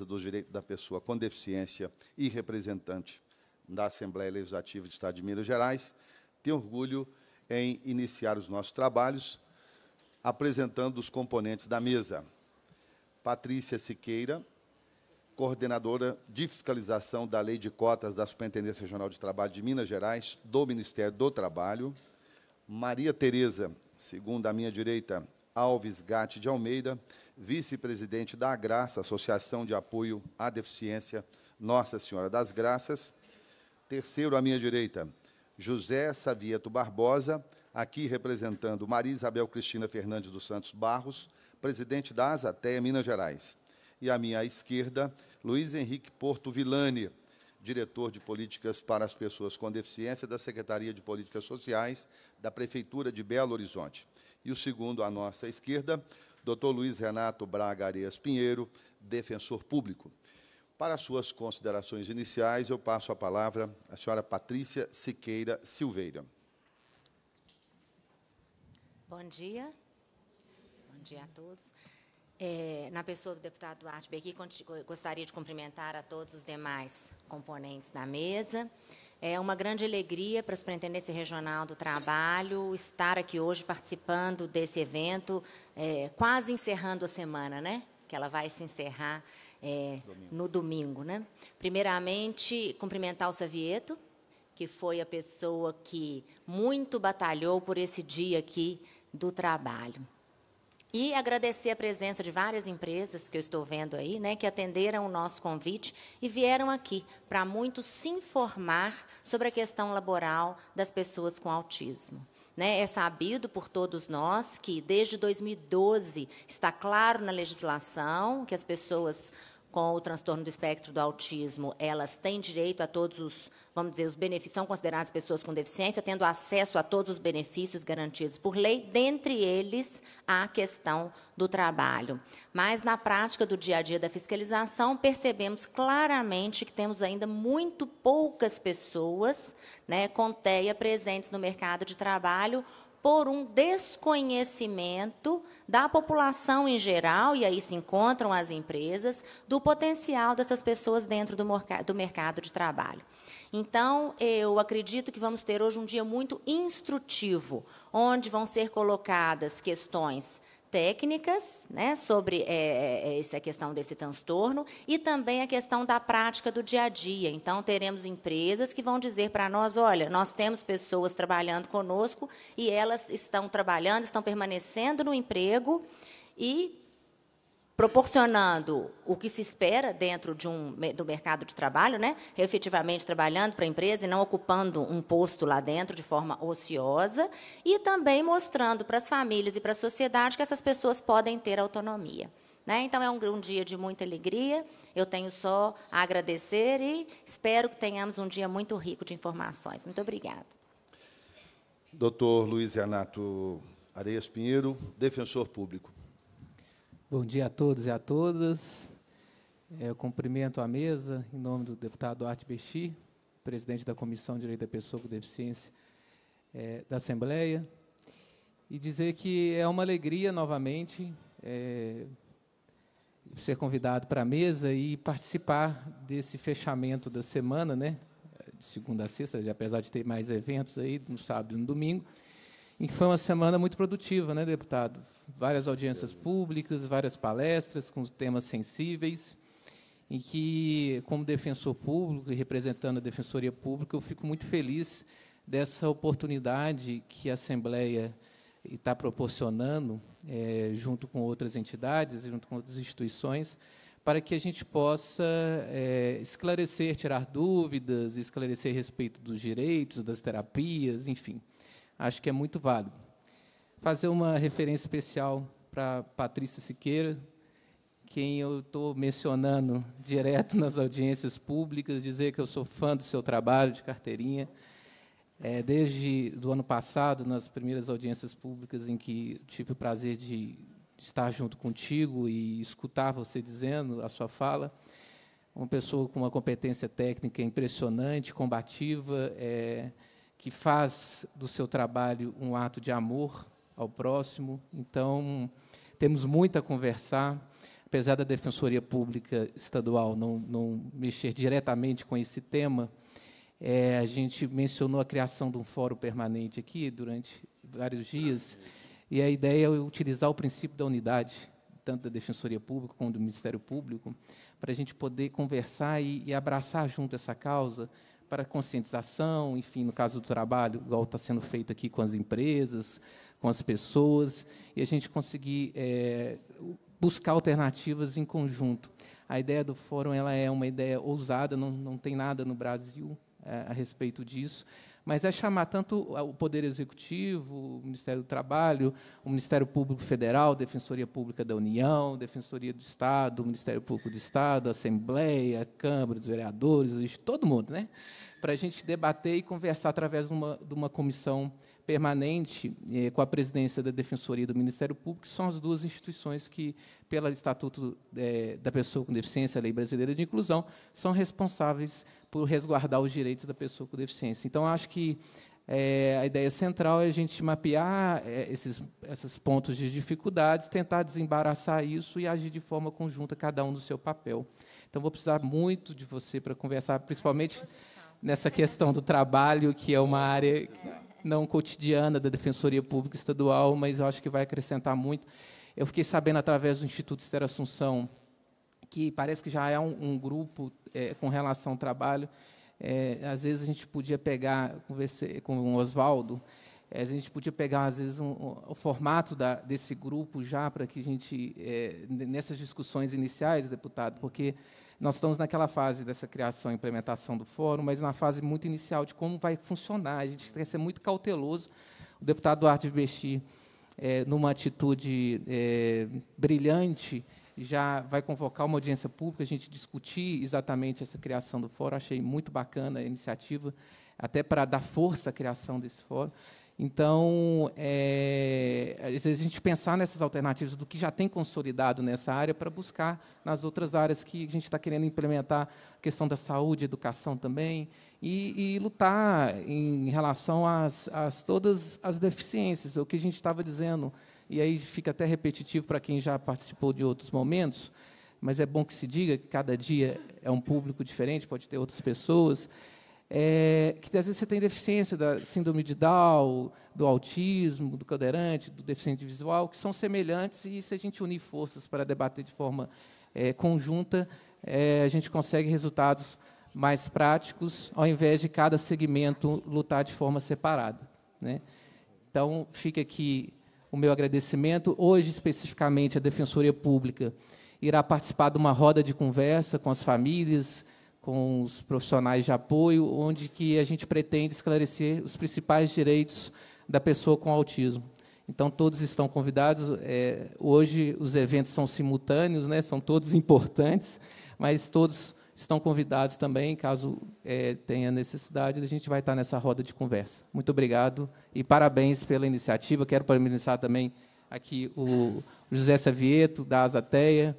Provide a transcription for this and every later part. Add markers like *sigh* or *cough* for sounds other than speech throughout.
defesa dos direitos da pessoa com deficiência e representante da Assembleia Legislativa do Estado de Minas Gerais, tenho orgulho em iniciar os nossos trabalhos apresentando os componentes da mesa. Patrícia Siqueira, coordenadora de fiscalização da Lei de Cotas da Superintendência Regional de Trabalho de Minas Gerais, do Ministério do Trabalho. Maria Tereza, segundo a minha direita, Alves Gatti de Almeida, vice-presidente da Graça, Associação de Apoio à Deficiência Nossa Senhora das Graças. Terceiro, à minha direita, José Savieto Barbosa, aqui representando Maria Isabel Cristina Fernandes dos Santos Barros, presidente da Asateia Minas Gerais. E à minha esquerda, Luiz Henrique Porto Vilani diretor de Políticas para as Pessoas com Deficiência da Secretaria de Políticas Sociais da Prefeitura de Belo Horizonte. E o segundo à nossa esquerda, Dr. Luiz Renato Braga Arias Pinheiro, defensor público. Para suas considerações iniciais, eu passo a palavra à senhora Patrícia Siqueira Silveira. Bom dia. Bom dia a todos. É, na pessoa do deputado Duarte Bequi, gostaria de cumprimentar a todos os demais componentes da mesa. É uma grande alegria para a Superintendência Regional do Trabalho estar aqui hoje participando desse evento, é, quase encerrando a semana, né? Que ela vai se encerrar é, domingo. no domingo, né? Primeiramente, cumprimentar o Savieto, que foi a pessoa que muito batalhou por esse dia aqui do trabalho. E agradecer a presença de várias empresas que eu estou vendo aí, né, que atenderam o nosso convite e vieram aqui para muito se informar sobre a questão laboral das pessoas com autismo. Né? É sabido por todos nós que, desde 2012, está claro na legislação que as pessoas com o transtorno do espectro do autismo, elas têm direito a todos os, vamos dizer, os benefícios, são consideradas pessoas com deficiência, tendo acesso a todos os benefícios garantidos por lei, dentre eles a questão do trabalho. Mas na prática do dia a dia da fiscalização, percebemos claramente que temos ainda muito poucas pessoas né, com TEA presentes no mercado de trabalho por um desconhecimento da população em geral, e aí se encontram as empresas, do potencial dessas pessoas dentro do, do mercado de trabalho. Então, eu acredito que vamos ter hoje um dia muito instrutivo, onde vão ser colocadas questões técnicas né, sobre é, é, essa questão desse transtorno e também a questão da prática do dia a dia. Então, teremos empresas que vão dizer para nós: olha, nós temos pessoas trabalhando conosco e elas estão trabalhando, estão permanecendo no emprego e proporcionando o que se espera dentro de um, do mercado de trabalho, né? efetivamente trabalhando para a empresa e não ocupando um posto lá dentro de forma ociosa, e também mostrando para as famílias e para a sociedade que essas pessoas podem ter autonomia. Né? Então, é um, um dia de muita alegria, eu tenho só a agradecer e espero que tenhamos um dia muito rico de informações. Muito obrigada. Doutor Luiz Renato Areias Pinheiro, defensor público. Bom dia a todos e a todas. É, eu cumprimento a mesa em nome do deputado Arte Bexi, presidente da Comissão de Direito da Pessoa com Deficiência é, da Assembleia, e dizer que é uma alegria novamente é, ser convidado para a mesa e participar desse fechamento da semana, né? De segunda a sexta, apesar de ter mais eventos aí, no sábado e no domingo. E foi uma semana muito produtiva, né, deputado? Várias audiências públicas, várias palestras com temas sensíveis, em que, como defensor público e representando a Defensoria Pública, eu fico muito feliz dessa oportunidade que a Assembleia está proporcionando, é, junto com outras entidades, junto com outras instituições, para que a gente possa é, esclarecer, tirar dúvidas, esclarecer a respeito dos direitos, das terapias, enfim acho que é muito válido. Fazer uma referência especial para Patrícia Siqueira, quem eu estou mencionando direto nas audiências públicas, dizer que eu sou fã do seu trabalho de carteirinha. É, desde do ano passado, nas primeiras audiências públicas em que tive o prazer de estar junto contigo e escutar você dizendo a sua fala, uma pessoa com uma competência técnica impressionante, combativa, é, que faz do seu trabalho um ato de amor ao próximo. Então, temos muito a conversar. Apesar da Defensoria Pública Estadual não, não mexer diretamente com esse tema, é, a gente mencionou a criação de um fórum permanente aqui durante vários dias, e a ideia é utilizar o princípio da unidade, tanto da Defensoria Pública como do Ministério Público, para a gente poder conversar e, e abraçar junto essa causa, para conscientização, enfim, no caso do trabalho, igual está sendo feito aqui com as empresas, com as pessoas, e a gente conseguir é, buscar alternativas em conjunto. A ideia do fórum ela é uma ideia ousada, não, não tem nada no Brasil é, a respeito disso mas é chamar tanto o Poder Executivo, o Ministério do Trabalho, o Ministério Público Federal, Defensoria Pública da União, Defensoria do Estado, Ministério Público do Estado, a Assembleia, Câmara dos Vereadores, todo mundo, né? para a gente debater e conversar através de uma, de uma comissão permanente eh, com a presidência da Defensoria e do Ministério Público, são as duas instituições que, pelo Estatuto eh, da Pessoa com Deficiência, a Lei Brasileira de Inclusão, são responsáveis por resguardar os direitos da pessoa com deficiência. Então, acho que eh, a ideia central é a gente mapear eh, esses, esses pontos de dificuldades, tentar desembaraçar isso e agir de forma conjunta, cada um no seu papel. Então, vou precisar muito de você para conversar, principalmente nessa questão do trabalho, que é uma área não cotidiana da Defensoria Pública Estadual, mas eu acho que vai acrescentar muito. Eu fiquei sabendo através do Instituto Esther Assunção que parece que já é um, um grupo é, com relação ao trabalho. É, às vezes a gente podia pegar, com o Oswaldo, é, a gente podia pegar, às vezes, um, um, o formato da, desse grupo já para que a gente, é, nessas discussões iniciais, deputado, porque nós estamos naquela fase dessa criação e implementação do fórum, mas na fase muito inicial de como vai funcionar. A gente tem que ser muito cauteloso. O deputado Duarte Bexi, eh, é, numa atitude é, brilhante, já vai convocar uma audiência pública, a gente discutir exatamente essa criação do fórum. Achei muito bacana a iniciativa, até para dar força à criação desse fórum. Então, é, às vezes a gente pensar nessas alternativas do que já tem consolidado nessa área para buscar nas outras áreas que a gente está querendo implementar, a questão da saúde, educação também, e, e lutar em relação às, às, todas as deficiências, é o que a gente estava dizendo, e aí fica até repetitivo para quem já participou de outros momentos, mas é bom que se diga que cada dia é um público diferente, pode ter outras pessoas, é, que às vezes você tem deficiência da síndrome de Down, do autismo, do caldeirante, do deficiente visual, que são semelhantes, e se a gente unir forças para debater de forma é, conjunta, é, a gente consegue resultados mais práticos, ao invés de cada segmento lutar de forma separada. Né? Então, fica aqui o meu agradecimento. Hoje, especificamente, a Defensoria Pública irá participar de uma roda de conversa com as famílias, com os profissionais de apoio, onde que a gente pretende esclarecer os principais direitos da pessoa com autismo. Então, todos estão convidados. É, hoje, os eventos são simultâneos, né, são todos importantes, mas todos estão convidados também, caso é, tenha necessidade, a gente vai estar nessa roda de conversa. Muito obrigado e parabéns pela iniciativa. Quero parabenizar também aqui o José Savieto, da Azateia,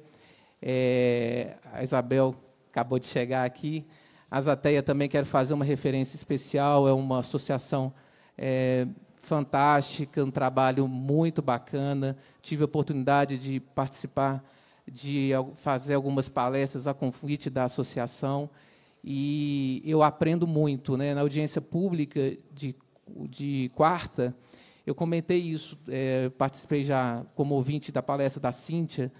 é, a Isabel acabou de chegar aqui. A Zateia também quero fazer uma referência especial, é uma associação é, fantástica, um trabalho muito bacana. Tive a oportunidade de participar de fazer algumas palestras a convite da associação e eu aprendo muito. Né? Na audiência pública de, de quarta, eu comentei isso, é, participei já como ouvinte da palestra da Cíntia,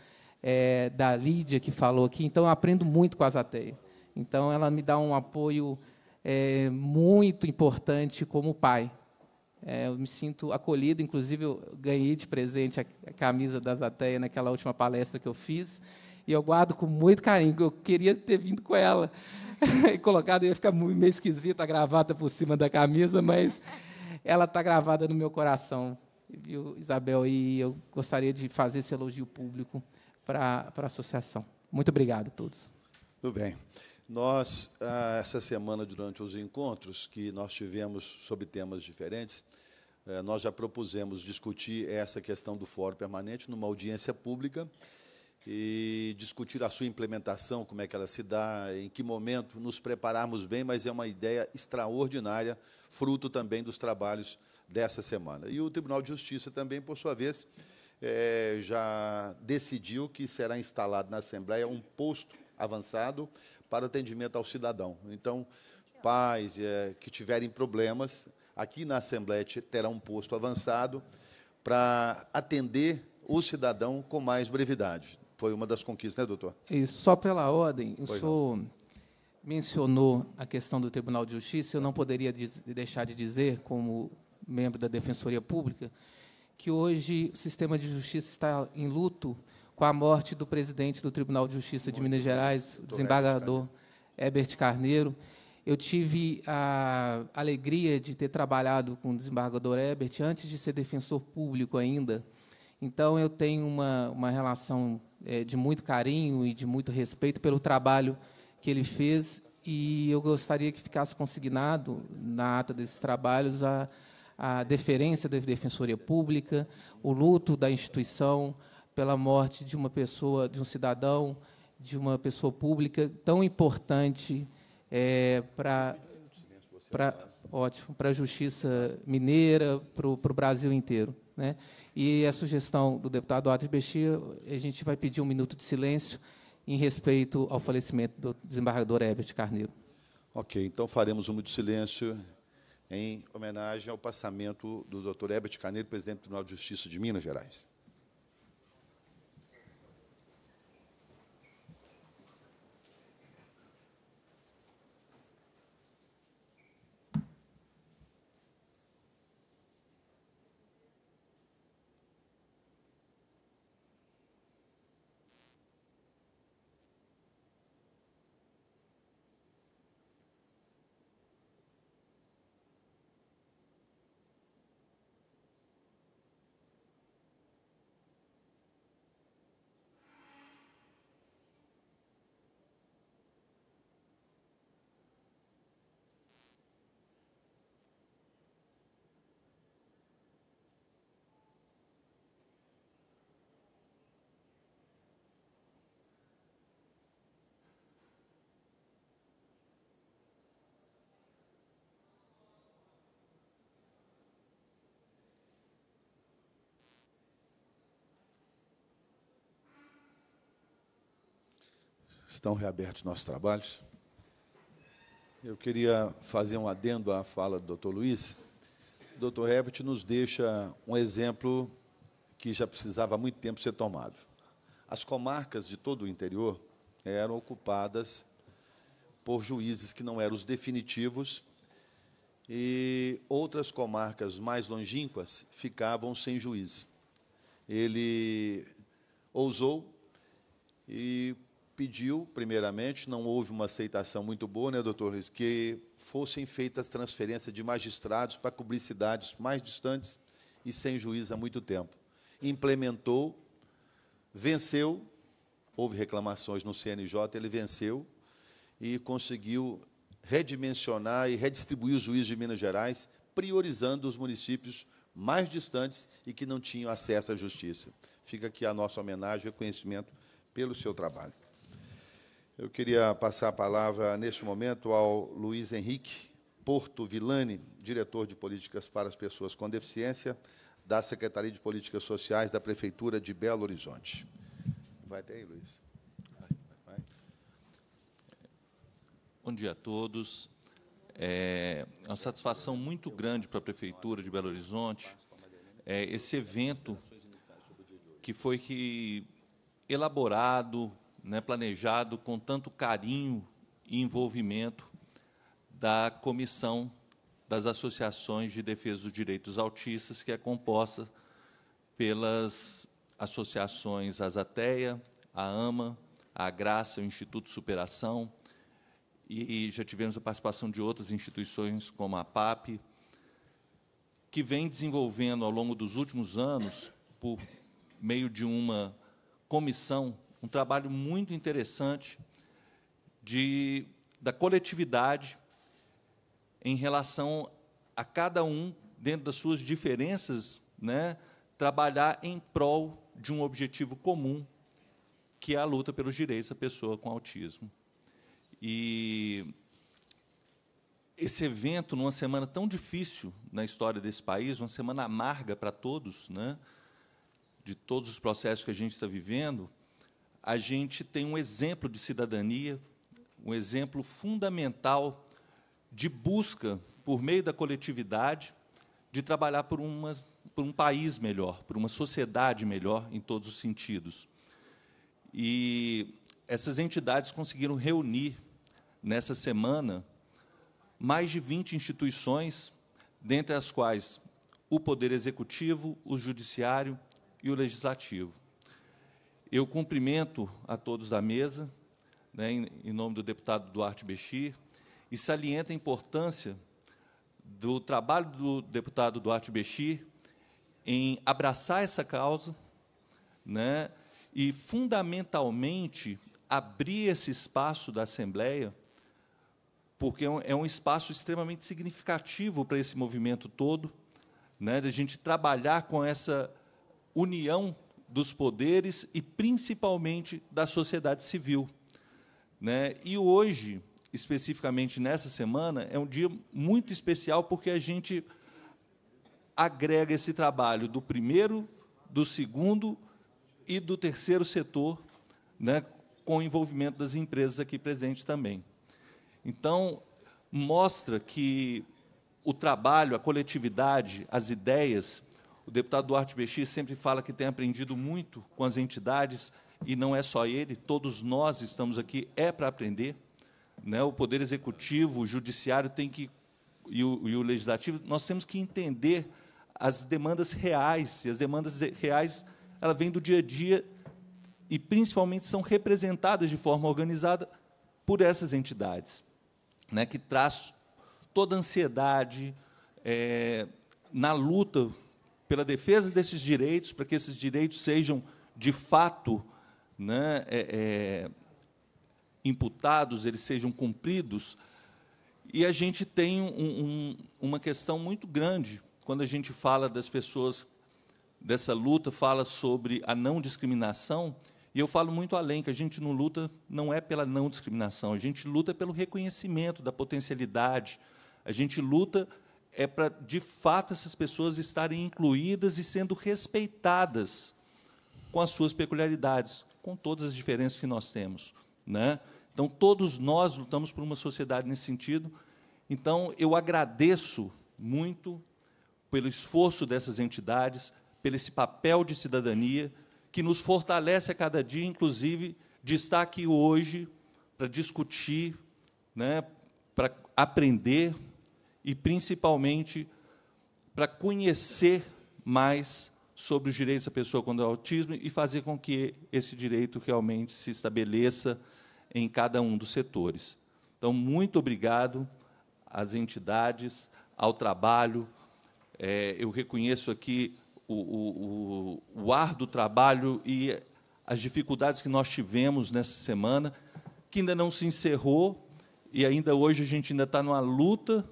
é, da Lídia, que falou aqui. Então, eu aprendo muito com a Zateia. Então, ela me dá um apoio é, muito importante como pai. É, eu me sinto acolhido, inclusive, eu ganhei de presente a, a camisa da Zateia naquela última palestra que eu fiz. E eu guardo com muito carinho, eu queria ter vindo com ela. *laughs* e colocado, ia ficar meio esquisita a gravata por cima da camisa, mas ela está gravada no meu coração, viu, Isabel? E eu gostaria de fazer esse elogio público para a associação. Muito obrigado a todos. Tudo bem. Nós, ah, essa semana, durante os encontros que nós tivemos sobre temas diferentes, eh, nós já propusemos discutir essa questão do Fórum Permanente numa audiência pública e discutir a sua implementação, como é que ela se dá, em que momento, nos prepararmos bem, mas é uma ideia extraordinária, fruto também dos trabalhos dessa semana. E o Tribunal de Justiça também, por sua vez, é, já decidiu que será instalado na Assembleia um posto avançado para atendimento ao cidadão. Então, pais é, que tiverem problemas, aqui na Assembleia terá um posto avançado para atender o cidadão com mais brevidade. Foi uma das conquistas, né, doutor? E Só pela ordem, o senhor mencionou a questão do Tribunal de Justiça, eu não poderia deixar de dizer, como membro da Defensoria Pública, que hoje o sistema de justiça está em luto com a morte do presidente do Tribunal de Justiça de Minas Gerais, o desembargador Herbert Carneiro. Eu tive a alegria de ter trabalhado com o desembargador Herbert antes de ser defensor público ainda. Então, eu tenho uma, uma relação é, de muito carinho e de muito respeito pelo trabalho que ele fez e eu gostaria que ficasse consignado na ata desses trabalhos a a deferência da Defensoria Pública, o luto da instituição pela morte de uma pessoa, de um cidadão, de uma pessoa pública tão importante é, para ótimo para a justiça mineira, para o Brasil inteiro. Né? E a sugestão do deputado Adri Bexia, a gente vai pedir um minuto de silêncio em respeito ao falecimento do desembargador Herbert Carneiro. Ok, então faremos um minuto de silêncio em homenagem ao passamento do Dr. Herbert Carneiro, presidente do Tribunal de Justiça de Minas Gerais. Estão reabertos nossos trabalhos. Eu queria fazer um adendo à fala do Dr. Luiz. O Dr. Herbert nos deixa um exemplo que já precisava há muito tempo ser tomado. As comarcas de todo o interior eram ocupadas por juízes que não eram os definitivos e outras comarcas mais longínquas ficavam sem juiz. Ele ousou e pediu, primeiramente, não houve uma aceitação muito boa, né, doutor Luiz, que fossem feitas transferências de magistrados para cobrir cidades mais distantes e sem juiz há muito tempo. Implementou, venceu, houve reclamações no CNJ, ele venceu e conseguiu redimensionar e redistribuir os juízes de Minas Gerais, priorizando os municípios mais distantes e que não tinham acesso à justiça. Fica aqui a nossa homenagem e reconhecimento pelo seu trabalho. Eu queria passar a palavra neste momento ao Luiz Henrique Porto Vilani, diretor de políticas para as pessoas com deficiência da Secretaria de Políticas Sociais da Prefeitura de Belo Horizonte. Vai até aí, Luiz. Bom dia a todos. É uma satisfação muito grande para a Prefeitura de Belo Horizonte é, esse evento que foi que elaborado né, planejado com tanto carinho e envolvimento da comissão das associações de defesa dos direitos autistas, que é composta pelas associações Azateia, a AMA, a Graça, o Instituto Superação, e, e já tivemos a participação de outras instituições como a PAP, que vem desenvolvendo ao longo dos últimos anos, por meio de uma comissão um trabalho muito interessante de, da coletividade em relação a cada um, dentro das suas diferenças, né, trabalhar em prol de um objetivo comum, que é a luta pelos direitos da pessoa com autismo. E esse evento, numa semana tão difícil na história desse país, uma semana amarga para todos, né, de todos os processos que a gente está vivendo, a gente tem um exemplo de cidadania, um exemplo fundamental de busca por meio da coletividade de trabalhar por, uma, por um país melhor, por uma sociedade melhor em todos os sentidos. E essas entidades conseguiram reunir nessa semana mais de 20 instituições, dentre as quais o Poder Executivo, o Judiciário e o Legislativo. Eu cumprimento a todos da mesa, né, em, em nome do deputado Duarte Bexir, e saliento a importância do trabalho do deputado Duarte Bexir em abraçar essa causa né, e, fundamentalmente, abrir esse espaço da Assembleia, porque é um, é um espaço extremamente significativo para esse movimento todo, né, de a gente trabalhar com essa união dos poderes e principalmente da sociedade civil. Né? E hoje, especificamente nessa semana, é um dia muito especial porque a gente agrega esse trabalho do primeiro, do segundo e do terceiro setor, né, com o envolvimento das empresas aqui presentes também. Então, mostra que o trabalho, a coletividade, as ideias, o deputado Duarte Bexir sempre fala que tem aprendido muito com as entidades, e não é só ele, todos nós estamos aqui, é para aprender. Né? O Poder Executivo, o Judiciário tem que, e o, e o Legislativo, nós temos que entender as demandas reais, e as demandas reais ela vem do dia a dia e principalmente são representadas de forma organizada por essas entidades, né, que traz toda a ansiedade é, na luta pela defesa desses direitos, para que esses direitos sejam de fato né, é, é, imputados, eles sejam cumpridos. E a gente tem um, um, uma questão muito grande quando a gente fala das pessoas dessa luta, fala sobre a não discriminação. E eu falo muito além que a gente não luta não é pela não discriminação, a gente luta pelo reconhecimento da potencialidade, a gente luta é para, de fato, essas pessoas estarem incluídas e sendo respeitadas com as suas peculiaridades, com todas as diferenças que nós temos. Né? Então, todos nós lutamos por uma sociedade nesse sentido. Então, eu agradeço muito pelo esforço dessas entidades, pelo esse papel de cidadania, que nos fortalece a cada dia, inclusive, de estar aqui hoje para discutir, né, para aprender, e principalmente para conhecer mais sobre os direitos da pessoa com é autismo e fazer com que esse direito realmente se estabeleça em cada um dos setores. Então, muito obrigado às entidades, ao trabalho. É, eu reconheço aqui o, o, o, o ar do trabalho e as dificuldades que nós tivemos nessa semana, que ainda não se encerrou e ainda hoje a gente ainda está numa luta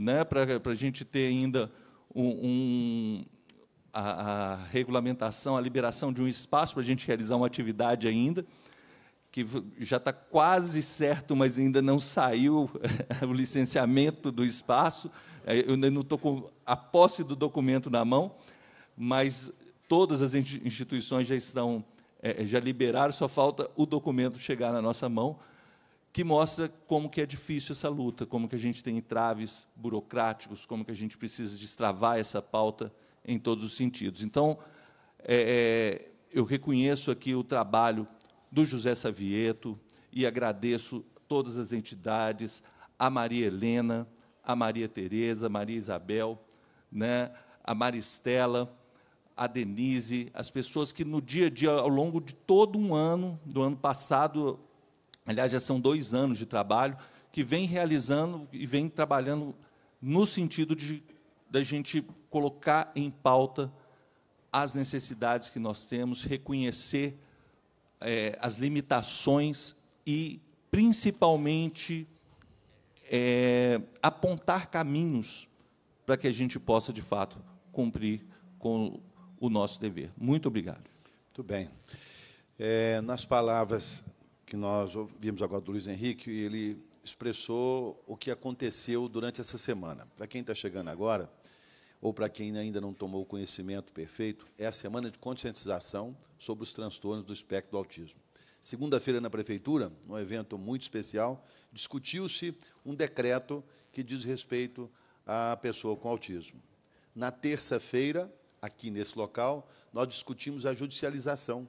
né, para a gente ter ainda um, um a, a, regulamentação, a liberação de um espaço para a gente realizar uma atividade ainda, que já está quase certo, mas ainda não saiu *laughs* o licenciamento do espaço. É, eu não estou com a posse do documento na mão, mas todas as instituições já estão, é, já liberaram, só falta o documento chegar na nossa mão que mostra como que é difícil essa luta, como que a gente tem traves burocráticos, como que a gente precisa destravar essa pauta em todos os sentidos. Então, é, é, eu reconheço aqui o trabalho do José Savieto e agradeço todas as entidades, a Maria Helena, a Maria Tereza, a Maria Isabel, né, a Maristela, a Denise, as pessoas que no dia a dia, ao longo de todo um ano, do ano passado aliás, já são dois anos de trabalho, que vem realizando e vem trabalhando no sentido de da gente colocar em pauta as necessidades que nós temos, reconhecer é, as limitações e, principalmente, é, apontar caminhos para que a gente possa, de fato, cumprir com o nosso dever. Muito obrigado. Muito bem. É, nas palavras que nós ouvimos agora do Luiz Henrique, e ele expressou o que aconteceu durante essa semana. Para quem está chegando agora, ou para quem ainda não tomou o conhecimento perfeito, é a semana de conscientização sobre os transtornos do espectro do autismo. Segunda-feira, na Prefeitura, num evento muito especial, discutiu-se um decreto que diz respeito à pessoa com autismo. Na terça-feira, aqui nesse local, nós discutimos a judicialização,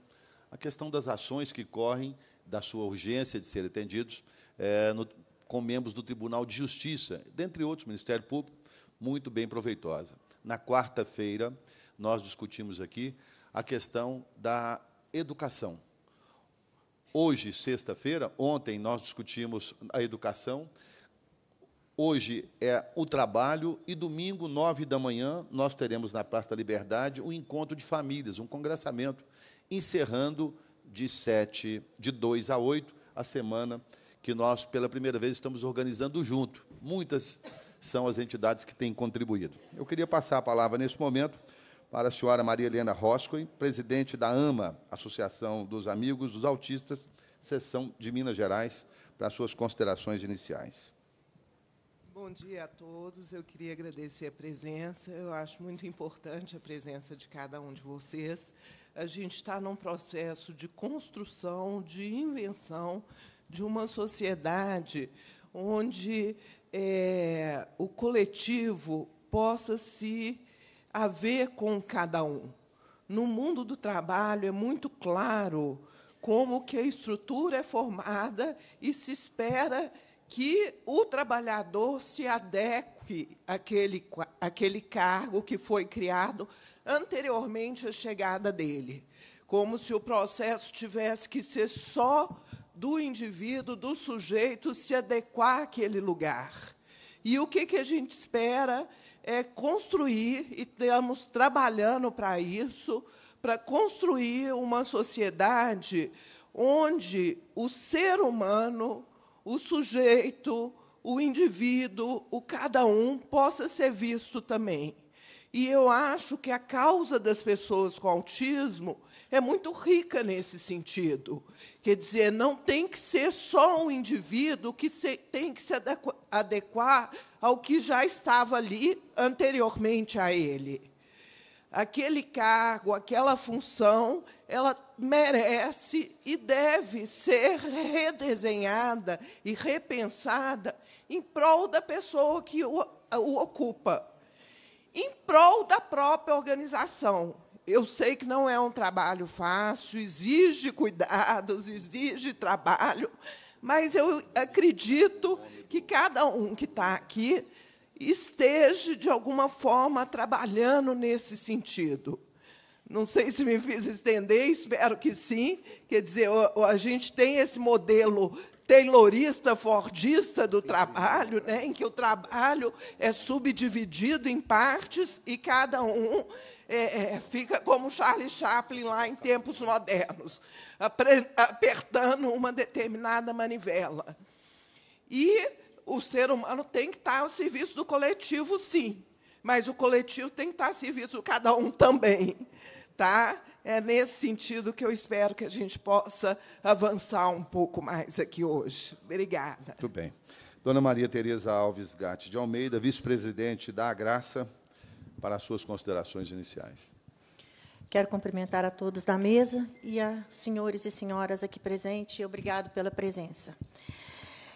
a questão das ações que correm da sua urgência de serem atendidos é, no, com membros do Tribunal de Justiça, dentre outros, Ministério Público, muito bem proveitosa. Na quarta-feira, nós discutimos aqui a questão da educação. Hoje, sexta-feira, ontem nós discutimos a educação, hoje é o trabalho e domingo, nove da manhã, nós teremos na Praça da Liberdade um encontro de famílias, um congressamento, encerrando de 7, de 2 a 8, a semana que nós, pela primeira vez, estamos organizando junto. Muitas são as entidades que têm contribuído. Eu queria passar a palavra nesse momento para a senhora Maria Helena Roscoe, presidente da AMA, Associação dos Amigos dos Autistas, sessão de Minas Gerais, para suas considerações iniciais. Bom dia a todos. Eu queria agradecer a presença. Eu acho muito importante a presença de cada um de vocês a gente está num processo de construção, de invenção de uma sociedade onde é, o coletivo possa se haver com cada um. No mundo do trabalho é muito claro como que a estrutura é formada e se espera que o trabalhador se adeque àquele, àquele cargo que foi criado anteriormente à chegada dele, como se o processo tivesse que ser só do indivíduo, do sujeito, se adequar àquele lugar. E o que, que a gente espera é construir, e estamos trabalhando para isso, para construir uma sociedade onde o ser humano, o sujeito, o indivíduo, o cada um possa ser visto também. E eu acho que a causa das pessoas com autismo é muito rica nesse sentido. Quer dizer, não tem que ser só um indivíduo que se, tem que se adequar ao que já estava ali anteriormente a ele. Aquele cargo, aquela função, ela merece e deve ser redesenhada e repensada em prol da pessoa que o, o ocupa em prol da própria organização. Eu sei que não é um trabalho fácil, exige cuidados, exige trabalho, mas eu acredito que cada um que está aqui esteja, de alguma forma, trabalhando nesse sentido. Não sei se me fiz estender, espero que sim. Quer dizer, a gente tem esse modelo taylorista, fordista do trabalho, né, em que o trabalho é subdividido em partes e cada um é, é, fica como Charles Chaplin lá em tempos modernos, apertando uma determinada manivela. E o ser humano tem que estar ao serviço do coletivo, sim, mas o coletivo tem que estar ao serviço de cada um também. Tá? É nesse sentido que eu espero que a gente possa avançar um pouco mais aqui hoje. Obrigada. Muito bem. Dona Maria Tereza Alves Gatti de Almeida, vice-presidente da Graça, para as suas considerações iniciais. Quero cumprimentar a todos da mesa e a senhores e senhoras aqui presentes. obrigado pela presença.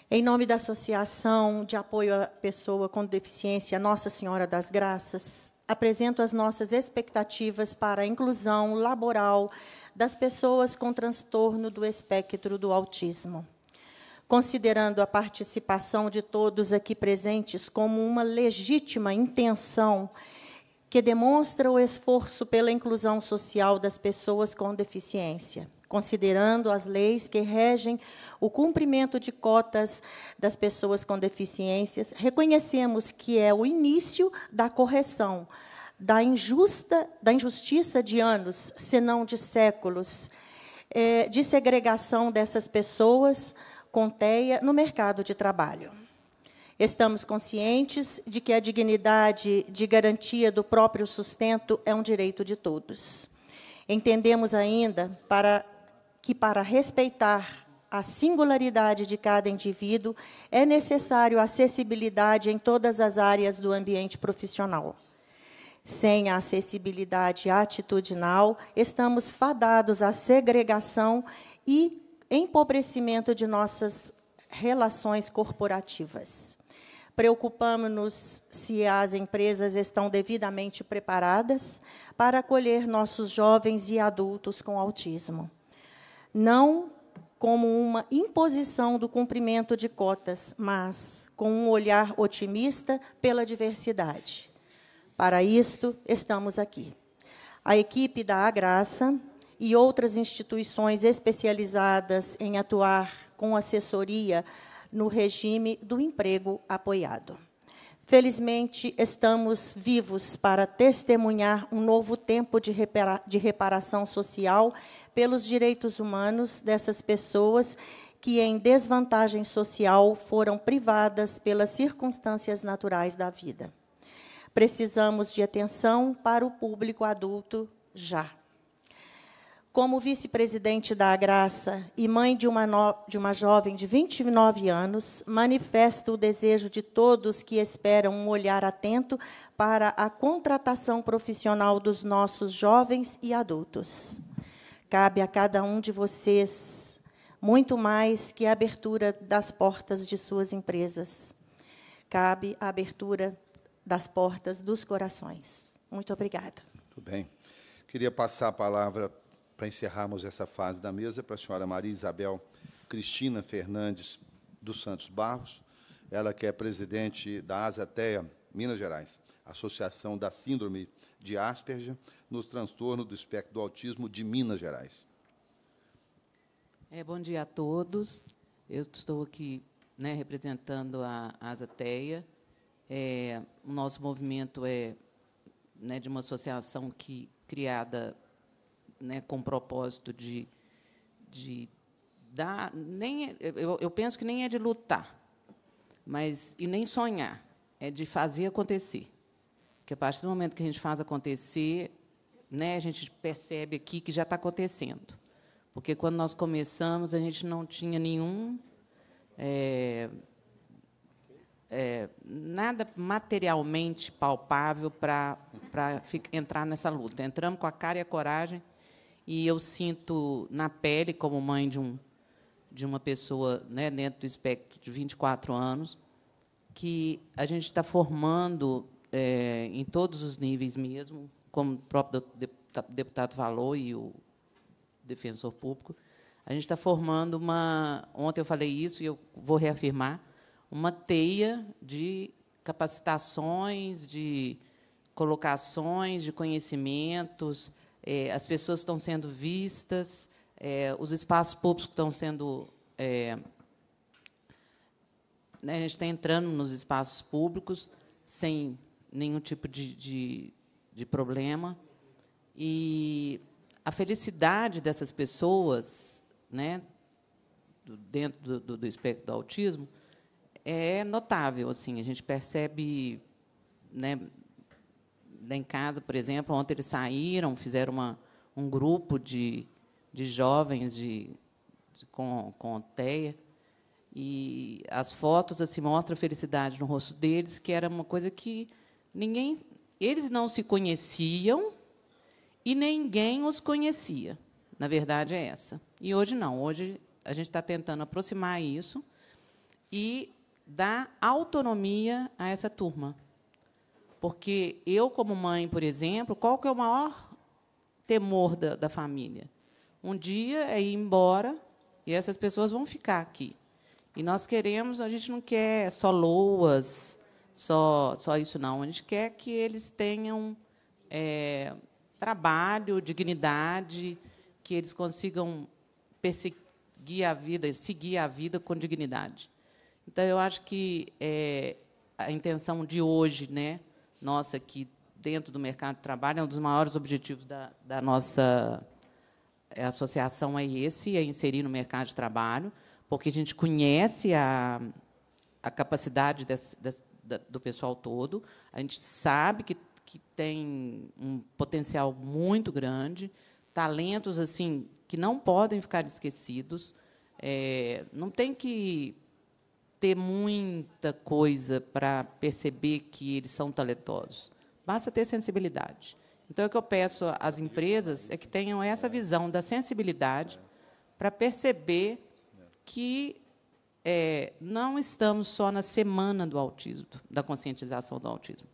Em nome da Associação de Apoio à Pessoa com Deficiência Nossa Senhora das Graças, apresento as nossas expectativas para a inclusão laboral das pessoas com transtorno do espectro do autismo. Considerando a participação de todos aqui presentes como uma legítima intenção que demonstra o esforço pela inclusão social das pessoas com deficiência considerando as leis que regem o cumprimento de cotas das pessoas com deficiências, reconhecemos que é o início da correção da injusta da injustiça de anos, senão de séculos, é, de segregação dessas pessoas com teia no mercado de trabalho. Estamos conscientes de que a dignidade de garantia do próprio sustento é um direito de todos. Entendemos ainda, para que, para respeitar a singularidade de cada indivíduo, é necessário acessibilidade em todas as áreas do ambiente profissional. Sem a acessibilidade atitudinal, estamos fadados à segregação e empobrecimento de nossas relações corporativas. Preocupamos-nos se as empresas estão devidamente preparadas para acolher nossos jovens e adultos com autismo não como uma imposição do cumprimento de cotas, mas com um olhar otimista pela diversidade. Para isto, estamos aqui. A equipe da Agraça e outras instituições especializadas em atuar com assessoria no regime do emprego apoiado. Felizmente, estamos vivos para testemunhar um novo tempo de reparação social pelos direitos humanos dessas pessoas que, em desvantagem social, foram privadas pelas circunstâncias naturais da vida. Precisamos de atenção para o público adulto já. Como vice-presidente da Graça e mãe de uma, no... de uma jovem de 29 anos, manifesto o desejo de todos que esperam um olhar atento para a contratação profissional dos nossos jovens e adultos. Cabe a cada um de vocês muito mais que a abertura das portas de suas empresas. Cabe a abertura das portas dos corações. Muito obrigada. Muito bem. Queria passar a palavra para encerrarmos essa fase da mesa para a senhora Maria Isabel Cristina Fernandes dos Santos Barros, ela que é presidente da ASATEA Minas Gerais, Associação da Síndrome de Asperger, nos transtornos do espectro do autismo de Minas Gerais. É, bom dia a todos. Eu estou aqui né, representando a Asateia. É, o nosso movimento é né, de uma associação que criada né, com o propósito de, de dar. Nem, é, eu, eu penso que nem é de lutar, mas e nem sonhar, é de fazer acontecer. Porque a partir do momento que a gente faz acontecer, né, a gente percebe aqui que já está acontecendo. Porque quando nós começamos, a gente não tinha nenhum. É, é, nada materialmente palpável para entrar nessa luta. Entramos com a cara e a coragem, e eu sinto na pele, como mãe de, um, de uma pessoa né, dentro do espectro de 24 anos, que a gente está formando, é, em todos os níveis mesmo, como o próprio deputado falou e o defensor público, a gente está formando uma. Ontem eu falei isso e eu vou reafirmar uma teia de capacitações, de colocações, de conhecimentos. É, as pessoas estão sendo vistas, é, os espaços públicos estão sendo é, a gente está entrando nos espaços públicos sem nenhum tipo de, de, de problema. E a felicidade dessas pessoas, né, dentro do, do espectro do autismo, é notável. Assim, a gente percebe, né, lá em casa, por exemplo, ontem eles saíram, fizeram uma, um grupo de, de jovens de, de com, com teia e as fotos assim mostram a felicidade no rosto deles, que era uma coisa que ninguém eles não se conheciam e ninguém os conhecia. Na verdade, é essa. E hoje não. Hoje a gente está tentando aproximar isso e dar autonomia a essa turma. Porque eu, como mãe, por exemplo, qual que é o maior temor da, da família? Um dia é ir embora e essas pessoas vão ficar aqui. E nós queremos, a gente não quer só loas, só, só isso não. A gente quer que eles tenham é, trabalho, dignidade, que eles consigam perseguir a vida, seguir a vida com dignidade. Então, eu acho que é, a intenção de hoje, né, nossa, aqui dentro do mercado de trabalho, é um dos maiores objetivos da, da nossa é, associação é esse, é inserir no mercado de trabalho, porque a gente conhece a, a capacidade desse, da, do pessoal todo. A gente sabe que, que tem um potencial muito grande, talentos assim que não podem ficar esquecidos. É, não tem que ter muita coisa para perceber que eles são talentosos. Basta ter sensibilidade. Então, é o que eu peço às empresas é que tenham essa visão da sensibilidade para perceber que é, não estamos só na semana do autismo, da conscientização do autismo.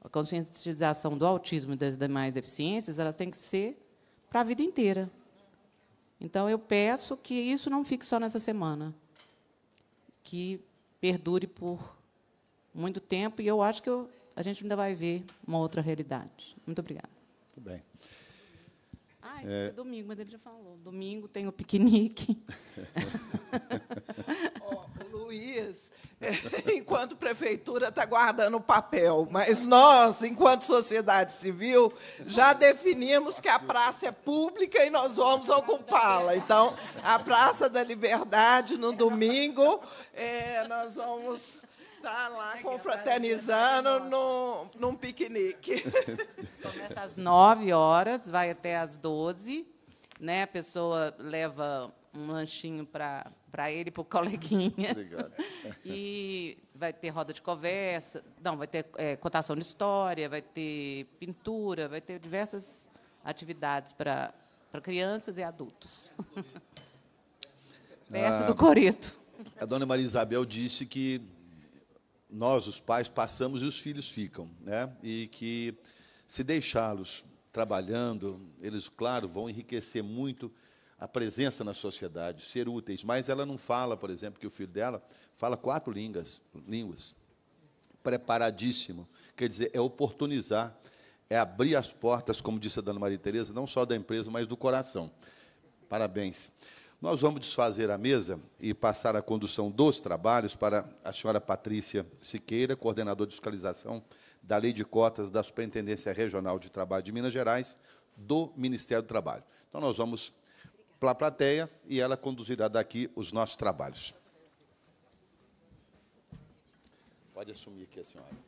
A conscientização do autismo e das demais deficiências, elas têm que ser para a vida inteira. Então, eu peço que isso não fique só nessa semana, que perdure por muito tempo, e eu acho que eu, a gente ainda vai ver uma outra realidade. Muito obrigada. Muito bem. Ah, isso é domingo, mas ele já falou. Domingo tem o piquenique. *laughs* Luiz, eh, *laughs* enquanto prefeitura está guardando o papel, mas nós, enquanto sociedade civil, já definimos que a praça é pública e nós vamos ocupá-la. Então, a Praça da Liberdade, no domingo, é, nós vamos estar tá lá confraternizando no, num piquenique. *laughs* Começa às 9 horas, vai até às 12. Né? A pessoa leva um lanchinho para para ele e para o coleguinha. Obrigado. *laughs* E vai ter roda de conversa, não, vai ter é, contação de história, vai ter pintura, vai ter diversas atividades para, para crianças e adultos. *laughs* Perto ah, do Coreto. A dona Maria Isabel disse que nós, os pais, passamos e os filhos ficam, né? E que se deixá-los trabalhando, eles, claro, vão enriquecer muito a presença na sociedade, ser úteis. Mas ela não fala, por exemplo, que o filho dela fala quatro línguas, línguas. Preparadíssimo. Quer dizer, é oportunizar, é abrir as portas, como disse a dona Maria Tereza, não só da empresa, mas do coração. Parabéns. Nós vamos desfazer a mesa e passar a condução dos trabalhos para a senhora Patrícia Siqueira, coordenadora de fiscalização da Lei de Cotas da Superintendência Regional de Trabalho de Minas Gerais, do Ministério do Trabalho. Então, nós vamos para a plateia e ela conduzirá daqui os nossos trabalhos. Pode assumir aqui a senhora.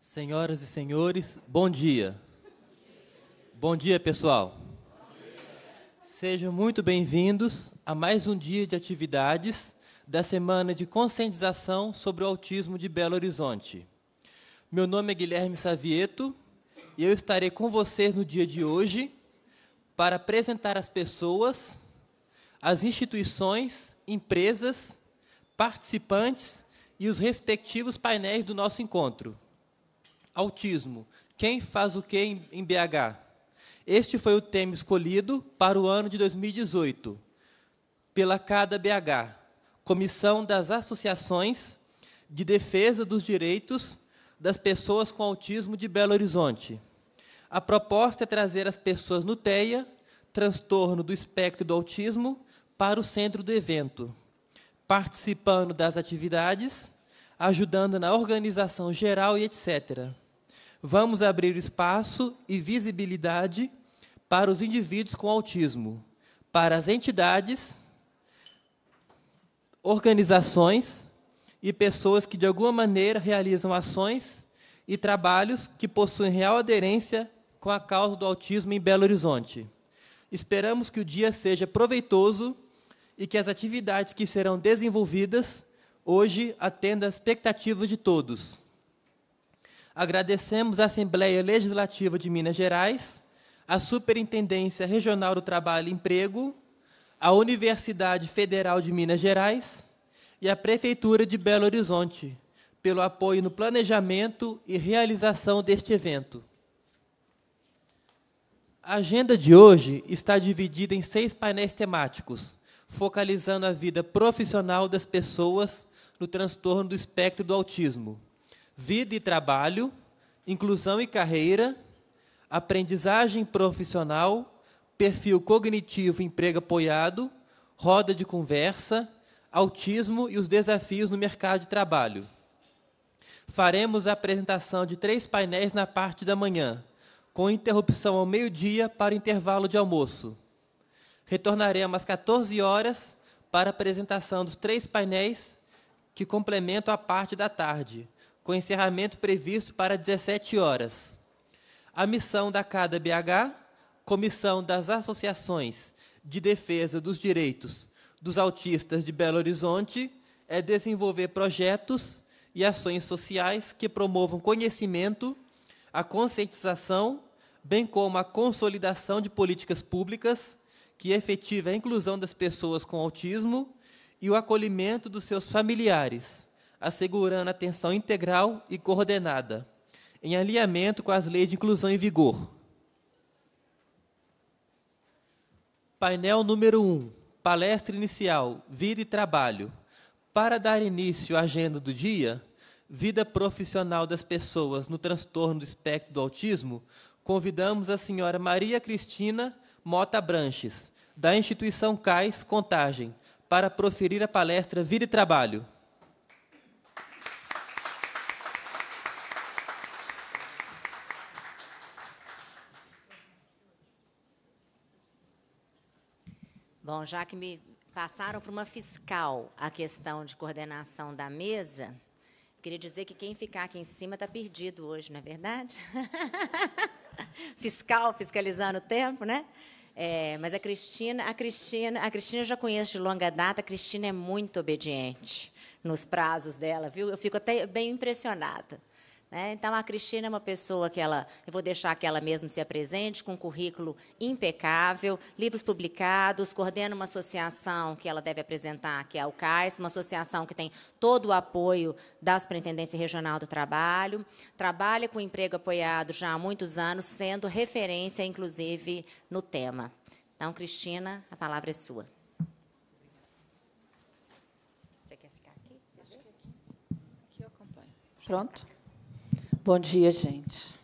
Senhoras e senhores, bom dia. Bom dia, pessoal. Sejam muito bem-vindos a mais um dia de atividades da Semana de Conscientização sobre o Autismo de Belo Horizonte. Meu nome é Guilherme Savieto e eu estarei com vocês no dia de hoje para apresentar as pessoas, as instituições, empresas, participantes e os respectivos painéis do nosso encontro. Autismo. Quem faz o que em BH? Este foi o tema escolhido para o ano de 2018 pela CADA BH, Comissão das Associações de Defesa dos Direitos das Pessoas com Autismo de Belo Horizonte. A proposta é trazer as pessoas no TEIA, transtorno do espectro do autismo, para o centro do evento, participando das atividades ajudando na organização geral e etc. Vamos abrir espaço e visibilidade para os indivíduos com autismo, para as entidades, organizações e pessoas que, de alguma maneira, realizam ações e trabalhos que possuem real aderência com a causa do autismo em Belo Horizonte. Esperamos que o dia seja proveitoso e que as atividades que serão desenvolvidas hoje atenda às expectativas de todos. Agradecemos à Assembleia Legislativa de Minas Gerais, à Superintendência Regional do Trabalho e Emprego, à Universidade Federal de Minas Gerais e à Prefeitura de Belo Horizonte pelo apoio no planejamento e realização deste evento. A agenda de hoje está dividida em seis painéis temáticos, focalizando a vida profissional das pessoas no transtorno do espectro do autismo: vida e trabalho, inclusão e carreira, aprendizagem profissional, perfil cognitivo emprego apoiado, roda de conversa, autismo e os desafios no mercado de trabalho. Faremos a apresentação de três painéis na parte da manhã, com interrupção ao meio-dia para o intervalo de almoço. Retornaremos às 14 horas para a apresentação dos três painéis que complementam a parte da tarde, com encerramento previsto para 17 horas. A missão da CADA BH, Comissão das Associações de Defesa dos Direitos dos Autistas de Belo Horizonte, é desenvolver projetos e ações sociais que promovam conhecimento, a conscientização, bem como a consolidação de políticas públicas que efetivem a inclusão das pessoas com autismo e o acolhimento dos seus familiares, assegurando atenção integral e coordenada, em alinhamento com as leis de inclusão em vigor. Painel número 1, um, palestra inicial, vida e trabalho. Para dar início à agenda do dia, vida profissional das pessoas no transtorno do espectro do autismo, convidamos a senhora Maria Cristina Mota Branches, da instituição CAIS Contagem, para proferir a palestra Vida e Trabalho. Bom, já que me passaram para uma fiscal a questão de coordenação da mesa, queria dizer que quem ficar aqui em cima está perdido hoje, não é verdade? *laughs* fiscal fiscalizando o tempo, né? É, mas a Cristina, a Cristina, a Cristina eu já conheço de longa data. A Cristina é muito obediente nos prazos dela, viu? Eu fico até bem impressionada. Né? Então, a Cristina é uma pessoa que ela, eu vou deixar que ela mesma se apresente, com um currículo impecável, livros publicados, coordena uma associação que ela deve apresentar, que é o CAIS, uma associação que tem todo o apoio da Superintendência Regional do Trabalho, trabalha com emprego apoiado já há muitos anos, sendo referência, inclusive, no tema. Então, Cristina, a palavra é sua. Pronto? Bom dia, gente.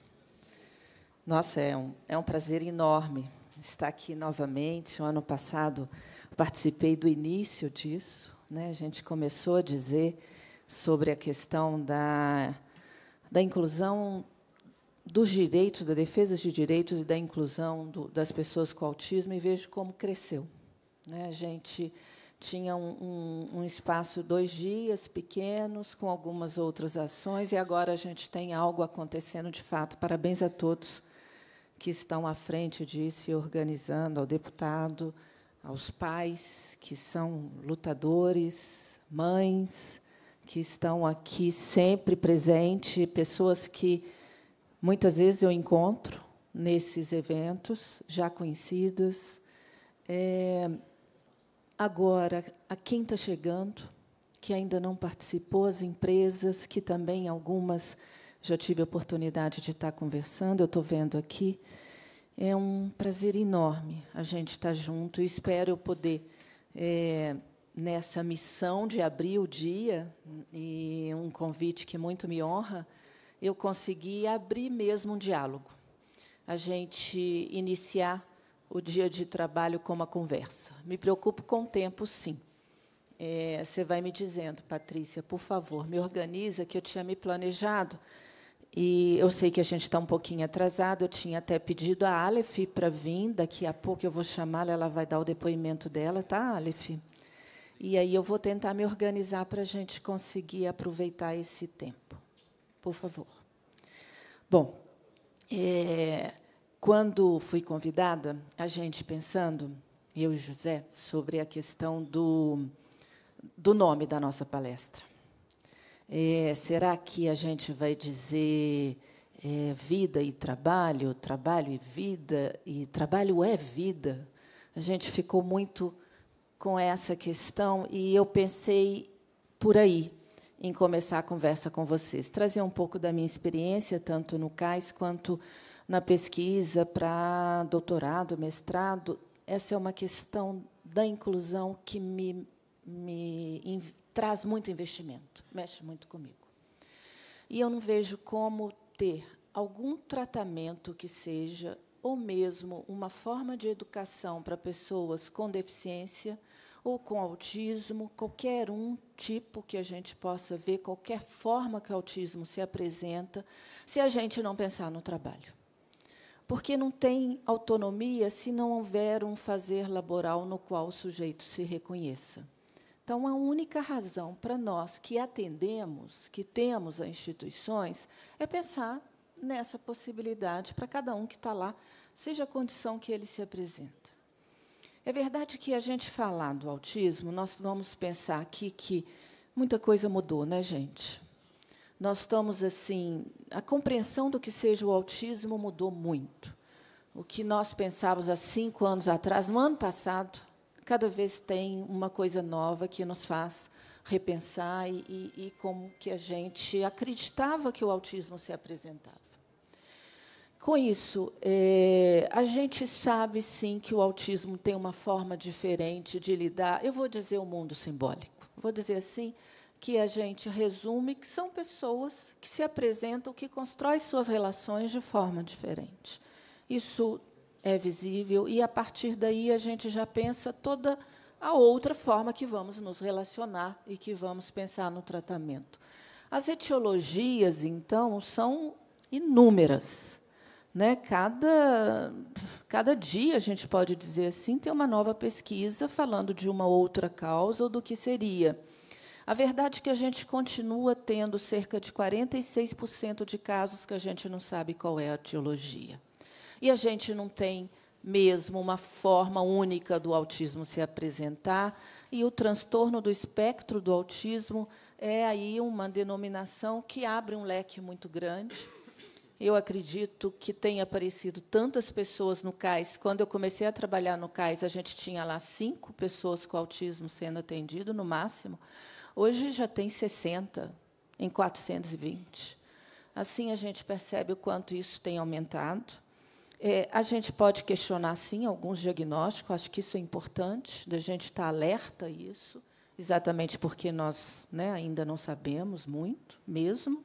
Nossa, é um, é um prazer enorme estar aqui novamente. O ano passado participei do início disso. Né? A gente começou a dizer sobre a questão da, da inclusão dos direitos, da defesa de direitos e da inclusão do, das pessoas com autismo e vejo como cresceu. Né? A gente tinha um, um, um, espaço dois dias pequenos com algumas outras ações e agora a gente tem algo acontecendo de fato. Parabéns a todos que estão à frente disso e organizando, ao deputado, aos pais que são lutadores, mães que estão aqui sempre presente, pessoas que muitas vezes eu encontro nesses eventos já conhecidas. É, Agora, a quem está chegando, que ainda não participou, as empresas, que também algumas já tive a oportunidade de estar tá conversando, eu estou vendo aqui. É um prazer enorme a gente estar tá junto e espero eu poder, é, nessa missão de abrir o dia, e um convite que muito me honra, eu conseguir abrir mesmo um diálogo. A gente iniciar o dia de trabalho como a conversa. Me preocupo com o tempo, sim. É, você vai me dizendo, Patrícia, por favor, me organiza, que eu tinha me planejado. E eu sei que a gente está um pouquinho atrasado. Eu tinha até pedido a Aleph para vir. Daqui a pouco eu vou chamá-la, ela vai dar o depoimento dela, tá, Aleph? E aí eu vou tentar me organizar para a gente conseguir aproveitar esse tempo. Por favor. Bom, é, quando fui convidada, a gente pensando, eu e José, sobre a questão do, do nome da nossa palestra. É, será que a gente vai dizer é, vida e trabalho, trabalho e vida, e trabalho é vida? A gente ficou muito com essa questão e eu pensei por aí em começar a conversa com vocês, trazer um pouco da minha experiência, tanto no CAIS quanto na pesquisa para doutorado, mestrado, essa é uma questão da inclusão que me, me traz muito investimento, mexe muito comigo. E eu não vejo como ter algum tratamento que seja, ou mesmo uma forma de educação para pessoas com deficiência ou com autismo, qualquer um tipo que a gente possa ver, qualquer forma que o autismo se apresenta, se a gente não pensar no trabalho porque não tem autonomia se não houver um fazer laboral no qual o sujeito se reconheça. Então, a única razão para nós que atendemos, que temos as instituições, é pensar nessa possibilidade para cada um que está lá, seja a condição que ele se apresenta. É verdade que a gente falar do autismo, nós vamos pensar aqui que muita coisa mudou, né, gente? nós estamos assim, a compreensão do que seja o autismo mudou muito. O que nós pensávamos há cinco anos atrás, no ano passado, cada vez tem uma coisa nova que nos faz repensar e, e, e como que a gente acreditava que o autismo se apresentava. Com isso, é, a gente sabe sim que o autismo tem uma forma diferente de lidar. Eu vou dizer o mundo simbólico. Vou dizer assim, que a gente resume que são pessoas que se apresentam, que constroem suas relações de forma diferente. Isso é visível e a partir daí a gente já pensa toda a outra forma que vamos nos relacionar e que vamos pensar no tratamento. As etiologias, então, são inúmeras. Né? Cada, cada dia, a gente pode dizer assim, tem uma nova pesquisa falando de uma outra causa ou do que seria. A verdade é que a gente continua tendo cerca de 46% de casos que a gente não sabe qual é a etiologia. E a gente não tem mesmo uma forma única do autismo se apresentar, e o transtorno do espectro do autismo é aí uma denominação que abre um leque muito grande. Eu acredito que tenha aparecido tantas pessoas no CAIS. Quando eu comecei a trabalhar no CAIS, a gente tinha lá cinco pessoas com autismo sendo atendido, no máximo. Hoje já tem 60 em 420. Assim a gente percebe o quanto isso tem aumentado. É, a gente pode questionar, sim, alguns diagnósticos, acho que isso é importante, da gente estar alerta a isso, exatamente porque nós né, ainda não sabemos muito mesmo.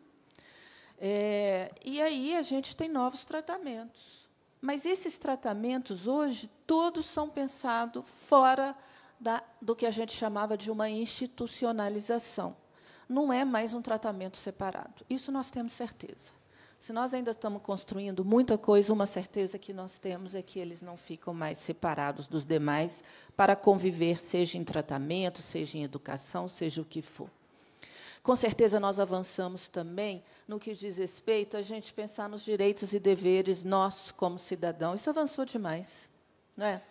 É, e aí a gente tem novos tratamentos. Mas esses tratamentos, hoje, todos são pensados fora da, do que a gente chamava de uma institucionalização. Não é mais um tratamento separado. Isso nós temos certeza. Se nós ainda estamos construindo muita coisa, uma certeza que nós temos é que eles não ficam mais separados dos demais para conviver, seja em tratamento, seja em educação, seja o que for. Com certeza nós avançamos também no que diz respeito a gente pensar nos direitos e deveres nós como cidadão. Isso avançou demais, não é?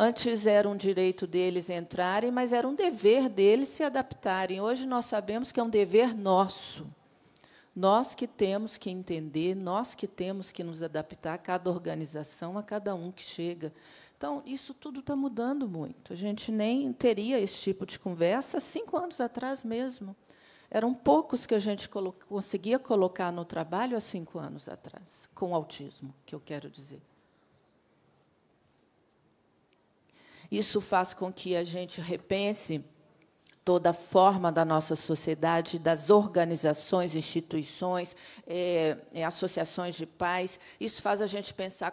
Antes era um direito deles entrarem, mas era um dever deles se adaptarem. Hoje nós sabemos que é um dever nosso. Nós que temos que entender, nós que temos que nos adaptar a cada organização, a cada um que chega. Então, isso tudo está mudando muito. A gente nem teria esse tipo de conversa cinco anos atrás mesmo. Eram poucos que a gente colo conseguia colocar no trabalho há cinco anos atrás, com autismo, que eu quero dizer. Isso faz com que a gente repense toda a forma da nossa sociedade, das organizações, instituições, é, é, associações de pais. Isso faz a gente pensar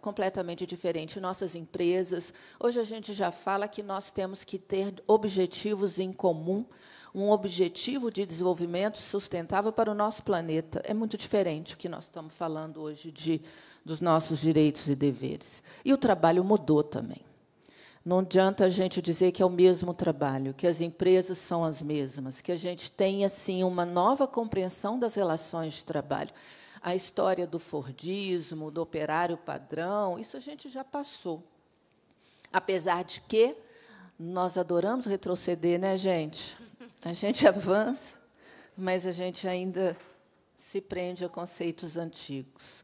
completamente diferente. Nossas empresas. Hoje a gente já fala que nós temos que ter objetivos em comum, um objetivo de desenvolvimento sustentável para o nosso planeta. É muito diferente o que nós estamos falando hoje de, dos nossos direitos e deveres. E o trabalho mudou também. Não adianta a gente dizer que é o mesmo trabalho, que as empresas são as mesmas, que a gente tem assim uma nova compreensão das relações de trabalho. A história do fordismo, do operário padrão, isso a gente já passou. Apesar de que nós adoramos retroceder, né, gente? A gente *laughs* avança, mas a gente ainda se prende a conceitos antigos.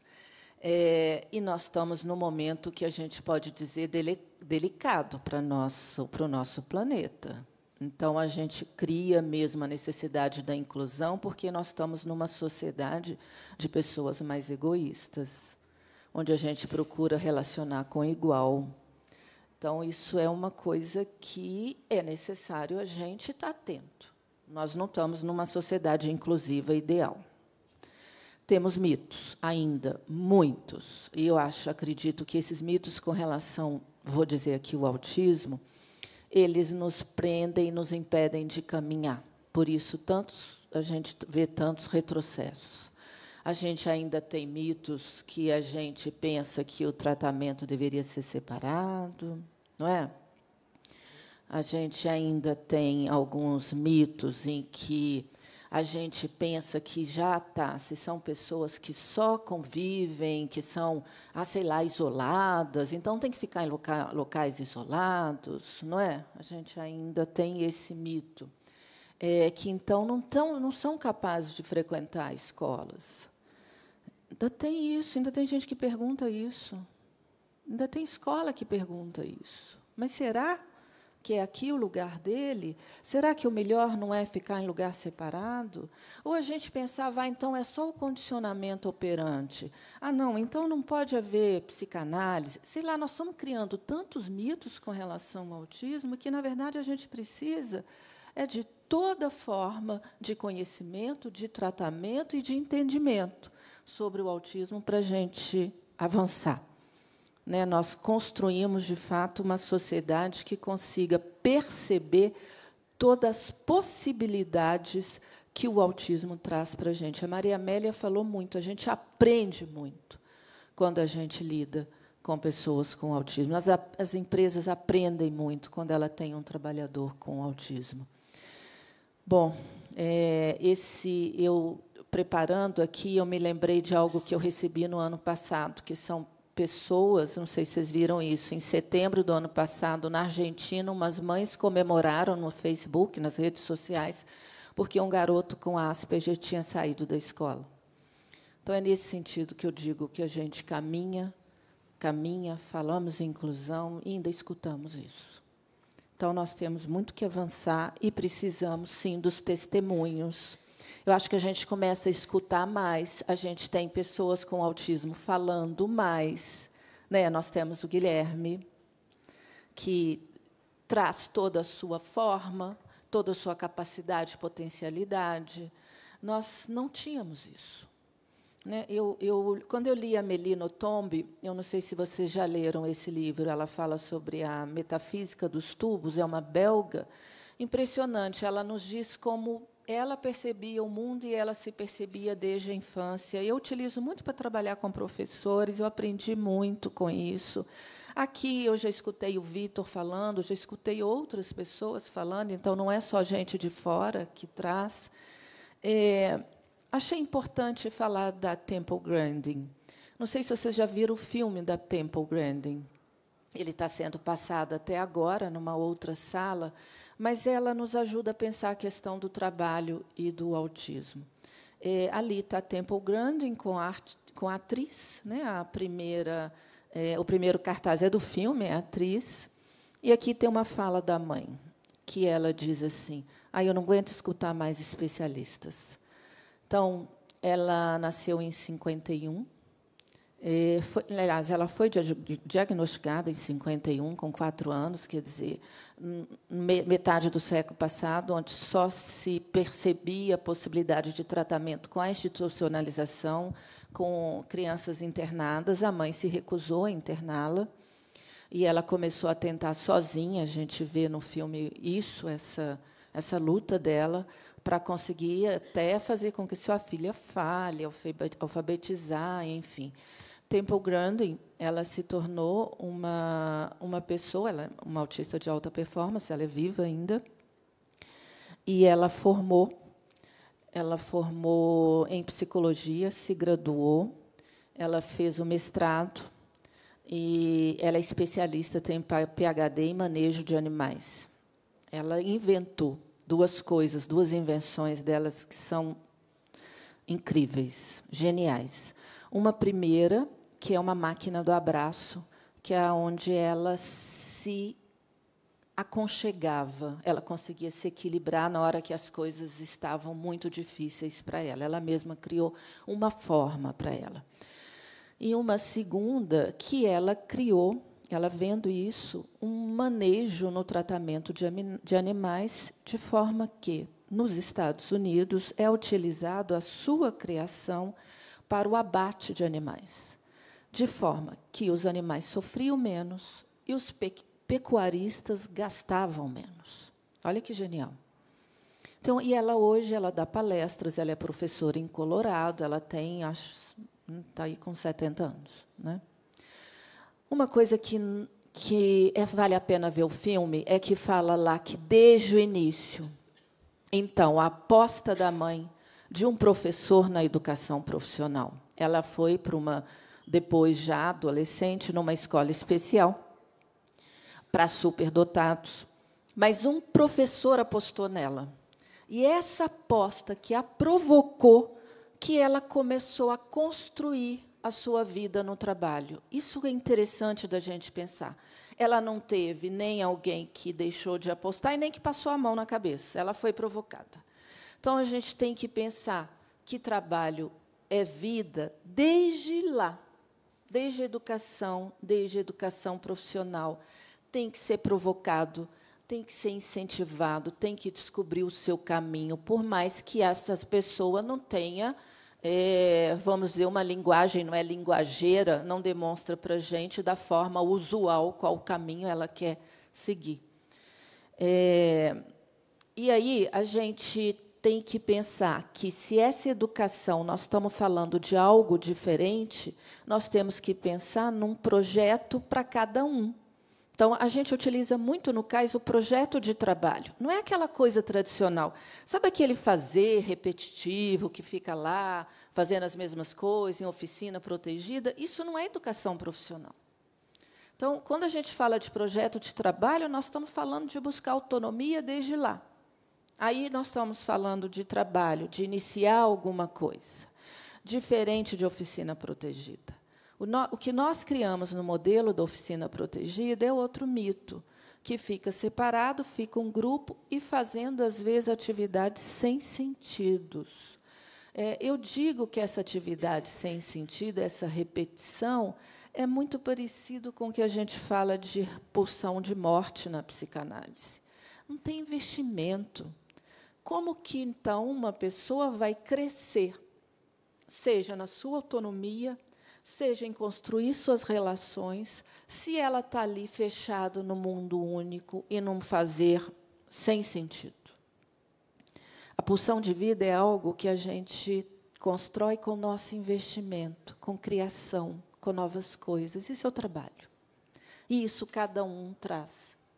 É, e nós estamos no momento que a gente pode dizer dele, delicado para nosso, o nosso planeta. Então, a gente cria mesmo a necessidade da inclusão, porque nós estamos numa sociedade de pessoas mais egoístas, onde a gente procura relacionar com igual. Então, isso é uma coisa que é necessário a gente estar tá atento. Nós não estamos numa sociedade inclusiva ideal. Temos mitos, ainda muitos. E eu acho, acredito que esses mitos com relação, vou dizer aqui, o autismo, eles nos prendem e nos impedem de caminhar. Por isso, tantos, a gente vê tantos retrocessos. A gente ainda tem mitos que a gente pensa que o tratamento deveria ser separado, não é? A gente ainda tem alguns mitos em que a gente pensa que já está, se são pessoas que só convivem, que são, ah, sei lá, isoladas, então tem que ficar em loca locais isolados, não é? A gente ainda tem esse mito. É, que então não, tão, não são capazes de frequentar escolas. Ainda tem isso, ainda tem gente que pergunta isso. Ainda tem escola que pergunta isso. Mas será que é aqui o lugar dele? Será que o melhor não é ficar em lugar separado? Ou a gente pensava, ah, então é só o condicionamento operante. Ah, não, então não pode haver psicanálise. Sei lá, nós estamos criando tantos mitos com relação ao autismo que, na verdade, a gente precisa é de toda forma de conhecimento, de tratamento e de entendimento sobre o autismo para a gente avançar né, nós construímos de fato uma sociedade que consiga perceber todas as possibilidades que o autismo traz para a gente. A Maria Amélia falou muito, a gente aprende muito quando a gente lida com pessoas com autismo. As, as empresas aprendem muito quando ela tem um trabalhador com autismo. Bom, é, esse eu preparando aqui, eu me lembrei de algo que eu recebi no ano passado, que são pessoas, não sei se vocês viram isso, em setembro do ano passado, na Argentina, umas mães comemoraram no Facebook, nas redes sociais, porque um garoto com Asperger tinha saído da escola. Então, é nesse sentido que eu digo que a gente caminha, caminha, falamos em inclusão e ainda escutamos isso. Então, nós temos muito que avançar e precisamos, sim, dos testemunhos eu acho que a gente começa a escutar mais, a gente tem pessoas com autismo falando mais. Né? Nós temos o Guilherme, que traz toda a sua forma, toda a sua capacidade, potencialidade. Nós não tínhamos isso. Né? Eu, eu, quando eu li a Melina Tombe, eu não sei se vocês já leram esse livro, ela fala sobre a metafísica dos tubos, é uma belga. Impressionante, ela nos diz como ela percebia o mundo e ela se percebia desde a infância. Eu utilizo muito para trabalhar com professores, eu aprendi muito com isso. Aqui eu já escutei o Vitor falando, já escutei outras pessoas falando, então não é só gente de fora que traz. É, achei importante falar da Temple Grandin. Não sei se vocês já viram o filme da Temple Grandin. Ele está sendo passado até agora numa outra sala mas ela nos ajuda a pensar a questão do trabalho e do autismo. É, ali está Temple Grandin com a, com a atriz, né? a primeira, é, o primeiro cartaz é do filme, é a atriz, e aqui tem uma fala da mãe, que ela diz assim, ah, eu não aguento escutar mais especialistas. Então, ela nasceu em 51, é, foi, aliás, ela foi diagnosticada em 51, com quatro anos, quer dizer, hum, metade do século passado, onde só se percebia a possibilidade de tratamento com a institucionalização, com crianças internadas. A mãe se recusou a interná-la e ela começou a tentar sozinha. A gente vê no filme isso, essa, essa luta dela para conseguir até fazer com que sua filha fale, alfabetizar, enfim. Temple Grandin, ela se tornou uma, uma pessoa, ela é uma autista de alta performance, ela é viva ainda, e ela formou, ela formou em psicologia, se graduou, ela fez o mestrado e ela é especialista, tem PhD em manejo de animais. Ela inventou duas coisas, duas invenções delas que são incríveis, geniais. Uma primeira que é uma máquina do abraço, que é onde ela se aconchegava, ela conseguia se equilibrar na hora que as coisas estavam muito difíceis para ela. Ela mesma criou uma forma para ela. E uma segunda que ela criou, ela vendo isso, um manejo no tratamento de, de animais de forma que nos Estados Unidos é utilizado a sua criação para o abate de animais de forma que os animais sofriam menos e os pecuaristas gastavam menos. Olha que genial. Então, e ela hoje ela dá palestras, ela é professora em Colorado, ela tem acho está hum, aí com 70 anos, né? Uma coisa que que é, vale a pena ver o filme é que fala lá que desde o início, então a aposta da mãe de um professor na educação profissional, ela foi para uma depois já adolescente, numa escola especial para superdotados. Mas um professor apostou nela. E essa aposta que a provocou que ela começou a construir a sua vida no trabalho. Isso é interessante da gente pensar. Ela não teve nem alguém que deixou de apostar e nem que passou a mão na cabeça. Ela foi provocada. Então a gente tem que pensar que trabalho é vida desde lá desde a educação, desde a educação profissional, tem que ser provocado, tem que ser incentivado, tem que descobrir o seu caminho, por mais que essa pessoa não tenha, é, vamos dizer, uma linguagem, não é linguageira, não demonstra para a gente da forma usual qual caminho ela quer seguir. É, e aí a gente tem que pensar que, se essa educação nós estamos falando de algo diferente, nós temos que pensar num projeto para cada um. Então, a gente utiliza muito no CAIS o projeto de trabalho. Não é aquela coisa tradicional. Sabe aquele fazer repetitivo que fica lá, fazendo as mesmas coisas, em oficina protegida? Isso não é educação profissional. Então, quando a gente fala de projeto de trabalho, nós estamos falando de buscar autonomia desde lá. Aí nós estamos falando de trabalho, de iniciar alguma coisa, diferente de oficina protegida. O, no, o que nós criamos no modelo da oficina protegida é outro mito, que fica separado, fica um grupo e fazendo, às vezes, atividades sem sentidos. É, eu digo que essa atividade sem sentido, essa repetição, é muito parecido com o que a gente fala de pulsão de morte na psicanálise. Não tem investimento, como que então uma pessoa vai crescer, seja na sua autonomia, seja em construir suas relações, se ela está ali fechada no mundo único e num fazer sem sentido? A pulsão de vida é algo que a gente constrói com nosso investimento, com criação, com novas coisas. e seu trabalho. E isso cada um traz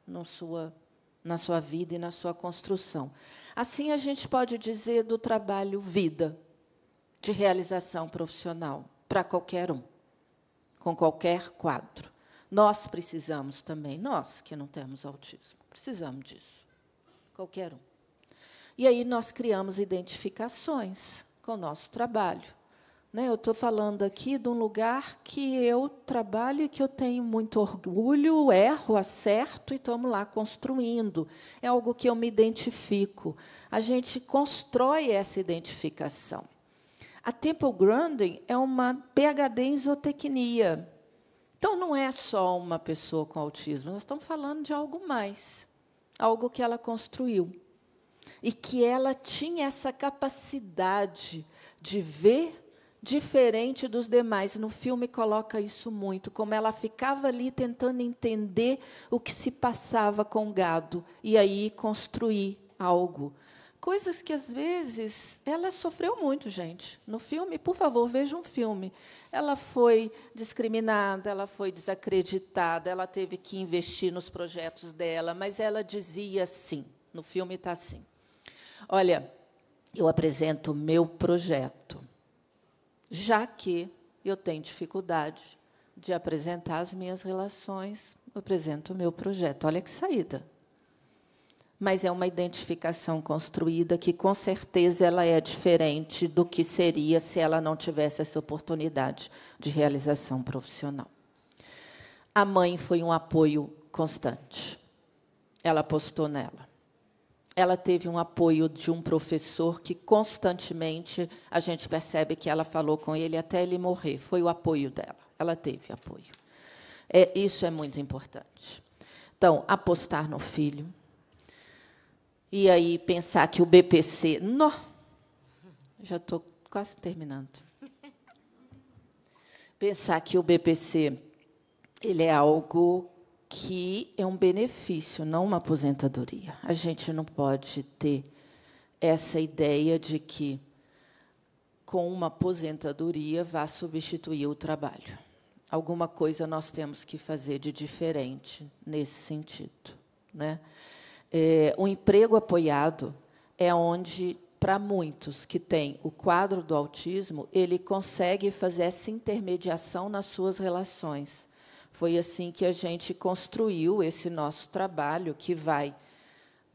na sua na sua vida e na sua construção. Assim, a gente pode dizer do trabalho vida, de realização profissional, para qualquer um, com qualquer quadro. Nós precisamos também, nós que não temos autismo, precisamos disso, qualquer um. E aí nós criamos identificações com o nosso trabalho. Né? Eu estou falando aqui de um lugar que eu trabalho e que eu tenho muito orgulho, erro, acerto e estamos lá construindo. É algo que eu me identifico. A gente constrói essa identificação. A Temple Grandin é uma PhD em zootecnia, Então, não é só uma pessoa com autismo, nós estamos falando de algo mais, algo que ela construiu. E que ela tinha essa capacidade de ver diferente dos demais. No filme coloca isso muito, como ela ficava ali tentando entender o que se passava com o gado e aí construir algo. Coisas que às vezes ela sofreu muito, gente. No filme, por favor, veja um filme. Ela foi discriminada, ela foi desacreditada, ela teve que investir nos projetos dela, mas ela dizia sim. No filme está assim. Olha, eu apresento meu projeto já que eu tenho dificuldade de apresentar as minhas relações, eu apresento o meu projeto. Olha que saída. Mas é uma identificação construída que, com certeza, ela é diferente do que seria se ela não tivesse essa oportunidade de realização profissional. A mãe foi um apoio constante. Ela apostou nela ela teve um apoio de um professor que constantemente a gente percebe que ela falou com ele até ele morrer. Foi o apoio dela. Ela teve apoio. É, isso é muito importante. Então, apostar no filho. E aí pensar que o BPC. não Já estou quase terminando. Pensar que o BPC ele é algo que é um benefício, não uma aposentadoria. A gente não pode ter essa ideia de que com uma aposentadoria vá substituir o trabalho. Alguma coisa nós temos que fazer de diferente nesse sentido, né? É, o emprego apoiado é onde para muitos que têm o quadro do autismo, ele consegue fazer essa intermediação nas suas relações foi assim que a gente construiu esse nosso trabalho, que vai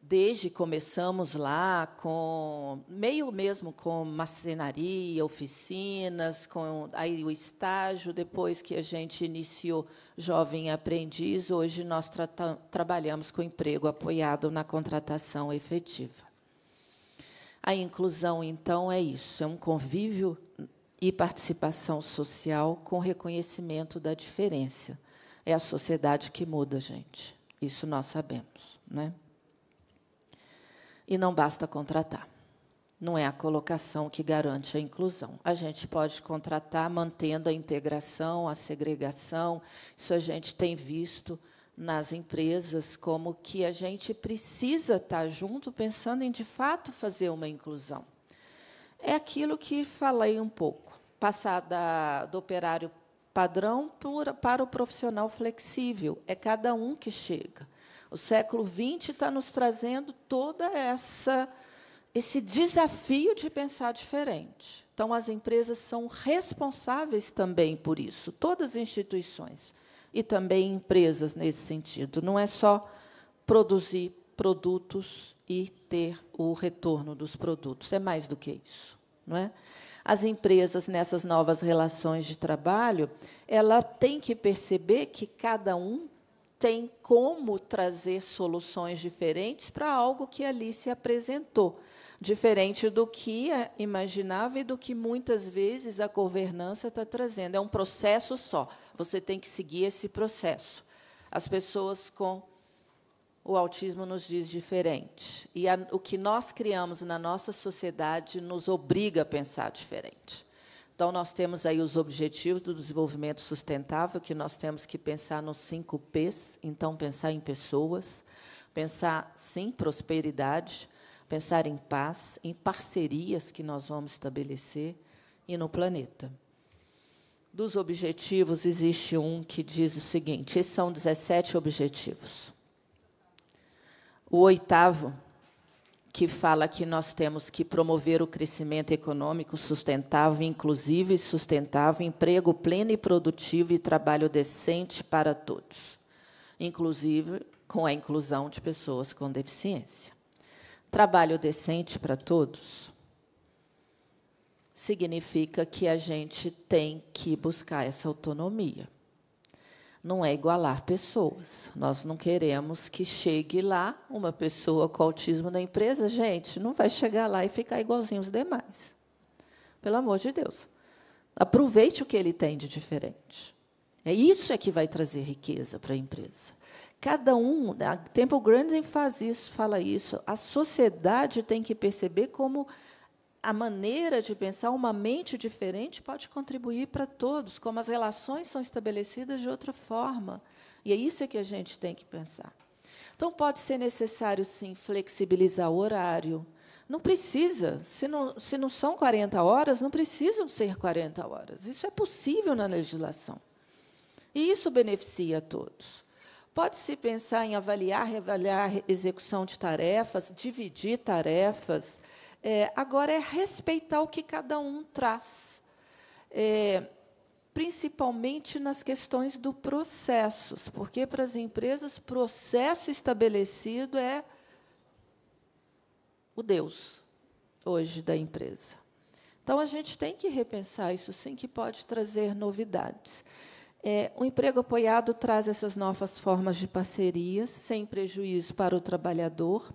desde começamos lá com meio mesmo com macenaria, oficinas, com aí o estágio, depois que a gente iniciou jovem aprendiz, hoje nós tra trabalhamos com emprego apoiado na contratação efetiva. A inclusão então é isso, é um convívio e participação social com reconhecimento da diferença. É a sociedade que muda, gente. Isso nós sabemos, né? E não basta contratar. Não é a colocação que garante a inclusão. A gente pode contratar mantendo a integração, a segregação. Isso a gente tem visto nas empresas como que a gente precisa estar junto pensando em de fato fazer uma inclusão. É aquilo que falei um pouco. Passar da, do operário Padrão para, para o profissional flexível, é cada um que chega. O século XX está nos trazendo toda essa esse desafio de pensar diferente. Então, as empresas são responsáveis também por isso, todas as instituições e também empresas nesse sentido. Não é só produzir produtos e ter o retorno dos produtos, é mais do que isso, não é? As empresas, nessas novas relações de trabalho, ela tem que perceber que cada um tem como trazer soluções diferentes para algo que ali se apresentou, diferente do que é imaginava e do que muitas vezes a governança está trazendo. É um processo só, você tem que seguir esse processo. As pessoas com o autismo nos diz diferente. E a, o que nós criamos na nossa sociedade nos obriga a pensar diferente. Então, nós temos aí os objetivos do desenvolvimento sustentável, que nós temos que pensar nos cinco Ps. Então, pensar em pessoas, pensar, sim, prosperidade, pensar em paz, em parcerias que nós vamos estabelecer e no planeta. Dos objetivos, existe um que diz o seguinte: esses são 17 objetivos. O oitavo, que fala que nós temos que promover o crescimento econômico sustentável, inclusivo e sustentável, emprego pleno e produtivo e trabalho decente para todos, inclusive com a inclusão de pessoas com deficiência. Trabalho decente para todos significa que a gente tem que buscar essa autonomia não é igualar pessoas. Nós não queremos que chegue lá uma pessoa com autismo na empresa, gente, não vai chegar lá e ficar igualzinho os demais. Pelo amor de Deus. Aproveite o que ele tem de diferente. É isso é que vai trazer riqueza para a empresa. Cada um, né, a Temple Grandin faz isso, fala isso. A sociedade tem que perceber como a maneira de pensar, uma mente diferente, pode contribuir para todos, como as relações são estabelecidas de outra forma. E é isso que a gente tem que pensar. Então, pode ser necessário, sim, flexibilizar o horário. Não precisa. Se não, se não são 40 horas, não precisam ser 40 horas. Isso é possível na legislação. E isso beneficia a todos. Pode-se pensar em avaliar, reavaliar execução de tarefas, dividir tarefas, é, agora é respeitar o que cada um traz, é, principalmente nas questões do processos, porque para as empresas processo estabelecido é o Deus hoje da empresa. Então a gente tem que repensar isso sim, que pode trazer novidades. É, o emprego apoiado traz essas novas formas de parceria, sem prejuízo para o trabalhador.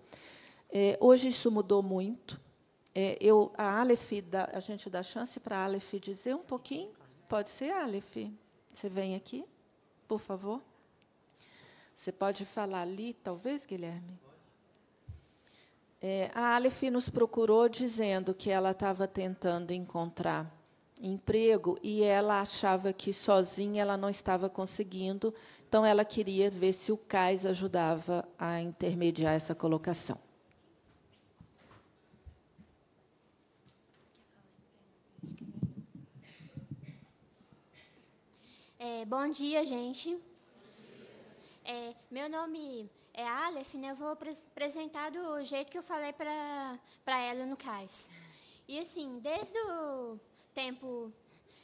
É, hoje isso mudou muito. É, eu, a Aleph, a gente dá chance para a Aleph dizer um pouquinho? Pode ser, Aleph? Você vem aqui, por favor. Você pode falar ali, talvez, Guilherme? É, a Aleph nos procurou dizendo que ela estava tentando encontrar emprego e ela achava que sozinha ela não estava conseguindo, então ela queria ver se o CAIS ajudava a intermediar essa colocação. É, bom dia, gente. Bom dia. É, meu nome é Aleph, né? Eu vou apresentar do jeito que eu falei para ela no CAIS. E, assim, desde o tempo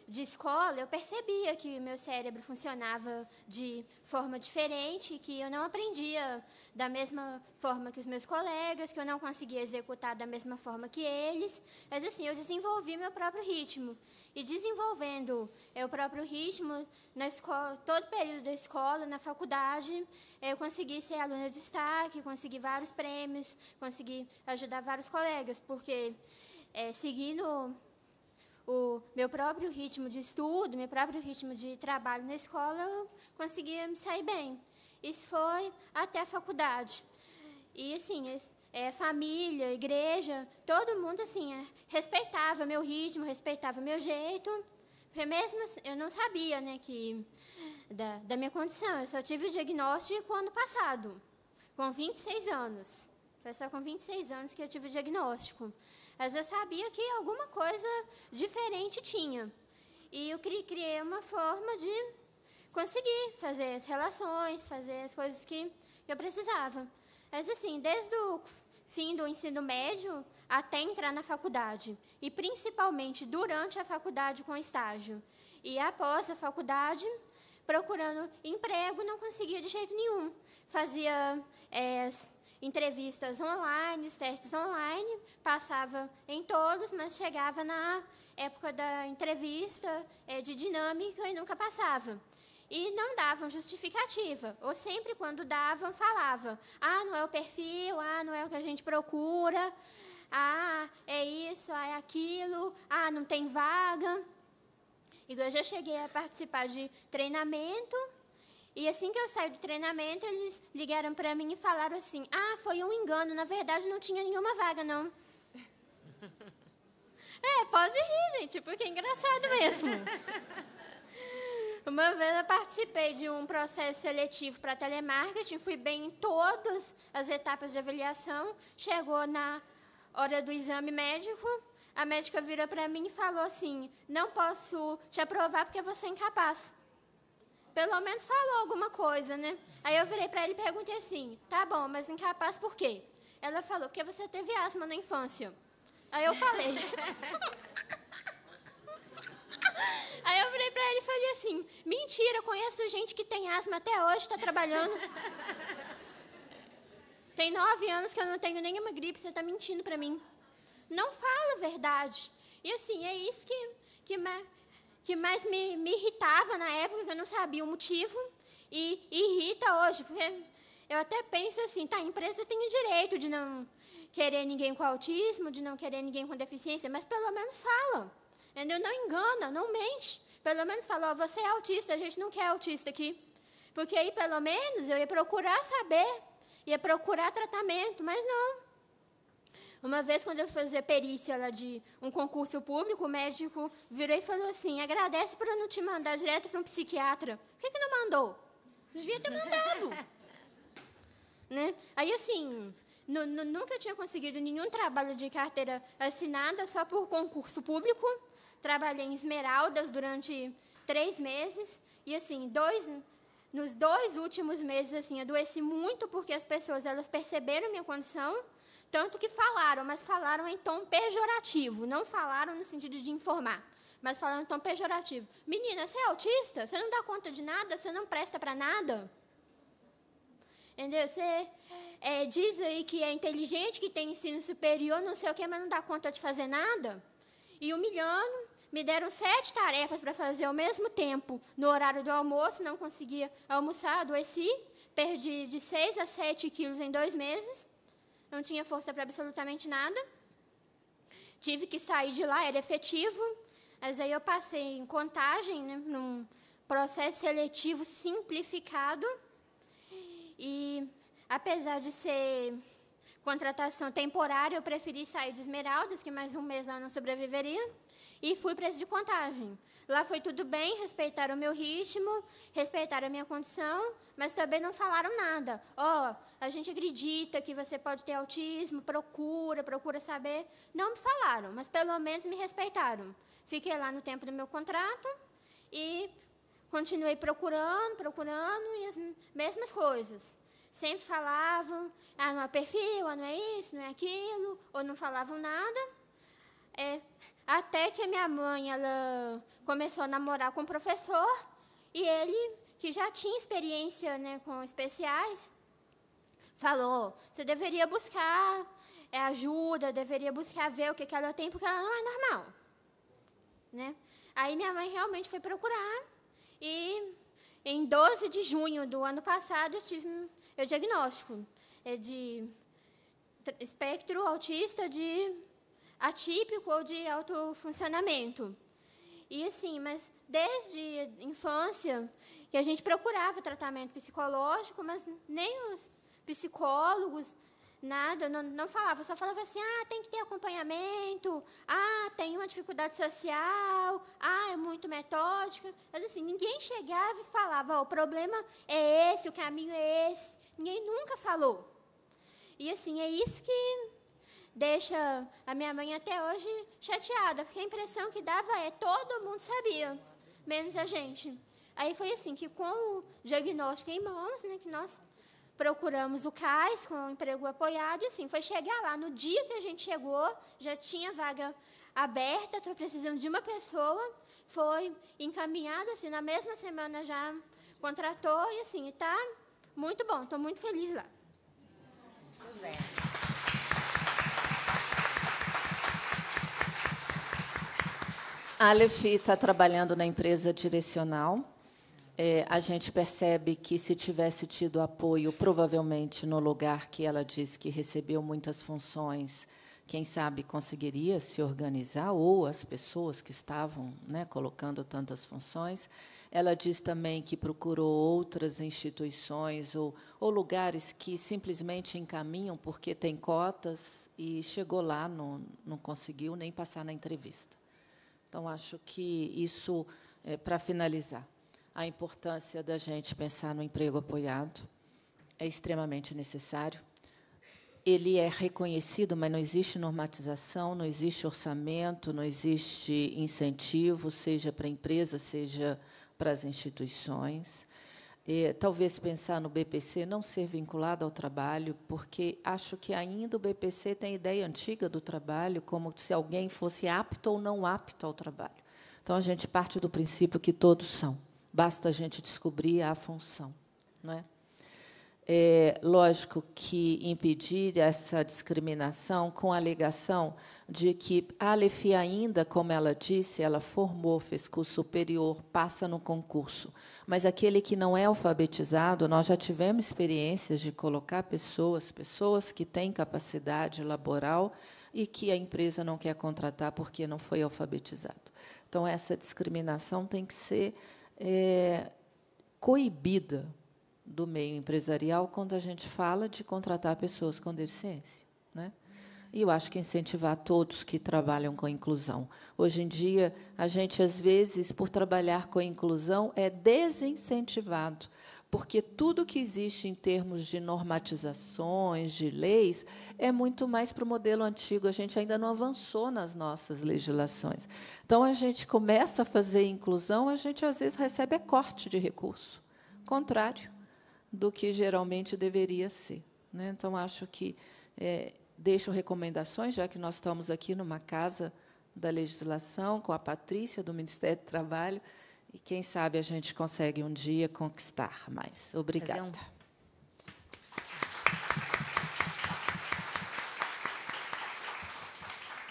de escola, eu percebia que meu cérebro funcionava de forma diferente, que eu não aprendia da mesma forma que os meus colegas, que eu não conseguia executar da mesma forma que eles. Mas, assim, eu desenvolvi meu próprio ritmo e desenvolvendo é, o próprio ritmo na escola, todo o período da escola, na faculdade, é, eu consegui ser aluna de destaque, consegui vários prêmios, consegui ajudar vários colegas, porque é, seguindo o meu próprio ritmo de estudo, meu próprio ritmo de trabalho na escola, eu conseguia me sair bem. Isso foi até a faculdade. E assim, é, família, igreja, todo mundo assim é, respeitava meu ritmo, respeitava meu jeito. Porque mesmo assim, eu não sabia né, que da, da minha condição, eu só tive o diagnóstico ano passado, com 26 anos. Foi só com 26 anos que eu tive o diagnóstico. Mas eu sabia que alguma coisa diferente tinha. E eu criei uma forma de conseguir fazer as relações, fazer as coisas que eu precisava. Mas assim, desde o fim do ensino médio até entrar na faculdade, e principalmente durante a faculdade com estágio. E após a faculdade, procurando emprego, não conseguia de jeito nenhum. Fazia é, entrevistas online, testes online, passava em todos, mas chegava na época da entrevista é, de dinâmica e nunca passava e não davam justificativa, ou sempre quando davam, falavam: ah, não é o perfil, ah, não é o que a gente procura, ah, é isso, ah, é aquilo, ah, não tem vaga. E eu já cheguei a participar de treinamento. E assim que eu saí do treinamento, eles ligaram para mim e falaram assim: "Ah, foi um engano, na verdade não tinha nenhuma vaga não". *laughs* É, pode rir, gente, porque é engraçado mesmo. *laughs* Uma vez eu participei de um processo seletivo para telemarketing, fui bem em todas as etapas de avaliação. Chegou na hora do exame médico, a médica virou para mim e falou assim: Não posso te aprovar porque você é incapaz. Pelo menos falou alguma coisa, né? Aí eu virei para ele e perguntei assim: Tá bom, mas incapaz por quê? Ela falou: Porque você teve asma na infância. Aí eu falei. *laughs* *laughs* Aí eu virei pra ele e falei assim: mentira, eu conheço gente que tem asma até hoje, tá trabalhando. *laughs* Tem nove anos que eu não tenho nenhuma gripe, você tá mentindo pra mim. Não fala a verdade. E assim, é isso que, que, me que mais me, me irritava na época, que eu não sabia o motivo. E, e irrita hoje, porque eu até penso assim, tá, a empresa tem o direito de não querer ninguém com autismo, de não querer ninguém com deficiência, mas pelo menos fala Entendeu? Não engana, não mente. Pelo menos falou, você é autista, a gente não quer autista aqui. Porque aí, pelo menos, eu ia procurar saber, ia procurar tratamento, mas não. Uma vez, quando eu fazia perícia lá de um concurso público, o médico virou e falou assim: agradece por eu não te mandar direto para um psiquiatra. Por que, que não mandou? Devia ter mandado. *laughs* né? Aí, assim, nunca tinha conseguido nenhum trabalho de carteira assinada só por concurso público trabalhei em Esmeraldas durante três meses e assim dois nos dois últimos meses assim adoeci muito porque as pessoas elas perceberam minha condição tanto que falaram, mas falaram em tom pejorativo, não falaram no sentido de informar, mas falaram em tom pejorativo. Menina, você é autista? Você não dá conta de nada? Você não presta para nada? Entendeu? Você é, diz aí que é inteligente, que tem ensino superior, não sei o quê, mas não dá conta de fazer nada? E humilhando, me deram sete tarefas para fazer ao mesmo tempo. No horário do almoço, não conseguia almoçar, adoeci, perdi de seis a sete quilos em dois meses, não tinha força para absolutamente nada. Tive que sair de lá, era efetivo, mas aí eu passei em contagem, né, num processo seletivo simplificado. E, apesar de ser contratação temporária, eu preferi sair de Esmeraldas, que mais um mês lá não sobreviveria e fui para esse de contagem. Lá foi tudo bem, respeitaram o meu ritmo, respeitaram a minha condição, mas também não falaram nada. Ó, oh, a gente acredita que você pode ter autismo, procura, procura saber. Não me falaram, mas pelo menos me respeitaram. Fiquei lá no tempo do meu contrato e continuei procurando, procurando e as mesmas coisas. Sempre falavam, ah, não é perfil, ah, não é isso, não é aquilo, ou não falavam nada. É, até que a minha mãe ela começou a namorar com o professor e ele, que já tinha experiência né, com especiais, falou: você deveria buscar é, ajuda, deveria buscar ver o que, que ela tem, porque ela não é normal. Né? Aí minha mãe realmente foi procurar e em 12 de junho do ano passado eu tive o diagnóstico é de espectro autista de atípico ou de autofuncionamento. E assim, mas desde a infância que a gente procurava tratamento psicológico, mas nem os psicólogos, nada, não, não falava, só falava assim, ah, tem que ter acompanhamento, ah, tem uma dificuldade social, ah, é muito metódica. Mas assim, ninguém chegava e falava, oh, o problema é esse, o caminho é esse. Ninguém nunca falou. E assim, é isso que deixa a minha mãe até hoje chateada, porque a impressão que dava é todo mundo sabia, menos a gente. Aí foi assim que com o diagnóstico em mãos, né, que nós procuramos o CAIS com o emprego apoiado, e assim, foi chegar lá no dia que a gente chegou, já tinha vaga aberta, estou precisando de uma pessoa, foi encaminhada, assim, na mesma semana já contratou, e assim, está muito bom, estou muito feliz lá. Muito bem. A Aleph está trabalhando na empresa direcional. É, a gente percebe que, se tivesse tido apoio, provavelmente no lugar que ela diz que recebeu muitas funções, quem sabe conseguiria se organizar, ou as pessoas que estavam né, colocando tantas funções. Ela diz também que procurou outras instituições ou, ou lugares que simplesmente encaminham porque tem cotas e chegou lá, não, não conseguiu nem passar na entrevista. Então, acho que isso, é, para finalizar, a importância da gente pensar no emprego apoiado é extremamente necessário. Ele é reconhecido, mas não existe normatização, não existe orçamento, não existe incentivo, seja para a empresa, seja para as instituições. É, talvez pensar no BPC não ser vinculado ao trabalho, porque acho que ainda o BPC tem a ideia antiga do trabalho, como se alguém fosse apto ou não apto ao trabalho. Então, a gente parte do princípio que todos são. Basta a gente descobrir a função. Não é? É, lógico que impedir essa discriminação com a alegação de que a Aleph ainda, como ela disse, ela formou, fez curso superior, passa no concurso. Mas aquele que não é alfabetizado, nós já tivemos experiências de colocar pessoas, pessoas que têm capacidade laboral e que a empresa não quer contratar porque não foi alfabetizado. Então, essa discriminação tem que ser é, coibida, do meio empresarial quando a gente fala de contratar pessoas com deficiência. Né? E eu acho que incentivar todos que trabalham com inclusão. Hoje em dia, a gente, às vezes, por trabalhar com inclusão, é desincentivado, porque tudo que existe em termos de normatizações, de leis, é muito mais para o modelo antigo. A gente ainda não avançou nas nossas legislações. Então, a gente começa a fazer inclusão, a gente, às vezes, recebe é corte de recurso. Contrário do que geralmente deveria ser. Né? Então, acho que é, deixo recomendações, já que nós estamos aqui numa casa da legislação, com a Patrícia, do Ministério do Trabalho, e quem sabe a gente consegue um dia conquistar mais. Obrigada.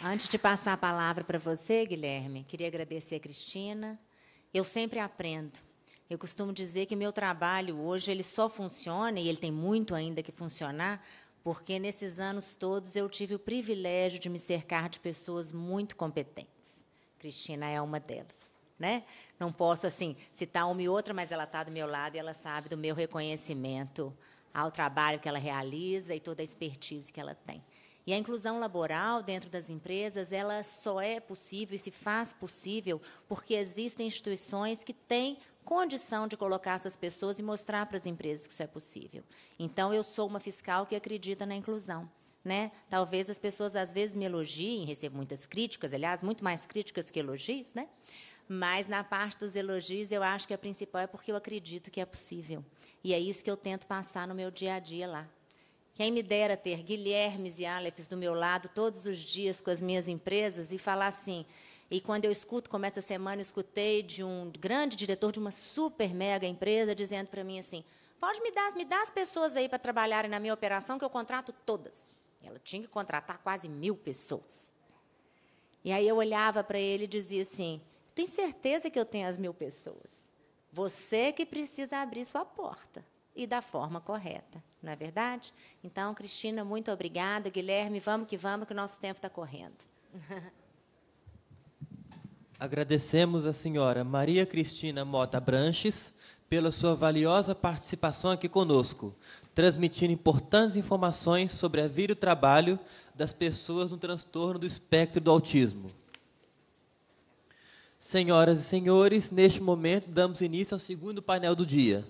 Antes de passar a palavra para você, Guilherme, queria agradecer a Cristina. Eu sempre aprendo eu costumo dizer que meu trabalho hoje ele só funciona e ele tem muito ainda que funcionar, porque nesses anos todos eu tive o privilégio de me cercar de pessoas muito competentes. Cristina é uma delas, né? Não posso assim citar uma e outra, mas ela está do meu lado e ela sabe do meu reconhecimento ao trabalho que ela realiza e toda a expertise que ela tem. E a inclusão laboral dentro das empresas, ela só é possível e se faz possível porque existem instituições que têm condição de colocar essas pessoas e mostrar para as empresas que isso é possível. Então, eu sou uma fiscal que acredita na inclusão. Né? Talvez as pessoas às vezes me elogiem, recebo muitas críticas, aliás, muito mais críticas que elogios, né? Mas na parte dos elogios, eu acho que a principal é porque eu acredito que é possível. E é isso que eu tento passar no meu dia a dia lá. Quem me dera ter Guilhermes e Alephs do meu lado todos os dias com as minhas empresas e falar assim: e quando eu escuto, começa a semana eu escutei de um grande diretor de uma super mega empresa dizendo para mim assim: pode me dar, me dar as pessoas aí para trabalharem na minha operação que eu contrato todas. Ela tinha que contratar quase mil pessoas. E aí eu olhava para ele e dizia assim: tenho certeza que eu tenho as mil pessoas. Você que precisa abrir sua porta e da forma correta, não é verdade? Então, Cristina, muito obrigada. Guilherme, vamos que vamos, que o nosso tempo está correndo. *laughs* Agradecemos a senhora Maria Cristina Mota Branches pela sua valiosa participação aqui conosco, transmitindo importantes informações sobre a vida e o trabalho das pessoas no transtorno do espectro do autismo. Senhoras e senhores, neste momento damos início ao segundo painel do dia.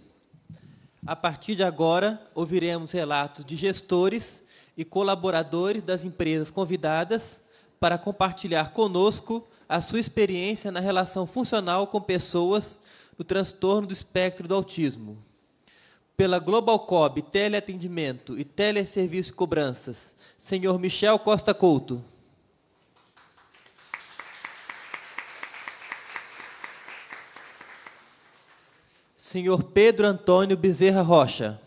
A partir de agora, ouviremos relatos de gestores e colaboradores das empresas convidadas para compartilhar conosco a sua experiência na relação funcional com pessoas do transtorno do espectro do autismo. Pela Globalcob Teleatendimento e Teleserviço Cobranças, senhor Michel Costa Couto. Senhor Pedro Antônio Bezerra Rocha.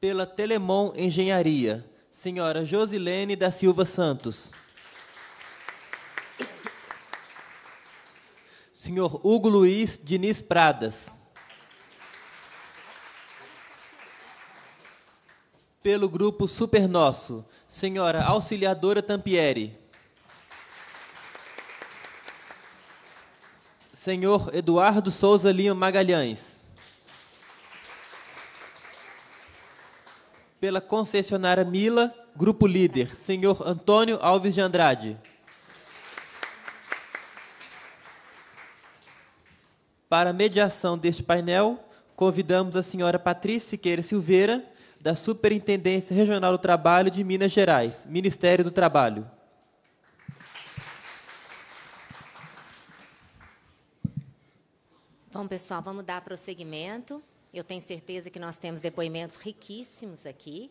Pela Telemon Engenharia, Senhora Josilene da Silva Santos. Senhor Hugo Luiz Diniz Pradas. Pelo grupo Super Nosso, Senhora Auxiliadora Tampieri. Senhor Eduardo Souza Lima Magalhães. pela concessionária Mila, Grupo Líder, senhor Antônio Alves de Andrade. Para a mediação deste painel, convidamos a senhora Patrícia Siqueira Silveira, da Superintendência Regional do Trabalho de Minas Gerais, Ministério do Trabalho. Bom, pessoal, vamos dar prosseguimento. Eu tenho certeza que nós temos depoimentos riquíssimos aqui,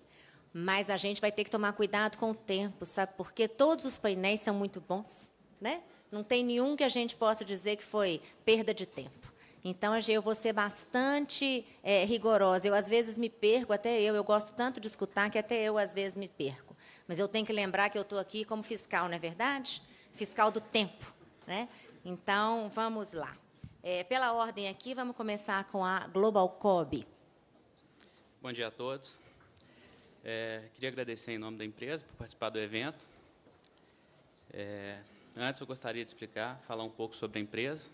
mas a gente vai ter que tomar cuidado com o tempo, sabe? Porque todos os painéis são muito bons, né? Não tem nenhum que a gente possa dizer que foi perda de tempo. Então, eu vou ser bastante é, rigorosa. Eu, às vezes, me perco, até eu. Eu gosto tanto de escutar que até eu, às vezes, me perco. Mas eu tenho que lembrar que eu estou aqui como fiscal, não é verdade? Fiscal do tempo. Né? Então, vamos lá. É, pela ordem aqui, vamos começar com a Global Cob. Bom dia a todos. É, queria agradecer em nome da empresa por participar do evento. É, antes, eu gostaria de explicar, falar um pouco sobre a empresa.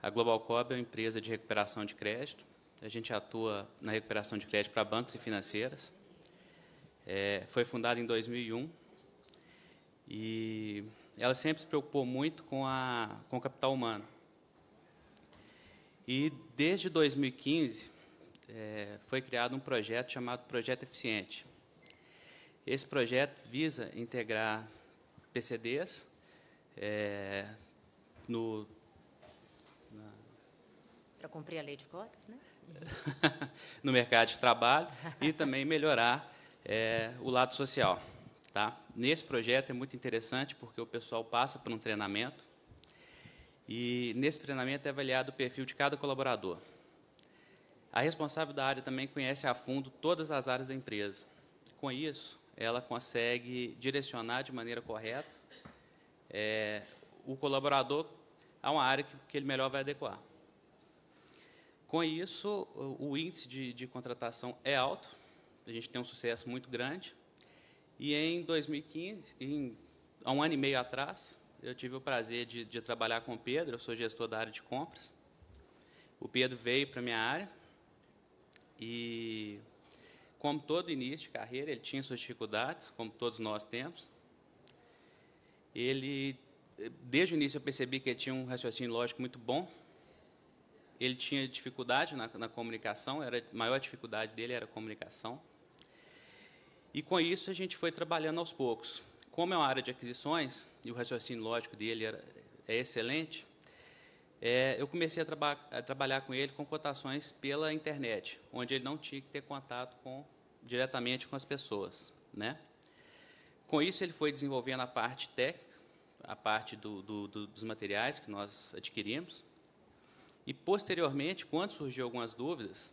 A Global Cob é uma empresa de recuperação de crédito. A gente atua na recuperação de crédito para bancos e financeiras. É, foi fundada em 2001 e ela sempre se preocupou muito com, a, com o capital humano. E desde 2015 é, foi criado um projeto chamado Projeto Eficiente. Esse projeto visa integrar PCDs é, no para cumprir a lei de cotas, né? *laughs* no mercado de trabalho e também melhorar é, o lado social, tá? Nesse projeto é muito interessante porque o pessoal passa por um treinamento e nesse treinamento é avaliado o perfil de cada colaborador. A responsável da área também conhece a fundo todas as áreas da empresa. Com isso, ela consegue direcionar de maneira correta é, o colaborador a uma área que, que ele melhor vai adequar. Com isso, o índice de, de, contratação é alto, a gente tem um sucesso muito grande. E em 2015, em, há um ano e meio atrás, eu tive o prazer de, de trabalhar com o Pedro, eu sou gestor da área de compras. O Pedro veio para a minha área e, como todo início de carreira, ele tinha suas dificuldades, como todos nós temos. Ele, desde o início, eu percebi que ele tinha um raciocínio lógico muito bom. Ele tinha dificuldade na, na comunicação, era, a maior dificuldade dele era a comunicação. E com isso a gente foi trabalhando aos poucos como é uma área de aquisições, e o raciocínio lógico dele era, é excelente, é, eu comecei a, traba a, trabalhar com ele com cotações pela internet, onde ele não tinha que ter contato com, diretamente com as pessoas. Né? Com isso, ele foi desenvolvendo a parte técnica, a parte do, do, do, dos materiais que nós adquirimos. E, posteriormente, quando surgiu algumas dúvidas,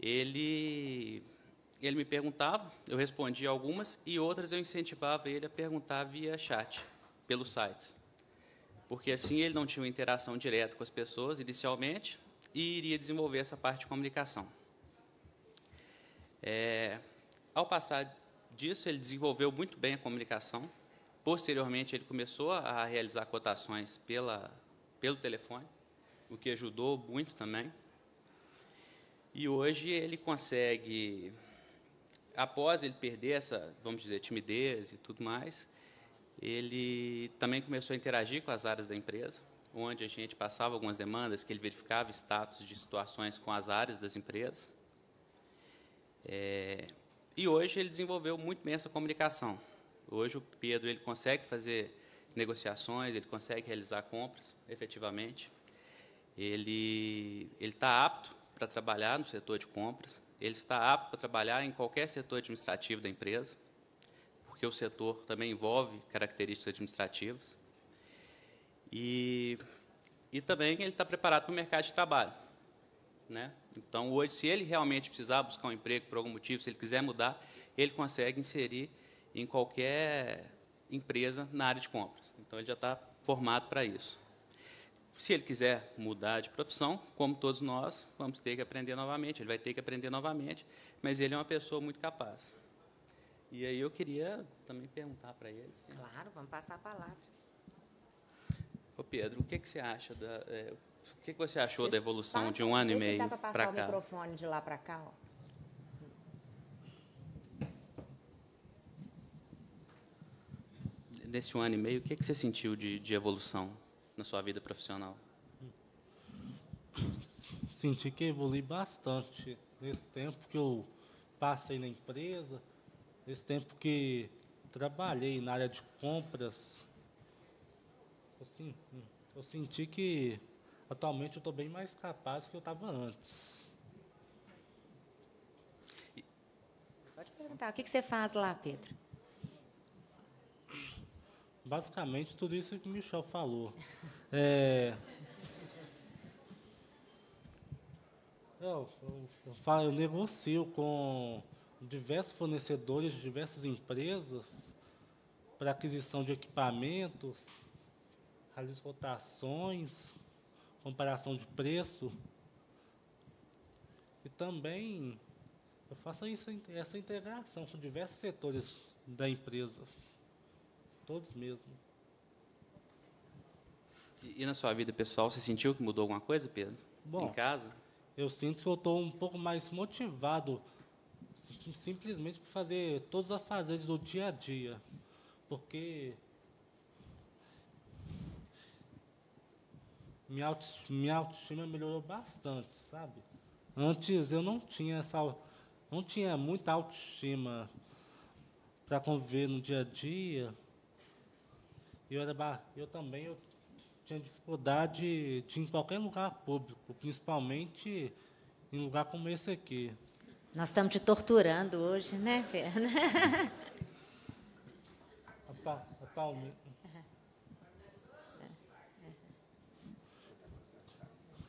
ele ele me perguntava, eu respondia algumas, e outras eu incentivava ele a perguntar via chat, pelos sites. Porque assim ele não tinha uma interação direta com as pessoas inicialmente e iria desenvolver essa parte de comunicação. É, ao passar disso, ele desenvolveu muito bem a comunicação. Posteriormente, ele começou a realizar cotações pela, pelo telefone, o que ajudou muito também. E hoje ele consegue após ele perder essa, vamos dizer, timidez e tudo mais, ele também começou a interagir com as áreas da empresa, onde a gente passava algumas demandas, que ele verificava status de situações com as áreas das empresas. É, e hoje ele desenvolveu muito bem essa comunicação. Hoje o Pedro ele consegue fazer negociações, ele consegue realizar compras, efetivamente. Ele ele está apto para trabalhar no setor de compras ele está apto para trabalhar em qualquer setor administrativo da empresa, porque o setor também envolve características administrativas. E, e também ele está preparado para o mercado de trabalho. Né? Então, hoje, se ele realmente precisar buscar um emprego por algum motivo, se ele quiser mudar, ele consegue inserir em qualquer empresa na área de compras. Então, ele já está formado para isso. Se ele quiser mudar de profissão, como todos nós, vamos ter que aprender novamente. Ele vai ter que aprender novamente, mas ele é uma pessoa muito capaz. E aí eu queria também perguntar para eles. Assim. Claro, vamos passar a palavra. Ô Pedro, o que, que você acha da, é, o que, que você achou da evolução de um ano e meio para cá? passar o microfone de lá para cá, ó. um ano e meio, o que, que você sentiu de, de evolução? na sua vida profissional? Senti que evolui bastante nesse tempo que eu passei na empresa, nesse tempo que trabalhei na área de compras. Assim, eu senti que atualmente eu estou bem mais capaz que eu estava antes. Pode perguntar, o que, que você faz lá, Pedro? Basicamente, tudo isso que o Michel falou. *laughs* É... Eu, eu, eu, falo, eu negocio com diversos fornecedores de diversas empresas para aquisição de equipamentos, realizo cotações, comparação de preço. E também eu faço isso, essa integração com diversos setores da empresas todos mesmo. E, e na sua vida pessoal, você sentiu que mudou alguma coisa, Pedro? Bom, em casa? Eu sinto que eu estou um pouco mais motivado simplesmente para fazer todos os afazeres do dia a dia. Porque minha, minha autoestima melhorou bastante, sabe? Antes eu não tinha essa, não tinha muita autoestima para conviver no dia a dia eu, era, eu também eu tinha dificuldade de ir em qualquer lugar público, principalmente em lugar como esse aqui. Nós estamos te torturando hoje, né, Fernanda? *laughs*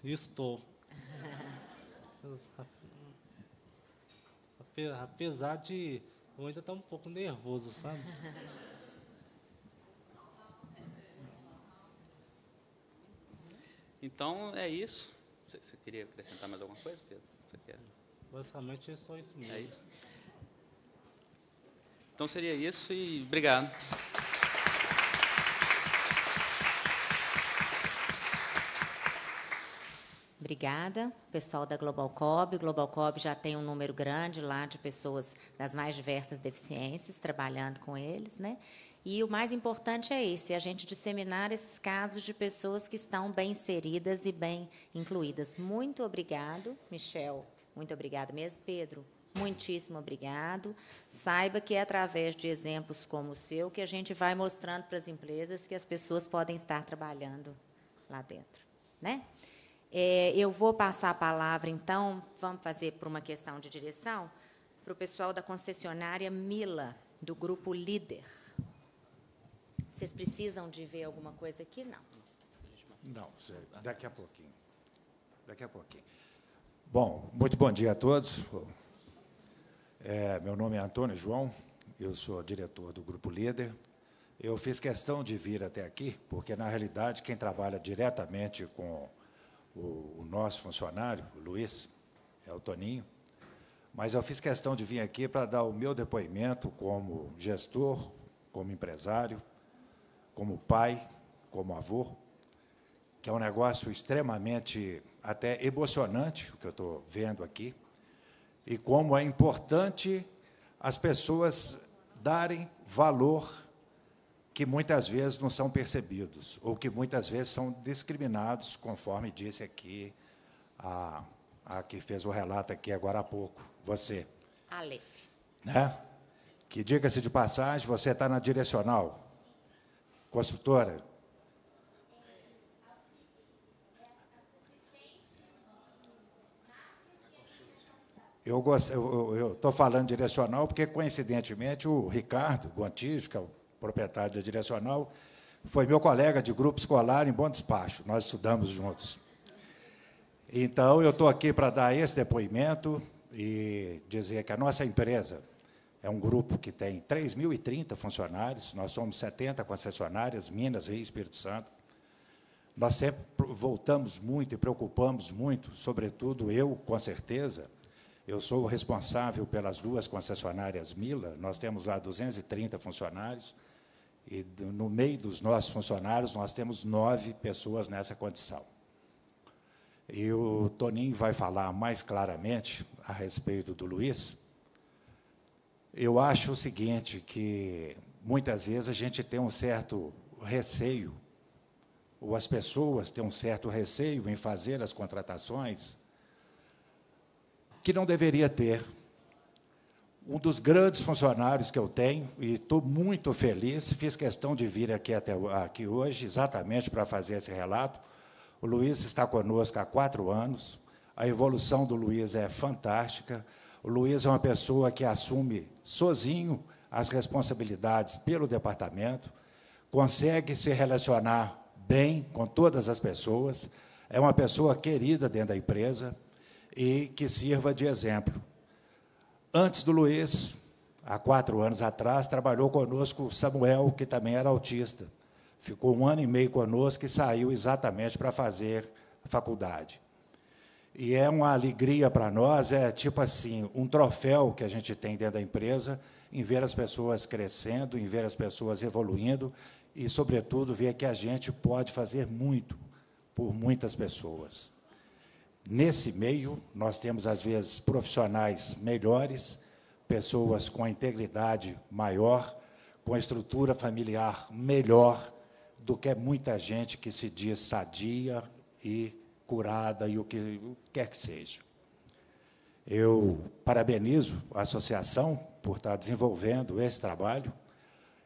Estou. *laughs* Apesar de eu ainda estar um pouco nervoso, sabe? Então, é isso. Você, queria acrescentar mais alguma coisa, Pedro? Você quer? Basicamente, é só isso mesmo. É isso. Então, seria isso e obrigado. Obrigada, pessoal da Global Cob. Global Cob já tem um número grande lá de pessoas das mais diversas deficiências trabalhando com eles, né? E o mais importante é esse, a gente disseminar esses casos de pessoas que estão bem inseridas e bem incluídas. Muito obrigado, Michel. Muito obrigado mesmo, Pedro. Muitíssimo obrigado. Saiba que é através de exemplos como o seu que a gente vai mostrando para as empresas que as pessoas podem estar trabalhando lá dentro, né? É, eu vou passar a palavra, então, vamos fazer por uma questão de direção, para o pessoal da concessionária Mila, do grupo Líder. Vocês precisam de ver alguma coisa aqui? Não. Não, tá. daqui a pouquinho. Daqui a pouquinho. Bom, muito bom dia a todos. É, meu nome é Antônio João, eu sou diretor do Grupo Líder. Eu fiz questão de vir até aqui, porque, na realidade, quem trabalha diretamente com o, o nosso funcionário, o Luiz, é o Toninho, mas eu fiz questão de vir aqui para dar o meu depoimento como gestor, como empresário, como pai, como avô, que é um negócio extremamente até emocionante o que eu estou vendo aqui, e como é importante as pessoas darem valor que muitas vezes não são percebidos ou que muitas vezes são discriminados, conforme disse aqui a, a que fez o relato aqui agora há pouco, você. Aleph. Né? Que diga-se de passagem, você está na direcional construtora. Eu estou falando direcional porque, coincidentemente, o Ricardo Gontijo, que é o proprietário da direcional, foi meu colega de grupo escolar em Bom Despacho. Nós estudamos juntos. Então, eu estou aqui para dar esse depoimento e dizer que a nossa empresa, é um grupo que tem 3.030 funcionários, nós somos 70 concessionárias, Minas, Rio e Espírito Santo. Nós sempre voltamos muito e preocupamos muito, sobretudo eu, com certeza. Eu sou o responsável pelas duas concessionárias Mila, nós temos lá 230 funcionários, e no meio dos nossos funcionários nós temos nove pessoas nessa condição. E o Toninho vai falar mais claramente a respeito do Luiz, eu acho o seguinte, que muitas vezes a gente tem um certo receio, ou as pessoas têm um certo receio em fazer as contratações que não deveria ter. Um dos grandes funcionários que eu tenho, e estou muito feliz, fiz questão de vir aqui, até, aqui hoje exatamente para fazer esse relato. O Luiz está conosco há quatro anos, a evolução do Luiz é fantástica. O Luiz é uma pessoa que assume sozinho as responsabilidades pelo departamento, consegue se relacionar bem com todas as pessoas, é uma pessoa querida dentro da empresa e que sirva de exemplo. Antes do Luiz, há quatro anos atrás, trabalhou conosco o Samuel, que também era autista. Ficou um ano e meio conosco e saiu exatamente para fazer faculdade. E é uma alegria para nós, é tipo assim, um troféu que a gente tem dentro da empresa em ver as pessoas crescendo, em ver as pessoas evoluindo e, sobretudo, ver que a gente pode fazer muito por muitas pessoas. Nesse meio, nós temos, às vezes, profissionais melhores, pessoas com a integridade maior, com a estrutura familiar melhor do que muita gente que se diz sadia e curada e o que quer que seja. Eu parabenizo a associação por estar desenvolvendo esse trabalho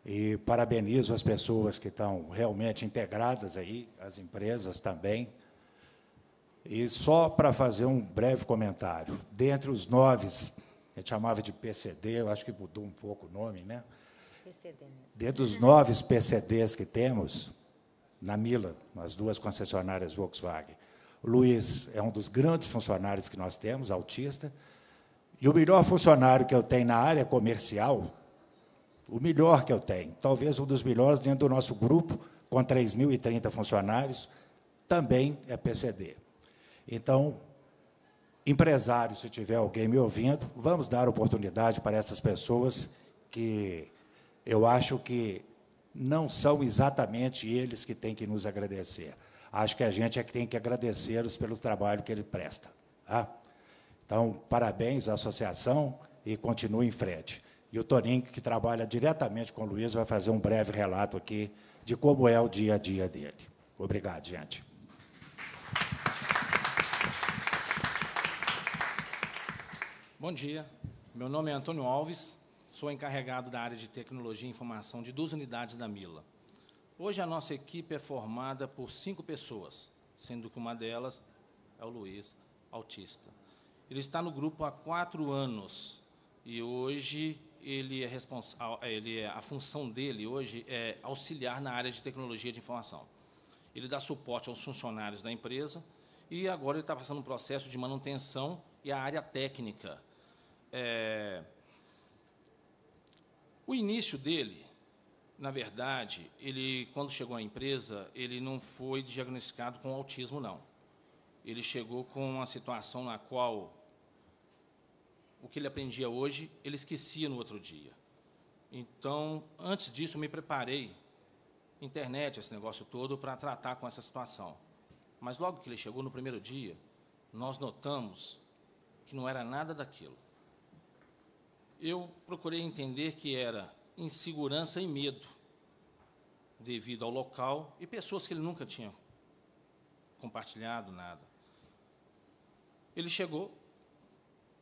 e parabenizo as pessoas que estão realmente integradas aí, as empresas também. E só para fazer um breve comentário, dentre os nove, a gente chamava de PCD, eu acho que mudou um pouco o nome, né? Dentro dos nove PCDs que temos, na Mila, as duas concessionárias Volkswagen, Luiz é um dos grandes funcionários que nós temos, autista. E o melhor funcionário que eu tenho na área comercial, o melhor que eu tenho, talvez um dos melhores dentro do nosso grupo, com 3.030 funcionários, também é PCD. Então, empresário, se tiver alguém me ouvindo, vamos dar oportunidade para essas pessoas que eu acho que não são exatamente eles que têm que nos agradecer. Acho que a gente é que tem que agradecê-los pelo trabalho que ele presta. Tá? Então, parabéns à associação e continue em frente. E o Toninho, que trabalha diretamente com o Luiz, vai fazer um breve relato aqui de como é o dia a dia dele. Obrigado, gente. Bom dia. Meu nome é Antônio Alves, sou encarregado da área de tecnologia e informação de duas unidades da Mila. Hoje a nossa equipe é formada por cinco pessoas, sendo que uma delas é o Luiz, autista. Ele está no grupo há quatro anos e hoje ele é responsável, é, a função dele hoje é auxiliar na área de tecnologia de informação. Ele dá suporte aos funcionários da empresa e agora ele está passando um processo de manutenção e a área técnica. É... O início dele na verdade, ele quando chegou à empresa, ele não foi diagnosticado com autismo não. Ele chegou com uma situação na qual o que ele aprendia hoje, ele esquecia no outro dia. Então, antes disso, eu me preparei, internet, esse negócio todo, para tratar com essa situação. Mas logo que ele chegou no primeiro dia, nós notamos que não era nada daquilo. Eu procurei entender que era insegurança e medo devido ao local e pessoas que ele nunca tinha compartilhado nada. Ele chegou,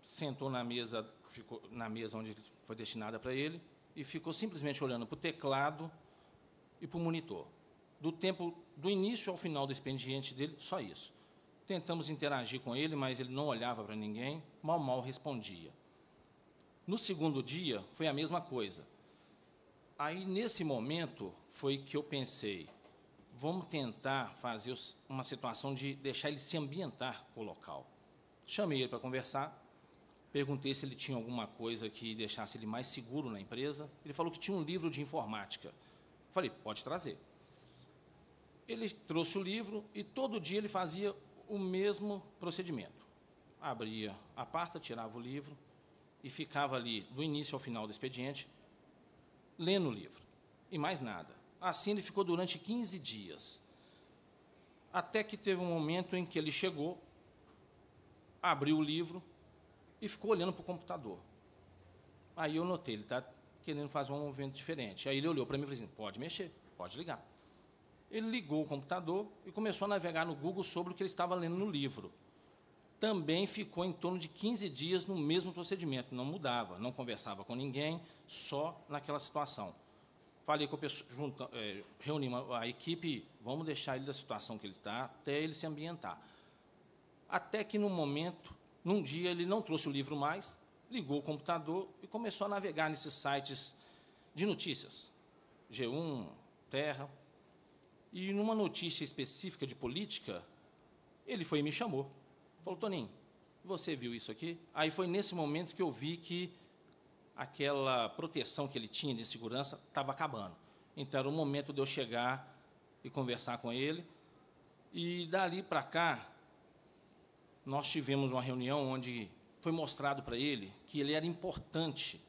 sentou na mesa, ficou na mesa onde foi destinada para ele e ficou simplesmente olhando para o teclado e para o monitor. Do tempo do início ao final do expediente dele, só isso. Tentamos interagir com ele, mas ele não olhava para ninguém, mal mal respondia. No segundo dia foi a mesma coisa. Aí, nesse momento, foi que eu pensei: vamos tentar fazer uma situação de deixar ele se ambientar com o local. Chamei ele para conversar, perguntei se ele tinha alguma coisa que deixasse ele mais seguro na empresa. Ele falou que tinha um livro de informática. Falei: pode trazer. Ele trouxe o livro e todo dia ele fazia o mesmo procedimento. Abria a pasta, tirava o livro e ficava ali do início ao final do expediente lendo o livro e mais nada. Assim ele ficou durante 15 dias. Até que teve um momento em que ele chegou, abriu o livro e ficou olhando para o computador. Aí eu notei, ele está querendo fazer um movimento diferente. Aí ele olhou para mim e falou assim: pode mexer, pode ligar. Ele ligou o computador e começou a navegar no Google sobre o que ele estava lendo no livro também ficou em torno de 15 dias no mesmo procedimento, não mudava, não conversava com ninguém, só naquela situação. Falei com o pessoal, junta, é, a equipe, vamos deixar ele da situação que ele está, até ele se ambientar. Até que, num momento, num dia, ele não trouxe o livro mais, ligou o computador e começou a navegar nesses sites de notícias, G1, Terra. E, numa notícia específica de política, ele foi e me chamou. Falou, Toninho, você viu isso aqui? Aí foi nesse momento que eu vi que aquela proteção que ele tinha de segurança estava acabando. Então era o momento de eu chegar e conversar com ele. E dali para cá, nós tivemos uma reunião onde foi mostrado para ele que ele era importante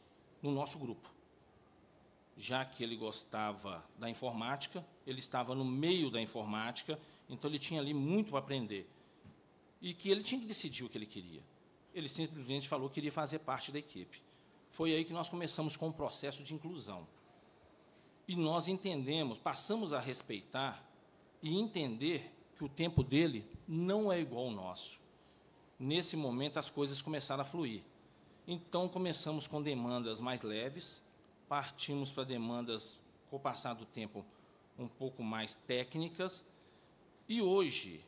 no nosso grupo. Já que ele gostava da informática, ele estava no meio da informática, então ele tinha ali muito para aprender e que ele tinha que decidir o que ele queria. Ele simplesmente falou que queria fazer parte da equipe. Foi aí que nós começamos com o processo de inclusão. E nós entendemos, passamos a respeitar e entender que o tempo dele não é igual ao nosso. Nesse momento, as coisas começaram a fluir. Então, começamos com demandas mais leves, partimos para demandas, com o passar do tempo, um pouco mais técnicas. E hoje,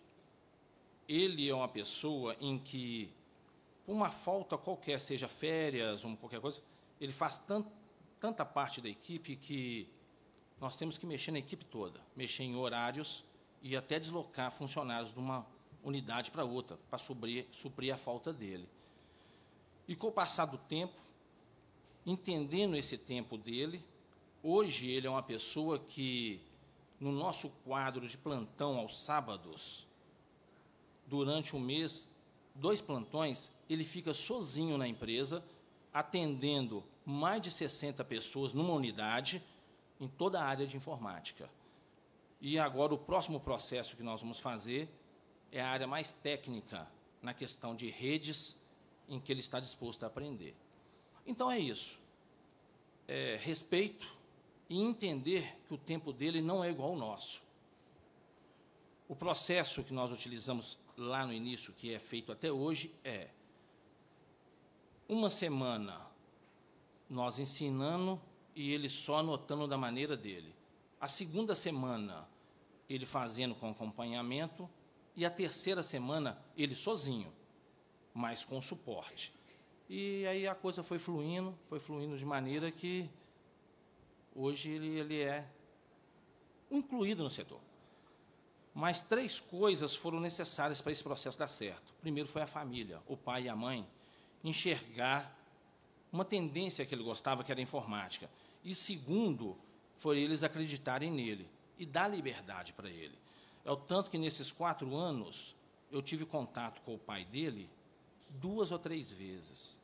ele é uma pessoa em que, por uma falta qualquer, seja férias ou qualquer coisa, ele faz tant, tanta parte da equipe que nós temos que mexer na equipe toda, mexer em horários e até deslocar funcionários de uma unidade para outra, para suprir, suprir a falta dele. E com o passar do tempo, entendendo esse tempo dele, hoje ele é uma pessoa que, no nosso quadro de plantão aos sábados, durante o um mês, dois plantões, ele fica sozinho na empresa, atendendo mais de 60 pessoas numa unidade, em toda a área de informática. E agora o próximo processo que nós vamos fazer é a área mais técnica, na questão de redes, em que ele está disposto a aprender. Então é isso. É, respeito e entender que o tempo dele não é igual ao nosso. O processo que nós utilizamos lá no início, que é feito até hoje, é uma semana nós ensinando e ele só anotando da maneira dele. A segunda semana ele fazendo com acompanhamento e a terceira semana ele sozinho, mas com suporte. E aí a coisa foi fluindo, foi fluindo de maneira que hoje ele, ele é incluído no setor. Mas três coisas foram necessárias para esse processo dar certo. Primeiro foi a família, o pai e a mãe, enxergar uma tendência que ele gostava, que era a informática. E segundo, foi eles acreditarem nele e dar liberdade para ele. É o tanto que nesses quatro anos eu tive contato com o pai dele duas ou três vezes.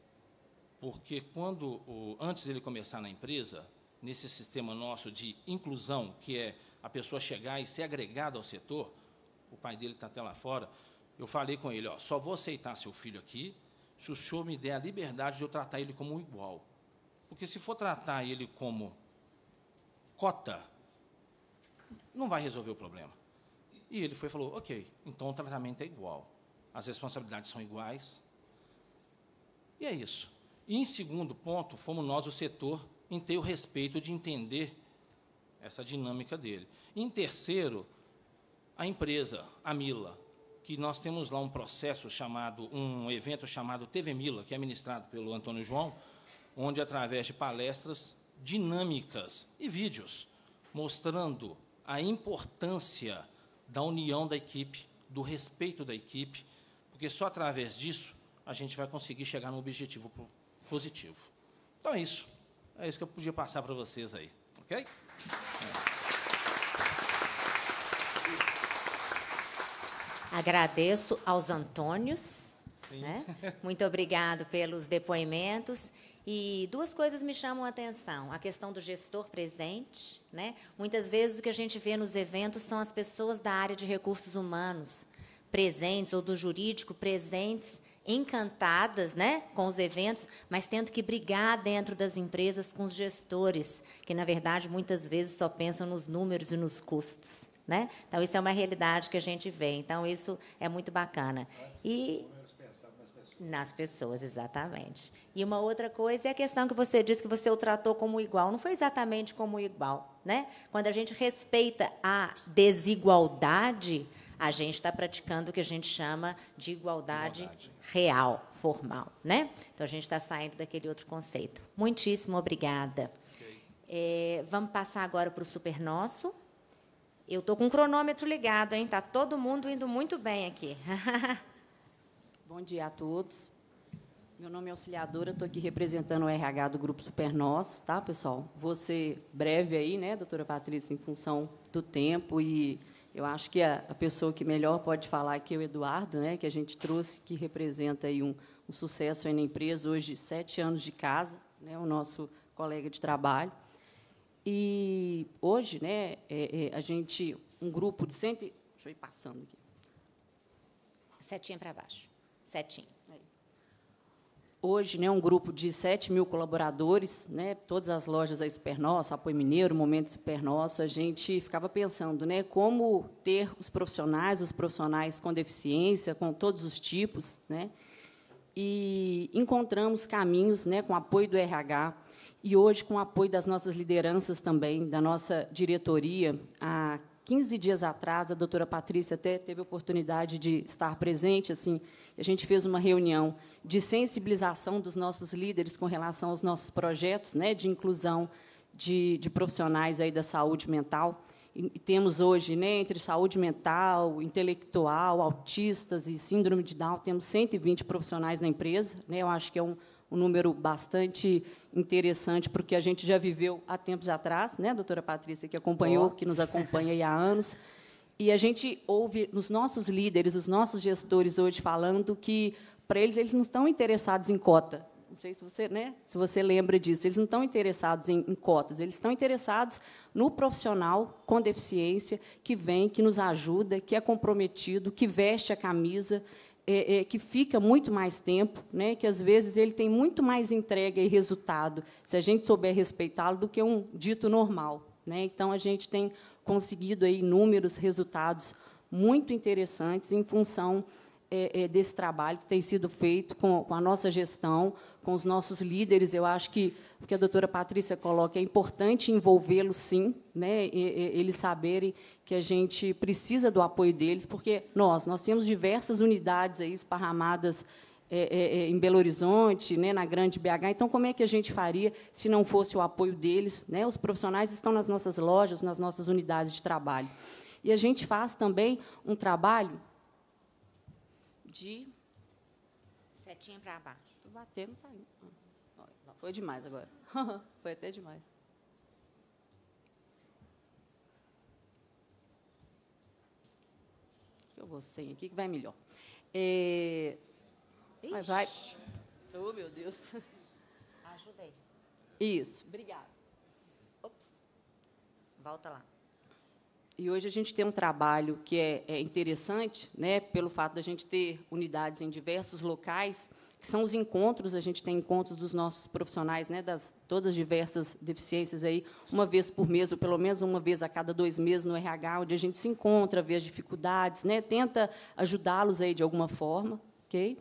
Porque quando antes dele começar na empresa, nesse sistema nosso de inclusão, que é a pessoa chegar e ser agregada ao setor, o pai dele está até lá fora, eu falei com ele, ó, só vou aceitar seu filho aqui se o senhor me der a liberdade de eu tratar ele como um igual. Porque se for tratar ele como cota, não vai resolver o problema. E ele foi e falou, ok, então o tratamento é igual. As responsabilidades são iguais. E é isso. E, em segundo ponto, fomos nós, o setor, em ter o respeito de entender essa dinâmica dele. Em terceiro, a empresa, a Mila, que nós temos lá um processo chamado, um evento chamado TV Mila, que é ministrado pelo Antônio João, onde, através de palestras dinâmicas e vídeos, mostrando a importância da união da equipe, do respeito da equipe, porque só através disso a gente vai conseguir chegar no objetivo positivo. Então é isso. É isso que eu podia passar para vocês aí, ok? Agradeço aos Antônios. Né? Muito obrigado pelos depoimentos. E duas coisas me chamam a atenção: a questão do gestor presente, né? Muitas vezes o que a gente vê nos eventos são as pessoas da área de recursos humanos presentes ou do jurídico presentes encantadas né, com os eventos, mas tendo que brigar dentro das empresas com os gestores, que, na verdade, muitas vezes só pensam nos números e nos custos. Né? Então, isso é uma realidade que a gente vê. Então, isso é muito bacana. e nas pessoas. nas pessoas, exatamente. E uma outra coisa é a questão que você disse que você o tratou como igual. Não foi exatamente como igual. Né? Quando a gente respeita a desigualdade, a gente está praticando o que a gente chama de igualdade, igualdade. real, formal. Né? Então, a gente está saindo daquele outro conceito. Muitíssimo obrigada. Okay. É, vamos passar agora para o Super Nosso. Eu estou com o cronômetro ligado, hein? Está todo mundo indo muito bem aqui. *laughs* Bom dia a todos. Meu nome é Auxiliadora, estou aqui representando o RH do Grupo Super Nosso, tá, pessoal? Você breve aí, né, doutora Patrícia, em função do tempo e eu acho que a, a, pessoa que melhor pode falar aqui é o Eduardo, né, que a gente trouxe, que representa aí um, um sucesso aí na empresa, hoje sete anos de casa, né, o nosso colega de trabalho. E hoje, né, é, é, a gente, um grupo de cento... Deixa eu ir passando aqui. Setinha para baixo. Setinha hoje né, um grupo de 7 mil colaboradores, né, todas as lojas da Supernossa, Apoio Mineiro, Momento Supernossa, a gente ficava pensando né, como ter os profissionais, os profissionais com deficiência, com todos os tipos, né, e encontramos caminhos né, com apoio do RH e hoje com o apoio das nossas lideranças também, da nossa diretoria, a 15 dias atrás, a doutora Patrícia até teve a oportunidade de estar presente, assim, a gente fez uma reunião de sensibilização dos nossos líderes com relação aos nossos projetos né, de inclusão de, de profissionais aí da saúde mental. E temos hoje, né, entre saúde mental, intelectual, autistas e síndrome de Down, temos 120 profissionais na empresa. Né, eu acho que é um, um número bastante interessante porque a gente já viveu há tempos atrás, né, doutora Patrícia, que acompanhou, que nos acompanha há anos. E a gente ouve nos nossos líderes, os nossos gestores hoje falando que, para eles, eles não estão interessados em cota. Não sei se você, né, se você lembra disso. Eles não estão interessados em, em cotas, eles estão interessados no profissional com deficiência que vem, que nos ajuda, que é comprometido, que veste a camisa, é, é, que fica muito mais tempo, né? que às vezes ele tem muito mais entrega e resultado, se a gente souber respeitá-lo, do que um dito normal. Né? Então, a gente tem conseguido aí inúmeros resultados muito interessantes em função é, é, desse trabalho que tem sido feito com, com, a nossa gestão, com os nossos líderes. Eu acho que o que a doutora Patrícia coloca é importante envolvê-los, sim, né? E, e, eles saberem que a gente precisa do apoio deles, porque nós, nós temos diversas unidades aí esparramadas é, é, é em Belo Horizonte, né, na Grande BH. Então, como é que a gente faria se não fosse o apoio deles? Né? Os profissionais estão nas nossas lojas, nas nossas unidades de trabalho. E a gente faz também um trabalho de setinha para baixo. Tô batendo para tá foi demais agora. *laughs* foi até demais. Eu vou sem aqui que vai melhor. É... Mas vai. Oh, meu Deus. *laughs* Ajudei. Isso. Obrigada. Ops. Volta lá. E hoje a gente tem um trabalho que é, é interessante, né, pelo fato da gente ter unidades em diversos locais, que são os encontros, a gente tem encontros dos nossos profissionais, né, das todas as diversas deficiências aí, uma vez por mês, ou pelo menos uma vez a cada dois meses no RH, onde a gente se encontra, vê as dificuldades, né, tenta ajudá-los aí de alguma forma, ok?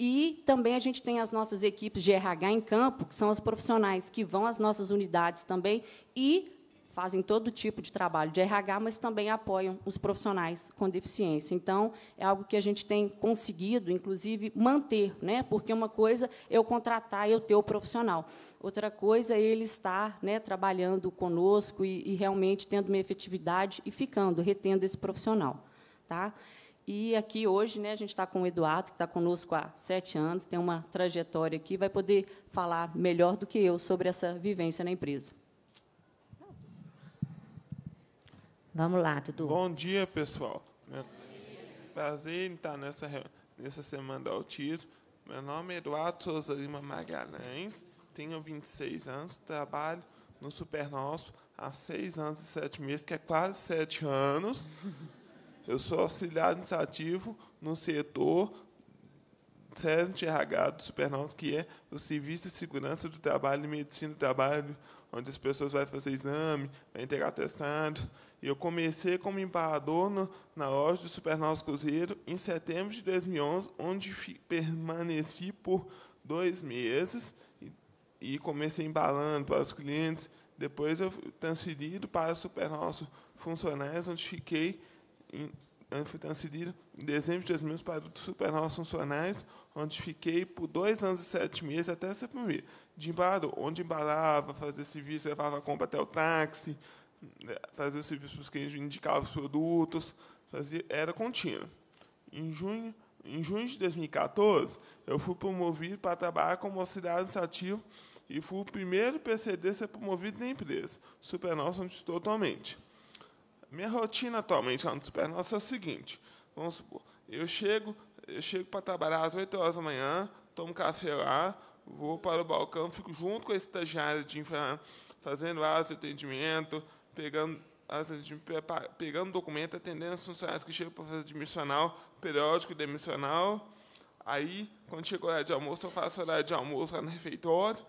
E também a gente tem as nossas equipes de RH em campo, que são os profissionais que vão às nossas unidades também e fazem todo tipo de trabalho de RH, mas também apoiam os profissionais com deficiência. Então, é algo que a gente tem conseguido, inclusive, manter, né? porque uma coisa é eu contratar, e eu ter o profissional. Outra coisa é ele estar né, trabalhando conosco e, e realmente tendo uma efetividade e ficando, retendo esse profissional. Tá? E aqui hoje, né, a gente está com o Eduardo, que está conosco há sete anos, tem uma trajetória aqui, vai poder falar melhor do que eu sobre essa vivência na empresa. Vamos lá, Dudu. Bom dia, pessoal. Prazer em estar nessa, nessa semana do autismo. Meu nome é Eduardo Souza Lima Magalhães, tenho 26 anos, trabalho no Super Nosso há 6 anos e 7 meses, que é quase 7 anos. Eu sou auxiliar administrativo no setor Sérgio RH do Super Nosso, que é o Serviço de Segurança do Trabalho e Medicina do Trabalho onde as pessoas vão fazer exame, vão entregar testado. E eu comecei como embalador no, na loja do Supernós Cruzeiro em setembro de 2011, onde fi, permaneci por dois meses e, e, comecei embalando para os clientes. Depois eu fui transferido para Supernós Funcionais, onde fiquei em, eu fui transferido em dezembro de 2011 para o Supernovas Funcionais, onde fiquei por dois anos e sete meses até ser primeiro de embarado, onde embarava, fazia serviço, levava a compra até o táxi, fazia serviço para os clientes, indicava os produtos, fazia, era contínuo. Em junho, em junho de 2014, eu fui promovido para trabalhar como auxiliar administrativo e fui o primeiro PCD a ser promovido na empresa, Supernossa, onde estou atualmente. Minha rotina atualmente lá no Supernossa é o seguinte, vamos supor, eu chego, eu chego para trabalhar às 8 horas da manhã, tomo café lá, vou para o balcão, fico junto com a estagiária de infra, fazendo asa de atendimento, pegando pegando documento, atendendo os funcionários que chegam para fazer admissional, periódico, demissional. Aí, quando chega o horário de almoço, eu faço o horário de almoço lá no refeitório.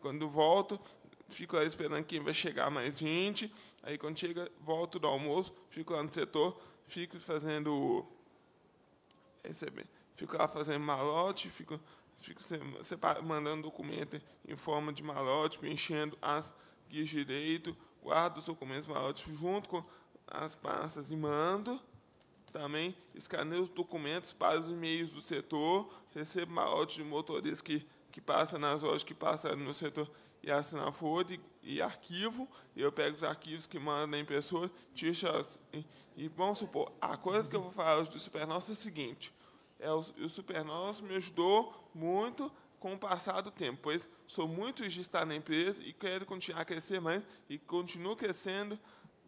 quando volto, fico lá esperando quem vai chegar mais gente. Aí, quando chega, volto do almoço, fico lá no setor, fico fazendo... Receber, fico lá fazendo malote, fico fica mandando documento em forma de malote, preenchendo as guias direito, guardo os documentos malotes junto com as pastas e mando. Também escaneio os documentos para os e-mails do setor, recebo malote de motorista que, que passa nas lojas que passa no setor e assina a folha e, e, arquivo. eu pego os arquivos que manda na impressora, tiro as, e, e vamos supor, a coisa que eu vou falar hoje do Supernova é o seguinte, é o, o Supernova me ajudou muito com o passar do tempo, pois sou muito de estar na empresa e quero continuar a crescer mais e continuo crescendo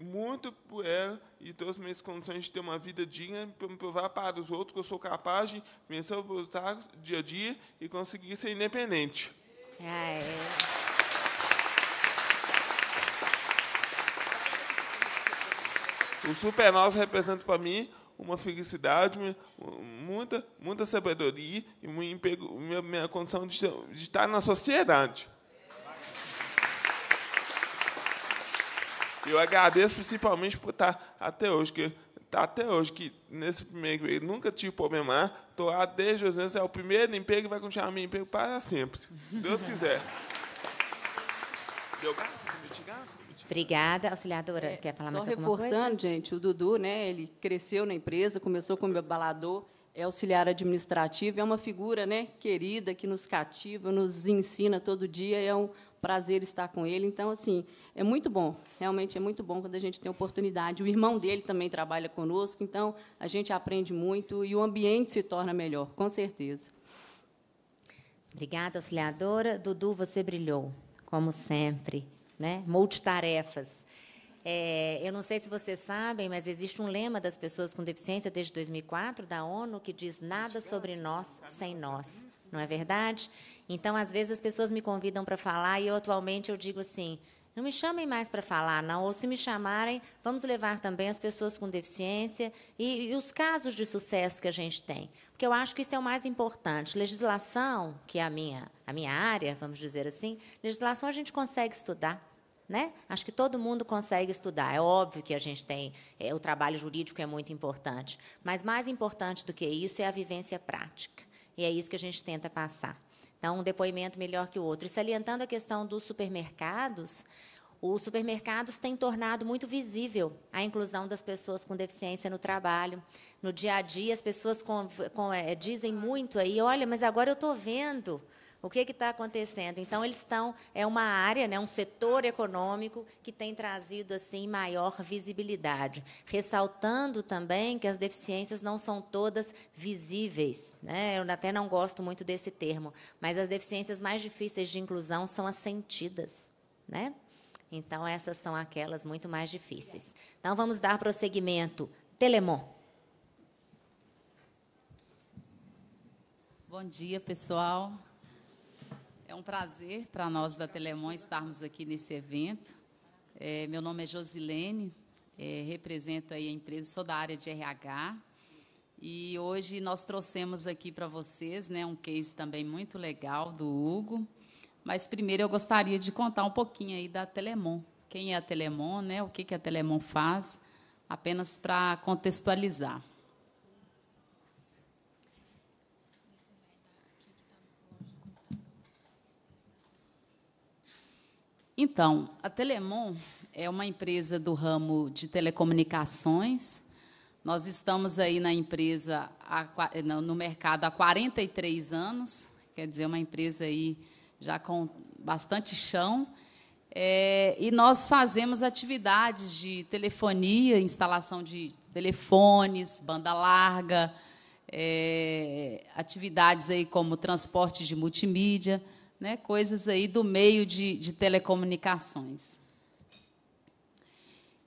muito por ela e todas as minhas condições de ter uma vida digna para me provar para os outros que eu sou capaz de vencer os obstáculos dia a dia e conseguir ser independente. Aê. É, é. O Super Nós representa para mim uma felicidade, muita, muita sabedoria e um emprego, minha, minha condição de, de estar na sociedade. Eu agradeço principalmente por estar até hoje, que tá até hoje, que nesse primeiro emprego nunca tive problema, estou lá desde os anos, é o primeiro emprego e vai continuar meu emprego para sempre, se Deus quiser. *laughs* Deu Obrigada, auxiliadora. É, Quer falar só reforçando, gente, o Dudu, né? Ele cresceu na empresa, começou como balador, é auxiliar administrativo, é uma figura, né, querida que nos cativa, nos ensina todo dia, é um prazer estar com ele. Então, assim, é muito bom. Realmente é muito bom quando a gente tem oportunidade. O irmão dele também trabalha conosco, então a gente aprende muito e o ambiente se torna melhor, com certeza. Obrigada, auxiliadora. Dudu, você brilhou, como sempre né? multitarefas. É, eu não sei se vocês sabem, mas existe um lema das pessoas com deficiência desde 2004 da ONU que diz nada sobre nós sem nós, não é verdade? Então, às vezes as pessoas me convidam para falar e eu atualmente eu digo assim: não me chamem mais para falar, não. Ou se me chamarem, vamos levar também as pessoas com deficiência e, e, os casos de sucesso que a gente tem. Porque eu acho que isso é o mais importante. Legislação, que é a minha, a minha área, vamos dizer assim, legislação a gente consegue estudar. Né? Acho que todo mundo consegue estudar. É óbvio que a gente tem é, o trabalho jurídico é muito importante, mas mais importante do que isso é a vivência prática. E é isso que a gente tenta passar. Então, um depoimento melhor que o outro. E salientando a questão dos supermercados, os supermercados têm tornado muito visível a inclusão das pessoas com deficiência no trabalho. No dia a dia, as pessoas com, com, é, dizem muito aí: olha, mas agora eu estou vendo o que é está acontecendo? Então, eles estão, é uma área, né, um setor econômico que tem trazido assim maior visibilidade, ressaltando também que as deficiências não são todas visíveis. Né? Eu até não gosto muito desse termo, mas as deficiências mais difíceis de inclusão são as sentidas. Né? Então, essas são aquelas muito mais difíceis. Então, vamos dar prosseguimento. Telemon. Bom dia, pessoal. É um prazer para nós da Telemon estarmos aqui nesse evento. É, meu nome é Josilene, é, represento aí a empresa, sou da área de RH. E hoje nós trouxemos aqui para vocês né, um case também muito legal do Hugo. Mas primeiro eu gostaria de contar um pouquinho aí da Telemon. Quem é a Telemon, né? O que, que a Telemon faz, apenas para contextualizar. Então, a Telemon é uma empresa do ramo de telecomunicações. Nós estamos aí na empresa, no mercado há 43 anos, quer dizer, uma empresa aí já com bastante chão. É, e nós fazemos atividades de telefonia, instalação de telefones, banda larga, é, atividades aí como transporte de multimídia né, coisas aí do meio de, de telecomunicações.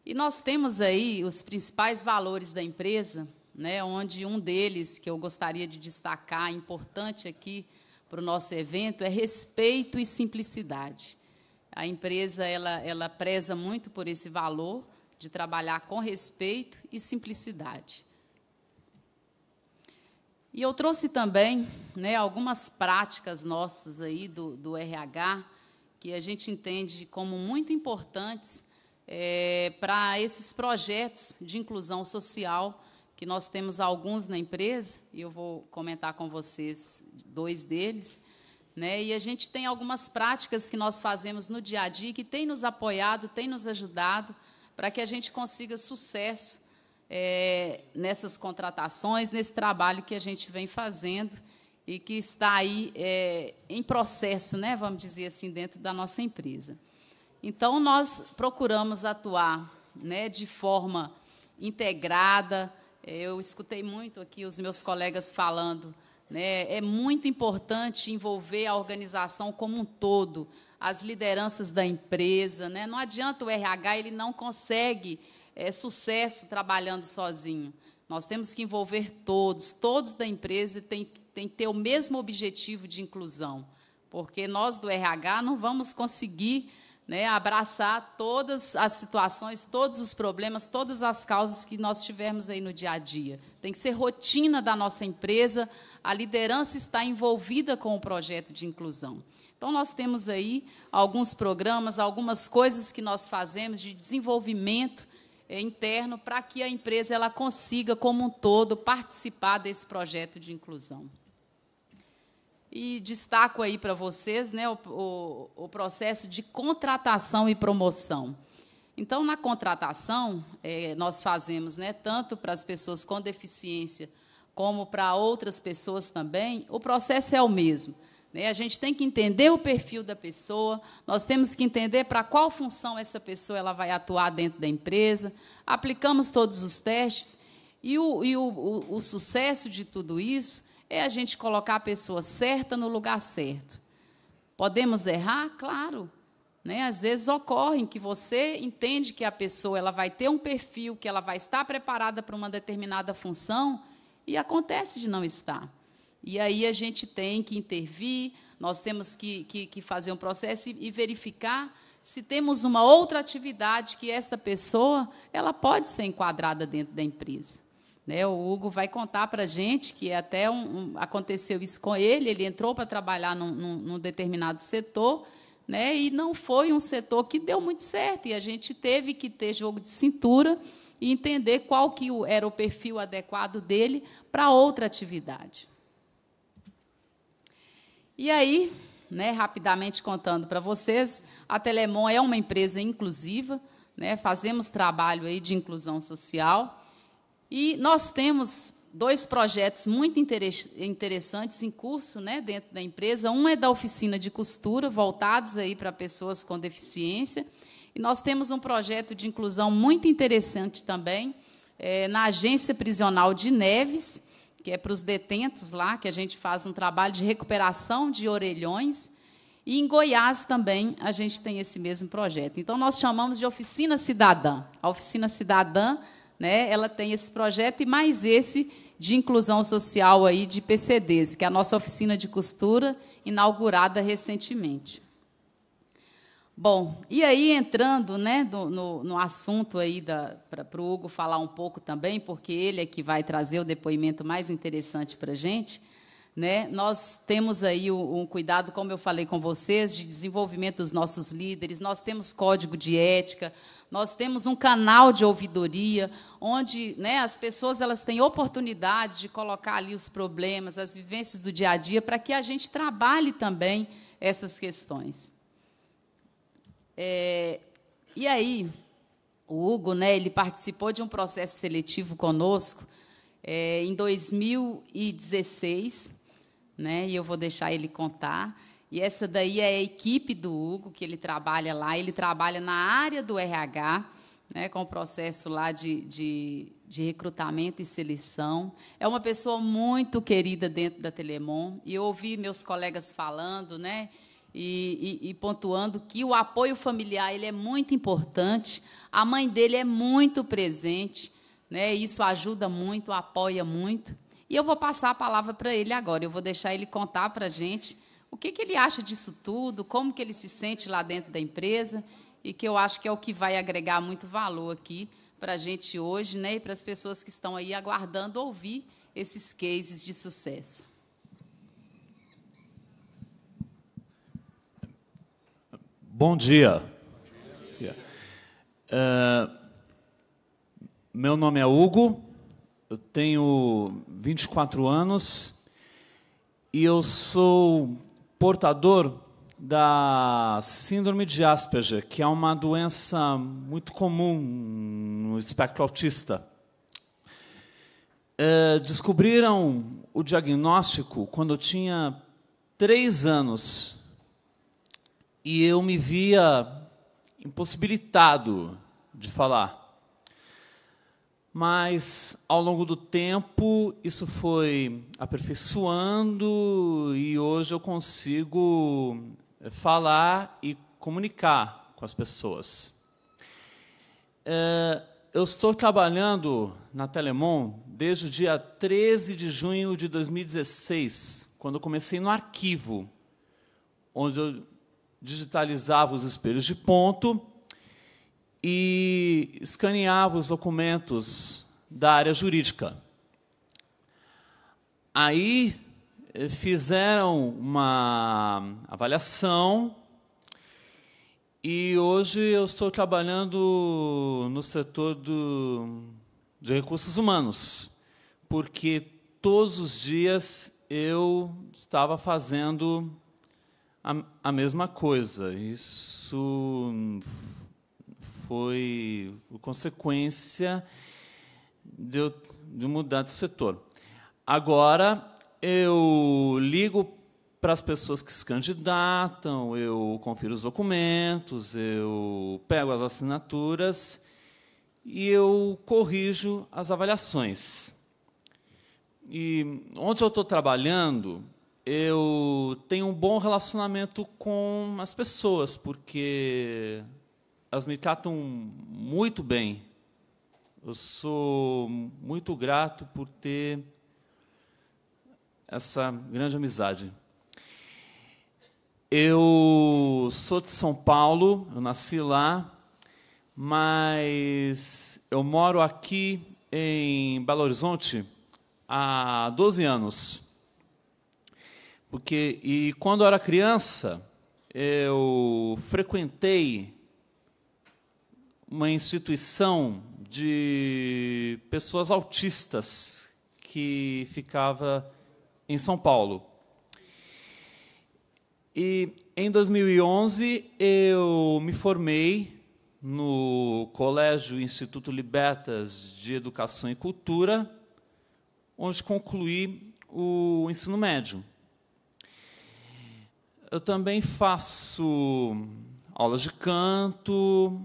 E nós temos aí os principais valores da empresa, né, onde um deles que eu gostaria de destacar, importante aqui para o nosso evento, é respeito e simplicidade. A empresa ela, ela preza muito por esse valor de trabalhar com respeito e simplicidade. E eu trouxe também né, algumas práticas nossas aí do, do RH que a gente entende como muito importantes é, para esses projetos de inclusão social, que nós temos alguns na empresa, e eu vou comentar com vocês dois deles. Né? E a gente tem algumas práticas que nós fazemos no dia a dia que tem nos apoiado, tem nos ajudado para que a gente consiga sucesso é, nessas contratações, nesse trabalho que a gente vem fazendo e que está aí é, em processo, né, vamos dizer assim, dentro da nossa empresa. Então, nós procuramos atuar né, de forma integrada. É, eu escutei muito aqui os meus colegas falando. Né, é muito importante envolver a organização como um todo, as lideranças da empresa. Né? Não adianta o RH, ele não consegue é, sucesso trabalhando sozinho. Nós temos que envolver todos, todos da empresa têm, que ter o mesmo objetivo de inclusão, porque nós do RH não vamos conseguir né, abraçar todas as situações, todos os problemas, todas as causas que nós tivermos aí no dia a dia. Tem que ser rotina da nossa empresa, a liderança está envolvida com o projeto de inclusão. Então, nós temos aí alguns programas, algumas coisas que nós fazemos de desenvolvimento é, interno para que a empresa ela consiga, como um todo, participar desse projeto de inclusão. E destaco aí para vocês né, o, o, o, processo de contratação e promoção. Então, na contratação, é, nós fazemos né, tanto para as pessoas com deficiência como para outras pessoas também, o processo é o mesmo. Né? A gente tem que entender o perfil da pessoa, nós temos que entender para qual função essa pessoa ela vai atuar dentro da empresa. Aplicamos todos os testes e o, e o, o, o sucesso de tudo isso é a gente colocar a pessoa certa no lugar certo. Podemos errar? Claro. Né? Às vezes ocorre que você entende que a pessoa ela vai ter um perfil, que ela vai estar preparada para uma determinada função, e acontece de não estar. E aí a gente tem que intervir, nós temos que, que, que fazer um processo e, e verificar se temos uma outra atividade que esta pessoa ela pode ser enquadrada dentro da empresa. Né? O Hugo vai contar para a gente que até um, um, aconteceu isso com ele, ele entrou para trabalhar num, num, num, determinado setor, né? e não foi um setor que deu muito certo, e a gente teve que ter jogo de cintura e entender qual que era o perfil adequado dele para outra atividade. E aí, né, rapidamente contando para vocês, a Telemon é uma empresa inclusiva, né, fazemos trabalho aí de inclusão social e nós temos dois projetos muito interessantes em curso né, dentro da empresa. Um é da oficina de costura, voltados aí para pessoas com deficiência. E nós temos um projeto de inclusão muito interessante também é, na Agência Prisional de Neves, que é para os detentos lá, que a gente faz um trabalho de recuperação de orelhões. E em Goiás também a gente tem esse mesmo projeto. Então, nós chamamos de Oficina Cidadã. A Oficina Cidadã né, ela tem esse projeto e mais esse de inclusão social aí de PCDs, que é a nossa oficina de costura, inaugurada recentemente. Bom, e aí entrando né, no, no, no assunto aí para o Hugo falar um pouco também, porque ele é que vai trazer o depoimento mais interessante para a gente. Né? Nós temos aí um cuidado, como eu falei com vocês, de desenvolvimento dos nossos líderes, nós temos código de ética, nós temos um canal de ouvidoria onde né, as pessoas elas têm oportunidade de colocar ali os problemas, as vivências do dia a dia, para que a gente trabalhe também essas questões. É, e aí, o Hugo, né, ele participou de um processo seletivo conosco é, em 2016, né, e eu vou deixar ele contar. E essa daí é a equipe do Hugo, que ele trabalha lá. Ele trabalha na área do RH, né, com o processo lá de, de, de recrutamento e seleção. É uma pessoa muito querida dentro da Telemon. E eu ouvi meus colegas falando, né? e, e, e, pontuando que o apoio familiar ele é muito importante, a mãe dele é muito presente, né? isso ajuda muito, apoia muito. E eu vou passar a palavra para ele agora, eu vou deixar ele contar para a gente o que, que ele acha disso tudo, como que ele se sente lá dentro da empresa, e que eu acho que é o que vai agregar muito valor aqui para a gente hoje né? e para as pessoas que estão aí aguardando ouvir esses cases de sucesso. Bom dia. Bom é, dia. meu nome é Hugo, eu tenho 24 anos e eu sou portador da síndrome de Asperger, que é uma doença muito comum no espectro autista. É, descobriram o diagnóstico quando eu tinha três anos e eu me via impossibilitado de falar. Mas ao longo do tempo isso foi aperfeiçoando e hoje eu consigo eh, falar e comunicar com as pessoas. É, eu estou trabalhando na Telemon desde o dia 13 de junho de 2016, quando comecei no arquivo, onde eu digitalizava os espelhos de ponto e escaneava os documentos da área jurídica. Aí eh, fizeram uma avaliação e hoje eu estou trabalhando no setor do, de recursos humanos, porque todos os dias eu estava fazendo a, a mesma coisa. Isso foi consequência de eu de mudar de setor. Agora eu ligo para as pessoas que se candidatam, eu confiro os documentos, eu pego as assinaturas e eu corrijo as avaliações. E onde eu estou trabalhando, eu tenho um bom relacionamento com as pessoas, porque elas me tratam muito bem. Eu sou muito grato por ter essa grande amizade. Eu sou de São Paulo, eu nasci lá, mas eu moro aqui em Belo Horizonte há 12 anos. Porque, e quando eu era criança, eu frequentei uma instituição de pessoas autistas que ficava em São Paulo. E em 2011 eu me formei no Colégio Instituto Libertas de Educação e Cultura, onde concluí o ensino médio. Eu também faço aulas de canto,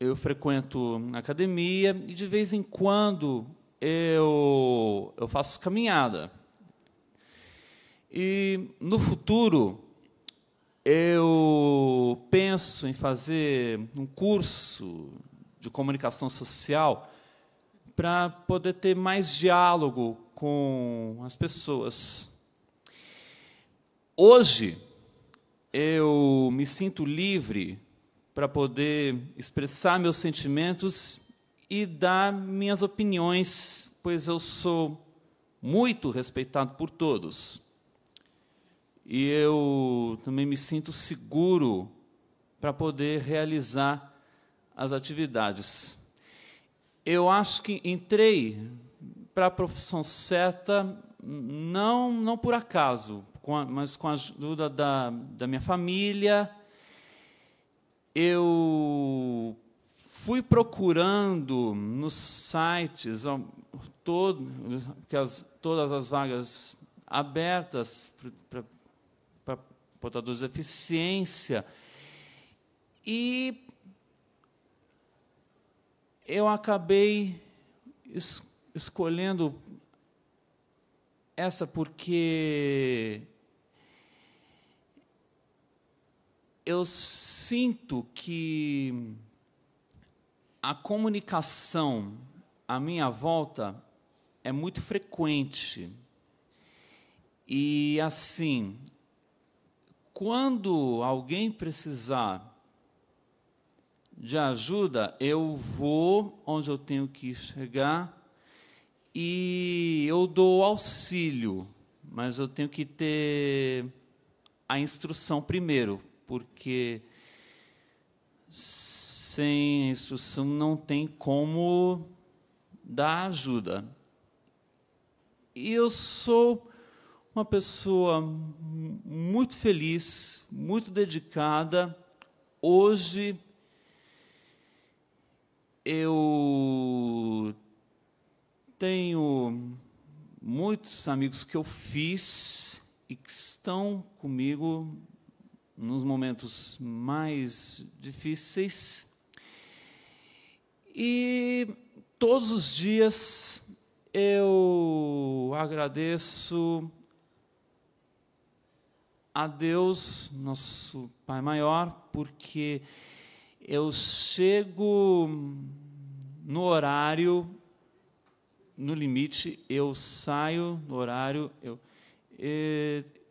eu frequento academia e de vez em quando eu, eu faço caminhada. E no futuro eu penso em fazer um curso de comunicação social para poder ter mais diálogo com as pessoas. Hoje, eu me sinto livre para poder expressar meus sentimentos e dar minhas opiniões, pois eu sou muito respeitado por todos. E eu também me sinto seguro para poder realizar as atividades. Eu acho que entrei para a profissão certa não não por acaso, com a, mas com a ajuda da, da minha família, eu fui procurando nos sites todo, que as, todas as vagas abertas para portadores de deficiência e eu acabei es, escolhendo essa porque eu sinto que a comunicação à minha volta é muito frequente. E assim, quando alguém precisar de ajuda, eu vou onde eu tenho que chegar e eu dou auxílio, mas eu tenho que ter a instrução primeiro, porque sem instrução não tem como dar ajuda. E eu sou uma pessoa muito feliz, muito dedicada. Hoje eu tenho muitos amigos que eu fiz e que estão comigo nos momentos mais difíceis. E todos os dias eu agradeço a Deus, nosso Pai Maior, porque eu chego no horário, no limite, eu saio no horário, eu,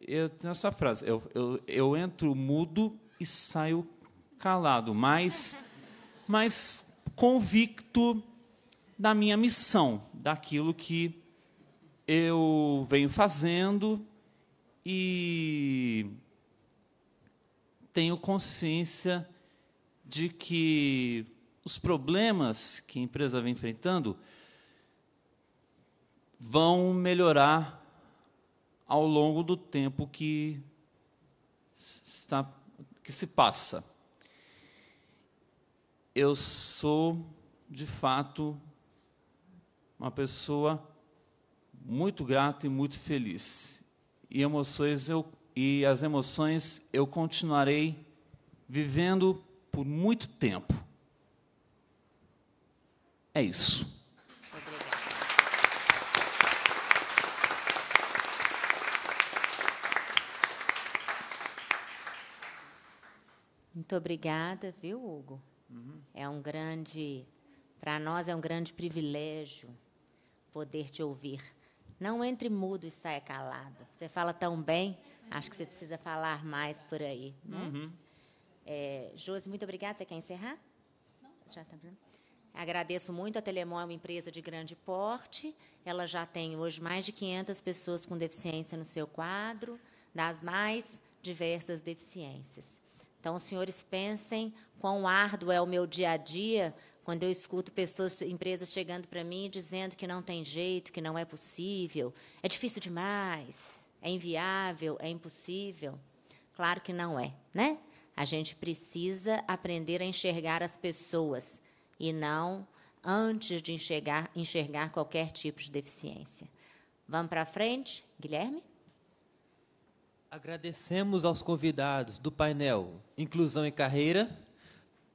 eu tenho essa frase. Eu, eu, eu entro mudo e saio calado, mas, mas convicto da minha missão, daquilo que eu venho fazendo e tenho consciência de que os problemas que a empresa vem enfrentando vão melhorar ao longo do tempo que, está, que se passa. Eu sou, de fato, uma pessoa muito grata e muito feliz. E, emoções eu, e as emoções eu continuarei vivendo por muito tempo. É isso. Muito obrigada, viu, Hugo? Uhum. É um grande, para nós é um grande privilégio poder te ouvir. Não entre mudo e saia calado. Você fala tão bem, acho que você precisa falar mais por aí. Né? Uhum. É, Josi, muito obrigada. Você quer encerrar? Não. Já está pronto. Agradeço muito. A Telemó é uma empresa de grande porte. Ela já tem hoje mais de 500 pessoas com deficiência no seu quadro, das mais diversas deficiências. Então, os senhores pensem quão árduo é o meu dia a dia quando eu escuto pessoas, empresas chegando para mim dizendo que não tem jeito, que não é possível, é difícil demais, é inviável, é impossível. Claro que não é, né? A gente precisa aprender a enxergar as pessoas e não antes de enxergar, enxergar qualquer tipo de deficiência. Vamos para frente, Guilherme? Agradecemos aos convidados do painel Inclusão e Carreira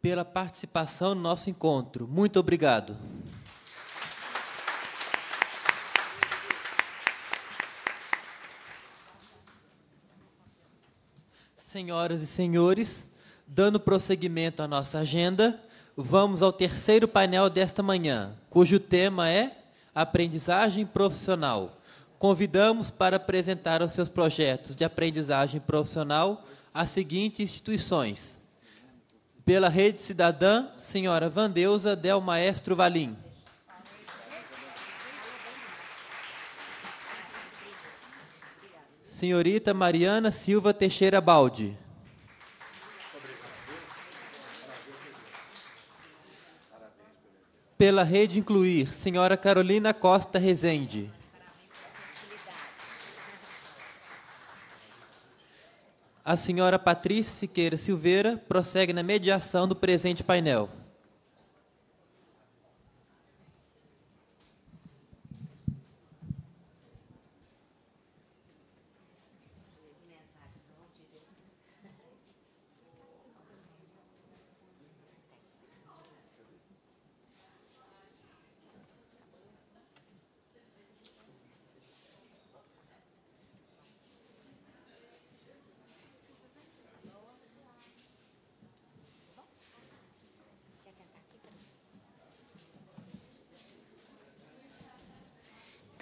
pela participação no nosso encontro. Muito obrigado. Senhoras e senhores, dando prosseguimento à nossa agenda, vamos ao terceiro painel desta manhã, cujo tema é Aprendizagem Profissional convidamos para apresentar os seus projetos de aprendizagem profissional às seguintes instituições. Pela Rede Cidadã, senhora Vandeusa Del Maestro Valim. Senhorita Mariana Silva Teixeira Balde. Pela Rede Incluir, senhora Carolina Costa Rezende. A senhora Patrícia Siqueira Silveira prossegue na mediação do presente painel.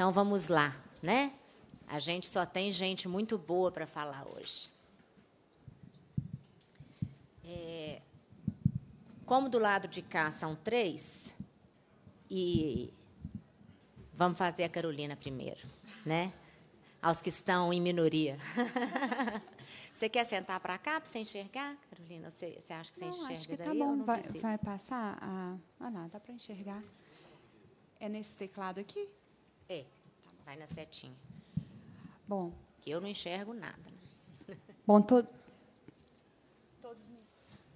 Então vamos lá, né? A gente só tem gente muito boa para falar hoje. É, como do lado de cá são três, e vamos fazer a Carolina primeiro, né? Aos que estão em minoria. *laughs* Você quer sentar para cá para você enxergar, Carolina? Você, você acha que você não, enxerga acho que tá daí, bom. Vai, vai, passar a... Ah, não, dá para enxergar. É nesse teclado aqui? É, vai na setinha. Bom. Que eu não enxergo nada. Bom, to... todos, me...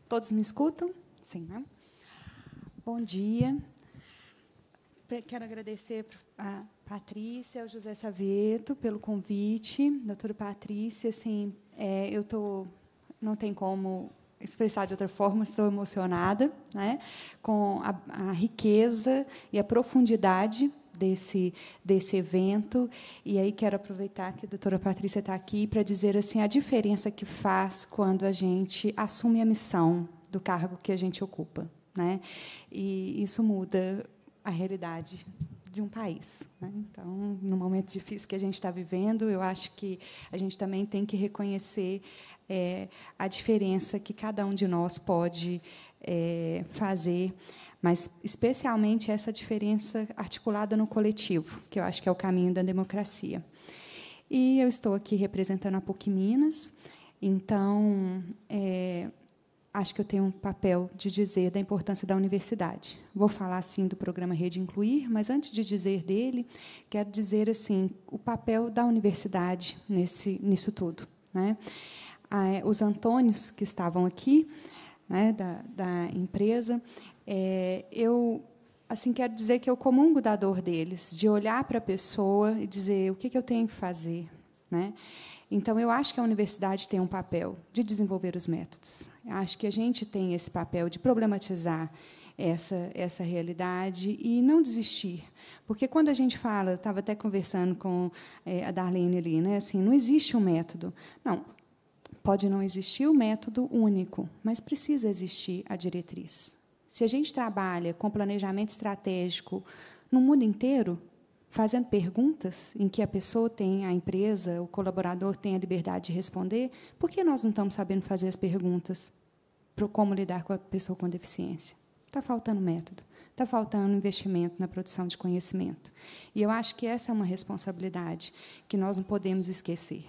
todos me escutam? Sim, né? Bom dia. Quero agradecer a Patrícia, ao José Saveto pelo convite. Doutora Patrícia, assim, é, eu tô, não tem como expressar de outra forma, *laughs* estou emocionada né, com a, a riqueza e a profundidade desse, desse evento. E aí quero aproveitar que a doutora Patrícia está aqui para dizer assim a diferença que faz quando a gente assume a missão do cargo que a gente ocupa. Né? E isso muda a realidade de um país. Né? Então, no momento difícil que a gente está vivendo, eu acho que a gente também tem que reconhecer é, a diferença que cada um de nós pode é, fazer mas especialmente essa diferença articulada no coletivo, que eu acho que é o caminho da democracia. E eu estou aqui representando a PUC Minas, então é, acho que eu tenho um papel de dizer da importância da universidade. Vou falar assim do programa Rede Incluir, mas antes de dizer dele, quero dizer assim o papel da universidade nesse nisso tudo, né? Ah, é, os Antônios que estavam aqui, né, da, da empresa, é, eu assim quero dizer que eu comungo da dor deles, de olhar para a pessoa e dizer o que, que eu tenho que fazer, né? Então eu acho que a universidade tem um papel de desenvolver os métodos. Eu acho que a gente tem esse papel de problematizar essa essa realidade e não desistir, porque quando a gente fala, estava até conversando com é, a Darlene ali, né? Assim, não existe um método, não. Pode não existir o um método único, mas precisa existir a diretriz. Se a gente trabalha com planejamento estratégico no mundo inteiro, fazendo perguntas em que a pessoa tem, a empresa, o colaborador tem a liberdade de responder, por que nós não estamos sabendo fazer as perguntas para como lidar com a pessoa com deficiência? Está faltando método, está faltando investimento na produção de conhecimento. E eu acho que essa é uma responsabilidade que nós não podemos esquecer.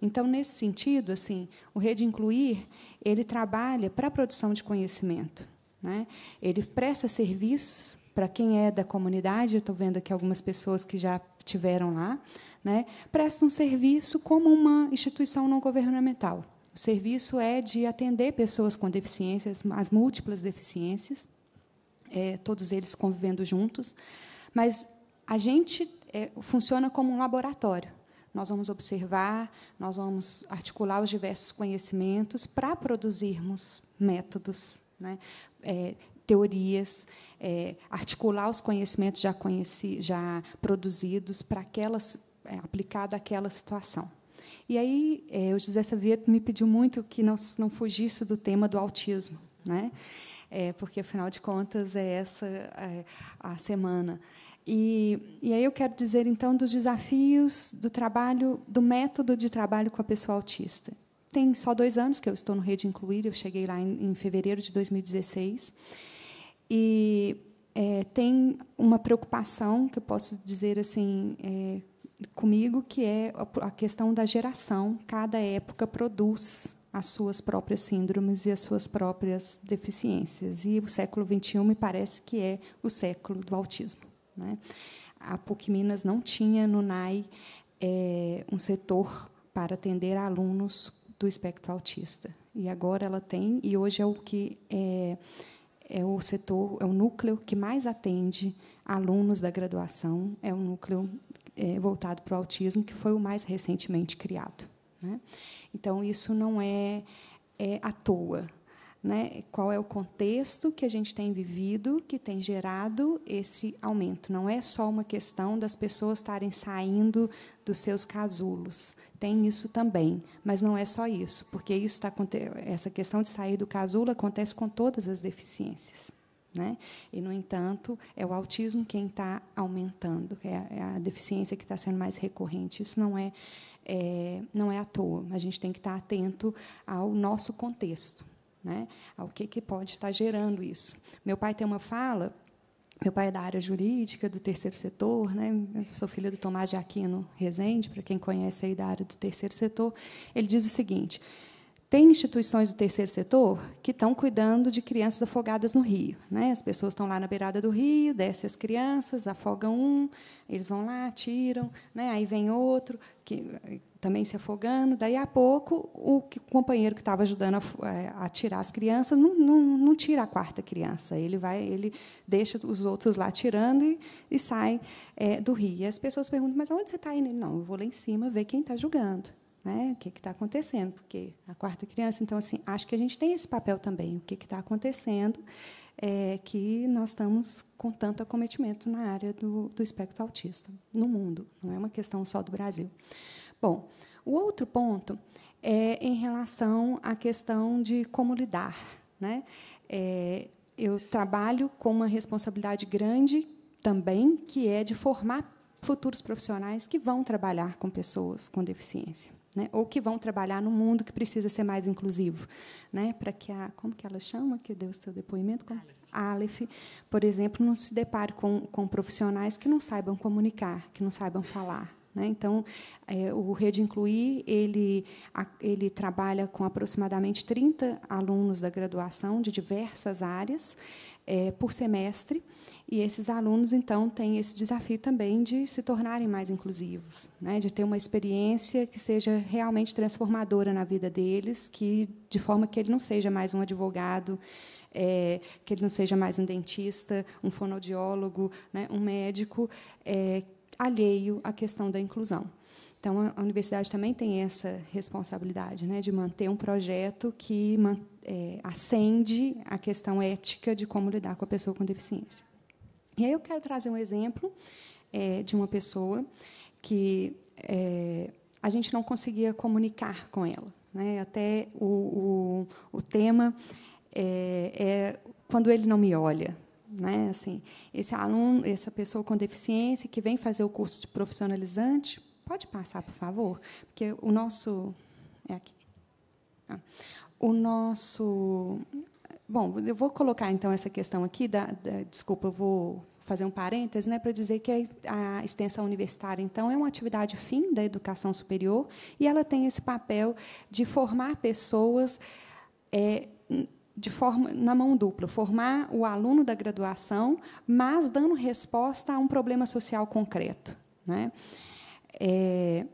Então, nesse sentido, assim, o Rede Incluir ele trabalha para a produção de conhecimento. Né? Ele presta serviços para quem é da comunidade, eu estou vendo aqui algumas pessoas que já tiveram lá, né? presta um serviço como uma instituição não governamental. O serviço é de atender pessoas com deficiências, as múltiplas deficiências, é, todos eles convivendo juntos, mas a gente é, funciona como um laboratório. Nós vamos observar, nós vamos articular os diversos conhecimentos para produzirmos métodos né? É, teorias, é, articular os conhecimentos já, conheci, já produzidos para aquelas é, aplicado àquela situação. E aí é, o José Savieto me pediu muito que não, não fugisse do tema do autismo, né? É, porque afinal de contas é essa é, a semana. E, e aí eu quero dizer então dos desafios do trabalho, do método de trabalho com a pessoa autista tem só dois anos que eu estou no Rede Incluir, eu cheguei lá em, em fevereiro de 2016. E é, tem uma preocupação, que eu posso dizer assim, é, comigo, que é a questão da geração. Cada época produz as suas próprias síndromes e as suas próprias deficiências. E o século XXI me parece que é o século do autismo. Né? A PUC Minas não tinha no NAI é, um setor para atender alunos do espectro autista. E agora ela tem, e hoje é o que é, é o setor, é o núcleo que mais atende alunos da graduação, é o núcleo é, voltado para o autismo, que foi o mais recentemente criado. Né? Então, isso não é, é à toa. Né? Qual é o contexto que a gente tem vivido que tem gerado esse aumento? Não é só uma questão das pessoas estarem saindo dos seus casulos. Tem isso também, mas não é só isso, porque isso tá, essa questão de sair do casulo acontece com todas as deficiências. Né? E, no entanto, é o autismo quem está aumentando, é a, é a deficiência que está sendo mais recorrente. Isso não é, é, não é à toa. A gente tem que estar tá atento ao nosso contexto, né? ao que, que pode estar tá gerando isso. Meu pai tem uma fala meu pai é da área jurídica, do terceiro setor, né? Eu sou filha do Tomás de Aquino Rezende, para quem conhece aí da área do terceiro setor. Ele diz o seguinte: tem instituições do terceiro setor que estão cuidando de crianças afogadas no rio. Né? As pessoas estão lá na beirada do rio, descem as crianças, afogam um, eles vão lá, tiram, né? aí vem outro, que também se afogando. Daí a pouco, o companheiro que estava ajudando a, é, a, tirar as crianças não, não, não, tira a quarta criança. Ele vai, ele deixa os outros lá tirando e, e sai é, do rio. E as pessoas perguntam: mas onde você está indo? Ele, não, eu vou lá em cima ver quem está julgando. Né? O que está acontecendo? Porque a quarta criança, então, assim, acho que a gente tem esse papel também. O que está acontecendo é que nós estamos com tanto acometimento na área do, do espectro autista, no mundo, não é uma questão só do Brasil. Bom, o outro ponto é em relação à questão de como lidar. Né? É, eu trabalho com uma responsabilidade grande também, que é de formar futuros profissionais que vão trabalhar com pessoas com deficiência né? ou que vão trabalhar num mundo que precisa ser mais inclusivo, né? para que a como que ela chama que deu seu depoimento, como? Aleph, por exemplo, não se depare com, com profissionais que não saibam comunicar, que não saibam falar. Né? Então, é, o Rede Incluir ele a, ele trabalha com aproximadamente 30 alunos da graduação de diversas áreas é, por semestre e esses alunos, então, têm esse desafio também de se tornarem mais inclusivos, né? de ter uma experiência que seja realmente transformadora na vida deles, que de forma que ele não seja mais um advogado, é, que ele não seja mais um dentista, um fonodiólogo, né? um médico é, alheio à questão da inclusão. Então, a universidade também tem essa responsabilidade né, de manter um projeto que é, acende a questão ética de como lidar com a pessoa com deficiência. E aí eu quero trazer um exemplo é, de uma pessoa que é, a gente não conseguia comunicar com ela. Né? Até o, o, o tema é, é, quando ele não me olha. Né? Assim, esse aluno, essa pessoa com deficiência que vem fazer o curso de profissionalizante, pode passar, por favor, porque o nosso é aqui. Ah. O nosso Bom, eu vou colocar então essa questão aqui da, da desculpa, eu vou fazer um parêntese, né, para dizer que a extensão universitária, então, é uma atividade fim da educação superior e ela tem esse papel de formar pessoas é, de forma na mão dupla, formar o aluno da graduação, mas dando resposta a um problema social concreto, né? É,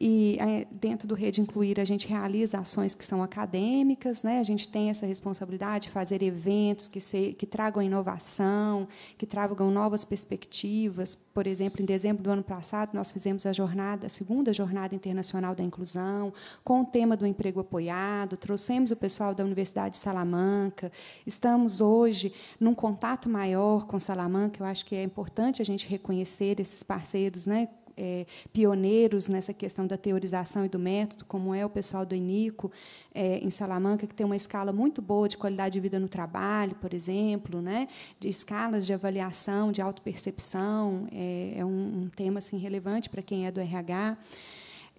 e eh, dentro do Rede Incluir, a gente realiza ações que são acadêmicas, né? a gente tem essa responsabilidade de fazer eventos que, se, que tragam inovação, que tragam novas perspectivas. Por exemplo, em dezembro do ano passado, nós fizemos a jornada, a segunda Jornada Internacional da Inclusão, com o tema do emprego apoiado, trouxemos o pessoal da Universidade de Salamanca, estamos hoje num contato maior com Salamanca, eu acho que é importante a gente reconhecer esses parceiros né, é, pioneiros nessa questão da teorização e do método, como é o pessoal do Enico é, em Salamanca, que tem uma escala muito boa de qualidade de vida no trabalho, por exemplo, né? de escalas de avaliação, de autopercepção, é, é um, um tema assim, relevante para quem é do RH.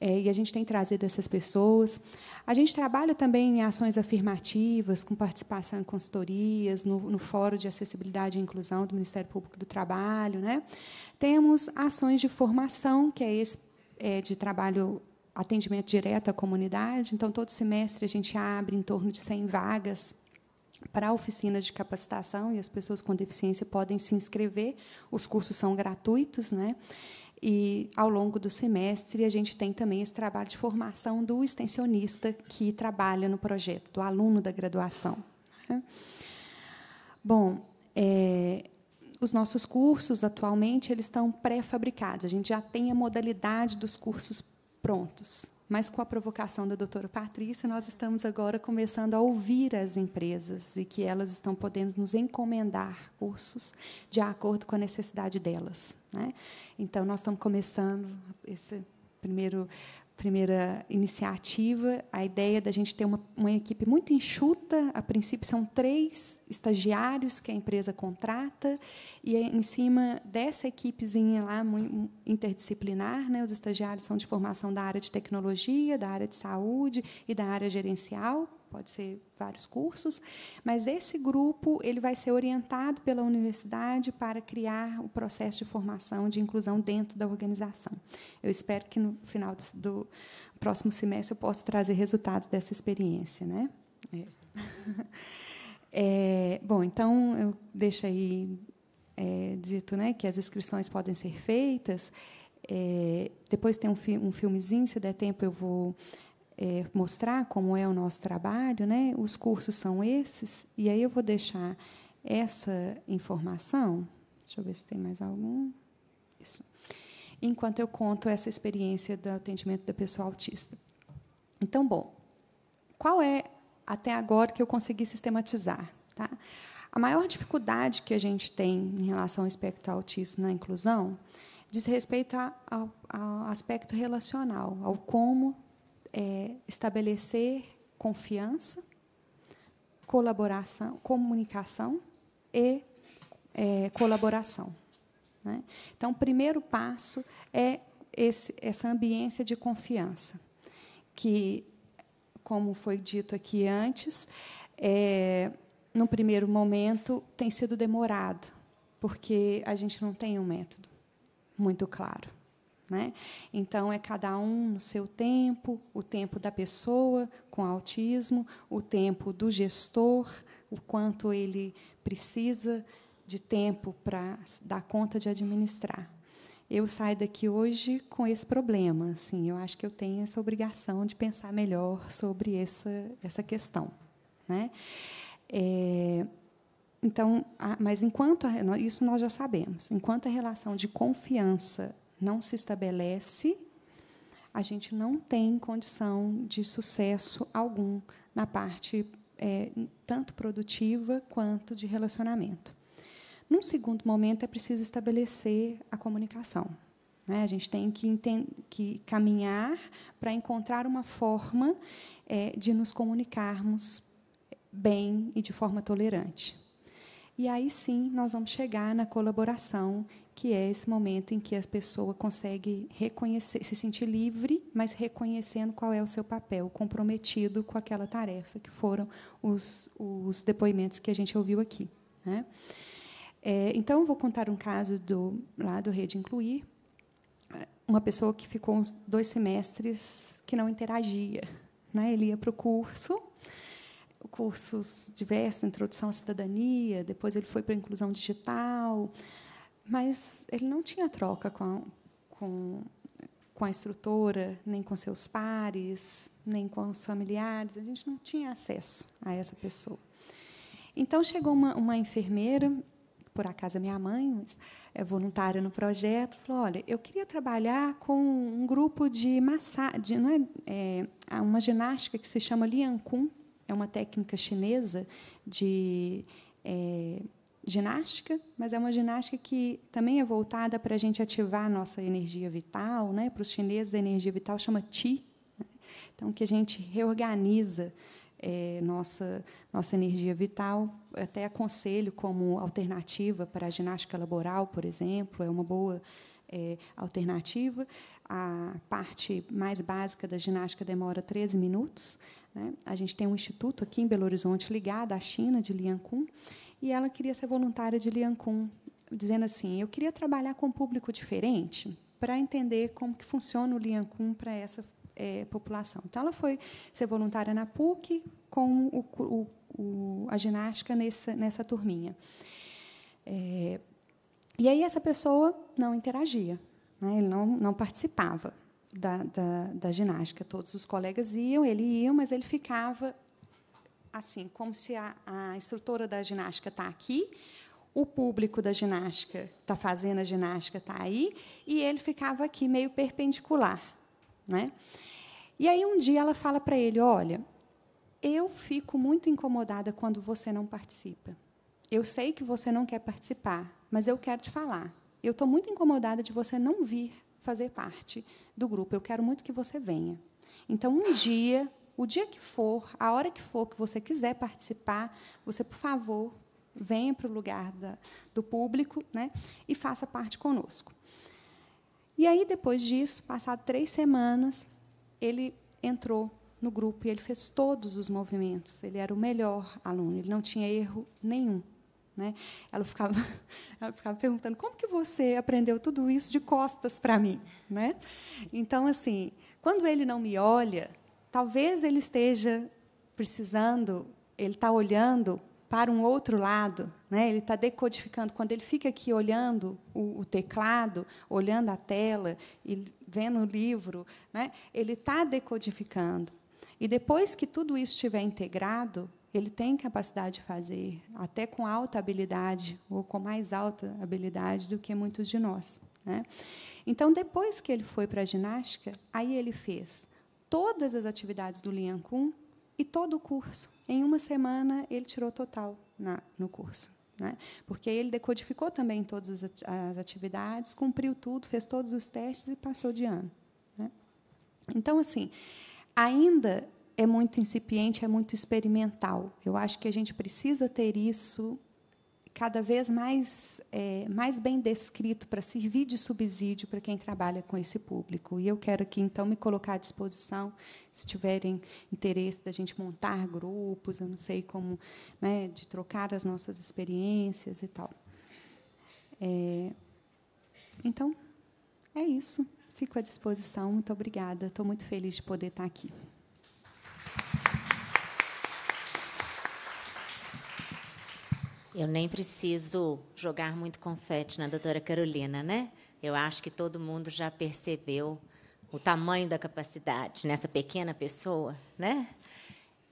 É, e a gente tem trazido essas pessoas. A gente trabalha também em ações afirmativas, com participação em consultorias, no, no Fórum de Acessibilidade e Inclusão do Ministério Público do Trabalho. Né? Temos ações de formação, que é esse é, de trabalho atendimento direto à comunidade. Então, todo semestre a gente abre em torno de 100 vagas para oficinas de capacitação e as pessoas com deficiência podem se inscrever. Os cursos são gratuitos, né? E ao longo do semestre a gente tem também esse trabalho de formação do extensionista que trabalha no projeto, do aluno da graduação. Né? Bom, é, os nossos cursos atualmente eles estão pré-fabricados. A gente já tem a modalidade dos cursos prontos mas com a provocação da doutora Patrícia, nós estamos agora começando a ouvir as empresas e que elas estão podendo nos encomendar cursos de acordo com a necessidade delas. Né? Então, nós estamos começando esse primeiro primeira iniciativa, a ideia da gente ter uma, uma equipe muito enxuta, a princípio são três estagiários que a empresa contrata, e em cima dessa equipezinha lá, interdisciplinar, né, os estagiários são de formação da área de tecnologia, da área de saúde e da área gerencial, pode ser vários cursos, mas esse grupo ele vai ser orientado pela universidade para criar o processo de formação de inclusão dentro da organização. Eu espero que no final do, próximo semestre eu possa trazer resultados dessa experiência, né? É. *laughs* É, bom, então eu deixo aí é, dito, né, que as inscrições podem ser feitas. É, depois tem um, fi um filmezinho, se der tempo eu vou é, mostrar como é o nosso trabalho, né? Os cursos são esses e aí eu vou deixar essa informação. Deixa eu ver se tem mais algum. Isso. Enquanto eu conto essa experiência do atendimento da pessoa autista. Então, bom, qual é até agora que eu consegui sistematizar, tá? A maior dificuldade que a gente tem em relação ao espectro autista na inclusão diz respeito ao, ao aspecto relacional, ao como é, estabelecer confiança, colaboração, comunicação e é, colaboração. Né? Então, o primeiro passo é esse, essa ambiência de confiança, que, como foi dito aqui antes, é, no primeiro momento tem sido demorado, porque a gente não tem um método muito claro. Né? Então, é cada um no seu tempo, o tempo da pessoa com autismo, o tempo do gestor, o quanto ele precisa de tempo para dar conta de administrar. Eu saio daqui hoje com esse problema, assim, eu acho que eu tenho essa obrigação de pensar melhor sobre essa, essa questão. Né? É, então, a, mas enquanto a, isso nós já sabemos, enquanto a relação de confiança não se estabelece, a gente não tem condição de sucesso algum na parte é, tanto produtiva quanto de relacionamento. Num segundo momento, é preciso estabelecer a comunicação. Né? A gente tem que, que caminhar para encontrar uma forma é, de nos comunicarmos bem e de forma tolerante. E aí sim nós vamos chegar na colaboração, que é esse momento em que a pessoa consegue reconhecer, se sentir livre, mas reconhecendo qual é o seu papel, comprometido com aquela tarefa, que foram os, os depoimentos que a gente ouviu aqui. Né? É, então, vou contar um caso do, lá do Rede Incluir, uma pessoa que ficou uns dois semestres que não interagia. Né? Ele ia para o curso, cursos diversos, introdução à cidadania, depois ele foi para a inclusão digital, mas ele não tinha troca com a, com, com a instrutora, nem com seus pares, nem com os familiares, a gente não tinha acesso a essa pessoa. Então chegou uma, uma enfermeira, por acaso é minha mãe, mas é voluntária no projeto, falou: olha, eu queria trabalhar com um grupo de massagem, não é, é, uma ginástica que se chama Liancun, é uma técnica chinesa de é, ginástica, mas é uma ginástica que também é voltada para a gente ativar a nossa energia vital. Né? Para os chineses, a energia vital chama Qi. Né? Então, que a gente reorganiza é, nossa, nossa energia vital. Até aconselho como alternativa para a ginástica laboral, por exemplo, é uma boa é, alternativa. A parte mais básica da ginástica demora 13 minutos. Né? A gente tem um instituto aqui em Belo Horizonte ligado à China, de Liancun, e ela queria ser voluntária de Liancun, dizendo assim: eu queria trabalhar com um público diferente para entender como que funciona o Liancun para essa é, população. Então, ela foi ser voluntária na PUC com o, o, o, a ginástica nessa, nessa turminha. É, e aí essa pessoa não interagia, né? ele não, não participava da, da, da, ginástica. Todos os colegas iam, ele ia, mas ele ficava assim, como se a, a instrutora da ginástica está aqui, o público da ginástica está fazendo a ginástica, está aí, e ele ficava aqui meio perpendicular. Né? E aí um dia ela fala para ele: Olha, eu fico muito incomodada quando você não participa. Eu sei que você não quer participar, mas eu quero te falar. Eu estou muito incomodada de você não vir fazer parte do grupo. Eu quero muito que você venha. Então, um dia, o dia que for, a hora que for que você quiser participar, você, por favor, venha para o lugar da, do público né, e faça parte conosco. E aí, depois disso, passado três semanas, ele entrou no grupo e ele fez todos os movimentos. Ele era o melhor aluno, ele não tinha erro nenhum. Né? Ela, ficava, *laughs* ela ficava perguntando como que você aprendeu tudo isso de costas para mim. Né? Então, assim, quando ele não me olha, talvez ele esteja precisando, ele está olhando para um outro lado, né? ele está decodificando. Quando ele fica aqui olhando o, o, teclado, olhando a tela e vendo o livro, né? ele está decodificando. E depois que tudo isso estiver integrado, ele tem capacidade de fazer, até com alta habilidade, ou com mais alta habilidade do que muitos de nós. Né? Então, depois que ele foi para a ginástica, aí ele fez todas as atividades do Lian Kun e todo o curso. Em uma semana, ele tirou total na, no curso. Né? Porque ele decodificou também todas as atividades, cumpriu tudo, fez todos os testes e passou de ano. Né? Então, assim, ainda é muito incipiente, é muito experimental. Eu acho que a gente precisa ter isso cada vez mais, é, mais bem descrito para servir de subsídio para quem trabalha com esse público. E eu quero aqui, então, me colocar à disposição, se tiverem interesse da gente montar grupos, eu não sei como, né, de trocar as nossas experiências e tal. É, então, é isso. Fico à disposição. Muito obrigada. Estou muito feliz de poder estar aqui. Eu nem preciso jogar muito confete na doutora Carolina, né? Eu acho que todo mundo já percebeu o tamanho da capacidade nessa pequena pessoa, né?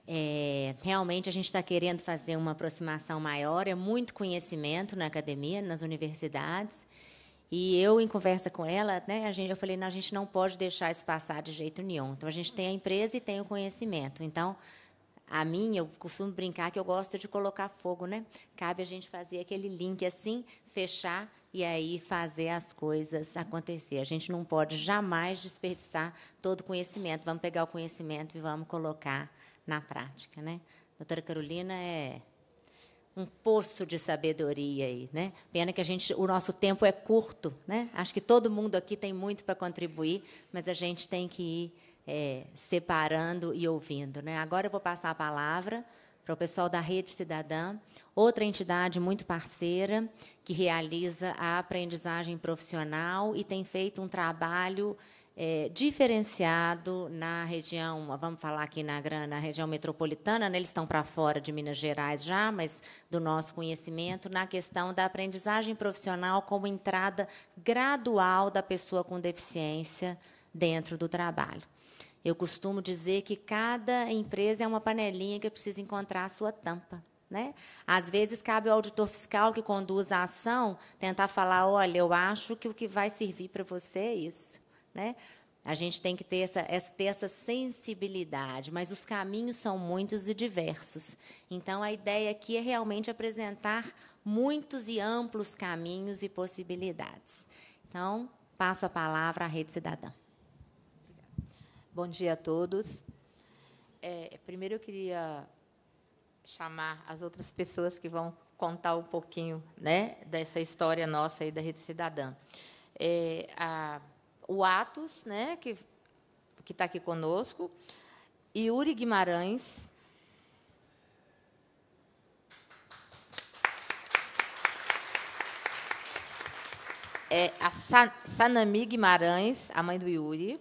É, realmente a gente está querendo fazer uma aproximação maior, é muito conhecimento na academia, nas universidades. E eu, em conversa com ela, né, gente, eu falei, não, a gente não pode deixar isso passar de jeito nenhum. Então, a gente tem a empresa e tem o conhecimento. Então, a minha, eu costumo brincar que eu gosto de colocar fogo, né? Cabe a gente fazer aquele link assim, fechar e aí fazer as coisas acontecer. A gente não pode jamais desperdiçar todo o conhecimento. Vamos pegar o conhecimento e vamos colocar na prática, né? doutora Carolina é um poço de sabedoria aí, né? Pena que a gente, o nosso tempo é curto, né? Acho que todo mundo aqui tem muito para contribuir, mas a gente tem que ir é, separando e ouvindo. Né? Agora eu vou passar a palavra para o pessoal da Rede Cidadã, outra entidade muito parceira que realiza a aprendizagem profissional e tem feito um trabalho é, diferenciado na região, vamos falar aqui na, na região metropolitana, né? eles estão para fora de Minas Gerais já, mas do nosso conhecimento, na questão da aprendizagem profissional como entrada gradual da pessoa com deficiência dentro do trabalho. Eu costumo dizer que cada empresa é uma panelinha que precisa encontrar a sua tampa. Né? Às vezes cabe ao auditor fiscal que conduz a ação tentar falar, olha, eu acho que o que vai servir para você é isso. Né? A gente tem que ter essa, ter essa sensibilidade, mas os caminhos são muitos e diversos. Então, a ideia aqui é realmente apresentar muitos e amplos caminhos e possibilidades. Então, passo a palavra à Rede Cidadã. Bom dia a todos. É, primeiro, eu queria chamar as outras pessoas que vão contar um pouquinho né, dessa história nossa aí da Rede Cidadã. É, a, o Atos, né, que está aqui conosco, e Yuri Guimarães. É, a Sanami Guimarães, a mãe do Yuri.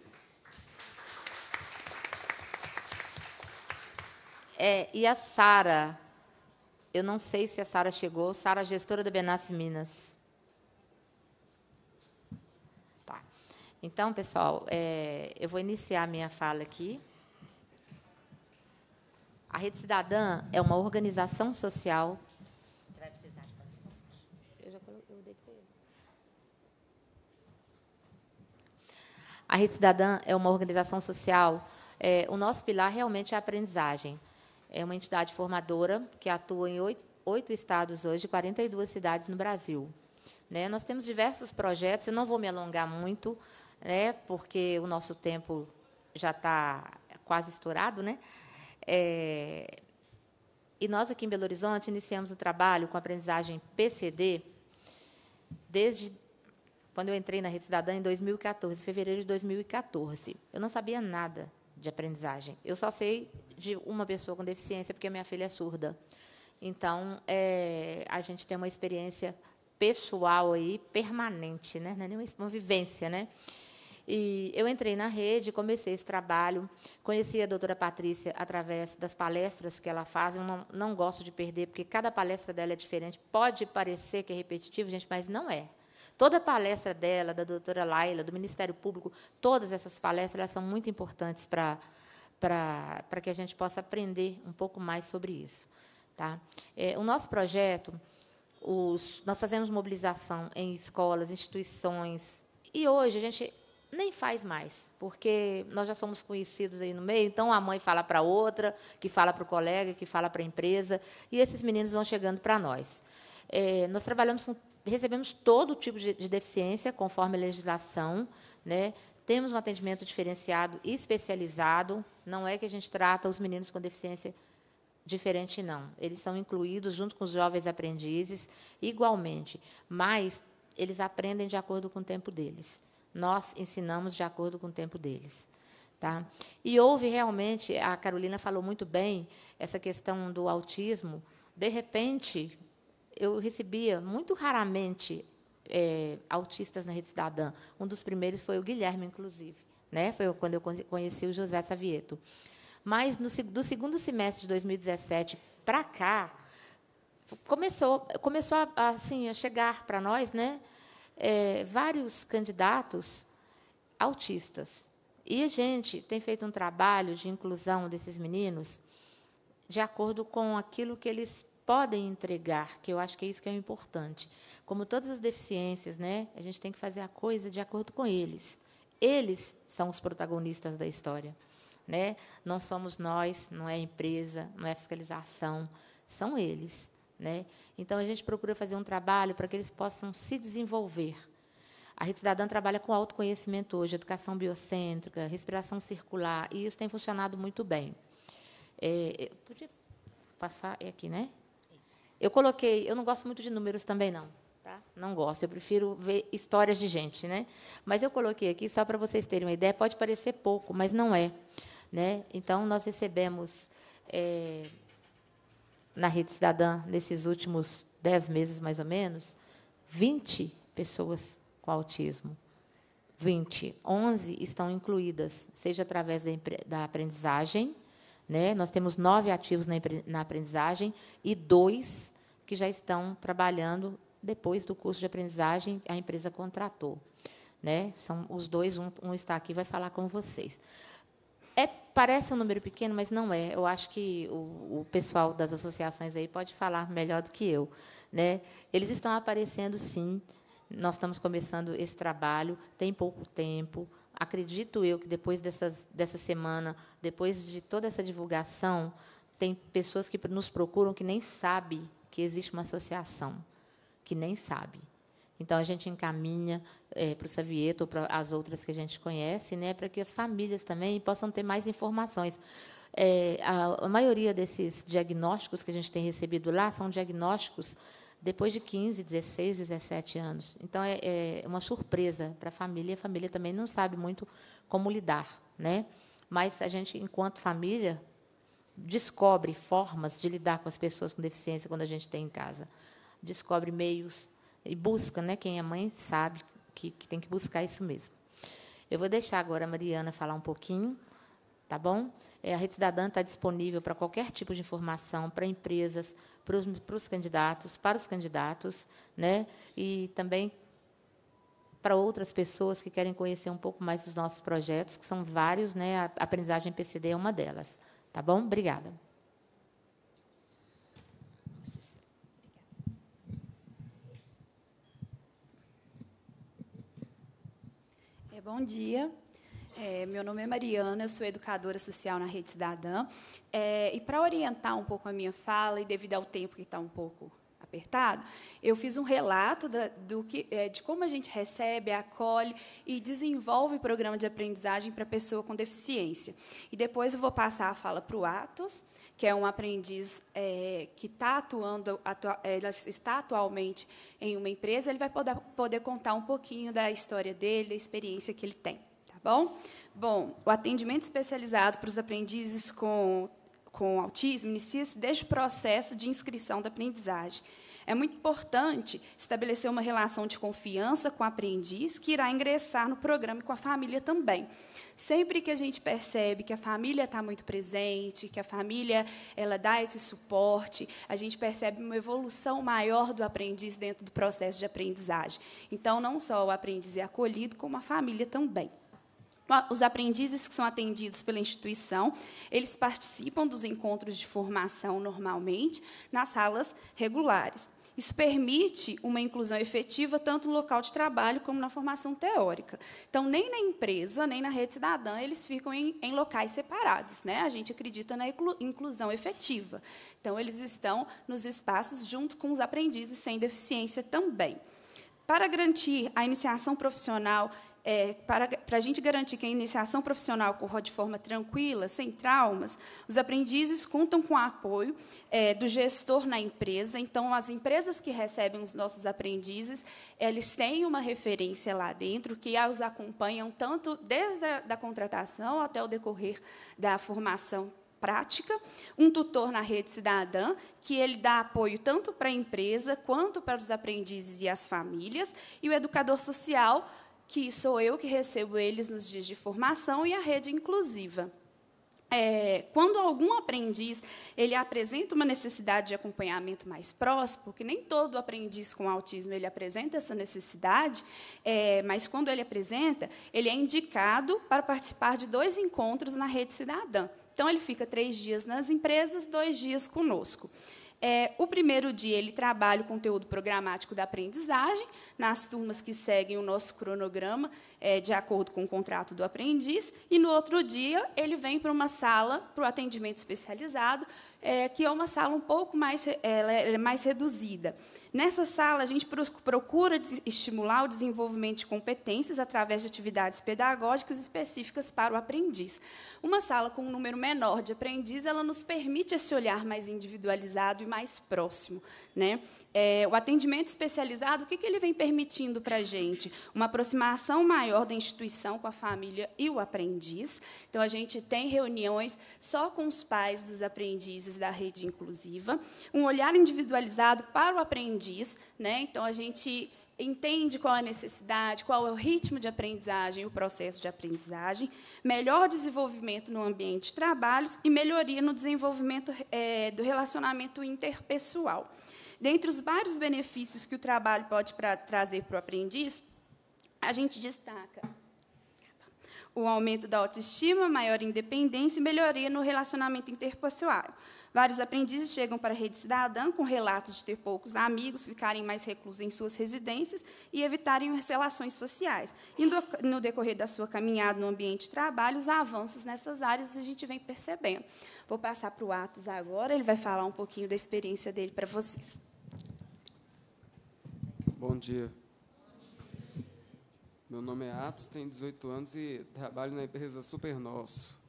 É, e a Sara, eu não sei se a Sara chegou, Sara, gestora da Benassi Minas. Tá. Então, pessoal, é, eu vou iniciar a minha fala aqui. A Rede Cidadã é uma organização social. Você vai precisar de Eu já eu dei A Rede Cidadã é uma organização social. É, o nosso pilar realmente é a aprendizagem é uma entidade formadora que atua em oito, oito estados hoje, 42 cidades no Brasil. Né? Nós temos diversos projetos, eu não vou me alongar muito, né? porque o nosso tempo já está quase estourado, né? É... E nós aqui em Belo Horizonte iniciamos o trabalho com a aprendizagem PCD desde quando eu entrei na Rede Cidadã em 2014, fevereiro de 2014. Eu não sabia nada de aprendizagem. Eu só sei de uma pessoa com deficiência porque minha filha é surda. Então, é, a gente tem uma experiência pessoal aí permanente, né? Não é nenhuma uma vivência, né? E eu entrei na rede, comecei esse trabalho, conheci a doutora Patrícia através das palestras que ela faz. Eu não, não gosto de perder, porque cada palestra dela é diferente. Pode parecer que é repetitivo, gente, mas não é. Toda a palestra dela, da doutora Laila, do Ministério Público, todas essas palestras elas são muito importantes para, para, para que a gente possa aprender um pouco mais sobre isso. Tá? É, o nosso projeto, os, nós fazemos mobilização em escolas, instituições, e hoje a gente nem faz mais, porque nós já somos conhecidos aí no meio, então a mãe fala para outra, que fala para o colega, que fala para a empresa, e esses meninos vão chegando para nós. É, nós trabalhamos com recebemos todo tipo de, de deficiência, conforme a legislação, né? Temos um atendimento diferenciado e especializado. Não é que a gente trata os meninos com deficiência diferente, não. Eles são incluídos junto com os jovens aprendizes igualmente, mas eles aprendem de acordo com o tempo deles. Nós ensinamos de acordo com o tempo deles. Tá? E houve realmente, a Carolina falou muito bem, essa questão do autismo. De repente, eu recebia muito raramente é, autistas na Rede Cidadã. Um dos primeiros foi o Guilherme, inclusive. Né? Foi quando eu conheci o José Savieto. Mas no, do segundo semestre de 2017 para cá, começou, começou a, assim, a chegar para nós né, é, vários candidatos autistas. E a gente tem feito um trabalho de inclusão desses meninos de acordo com aquilo que eles podem entregar, que eu acho que é isso que é o importante. Como todas as deficiências, né, a gente tem que fazer a coisa de acordo com eles. Eles são os protagonistas da história. Né? Não somos nós, não é a empresa, não é a fiscalização, são eles. Né? Então, a gente procura fazer um trabalho para que eles possam se desenvolver. A Rede Cidadã trabalha com autoconhecimento hoje, educação biocêntrica, respiração circular, e isso tem funcionado muito bem. É, é podia passar é aqui, né? Eu coloquei, eu não gosto muito de números também não, tá? Não gosto, eu prefiro ver histórias de gente, né? Mas eu coloquei aqui só para vocês terem uma ideia. Pode parecer pouco, mas não é, né? Então nós recebemos é, na rede cidadã nesses últimos dez meses mais ou menos 20 pessoas com autismo. 20, 11 estão incluídas, seja através da, da aprendizagem né? Nós temos nove ativos na, na aprendizagem e dois que já estão trabalhando depois do curso de aprendizagem, a empresa contratou. Né? São os dois, um, um está aqui vai falar com vocês. É, parece um número pequeno, mas não é. Eu acho que o, o pessoal das associações aí pode falar melhor do que eu. Né? Eles estão aparecendo, sim. Nós estamos começando esse trabalho, tem pouco tempo, acredito eu que depois dessas, dessa semana, depois de toda essa divulgação, tem pessoas que nos procuram que nem sabe que existe uma associação, que nem sabe. Então a gente encaminha é, para o Savieto ou para as outras que a gente conhece, né, para que as famílias também possam ter mais informações. É, a, a maioria desses diagnósticos que a gente tem recebido lá são diagnósticos depois de 15, 16, 17 anos. Então, é, é uma surpresa para a família. A família também não sabe muito como lidar. Né? Mas a gente, enquanto família, descobre formas de lidar com as pessoas com deficiência quando a gente tem em casa. Descobre meios e busca. Né? Quem é mãe sabe que, que tem que buscar isso mesmo. Eu vou deixar agora a Mariana falar um pouquinho tá bom? É, a Rede Cidadã está disponível para qualquer tipo de informação, para empresas, para os, para os candidatos, para os candidatos, né? E também para outras pessoas que querem conhecer um pouco mais dos nossos projetos, que são vários, né? A aprendizagem PCD é uma delas, tá bom? Obrigada. É, bom dia. É, meu nome é Mariana, eu sou educadora social na Rede Cidadã. É, e para orientar um pouco a minha fala, e devido ao tempo que está um pouco apertado, eu fiz um relato da, do que, é, de como a gente recebe, acolhe e desenvolve programa de aprendizagem para pessoa com deficiência. E depois eu vou passar a fala para o Atos, que é um aprendiz é, que está atuando, atua, é, está atualmente em uma empresa, ele vai poder, poder contar um pouquinho da história dele, da experiência que ele tem bom? Bom, o atendimento especializado para os aprendizes com, com autismo inicia-se desde o processo de inscrição da aprendizagem. É muito importante estabelecer uma relação de confiança com o aprendiz que irá ingressar no programa e com a família também. Sempre que a gente percebe que a família está muito presente, que a família ela dá esse suporte, a gente percebe uma evolução maior do aprendiz dentro do processo de aprendizagem. Então, não só o aprendiz é acolhido, como a família também. Os aprendizes que são atendidos pela instituição, eles participam dos encontros de formação normalmente nas salas regulares. Isso permite uma inclusão efetiva tanto no local de trabalho como na formação teórica. Então, nem na empresa, nem na rede cidadã, eles ficam em, em locais separados. Né? A gente acredita na inclusão efetiva. Então, eles estão nos espaços junto com os aprendizes sem deficiência também. Para garantir a iniciação profissional é, para, para a gente garantir que a iniciação profissional ocorra de forma tranquila, sem traumas, os aprendizes contam com o apoio é, do gestor na empresa. Então, as empresas que recebem os nossos aprendizes, eles têm uma referência lá dentro que os acompanham tanto desde a da contratação até o decorrer da formação prática, um tutor na rede cidadã, que ele dá apoio tanto para a empresa quanto para os aprendizes e as famílias, e o educador social que sou eu que recebo eles nos dias de formação, e a rede inclusiva. É, quando algum aprendiz ele apresenta uma necessidade de acompanhamento mais próximo, porque nem todo aprendiz com autismo ele apresenta essa necessidade, é, mas quando ele apresenta, ele é indicado para participar de dois encontros na rede cidadã. Então ele fica três dias nas empresas, dois dias conosco. É, o primeiro dia ele trabalha o conteúdo programático da aprendizagem, nas turmas que seguem o nosso cronograma, é, de acordo com o contrato do aprendiz, e no outro dia ele vem para uma sala, para o atendimento especializado, é, que é uma sala um pouco mais, é, é mais reduzida. Nessa sala, a gente procura estimular o desenvolvimento de competências através de atividades pedagógicas específicas para o aprendiz. Uma sala com um número menor de aprendiz, ela nos permite esse olhar mais individualizado e mais próximo. Né? É, o atendimento especializado, o que, que ele vem permitindo para a gente? Uma aproximação maior da instituição com a família e o aprendiz. Então, a gente tem reuniões só com os pais dos aprendizes da rede inclusiva. Um olhar individualizado para o aprendiz. Né? Então, a gente entende qual a necessidade, qual é o ritmo de aprendizagem, o processo de aprendizagem, melhor desenvolvimento no ambiente de trabalhos e melhoria no desenvolvimento é, do relacionamento interpessoal. Dentre os vários benefícios que o trabalho pode pra, trazer para o aprendiz, a gente destaca o aumento da autoestima, maior independência e melhoria no relacionamento interpessoal. Vários aprendizes chegam para a rede cidadã com relatos de ter poucos amigos, ficarem mais reclusos em suas residências e evitarem as relações sociais. E no decorrer da sua caminhada no ambiente de trabalho, os avanços nessas áreas a gente vem percebendo. Vou passar para o Atos agora, ele vai falar um pouquinho da experiência dele para vocês. Bom dia. Meu nome é Atos, tenho 18 anos e trabalho na empresa Super Nosso.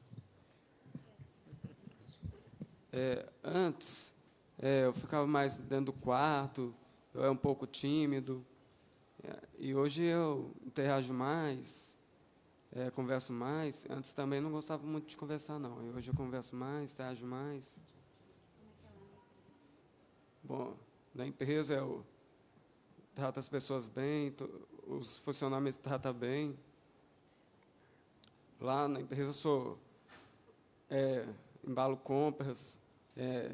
É, antes, é, eu ficava mais dentro do quarto, eu era um pouco tímido. É, e hoje eu interajo mais, é, converso mais. Antes também não gostava muito de conversar, não. E hoje eu converso mais, interajo mais. Bom, na empresa é o trata as pessoas bem, os funcionários tratam bem. Lá na empresa eu sou é, embalo compras, é,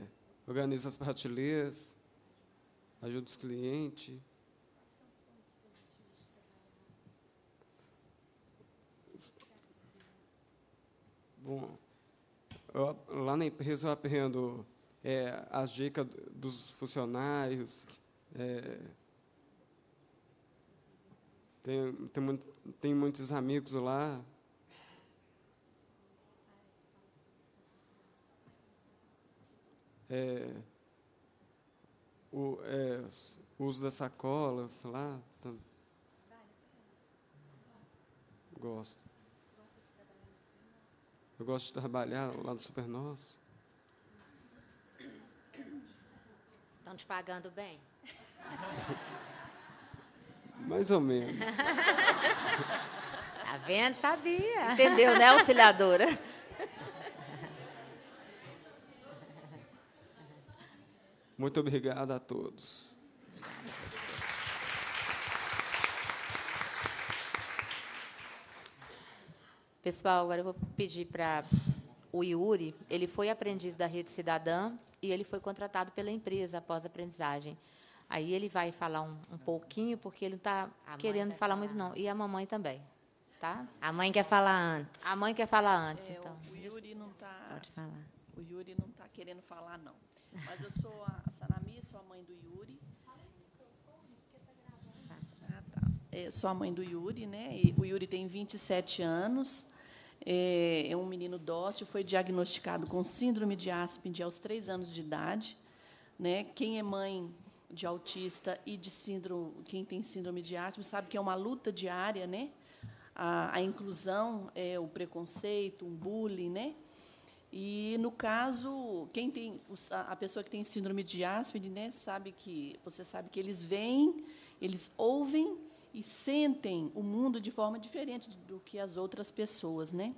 organizo as prateleiras, ajudo os clientes. Bom, eu, lá na empresa eu aprendo é, as dicas dos funcionários, é, tem, tem, muito, tem muitos amigos lá. É, o é, uso das sacolas lá. Tá. Gosto. Eu gosto de trabalhar lá no Supernós. Estão te pagando bem? *laughs* Mais ou menos. *laughs* Tá vendo? Sabia. Entendeu, né, auxiliadora? Muito obrigado a todos. Pessoal, agora eu vou pedir para o Yuri. Ele foi aprendiz da Rede Cidadã e ele foi contratado pela empresa após a aprendizagem. Aí ele vai falar um, um pouquinho, porque ele não está querendo falar, falar, muito, não. E a mamãe também, tá? A mãe quer falar antes. A mãe quer falar antes, é, então. O Yuri não está... Pode falar. O Yuri não está querendo falar, não. Mas eu sou a Sanami, sou a mãe do Yuri. Ah, tá. Eu é, sou a mãe do Yuri, né? E o Yuri tem 27 anos. É, é, um menino dócil, foi diagnosticado com síndrome de Aspend aos 3 anos de idade. Né? Quem é mãe de autista e de síndrome, quem tem síndrome de Asperger sabe que é uma luta diária, né? A, a inclusão é o preconceito, um bullying, né? E no caso, quem tem a pessoa que tem síndrome de Asperger, né, sabe que você sabe que eles veem, eles ouvem e sentem o mundo de forma diferente do que as outras pessoas, né?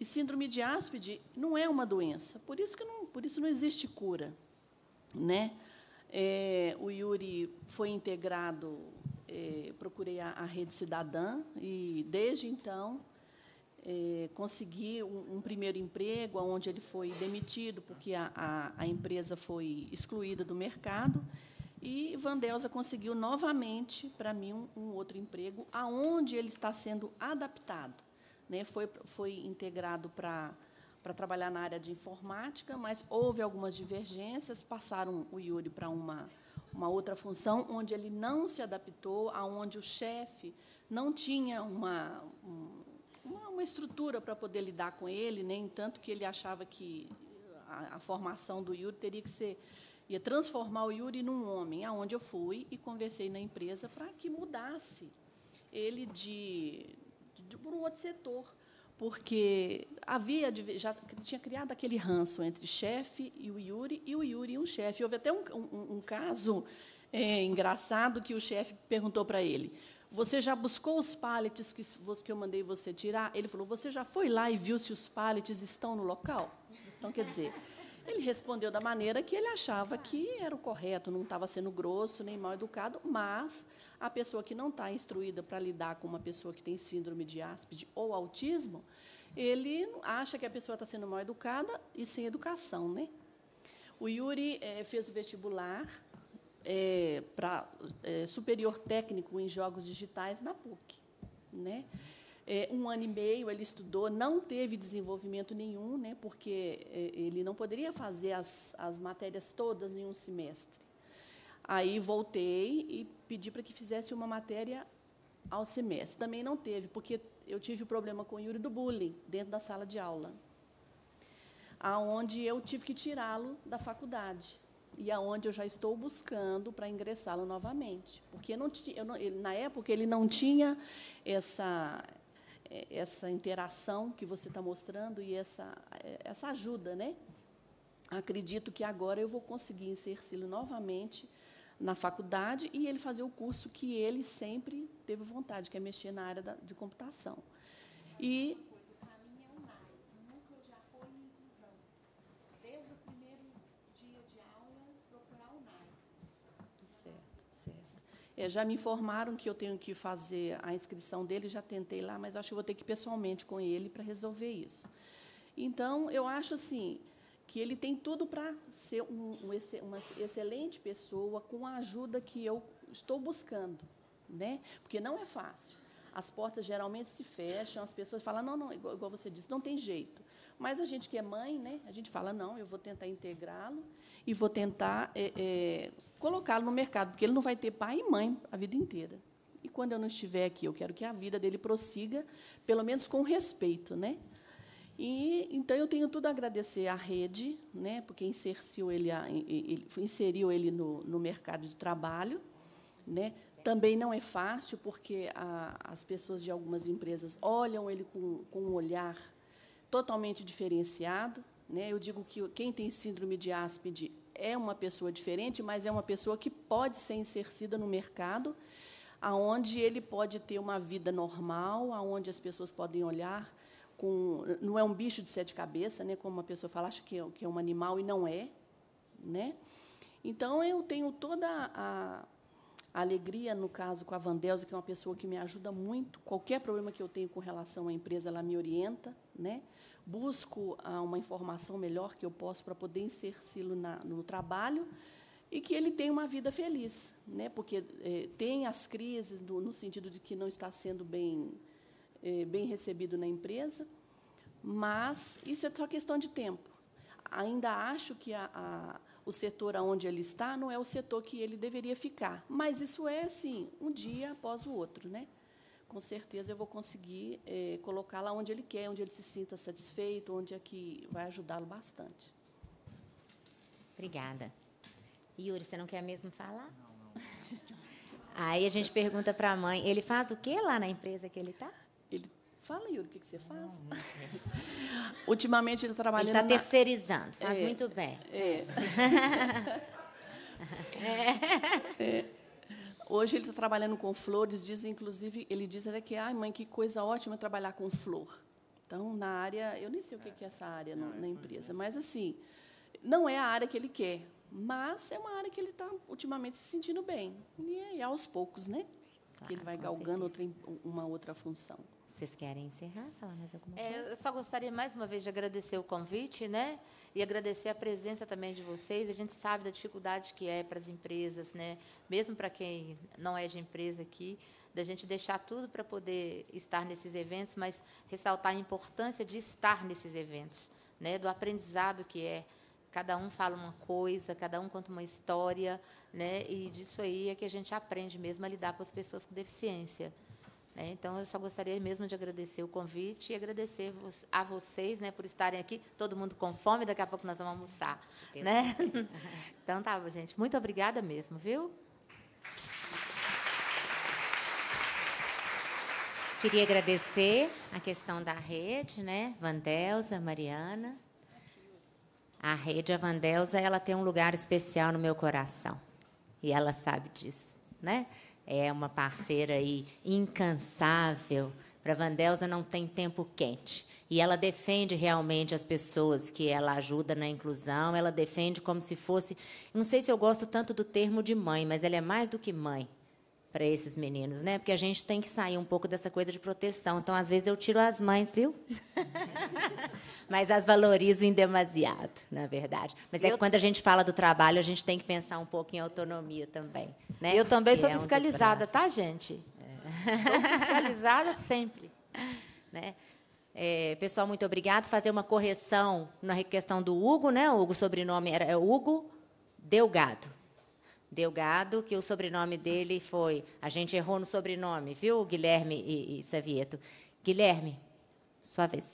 E síndrome de Asperger não é uma doença, por isso que não, por isso não existe cura, né? É, o Yuri foi integrado, é, procurei a, a, Rede Cidadã e, desde então, é, consegui um, um, primeiro emprego, onde ele foi demitido, porque a, a, a empresa foi excluída do mercado. E Vandelza conseguiu novamente para mim um, um, outro emprego, aonde ele está sendo adaptado. Né? Foi, foi integrado para para trabalhar na área de informática, mas houve algumas divergências, passaram o Yuri para uma, uma outra função, onde ele não se adaptou, aonde o chefe não tinha uma, uma, uma estrutura para poder lidar com ele, nem tanto que ele achava que a, a formação do Yuri teria que ser ia transformar o Yuri num homem, aonde eu fui e conversei na empresa para que mudasse ele de, de, de para um outro setor porque havia já tinha criado aquele ranço entre chefe e o Yuri e o Yuri e um chefe. Houve até um, um, um caso é, engraçado que o chefe perguntou para ele: "Você já buscou os paletes que, que eu mandei você tirar?" Ele falou: "Você já foi lá e viu se os paletes estão no local?" Então quer dizer, ele respondeu da maneira que ele achava que era o correto, não estava sendo grosso nem mal educado, mas a pessoa que não está instruída para lidar com uma pessoa que tem síndrome de áspide ou autismo, ele acha que a pessoa está sendo mal educada e sem educação, né? O Yuri é, fez o vestibular é, eh, para é, eh, superior técnico em jogos digitais na PUC, né? um ano e meio ele estudou, não teve desenvolvimento nenhum, né? Porque ele não poderia fazer as, as matérias todas em um semestre. Aí voltei e pedi para que fizesse uma matéria ao semestre. Também não teve, porque eu tive o um problema com o Yuri do bullying dentro da sala de aula, aonde eu tive que tirá-lo da faculdade e aonde eu já estou buscando para ingressá-lo novamente, porque não não, ele, na época ele não tinha essa é, essa interação que você está mostrando e essa é, essa ajuda, né? Acredito que agora eu vou conseguir inseri-lo novamente na faculdade e ele fazer o curso que ele sempre teve vontade, que é mexer na área da, de computação. E É, já me informaram que eu tenho que fazer a inscrição dele, já tentei lá, mas acho que vou ter que ir pessoalmente com ele para resolver isso. Então, eu acho assim, que ele tem tudo para ser um, um, uma excelente pessoa com a ajuda que eu estou buscando, né? Porque não é fácil. As portas geralmente se fecham, as pessoas falam, não, não, igual, igual você disse, não tem jeito. Mas a gente que é mãe, né, a gente fala, não, eu vou tentar integrá-lo e vou tentar é, é, colocá-lo no mercado, porque ele não vai ter pai e mãe a vida inteira. E quando eu não estiver aqui, eu quero que a vida dele prossiga, pelo menos com respeito, né? E então eu tenho tudo a agradecer à rede, né, porque inseriu ele, ele, inseriu ele no, no mercado de trabalho, né, também não é fácil, porque a, as pessoas de algumas empresas olham ele com, com um olhar totalmente diferenciado. Né? Eu digo que quem tem síndrome de áspide é uma pessoa diferente, mas é uma pessoa que pode ser insercida no mercado, aonde ele pode ter uma vida normal, aonde as pessoas podem olhar com, não é um bicho de sete cabeças, né? Como uma pessoa fala, acha que é, que é um animal e não é, né? Então eu tenho toda a, a alegria, no caso com a Vandelza, que é uma pessoa que me ajuda muito. Qualquer problema que eu tenho com relação à empresa, ela me orienta, né? Busco a, ah, uma informação melhor que eu posso para poder inserir-lo no trabalho e que ele tenha uma vida feliz, né? Porque é, tem as crises do, no sentido de que não está sendo bem é, bem recebido na empresa, mas isso é só questão de tempo. Ainda acho que a, a, o setor aonde ele está não é o setor que ele deveria ficar, mas isso é assim, um dia após o outro, né? Com certeza eu vou conseguir é, colocá lo onde ele quer, onde ele se sinta satisfeito, onde é que vai ajudá-lo bastante. Obrigada. Yuri, você não quer mesmo falar? Não, não. *laughs* Aí a gente pergunta para a mãe, ele faz o que lá na empresa que ele está? Ele Fala, Yuri, o que, que você faz? Não, não *laughs* Ultimamente ele está trabalhando. Ele está terceirizando, faz é, muito bem. É. *laughs* É. é. Hoje ele está trabalhando com flores, diz, inclusive, ele diz até que, ai, mãe, que coisa ótima trabalhar com flor. Então, na área, eu nem sei o que, que é essa área é na, na empresa, mas assim, não é a área que ele quer, mas é uma área que ele está ultimamente se sentindo bem. E aos poucos, né? Claro, que ele vai galgando outra, uma outra função. Vocês querem encerrar, falar mais alguma é, coisa? É, eu só gostaria mais uma vez de agradecer o convite, né? E agradecer a presença também de vocês. A gente sabe da dificuldade que é para as empresas, né? Mesmo para quem não é de empresa aqui, da gente deixar tudo para poder estar nesses eventos, mas ressaltar a importância de estar nesses eventos, né? Do aprendizado que é cada um fala uma coisa, cada um conta uma história, né? E disso aí é que a gente aprende mesmo a lidar com as pessoas com deficiência. É, então, eu só gostaria mesmo de agradecer o convite e agradecer a vocês né, por estarem aqui. Todo mundo com fome, daqui a pouco nós vamos almoçar. Né? *laughs* *laughs* Então, tá, gente. Muito obrigada mesmo, viu? Queria agradecer a questão da rede, né? Vandelza, Mariana. A rede, a Vandelza, ela tem um lugar especial no meu coração. E ela sabe disso, né? é uma parceira aí incansável. Para Vandelza não tem tempo quente. E ela defende realmente as pessoas que ela ajuda na inclusão, ela defende como se fosse. Não sei se eu gosto tanto do termo de mãe, mas ela é mais do que mãe para esses meninos, né? Porque a gente tem que sair um pouco dessa coisa de proteção. Então, às vezes, eu tiro as mães, viu? *laughs* Mas as valorizo em demasiado, na verdade. Mas é que quando a gente fala do trabalho, a gente tem que pensar um pouco em autonomia também. Né? Eu também sou é fiscalizada, um tá, gente? É. Sou fiscalizada sempre. Né? É, pessoal, muito obrigado. Fazer uma correção na questão do Hugo, né? O Hugo, sobrenome era é Hugo Delgado. Delgado, que o sobrenome dele foi. A gente errou no sobrenome, viu, Guilherme e, e Savieto? Guilherme, sua vez.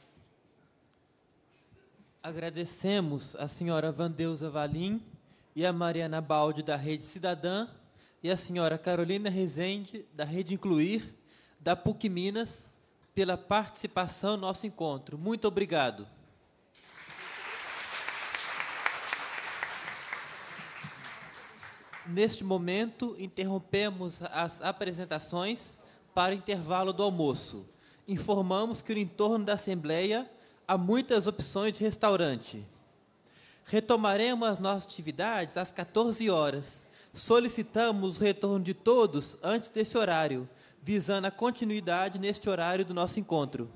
Agradecemos a senhora Vandeusa Valim e a Mariana Balde, da Rede Cidadã, e a senhora Carolina Rezende, da Rede Incluir, da PUC Minas, pela participação no nosso encontro. Muito obrigado. Neste momento, interrompemos as apresentações para o intervalo do almoço. Informamos que no entorno da Assembleia há muitas opções de restaurante. Retomaremos as nossas atividades às 14 horas Solicitamos o retorno de todos antes desse horário, visando a continuidade neste horário do nosso encontro.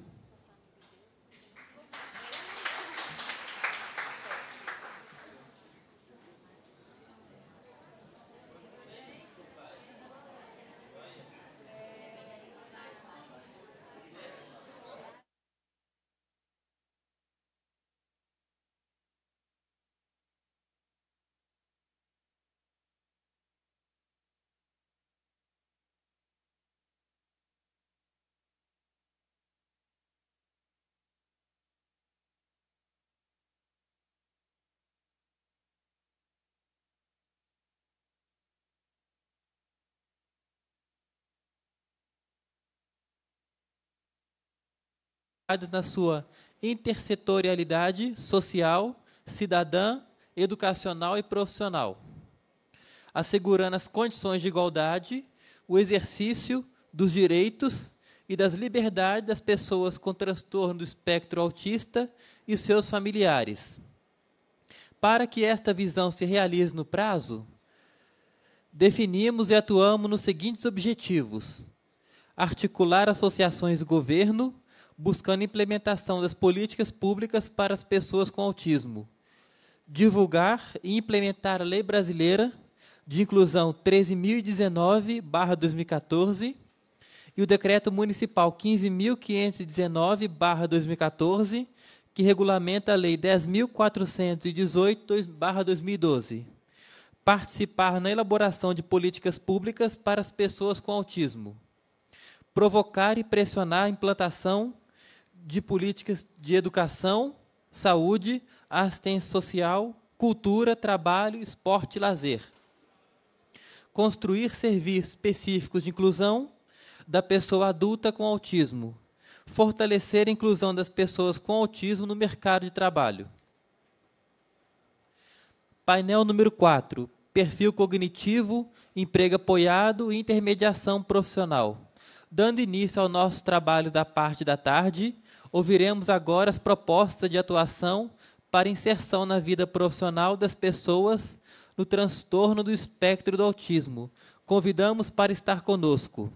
na sua intersetorialidade social, cidadã, educacional e profissional, assegurando as condições de igualdade, o exercício dos direitos e das liberdades das pessoas com transtorno do espectro autista e seus familiares. Para que esta visão se realize no prazo, definimos e atuamos nos seguintes objetivos: articular associações do governo buscando implementação das políticas públicas para as pessoas com autismo, divulgar e implementar a Lei Brasileira de Inclusão 13.019/2014 e o Decreto Municipal 15.519/2014, que regulamenta a Lei 10.418/2012. Participar na elaboração de políticas públicas para as pessoas com autismo provocar e pressionar a implantação de políticas de educação, saúde, assistência social, cultura, trabalho, esporte e lazer. Construir serviços específicos de inclusão da pessoa adulta com autismo. Fortalecer a inclusão das pessoas com autismo no mercado de trabalho. Painel número 4. Perfil cognitivo, emprego apoiado e intermediação profissional. Dando início ao nosso trabalho da parte da tarde, ouviremos agora as propostas de atuação para inserção na vida profissional das pessoas no transtorno do espectro do autismo. Convidamos para estar conosco.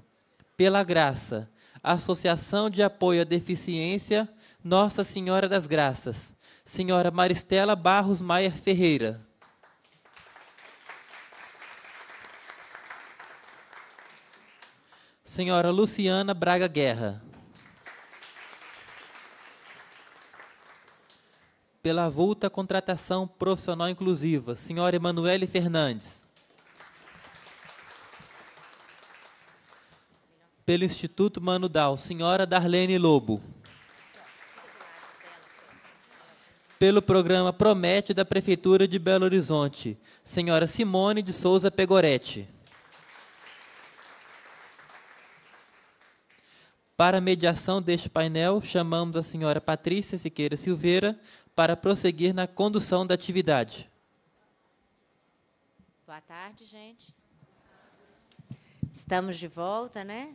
Pela Graça, Associação de Apoio à Deficiência Nossa Senhora das Graças. Senhora Maristela Barros Maier Ferreira. Senhora Luciana Braga Guerra. pela Vulta contratação profissional inclusiva. Senhora Emanuele Fernandes. Pelo Instituto Manudal, senhora Darlene Lobo. Pelo programa Promete da Prefeitura de Belo Horizonte, senhora Simone de Souza Pegoretti. Para a mediação deste painel, chamamos a senhora Patrícia Siqueira Silveira, para prosseguir na condução da atividade. Boa tarde, gente. Estamos de volta, né?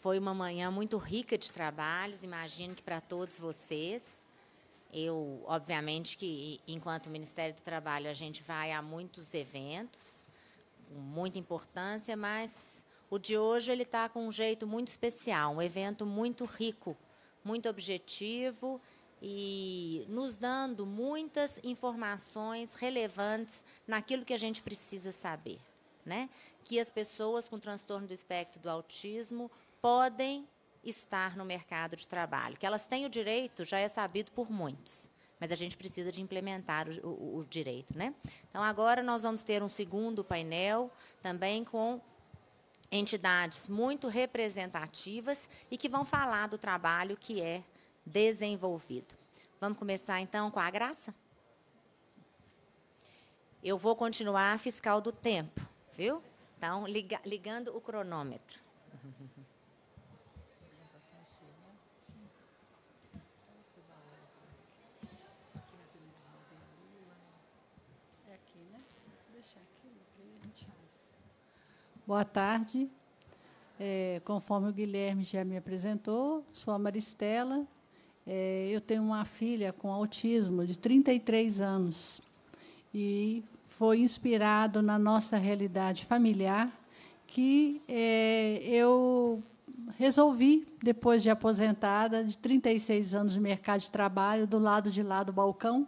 Foi uma manhã muito rica de trabalhos, imagino que para todos vocês. Eu, obviamente, que enquanto Ministério do Trabalho, a gente vai a muitos eventos, com muita importância, mas o de hoje ele está com um jeito muito especial, um evento muito rico, muito objetivo e nos dando muitas informações relevantes naquilo que a gente precisa saber, né? Que as pessoas com transtorno do espectro do autismo podem estar no mercado de trabalho, que elas têm o direito, já é sabido por muitos, mas a gente precisa de implementar o, o, o direito, né? Então agora nós vamos ter um segundo painel também com entidades muito representativas e que vão falar do trabalho que é desenvolvido. Vamos começar então com a graça? Eu vou continuar fiscal do tempo, viu? Então, liga, ligando o cronômetro. Boa tarde. É, conforme o Guilherme já me apresentou, sou a Maristela, é, eu tenho uma filha com autismo de 33 anos e foi inspirado na nossa realidade familiar que é, eu resolvi, depois de aposentada, de 36 anos de mercado de trabalho, do lado de lá do balcão,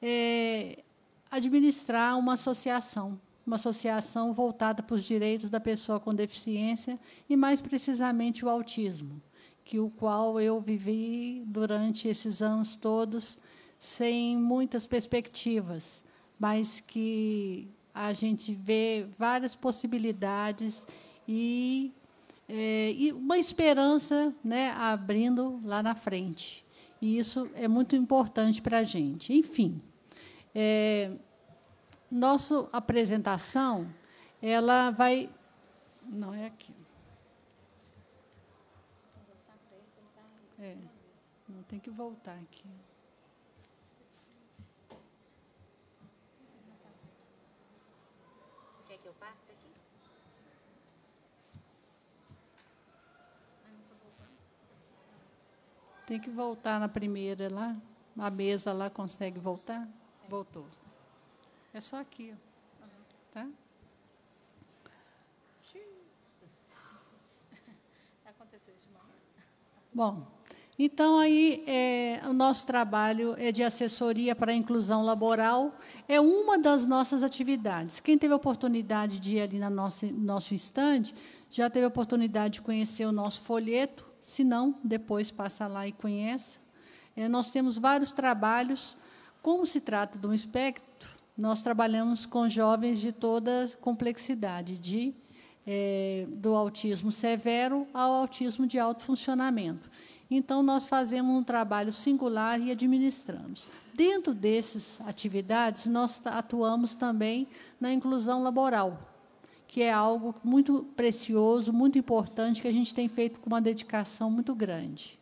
é, administrar uma associação, uma associação voltada para os direitos da pessoa com deficiência e, mais precisamente, o autismo que o qual eu vivi durante esses anos todos sem muitas perspectivas, mas que a gente vê várias possibilidades e, é, e uma esperança né, abrindo lá na frente. E isso é muito importante para a gente. Enfim, é, nossa apresentação ela vai. Não é aqui. Tem que voltar aqui. Quer que eu parta aqui? Tem que voltar na primeira lá. A mesa lá consegue voltar? É. Voltou. É só aqui, ó. Tá? *laughs* Aconteceu de manhã. Bom. Então, aí, é, o nosso trabalho é de assessoria para a inclusão laboral, é uma das nossas atividades. Quem teve a oportunidade de ir ali no nosso, nosso stand, já teve a oportunidade de conhecer o nosso folheto, se não, depois passa lá e conhece. É, nós temos vários trabalhos. Como se trata de um espectro, nós trabalhamos com jovens de toda complexidade, de, é, do autismo severo ao autismo de alto funcionamento. Então, nós fazemos um trabalho singular e administramos. Dentro dessas atividades, nós atuamos também na inclusão laboral, que é algo muito precioso, muito importante, que a gente tem feito com uma dedicação muito grande.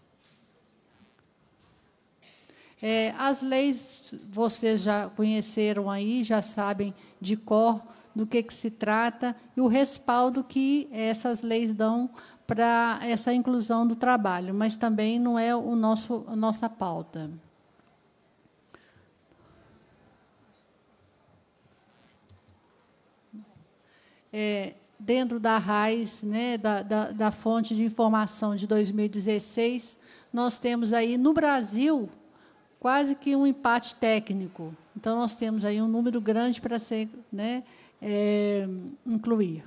É, as leis vocês já conheceram aí, já sabem de cor do que, que se trata e o respaldo que essas leis dão para essa inclusão do trabalho, mas também não é o nosso a nossa pauta. É, dentro da raiz, né, da, da, da fonte de informação de 2016, nós temos aí no Brasil quase que um empate técnico. Então nós temos aí um número grande para ser, né, é, incluir.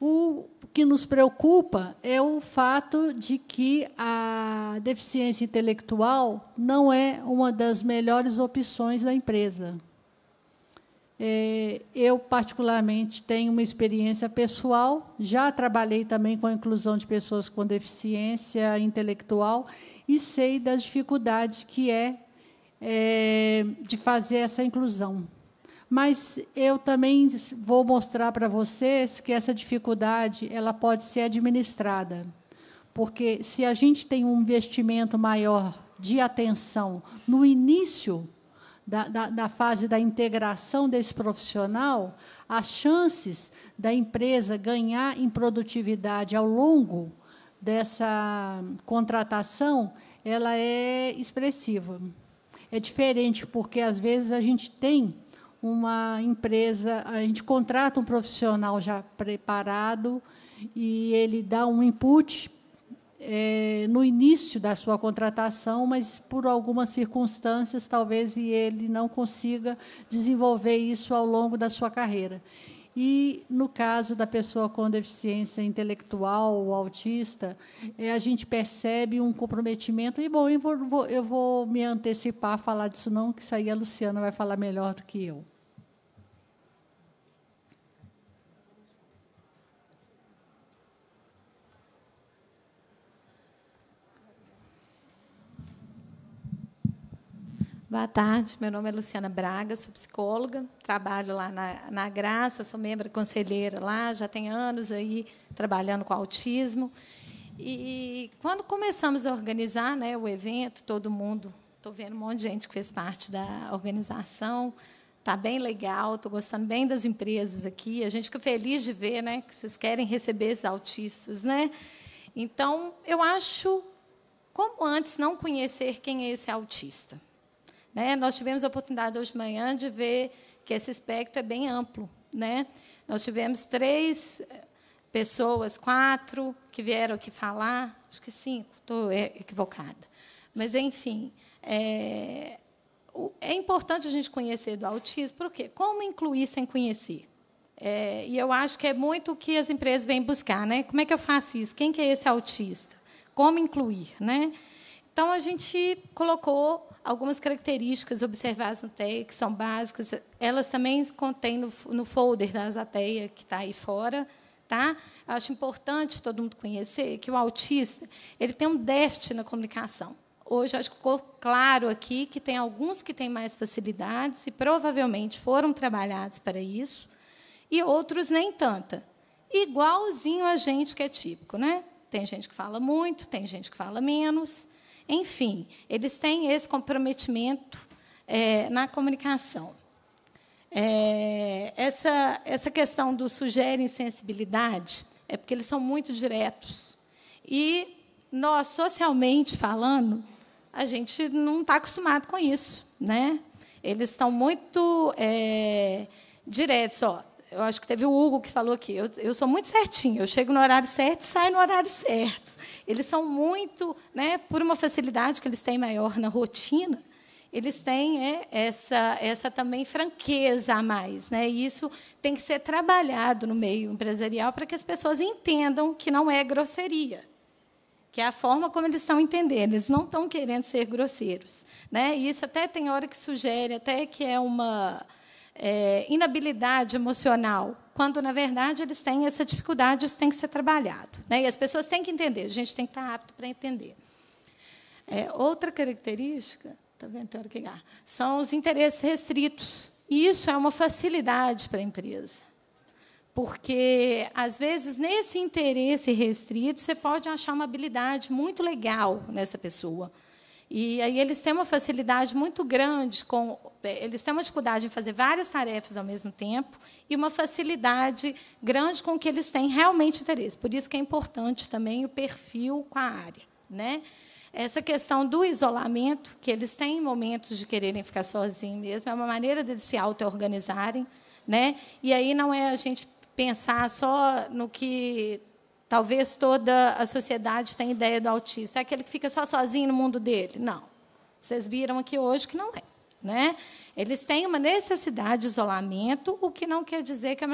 O que nos preocupa é o fato de que a deficiência intelectual não é uma das melhores opções da empresa. É, eu, particularmente, tenho uma experiência pessoal. Já trabalhei também com a inclusão de pessoas com deficiência intelectual e sei da dificuldade que é, é de fazer essa inclusão. Mas eu também vou mostrar para vocês que essa dificuldade ela pode ser administrada. Porque se a gente tem um investimento maior de atenção no início da, da, da, fase da integração desse profissional, as chances da empresa ganhar em produtividade ao longo dessa contratação, ela é expressiva. É diferente porque às vezes a gente tem uma empresa, a gente contrata um profissional já preparado e ele dá um input é, no início da sua contratação, mas por algumas circunstâncias talvez ele não consiga desenvolver isso ao longo da sua carreira. E no caso da pessoa com deficiência intelectual ou autista, é, a gente percebe um comprometimento. E bom, eu vou, eu vou me antecipar a falar disso não, que isso aí a Luciana vai falar melhor do que eu. Boa tarde, meu nome é Luciana Braga, sou psicóloga, trabalho lá na, na Graça, sou membro conselheira lá, já tem anos aí trabalhando com autismo. E quando começamos a organizar né, o evento, todo mundo, estou vendo um monte de gente que fez parte da organização, Está bem legal, estou gostando bem das empresas aqui. A gente fica feliz de ver né, que vocês querem receber esses autistas. Né? Então, eu acho, como antes, não conhecer quem é esse autista. Né? Nós tivemos a oportunidade hoje de manhã de ver que esse espectro é bem amplo. Né? Nós tivemos três eh, pessoas, quatro, que vieram aqui falar, acho que cinco, estou é, equivocada. Mas, enfim, é, é importante a gente conhecer do autismo, quê como incluir sem conhecer? É, e eu acho que é muito o que as empresas vêm buscar, né? Como é que eu faço isso? Quem que é esse autista? Como incluir, né? Então a gente colocou algumas características observadas no TEA, que são básicas. Elas também contêm no, no folder das ATEA, que está aí fora. Tá? acho importante todo mundo conhecer que o autista ele tem um déficit na comunicação. Hoje, acho que ficou claro aqui que tem alguns que têm mais facilidades e provavelmente foram trabalhados para isso, e outros nem tanta. Igualzinho a gente que é típico, né? Tem gente que fala muito, tem gente que fala menos. Enfim, eles têm esse comprometimento é, na comunicação. É, essa, essa questão do sugerem sensibilidade é porque eles são muito diretos. E nós, socialmente falando, a gente não está acostumado com isso. Né? Eles estão muito é, diretos. Ó, eu acho que teve o Hugo que falou aqui, eu, eu sou muito certinho, eu chego no horário certo e saio no horário certo. Eles são muito, né, por uma facilidade que eles têm maior na rotina, eles têm é, essa, essa também franqueza a mais. Né? E isso tem que ser trabalhado no meio empresarial para que as pessoas entendam que não é grosseria, que é a forma como eles estão entendendo. Eles não estão querendo ser grosseiros. Né? E isso até tem hora que sugere, até que é uma é, inabilidade emocional, quando na verdade eles têm essa dificuldade, isso tem que ser trabalhado. Né? E as pessoas têm que entender, a gente tem que estar apto para entender. É, outra característica, tá vendo, que são os interesses restritos. E isso é uma facilidade para a empresa. Porque, às vezes, nesse interesse restrito, você pode achar uma habilidade muito legal nessa pessoa. E aí eles têm uma facilidade muito grande com é, eles têm uma dificuldade em fazer várias tarefas ao mesmo tempo e uma facilidade grande com que eles têm realmente interesse. Por isso que é importante também o perfil com a área, né? Essa questão do isolamento, que eles têm momentos de quererem ficar sozinhos mesmo, é uma maneira deles se auto-organizarem, né? E aí não é a gente pensar só no que Talvez toda a sociedade tenha ideia do autista. É aquele que fica só sozinho no mundo dele. Não. Vocês viram aqui hoje que não é. Né? Eles têm uma necessidade de isolamento, o que não quer dizer que é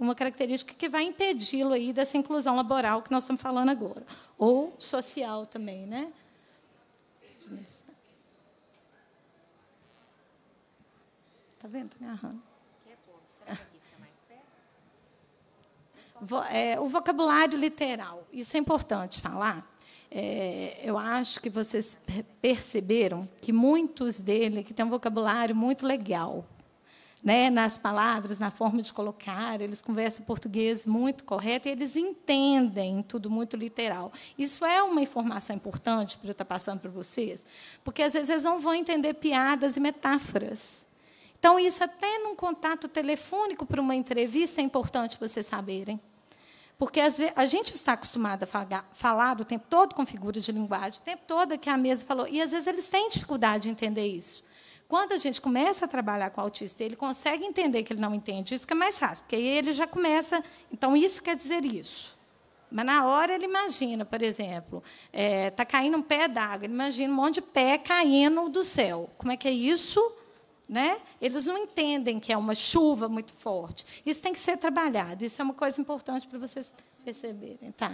uma característica que vai impedi-lo aí dessa inclusão laboral que nós estamos falando agora, ou social também, né? Tá vendo? Tá me arranho. é, o vocabulário literal. Isso é importante falar. É, eu acho que vocês perceberam que muitos dele que tem um vocabulário muito legal, né? Nas palavras, na forma de colocar, eles conversam português muito correto e eles entendem tudo muito literal. Isso é uma informação importante para eu estar passando para vocês, porque às vezes eles não vão entender piadas e metáforas. Então, isso até num contato telefônico para uma entrevista é importante vocês saberem. Porque vezes, a gente está acostumado a falar, falar o tempo todo com figuras de linguagem, o tempo todo que a mesa falou. E às vezes eles têm dificuldade de entender isso. Quando a gente começa a trabalhar com o autista, ele consegue entender que ele não entende, isso que é mais fácil, porque aí ele já começa. Então, isso quer dizer isso. Mas na hora ele imagina, por exemplo, está eh, é, caindo um pé d'água, ele imagina um monte de pé caindo do céu. Como é que é isso? Né? Eles não entendem que é uma chuva muito forte. Isso tem que ser trabalhado. Isso é uma coisa importante para vocês perceberem. Tá.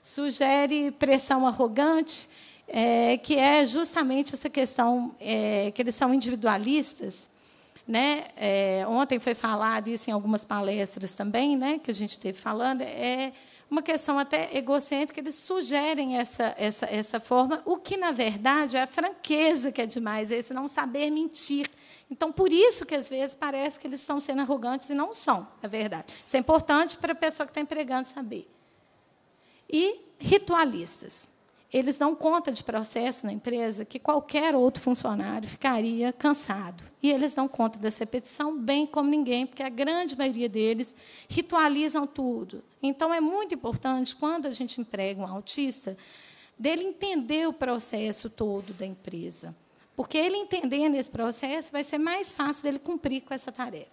Sugere pressão arrogante, é, que é justamente essa questão é, que eles são individualistas. Né? É, ontem foi falado isso em algumas palestras também, né? que a gente esteve falando. É uma questão até egocêntrica. Eles sugerem essa, essa, essa forma, o que, na verdade, é a franqueza que é demais, esse não saber mentir então, por isso que às vezes parece que eles estão sendo arrogantes e não são, é verdade. Isso é importante para a pessoa que está empregando saber. E ritualistas. Eles dão conta de processo na empresa que qualquer outro funcionário ficaria cansado. E eles dão conta dessa repetição bem como ninguém, porque a grande maioria deles ritualizam tudo. Então, é muito importante, quando a gente emprega um autista, dele entender o processo todo da empresa porque ele entendendo esse processo, vai ser mais fácil dele cumprir com essa tarefa.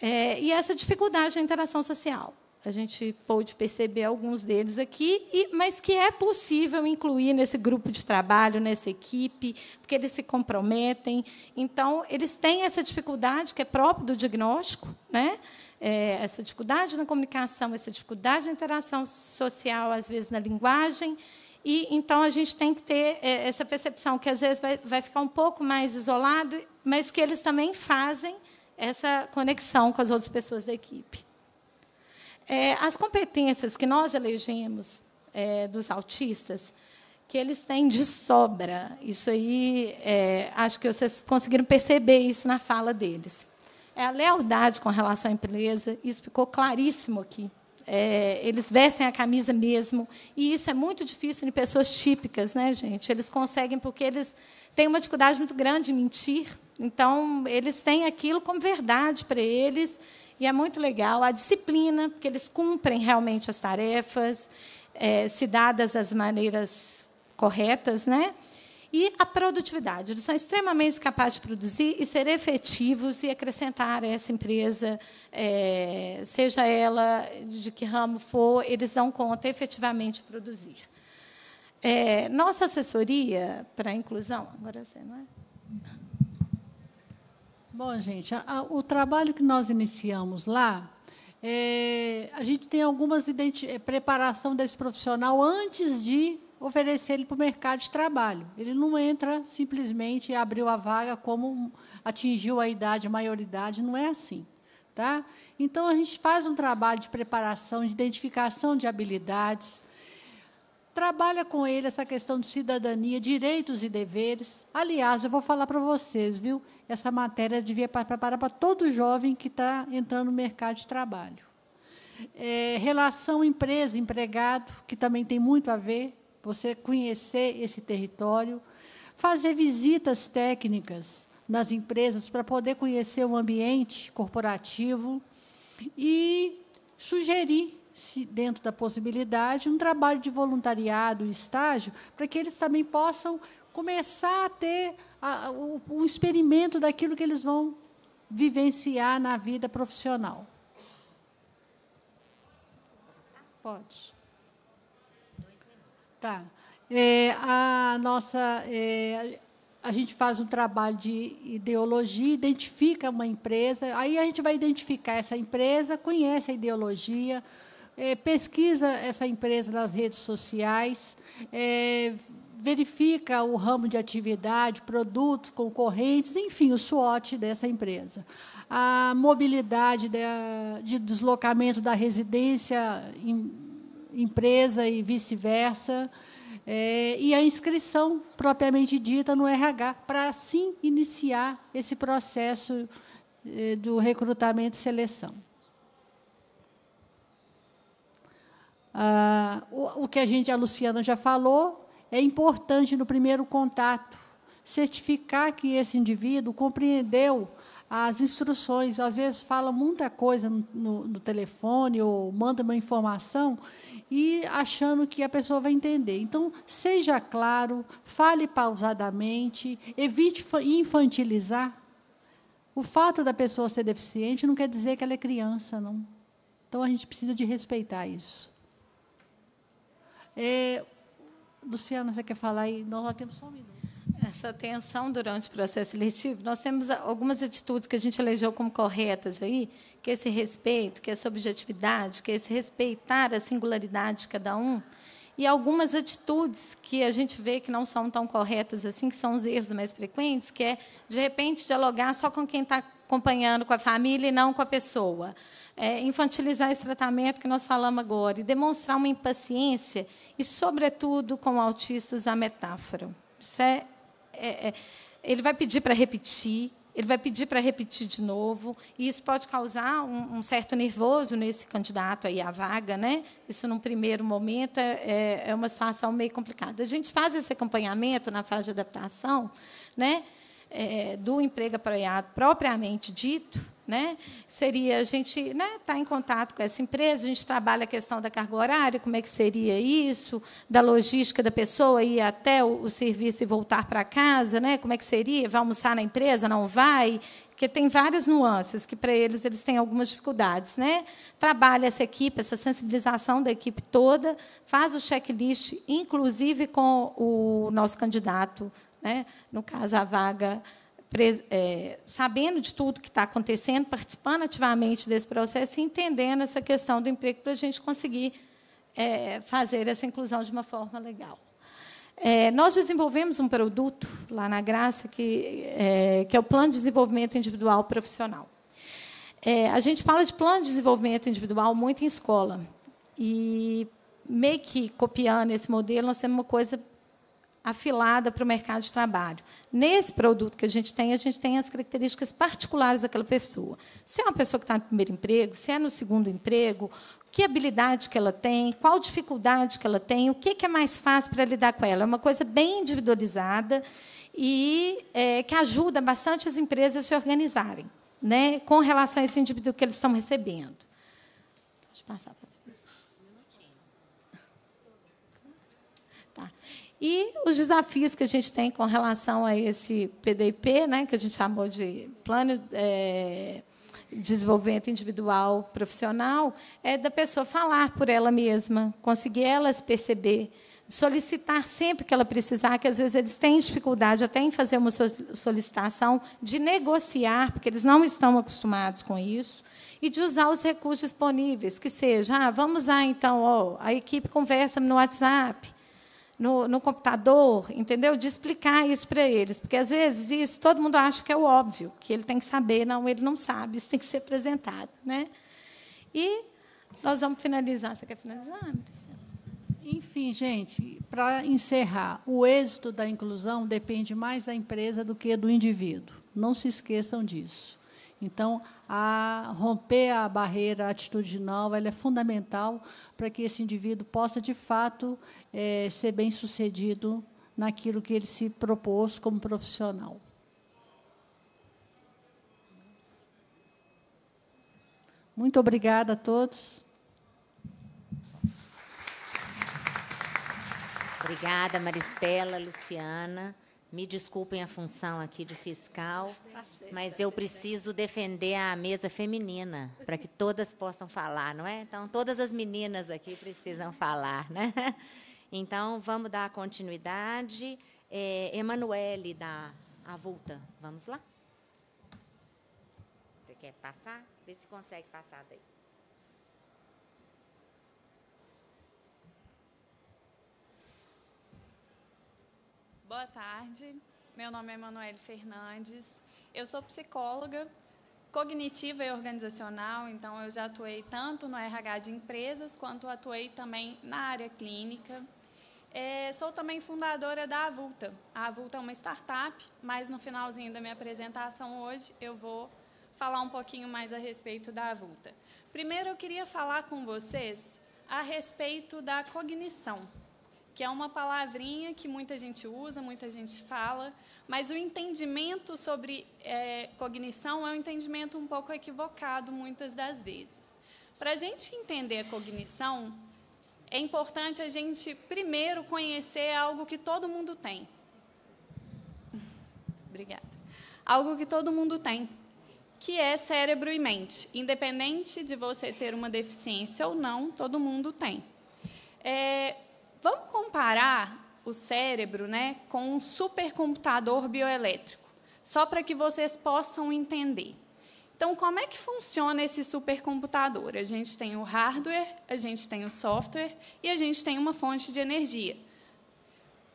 É, e essa dificuldade na interação social. A gente pôde perceber alguns deles aqui, e, mas que é possível incluir nesse grupo de trabalho, nessa equipe, porque eles se comprometem. Então, eles têm essa dificuldade que é própria do diagnóstico, né? É, essa dificuldade na comunicação, essa dificuldade na interação social, às vezes na linguagem, e então a gente tem que ter é, essa percepção que às vezes vai, vai ficar um pouco mais isolado, mas que eles também fazem essa conexão com as outras pessoas da equipe. É, as competências que nós elegemos é, dos autistas, que eles têm de sobra. Isso aí, é, acho que vocês conseguiram perceber isso na fala deles. É a lealdade com relação à empresa, isso ficou claríssimo aqui é, eles vestem a camisa mesmo. E isso é muito difícil em pessoas típicas, né, gente? Eles conseguem porque eles têm uma dificuldade muito grande em mentir. Então, eles têm aquilo como verdade para eles. E é muito legal a disciplina, porque eles cumprem realmente as tarefas, é, se dadas as maneiras corretas, né? e a produtividade. Eles são extremamente capazes de produzir e ser efetivos e acrescentar a essa empresa, é, seja ela de que ramo for, eles dão conta efetivamente de produzir. É, nossa assessoria para a inclusão, agora você não é? Bom, gente, a, a, o trabalho que nós iniciamos lá, é, a gente tem algumas é, preparação desse profissional antes de oferecer ele para o mercado de trabalho. Ele não entra simplesmente e abriu a vaga como atingiu a idade, a maioridade, não é assim. Tá? Então, a gente faz um trabalho de preparação, de identificação de habilidades, trabalha com ele essa questão de cidadania, direitos e deveres. Aliás, eu vou falar para vocês, viu? Essa matéria devia preparar para todo jovem que está entrando no mercado de trabalho. É, relação empresa-empregado, que também tem muito a ver, você conhecer esse território, fazer visitas técnicas nas empresas para poder conhecer o ambiente corporativo e sugerir, se dentro da possibilidade, um trabalho de voluntariado, estágio, para que eles também possam começar a ter a, o, um experimento daquilo que eles vão vivenciar na vida profissional. Pode. Tá. É, a nossa. É, a gente faz um trabalho de ideologia, identifica uma empresa, aí a gente vai identificar essa empresa, conhece a ideologia, é, pesquisa essa empresa nas redes sociais, é, verifica o ramo de atividade, produtos, concorrentes, enfim, o SWOT dessa empresa. A mobilidade de, de deslocamento da residência em, empresa e vice-versa. É, e a inscrição propriamente dita no RH, para assim iniciar esse processo é, do recrutamento e seleção. Ah, o, o que a gente, a Luciana já falou, é importante no primeiro contato certificar que esse indivíduo compreendeu as instruções. Às vezes fala muita coisa no, no telefone ou manda uma informação e achando que a pessoa vai entender. Então, seja claro, fale pausadamente, evite infantilizar. O fato da pessoa ser deficiente não quer dizer que ela é criança, não. Então, a gente precisa de respeitar isso. É, Luciana, você quer falar aí? Nós só temos só um minuto. Essa tensão durante o processo seletivo, nós temos algumas atitudes que a gente elegeu como corretas aí, que é esse respeito, que é essa objetividade, que é esse respeitar a singularidade de cada um, e algumas atitudes que a gente vê que não são tão corretas assim, que são os erros mais frequentes, que é, de repente, dialogar só com quem está acompanhando com a família e não com a pessoa. É, infantilizar esse tratamento que nós falamos agora e demonstrar uma impaciência e, sobretudo, com autistas, a metáfora. Isso é é, é, ele vai pedir para repetir, ele vai pedir para repetir de novo, e isso pode causar um, um, certo nervoso nesse candidato aí à vaga, né? Isso num primeiro momento é, é, é uma situação meio complicada. A gente faz esse acompanhamento na fase de adaptação, né? É, é, do emprego apoiado propriamente dito, né, seria a gente estar né, tá em contato com essa empresa, a gente trabalha a questão da carga horária, como é que seria isso, da logística da pessoa ir até o, o serviço e voltar para casa, né, como é que seria, vai almoçar na empresa, não vai, porque tem várias nuances que para eles eles têm algumas dificuldades, né? Trabalha essa equipe, essa sensibilização da equipe toda, faz o checklist, inclusive com o nosso candidato né? no caso, a vaga, é, sabendo de tudo que está acontecendo, participando ativamente desse processo e entendendo essa questão do emprego para a gente conseguir é, fazer essa inclusão de uma forma legal. É, nós desenvolvemos um produto lá na Graça, que é, que é o Plano de Desenvolvimento Individual Profissional. É, a gente fala de plano de desenvolvimento individual muito em escola. E meio que copiando esse modelo, nós temos uma coisa afilada para o mercado de trabalho. Nesse produto que a gente tem, a gente tem as características particulares daquela pessoa. Se é uma pessoa que está no primeiro emprego, se é no segundo emprego, que habilidade que ela tem, qual dificuldade que ela tem, o que é mais fácil para lidar com ela. É uma coisa bem individualizada e é, que ajuda bastante as empresas a se organizarem né, com relação a esse indivíduo que eles estão recebendo. Deixa eu passar E os desafios que a gente tem com relação a esse PDP, né, que a gente chamou de Plano é, eh, de Desenvolvimento Individual Profissional, é da pessoa falar por ela mesma, conseguir elas perceber, solicitar sempre que ela precisar, que às vezes eles têm dificuldade até em fazer uma solicitação, de negociar, porque eles não estão acostumados com isso e de usar os recursos disponíveis, que seja, ah, vamos lá então, ó, a equipe conversa no WhatsApp, no, no computador, entendeu? De explicar isso para eles. Porque, às vezes, isso todo mundo acha que é o óbvio, que ele tem que saber. Não, ele não sabe, isso tem que ser apresentado. Né? E nós vamos finalizar. Você quer finalizar, Enfim, gente, para encerrar, o êxito da inclusão depende mais da empresa do que do indivíduo. Não se esqueçam disso. Então, a romper a barreira atitudinal, ela é fundamental para que esse indivíduo possa, de fato, é, ser bem-sucedido naquilo que ele se propôs como profissional. Muito obrigada a todos. Obrigada, Maristela, Luciana. Me desculpem a função aqui de fiscal, mas eu preciso defender a mesa feminina para que todas possam falar, não é? Então, todas as meninas aqui precisam falar, né? *laughs* Então, vamos dar continuidade. É, Emanuele da Avulta, vamos lá? Você quer passar? Vê se consegue passar daí. Boa tarde, meu nome é Manuel Fernandes, eu sou psicóloga cognitiva e organizacional, então eu já atuei tanto no RH de empresas quanto atuei também na área clínica. É, sou também fundadora da Avulta. A Avulta é uma startup, mas no finalzinho da minha apresentação hoje eu vou falar um pouquinho mais a respeito da Avulta. Primeiro eu queria falar com vocês a respeito da cognição que é uma palavrinha que muita gente usa, muita gente fala, mas o entendimento sobre é, cognição é um entendimento um pouco equivocado muitas das vezes. Para a gente entender a cognição, é importante a gente primeiro conhecer algo que todo mundo tem. *laughs* Obrigada. Algo que todo mundo tem, que é cérebro e mente. Independente de você ter uma deficiência ou não, todo mundo tem. É, Vamos comparar o cérebro né, com um supercomputador bioelétrico, só para que vocês possam entender. Então, como é que funciona esse supercomputador? A gente tem o hardware, a gente tem o software e a gente tem uma fonte de energia.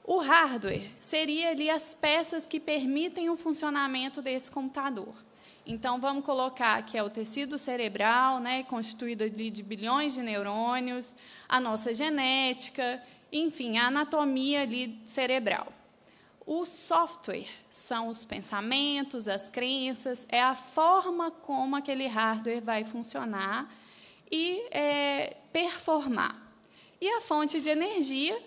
O hardware seria ali as peças que permitem o funcionamento desse computador. Então, vamos colocar que é o tecido cerebral, né, constituído de bilhões de neurônios, a nossa genética, enfim, a anatomia ali cerebral. O software são os pensamentos, as crenças, é a forma como aquele hardware vai funcionar e é, performar. E a fonte de energia,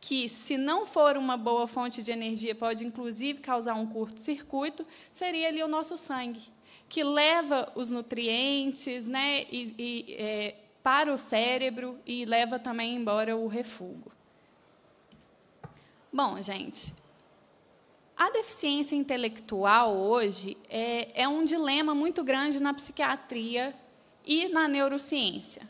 que, se não for uma boa fonte de energia, pode inclusive causar um curto-circuito, seria ali o nosso sangue, que leva os nutrientes né, e, e é, para o cérebro e leva também embora o refúgio. Bom, gente, a deficiência intelectual hoje é, é um dilema muito grande na psiquiatria e na neurociência.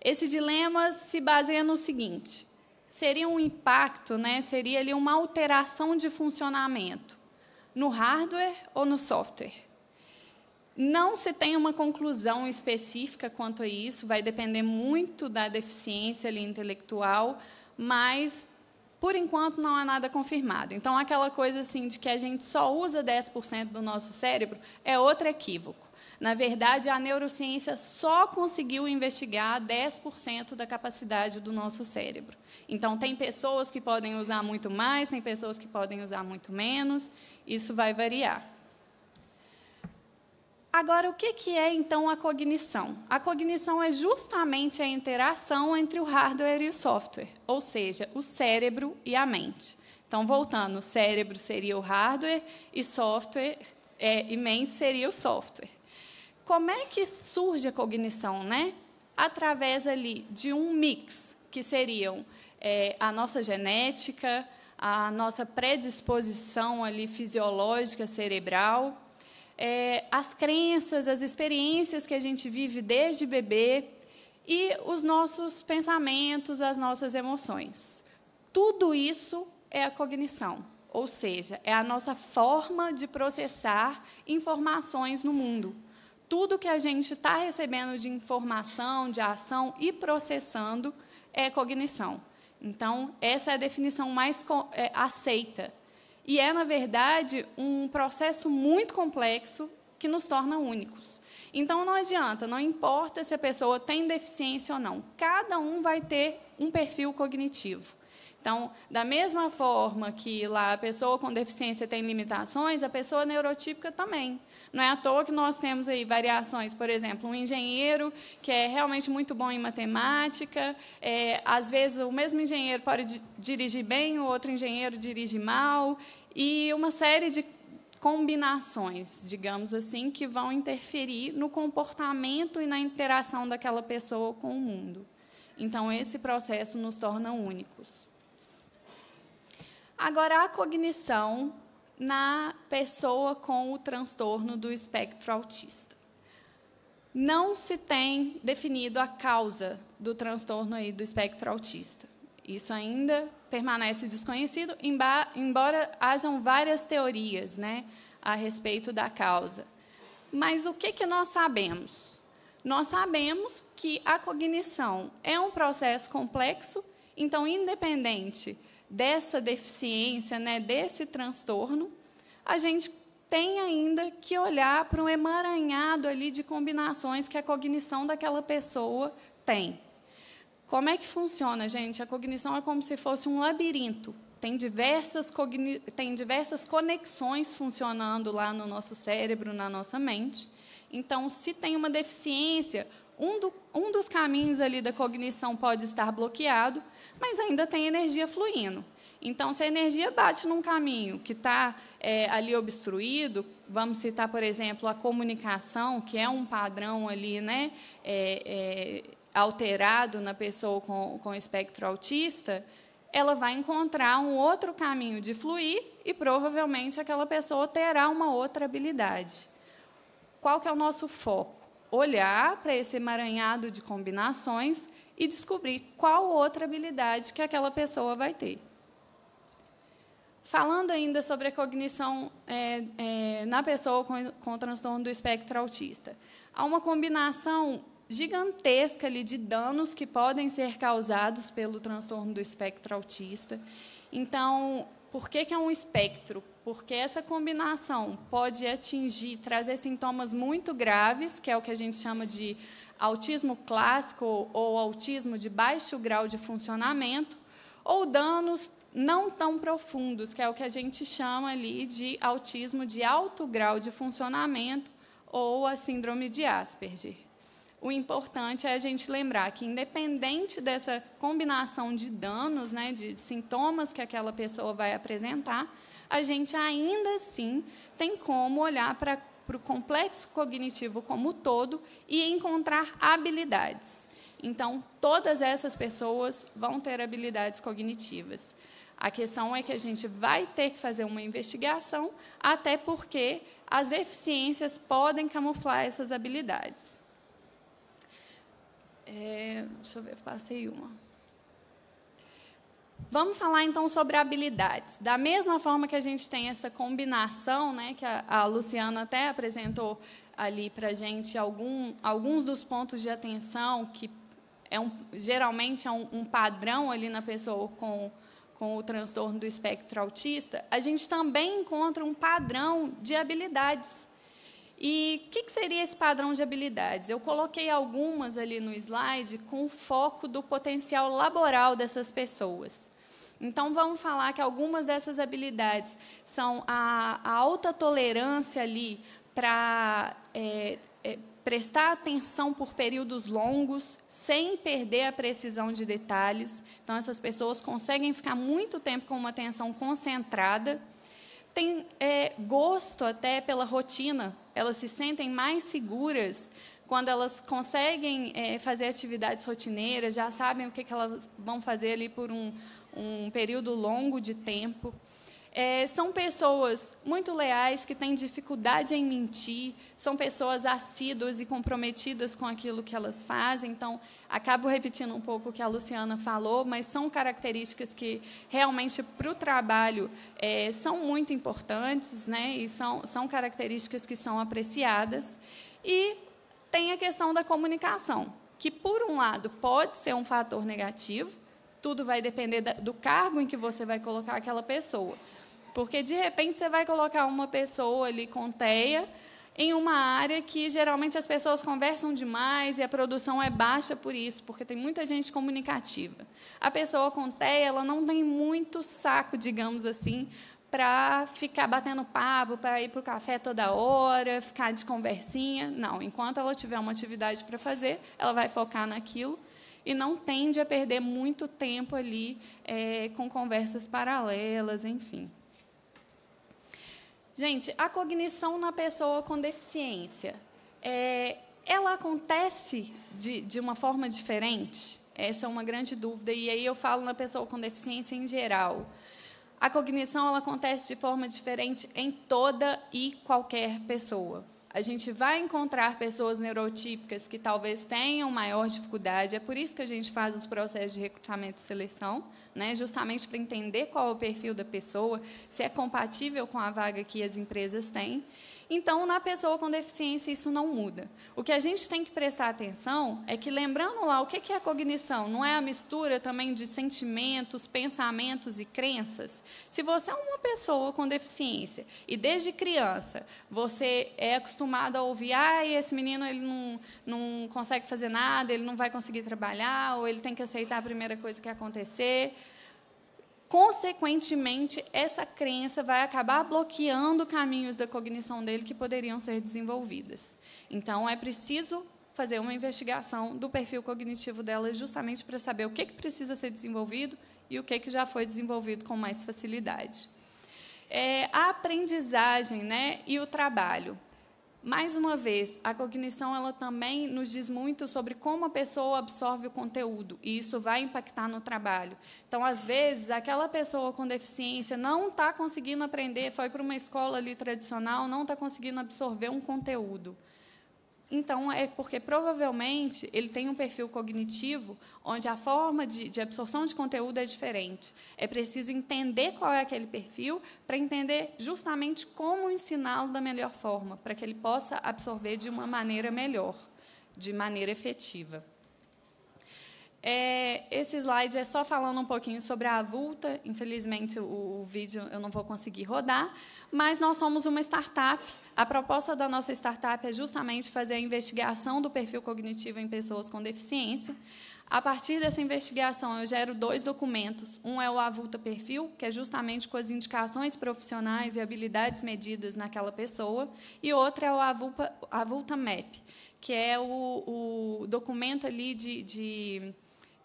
Esse dilema se baseia no seguinte: seria um impacto, né? Seria ali uma alteração de funcionamento no hardware ou no software. Não se tem uma conclusão específica quanto a isso, vai depender muito da deficiência ali, intelectual, mas por enquanto não há nada confirmado. Então, aquela coisa assim de que a gente só usa 10% do nosso cérebro é outro equívoco. Na verdade, a neurociência só conseguiu investigar 10% da capacidade do nosso cérebro. Então, tem pessoas que podem usar muito mais, tem pessoas que podem usar muito menos, isso vai variar. Agora, o que, que é então a cognição? A cognição é justamente a interação entre o hardware e o software, ou seja, o cérebro e a mente. Então, voltando, o cérebro seria o hardware e software é, e mente seria o software. Como é que surge a cognição, né? Através ali de um mix que seriam é, a nossa genética, a nossa predisposição ali fisiológica cerebral é, as crenças, as experiências que a gente vive desde bebê e os nossos pensamentos, as nossas emoções. Tudo isso é a cognição, ou seja, é a nossa forma de processar informações no mundo. Tudo que a gente está recebendo de informação, de ação e processando é cognição. Então, essa é a definição mais é, aceita e é, na verdade, um processo muito complexo que nos torna únicos. Então, não adianta, não importa se a pessoa tem deficiência ou não, cada um vai ter um perfil cognitivo. Então, da mesma forma que lá a pessoa com deficiência tem limitações, a pessoa neurotípica também. Não é à toa que nós temos aí variações, por exemplo, um engenheiro que é realmente muito bom em matemática, é, às vezes o mesmo engenheiro pode dirigir bem, o outro engenheiro dirige mal, e uma série de combinações, digamos assim, que vão interferir no comportamento e na interação daquela pessoa com o mundo. Então, esse processo nos torna únicos. Agora, a cognição na pessoa com o transtorno do espectro autista. Não se tem definido a causa do transtorno aí do espectro autista. Isso ainda permanece desconhecido, embora hajam várias teorias né, a respeito da causa. Mas o que, que nós sabemos? Nós sabemos que a cognição é um processo complexo, então, independente dessa deficiência, né, desse transtorno, a gente tem ainda que olhar para um emaranhado ali de combinações que a cognição daquela pessoa tem. Como é que funciona, gente? A cognição é como se fosse um labirinto. Tem diversas, cogni... tem diversas conexões funcionando lá no nosso cérebro, na nossa mente. Então, se tem uma deficiência, um, do... um dos caminhos ali da cognição pode estar bloqueado mas ainda tem energia fluindo. Então, se a energia bate num caminho que está é, ali obstruído, vamos citar, por exemplo, a comunicação, que é um padrão ali, né, é, é, alterado na pessoa com, com espectro autista, ela vai encontrar um outro caminho de fluir e provavelmente aquela pessoa terá uma outra habilidade. Qual que é o nosso foco? Olhar para esse emaranhado de combinações e descobrir qual outra habilidade que aquela pessoa vai ter. Falando ainda sobre a cognição é, é, na pessoa com, com o transtorno do espectro autista, há uma combinação gigantesca ali de danos que podem ser causados pelo transtorno do espectro autista. Então, por que, que é um espectro? Porque essa combinação pode atingir, trazer sintomas muito graves, que é o que a gente chama de autismo clássico ou autismo de baixo grau de funcionamento, ou danos não tão profundos, que é o que a gente chama ali de autismo de alto grau de funcionamento ou a síndrome de Asperger. O importante é a gente lembrar que, independente dessa combinação de danos, né, de sintomas que aquela pessoa vai apresentar, a gente ainda assim tem como olhar para para o complexo cognitivo como todo e encontrar habilidades. Então, todas essas pessoas vão ter habilidades cognitivas. A questão é que a gente vai ter que fazer uma investigação, até porque as deficiências podem camuflar essas habilidades. É, deixa eu ver, passei uma. Vamos falar então sobre habilidades. Da mesma forma que a gente tem essa combinação, né, que a, a Luciana até apresentou ali para gente algum, alguns dos pontos de atenção que é um, geralmente é um, um padrão ali na pessoa com, com o transtorno do espectro autista, a gente também encontra um padrão de habilidades. E o que, que, seria esse padrão de habilidades? Eu coloquei algumas ali no slide com foco do potencial laboral dessas pessoas. Então, vamos falar que algumas dessas habilidades são a, a alta tolerância ali para é, é, prestar atenção por períodos longos, sem perder a precisão de detalhes. Então, essas pessoas conseguem ficar muito tempo com uma atenção concentrada. Tem é, gosto até pela rotina, elas se sentem mais seguras quando elas conseguem é, fazer atividades rotineiras, já sabem o que, que elas vão fazer ali por um, um período longo de tempo. É, são pessoas muito leais, que têm dificuldade em mentir, são pessoas assíduas e comprometidas com aquilo que elas fazem. Então, acabo repetindo um pouco o que a Luciana falou, mas são características que realmente para o trabalho é, são muito importantes, né? E são, são características que são apreciadas. E tem a questão da comunicação, que, por um lado, pode ser um fator negativo, tudo vai depender do cargo em que você vai colocar aquela pessoa. Porque, de repente, você vai colocar uma pessoa ali com teia em uma área que geralmente as pessoas conversam demais e a produção é baixa por isso, porque tem muita gente comunicativa. A pessoa com TEA, ela não tem muito saco, digamos assim, para ficar batendo papo, para ir para o café toda hora, ficar de conversinha. Não, enquanto ela tiver uma atividade para fazer, ela vai focar naquilo e não tende a perder muito tempo ali é, com conversas paralelas, enfim. Gente, a cognição na pessoa com deficiência, é, ela acontece de, de uma forma diferente? Essa é uma grande dúvida, e aí eu falo na pessoa com deficiência em geral. A cognição ela acontece de forma diferente em toda e qualquer pessoa a gente vai encontrar pessoas neurotípicas que talvez tenham maior dificuldade. É por isso que a gente faz os processos de recrutamento e seleção, né? justamente para entender qual é o perfil da pessoa, se é compatível com a vaga que as empresas têm. Então, na pessoa com deficiência, isso não muda. O que a gente tem que prestar atenção é que, lembrando lá, o que é cognição? Não é a mistura também de sentimentos, pensamentos e crenças? Se você é uma pessoa com deficiência e, desde criança, você é acostumado a ouvir ah, esse menino ele não, não consegue fazer nada, ele não vai conseguir trabalhar, ou ele tem que aceitar a primeira coisa que acontecer... Consequentemente, essa crença vai acabar bloqueando caminhos da cognição dele que poderiam ser desenvolvidas. Então, é preciso fazer uma investigação do perfil cognitivo dela justamente para saber o que, que precisa ser desenvolvido e o que, que já foi desenvolvido com mais facilidade. É, a aprendizagem né, e o trabalho. Mais uma vez, a cognição ela também nos diz muito sobre como a pessoa absorve o conteúdo, e isso vai impactar no trabalho. Então, às vezes, aquela pessoa com deficiência não está conseguindo aprender, foi para uma escola ali tradicional, não está conseguindo absorver um conteúdo. Então, é porque provavelmente ele tem um perfil cognitivo onde a forma de, de, absorção de conteúdo é diferente. É preciso entender qual é aquele perfil para entender justamente como ensiná-lo da melhor forma, para que ele possa absorver de uma maneira melhor, de maneira efetiva. É, esse slide é só falando um pouquinho sobre a Avulta. Infelizmente, o, o vídeo eu não vou conseguir rodar, mas nós somos uma startup a proposta da nossa startup é justamente fazer a investigação do perfil cognitivo em pessoas com deficiência. A partir dessa investigação, eu gero dois documentos. Um é o Avulta Perfil, que é justamente com as indicações profissionais e habilidades medidas naquela pessoa, e outro é o Avulta Map, que é o, o documento ali de, de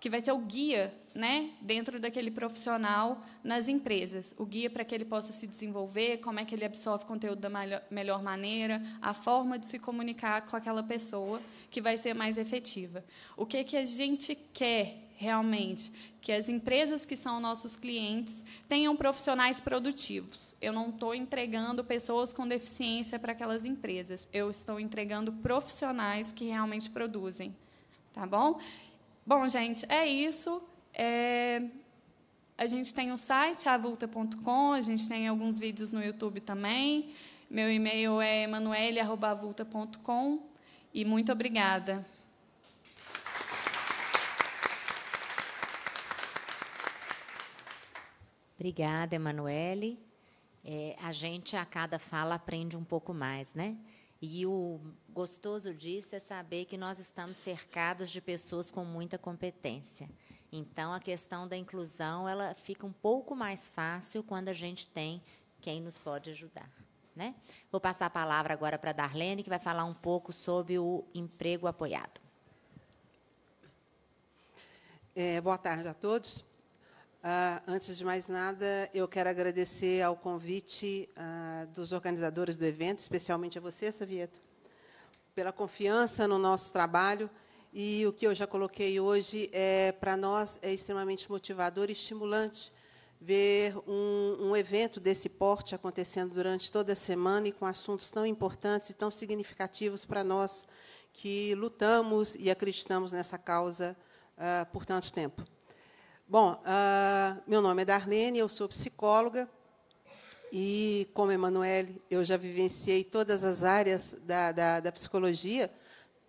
que vai ser o guia né, dentro daquele profissional nas empresas. O guia para que ele possa se desenvolver, como é que ele absorve conteúdo da melhor maneira, a forma de se comunicar com aquela pessoa que vai ser mais efetiva. O que, que a gente quer realmente? Que as empresas que são nossos clientes tenham profissionais produtivos. Eu não estou entregando pessoas com deficiência para aquelas empresas. Eu estou entregando profissionais que realmente produzem. Tá bom? Bom, gente, é isso. É... A gente tem o um site avulta.com, a gente tem alguns vídeos no YouTube também. Meu e-mail é emanuele.avulta.com e muito obrigada. Obrigada, Emanuele. É, a gente, a cada fala, aprende um pouco mais, né? E o gostoso disso é saber que nós estamos cercados de pessoas com muita competência. Então, a questão da inclusão ela fica um pouco mais fácil quando a gente tem quem nos pode ajudar. Né? Vou passar a palavra agora para a Darlene, que vai falar um pouco sobre o emprego apoiado. É, boa tarde a todos. Uh, antes de mais nada, eu quero agradecer ao convite uh, dos organizadores do evento, especialmente a você, Savieto, pela confiança no nosso trabalho. E o que eu já coloquei hoje é para nós é extremamente motivador e estimulante ver um, um, evento desse porte acontecendo durante toda a semana e com assuntos tão importantes e tão significativos para nós que lutamos e acreditamos nessa causa uh, por tanto tempo. Bom, uh, meu nome é Darlene, eu sou psicóloga e, como Emanuele, eu já vivenciei todas as áreas da, da, da psicologia,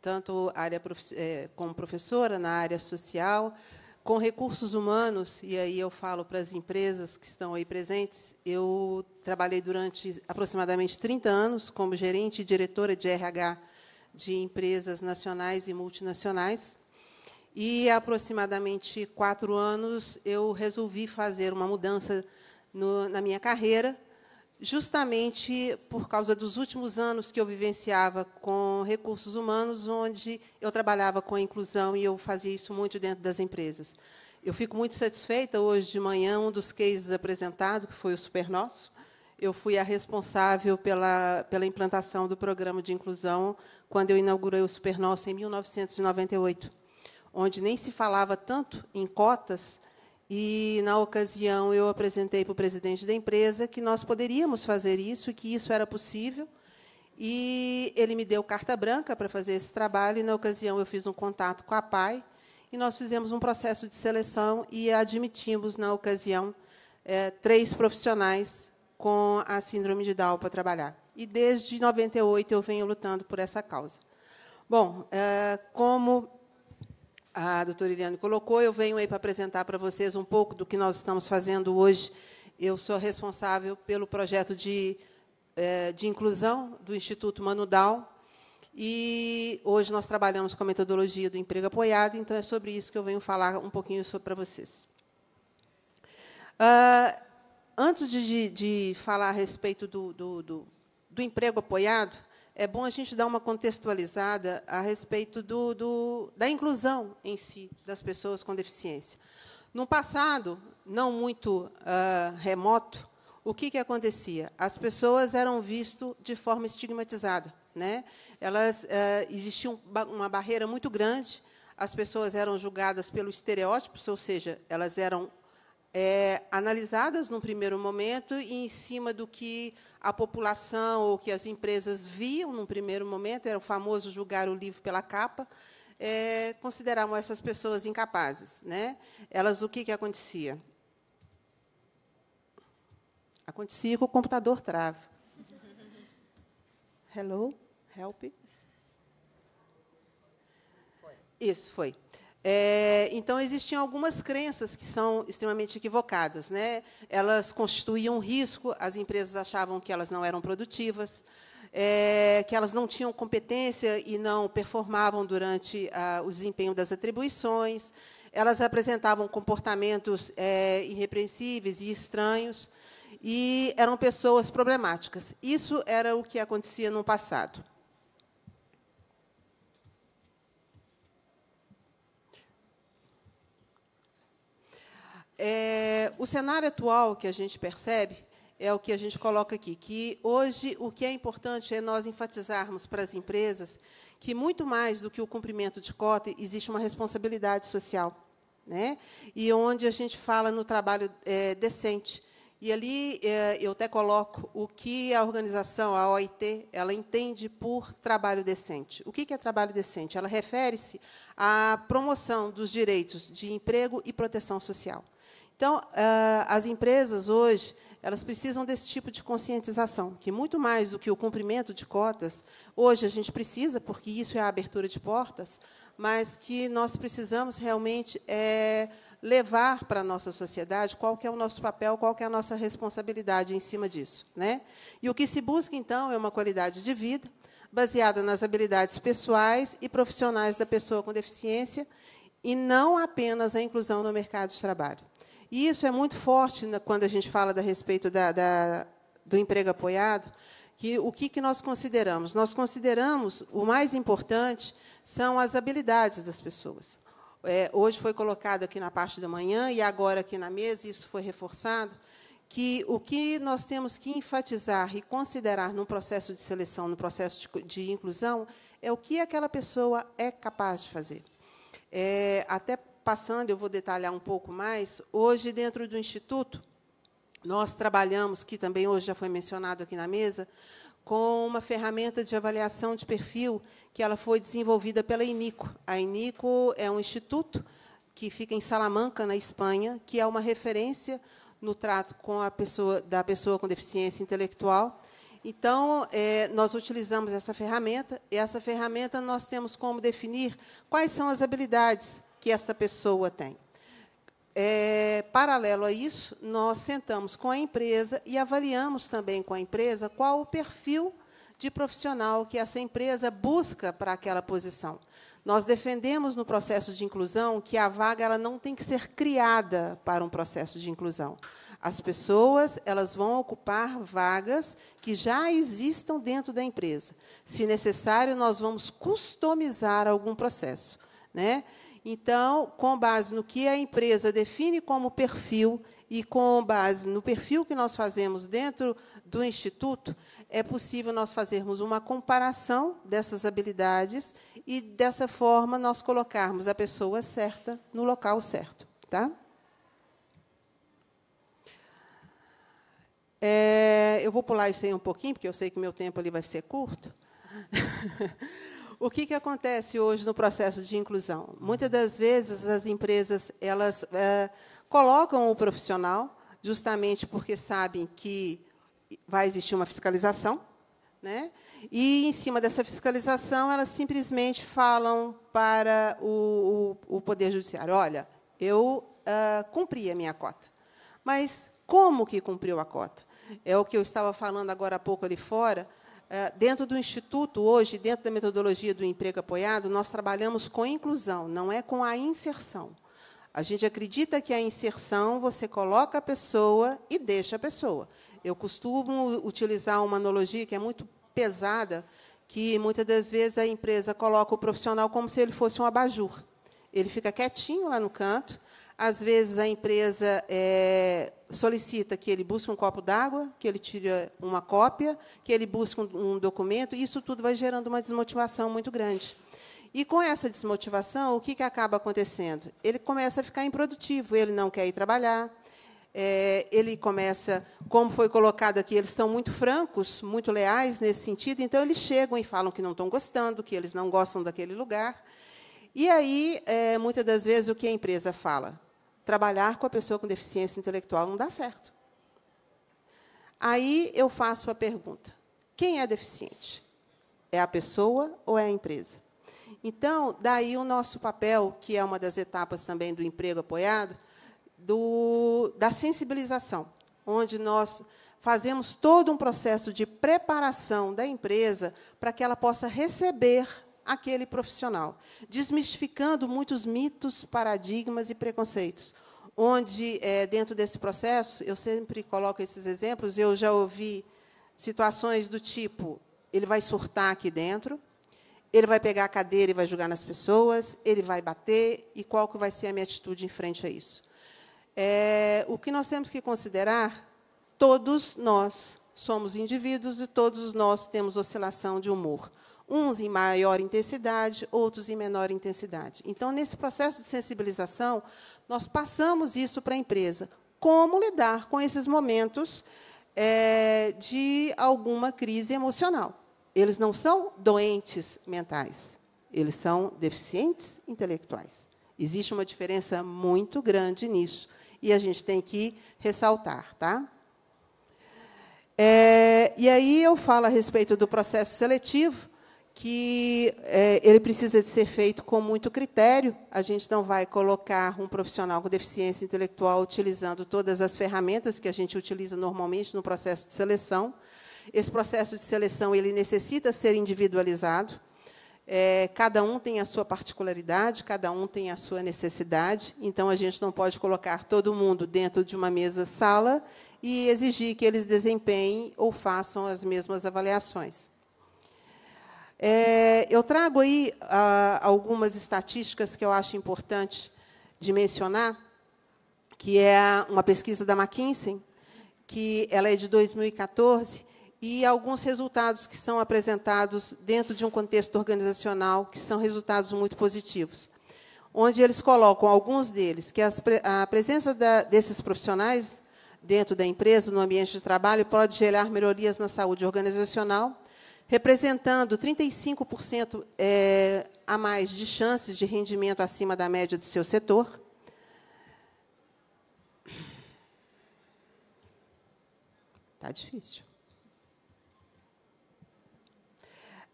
tanto área prof, é, eh, como professora, na área social, com recursos humanos, e aí eu falo para as empresas que estão aí presentes, eu trabalhei durante aproximadamente 30 anos como gerente e diretora de RH de empresas nacionais e multinacionais. E aproximadamente quatro anos eu resolvi fazer uma mudança no, na minha carreira, justamente por causa dos últimos anos que eu vivenciava com recursos humanos, onde eu trabalhava com a inclusão e eu fazia isso muito dentro das empresas. Eu fico muito satisfeita hoje de manhã um dos cases apresentado, que foi o Super Nosso. Eu fui a responsável pela, pela implantação do programa de inclusão quando eu inaugurei o Super Nosso em 1998 onde nem se falava tanto em cotas, e, na ocasião, eu apresentei para o presidente da empresa que nós poderíamos fazer isso, que isso era possível, e ele me deu carta branca para fazer esse trabalho, e, na ocasião, eu fiz um contato com a PAI, e nós fizemos um processo de seleção e admitimos, na ocasião, é, três profissionais com a síndrome de Down para trabalhar. E desde 98 eu venho lutando por essa causa. Bom, é, como a doutora Iriane colocou, eu venho aí para apresentar para vocês um pouco do que nós estamos fazendo hoje. Eu sou responsável pelo projeto de, é, de inclusão do Instituto Manudal, e hoje nós trabalhamos com a metodologia do emprego apoiado, então é sobre isso que eu venho falar um pouquinho para vocês. Ah, antes de, de, falar a respeito do, do, do, do emprego apoiado, é bom a gente dar uma contextualizada a respeito do, do, da inclusão em si das pessoas com deficiência. No passado, não muito uh, remoto, o que, que acontecia? As pessoas eram vistas de forma estigmatizada. Né? Elas, uh, existia uma barreira muito grande, as pessoas eram julgadas pelos estereótipos, ou seja, elas eram é, analisadas num primeiro momento e em cima do que a população ou que as empresas viam num primeiro momento, era o famoso julgar o livro pela capa, é, consideravam essas pessoas incapazes. Né? Elas, o que, que acontecia? Acontecia que o computador trava. Hello? Help? Isso, foi. É, então, existiam algumas crenças que são extremamente equivocadas. Né? Elas constituíam risco, as empresas achavam que elas não eram produtivas, é, que elas não tinham competência e não performavam durante a, o desempenho das atribuições, elas apresentavam comportamentos é, irrepreensíveis e estranhos, e eram pessoas problemáticas. Isso era o que acontecia no passado. É, o cenário atual que a gente percebe é o que a gente coloca aqui, que hoje o que é importante é nós enfatizarmos para as empresas que, muito mais do que o cumprimento de cota, existe uma responsabilidade social. Né? E onde a gente fala no trabalho é, decente. E ali é, eu até coloco o que a organização, a OIT, ela entende por trabalho decente. O que, que é trabalho decente? Ela refere-se à promoção dos direitos de emprego e proteção social. Então, ah, as empresas hoje elas precisam desse tipo de conscientização, que muito mais do que o cumprimento de cotas, hoje a gente precisa, porque isso é a abertura de portas, mas que nós precisamos realmente é, levar para a nossa sociedade qual que é o nosso papel, qual que é a nossa responsabilidade em cima disso. Né? E o que se busca, então, é uma qualidade de vida baseada nas habilidades pessoais e profissionais da pessoa com deficiência e não apenas a inclusão no mercado de trabalho. E isso é muito forte quando a gente fala a respeito da, da, do emprego apoiado, que o que, que nós consideramos? Nós consideramos o mais importante são as habilidades das pessoas. É, hoje foi colocado aqui na parte da manhã e agora aqui na mesa, isso foi reforçado, que o que nós temos que enfatizar e considerar no processo de seleção, no processo de, de inclusão, é o que aquela pessoa é capaz de fazer. É, até passando, eu vou detalhar um pouco mais. Hoje, dentro do Instituto, nós trabalhamos, que também hoje já foi mencionado aqui na mesa, com uma ferramenta de avaliação de perfil que ela foi desenvolvida pela INICO. A INICO é um instituto que fica em Salamanca, na Espanha, que é uma referência no trato com a pessoa, da pessoa com deficiência intelectual. Então, é, nós utilizamos essa ferramenta, e essa ferramenta nós temos como definir quais são as habilidades que essa pessoa tem. É, paralelo a isso, nós sentamos com a empresa e avaliamos também com a empresa qual o perfil de profissional que essa empresa busca para aquela posição. Nós defendemos no processo de inclusão que a vaga ela não tem que ser criada para um processo de inclusão. As pessoas elas vão ocupar vagas que já existam dentro da empresa. Se necessário, nós vamos customizar algum processo, né? Então, com base no que a empresa define como perfil e com base no perfil que nós fazemos dentro do instituto, é possível nós fazermos uma comparação dessas habilidades e dessa forma nós colocarmos a pessoa certa no local certo, tá? É, eu vou pular isso aí um pouquinho, porque eu sei que meu tempo ali vai ser curto. *laughs* O que, que acontece hoje no processo de inclusão? Muitas uhum. das vezes as empresas elas é, colocam o profissional justamente porque sabem que vai existir uma fiscalização, né? E em cima dessa fiscalização elas simplesmente falam para o, o, o poder judiciário: olha, eu é, cumpri a minha cota, mas como que cumpriu a cota? É o que eu estava falando agora há pouco ali fora ah, dentro do Instituto, hoje, dentro da metodologia do emprego apoiado, nós trabalhamos com inclusão, não é com a inserção. A gente acredita que a inserção você coloca a pessoa e deixa a pessoa. Eu costumo utilizar uma analogia que é muito pesada, que muitas das vezes a empresa coloca o profissional como se ele fosse um abajur. Ele fica quietinho lá no canto, às vezes, a empresa é, solicita que ele busque um copo d'água, que ele tire uma cópia, que ele busque um, um documento, e isso tudo vai gerando uma desmotivação muito grande. E com essa desmotivação, o que, que acaba acontecendo? Ele começa a ficar improdutivo, ele não quer ir trabalhar, é, ele começa, como foi colocado aqui, eles são muito francos, muito leais nesse sentido, então eles chegam e falam que não estão gostando, que eles não gostam daquele lugar, e aí, é, muitas das vezes, o que a empresa fala? Trabalhar com a pessoa com deficiência intelectual não dá certo. Aí eu faço a pergunta: quem é deficiente? É a pessoa ou é a empresa? Então, daí o nosso papel, que é uma das etapas também do emprego apoiado, do, da sensibilização, onde nós fazemos todo um processo de preparação da empresa para que ela possa receber aquele profissional, desmistificando muitos mitos, paradigmas e preconceitos. Onde, é, dentro desse processo, eu sempre coloco esses exemplos, eu já ouvi situações do tipo: ele vai surtar aqui dentro, ele vai pegar a cadeira e vai jogar nas pessoas, ele vai bater, e qual que vai ser a minha atitude em frente a isso? É, o que nós temos que considerar, todos nós somos indivíduos e todos nós temos oscilação de humor uns em maior intensidade, outros em menor intensidade. Então, nesse processo de sensibilização, nós passamos isso para a empresa. Como lidar com esses momentos é, de alguma crise emocional? Eles não são doentes mentais, eles são deficientes intelectuais. Existe uma diferença muito grande nisso e a gente tem que ressaltar, tá? É, e aí eu falo a respeito do processo seletivo que é, ele precisa de ser feito com muito critério. A gente não vai colocar um profissional com deficiência intelectual utilizando todas as ferramentas que a gente utiliza normalmente no processo de seleção. Esse processo de seleção ele necessita ser individualizado. É, cada um tem a sua particularidade, cada um tem a sua necessidade, então a gente não pode colocar todo mundo dentro de uma mesa sala e exigir que eles desempenhem ou façam as mesmas avaliações. É, eu trago aí ah, algumas estatísticas que eu acho importante de mencionar, que é uma pesquisa da McKinsey, que ela é de 2014, e alguns resultados que são apresentados dentro de um contexto organizacional, que são resultados muito positivos, onde eles colocam alguns deles, que as, a presença da, desses profissionais dentro da empresa, no ambiente de trabalho, pode gerar melhorias na saúde organizacional, representando 35% é, a mais de chances de rendimento acima da média do seu setor. Está difícil.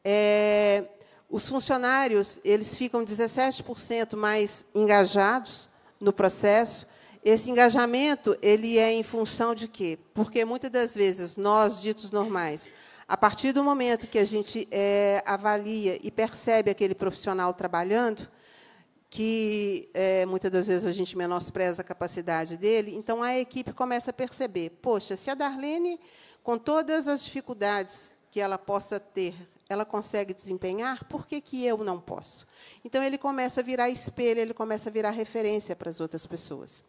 É, os funcionários eles ficam 17% mais engajados no processo. Esse engajamento ele é em função de quê? Porque muitas das vezes nós ditos normais a partir do momento que a gente é, avalia e percebe aquele profissional trabalhando, que é, muitas das vezes a gente menospreza a capacidade dele, então a equipe começa a perceber: poxa, se a Darlene, com todas as dificuldades que ela possa ter, ela consegue desempenhar, por que, que eu não posso? Então ele começa a virar espelho, ele começa a virar referência para as outras pessoas.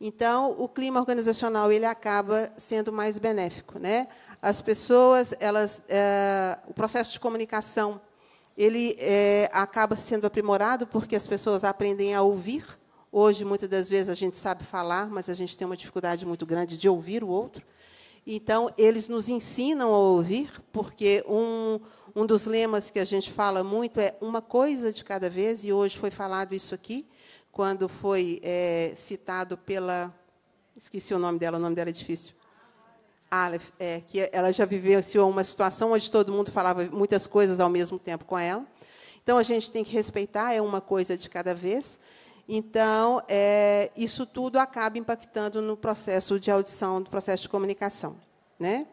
Então, o clima organizacional ele acaba sendo mais benéfico, né? as pessoas, elas, é, o processo de comunicação, ele é, acaba sendo aprimorado porque as pessoas aprendem a ouvir. Hoje, muitas das vezes, a gente sabe falar, mas a gente tem uma dificuldade muito grande de ouvir o outro. Então, eles nos ensinam a ouvir, porque um, um dos lemas que a gente fala muito é uma coisa de cada vez, e hoje foi falado isso aqui, quando foi é, citado pela. Esqueci o nome dela, o nome dela é difícil. Aleph, é, que ela já vivenciou uma situação onde todo mundo falava muitas coisas ao mesmo tempo com ela. Então, a gente tem que respeitar, é uma coisa de cada vez. Então, é, isso tudo acaba impactando no processo de audição, no processo de comunicação. Né?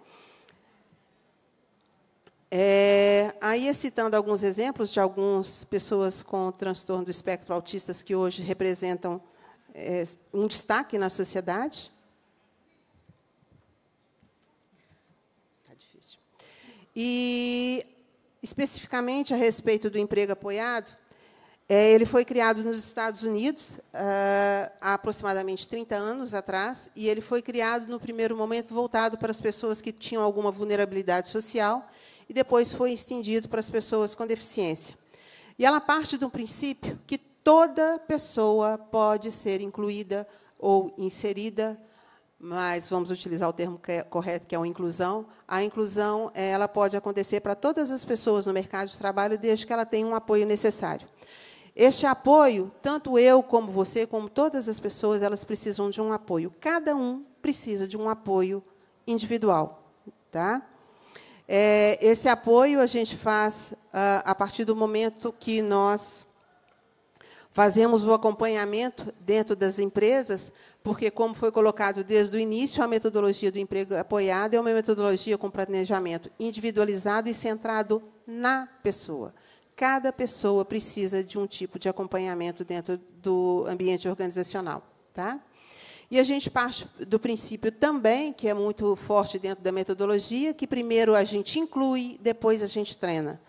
É, aí, citando alguns exemplos de algumas pessoas com transtorno do espectro autistas que hoje representam é, um destaque na sociedade. E, especificamente a respeito do emprego apoiado, é, ele foi criado nos Estados Unidos ah, há aproximadamente 30 anos atrás, e ele foi criado, no primeiro momento, voltado para as pessoas que tinham alguma vulnerabilidade social, e depois foi estendido para as pessoas com deficiência. E ela parte de um princípio que toda pessoa pode ser incluída ou inserida mas vamos utilizar o termo que é correto, que é a inclusão. A inclusão ela pode acontecer para todas as pessoas no mercado de trabalho, desde que ela tenha um apoio necessário. Este apoio, tanto eu como você, como todas as pessoas, elas precisam de um apoio. Cada um precisa de um apoio individual, tá? É, esse apoio a gente faz ah, a partir do momento que nós Fazemos o acompanhamento dentro das empresas, porque, como foi colocado desde o início, a metodologia do emprego é apoiado é uma metodologia com planejamento individualizado e centrado na pessoa. Cada pessoa precisa de um tipo de acompanhamento dentro do ambiente organizacional. Tá? E a gente parte do princípio também, que é muito forte dentro da metodologia, que primeiro a gente inclui, depois a gente treina.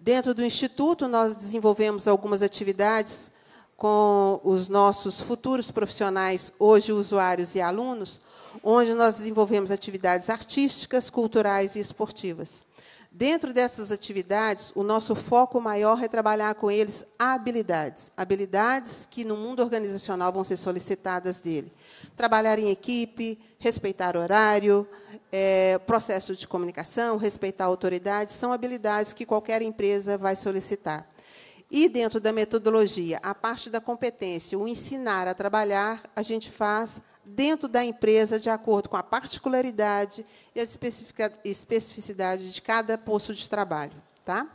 Dentro do Instituto, nós desenvolvemos algumas atividades com os nossos futuros profissionais, hoje usuários e alunos, onde nós desenvolvemos atividades artísticas, culturais e esportivas. Dentro dessas atividades, o nosso foco maior é trabalhar com eles habilidades, habilidades que no mundo organizacional vão ser solicitadas dele. Trabalhar em equipe, respeitar horário, é, processo de comunicação, respeitar autoridades, autoridade, são habilidades que qualquer empresa vai solicitar. E dentro da metodologia, a parte da competência, o ensinar a trabalhar, a gente faz dentro da empresa, de acordo com a particularidade e as especificidades de cada posto de trabalho. Tá?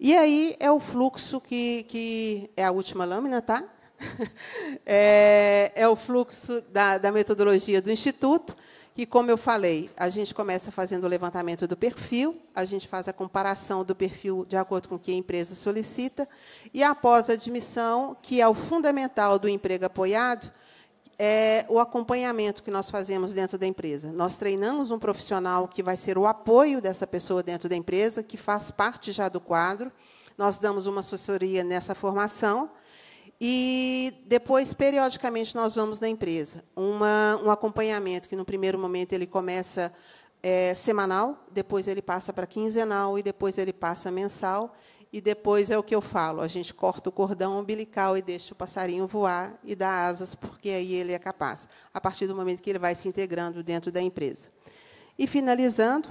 E aí é o fluxo que, que é a última lâmina, tá? *laughs* É, é o fluxo da, da metodologia do Instituto. E como eu falei, a gente começa fazendo o levantamento do perfil, a gente faz a comparação do perfil de acordo com o que a empresa solicita, e após a admissão, que é o fundamental do emprego apoiado, é o acompanhamento que nós fazemos dentro da empresa. Nós treinamos um profissional que vai ser o apoio dessa pessoa dentro da empresa, que faz parte já do quadro. Nós damos uma assessoria nessa formação e depois, periodicamente, nós vamos na empresa. Uma, um acompanhamento que, no primeiro momento, ele começa é, semanal, depois ele passa para quinzenal, e depois ele passa mensal. E depois é o que eu falo: a gente corta o cordão umbilical e deixa o passarinho voar e dá asas, porque aí ele é capaz, a partir do momento que ele vai se integrando dentro da empresa. E finalizando,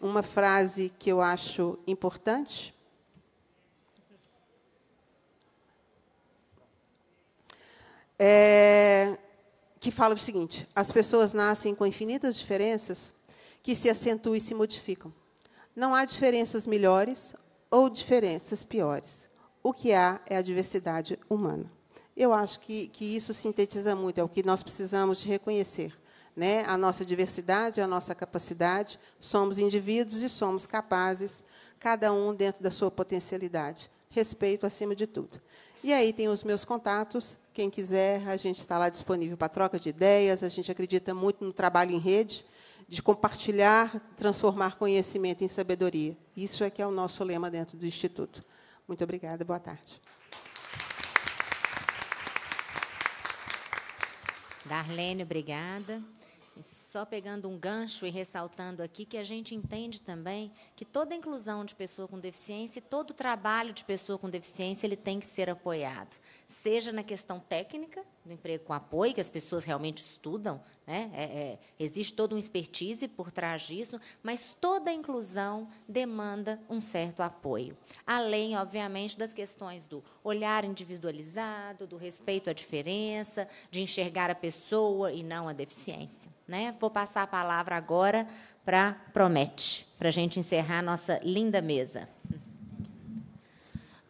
uma frase que eu acho importante é, que fala o seguinte: as pessoas nascem com infinitas diferenças que se acentuam e se modificam. Não há diferenças melhores ou diferenças piores. O que há é a diversidade humana. Eu acho que, que isso sintetiza muito, é o que nós precisamos de reconhecer. Né? A nossa diversidade, a nossa capacidade, somos indivíduos e somos capazes, cada um dentro da sua potencialidade. Respeito acima de tudo. E aí tem os meus contatos, quem quiser, a gente está lá disponível para troca de ideias. A gente acredita muito no trabalho em rede, de compartilhar, transformar conhecimento em sabedoria. Isso é que é o nosso lema dentro do Instituto. Muito obrigada, boa tarde. Darlene, obrigada. Só pegando um gancho e ressaltando aqui que a gente entende também que toda inclusão de pessoa com deficiência e todo trabalho de pessoa com deficiência ele tem que ser apoiado seja na questão técnica, do emprego com apoio, que as pessoas realmente estudam, né? É, é, existe toda uma expertise por trás disso, mas toda inclusão demanda um certo apoio. Além, obviamente, das questões do olhar individualizado, do respeito à diferença, de enxergar a pessoa e não a deficiência. Né? Vou passar a palavra agora para Promete, para a gente encerrar a nossa linda mesa.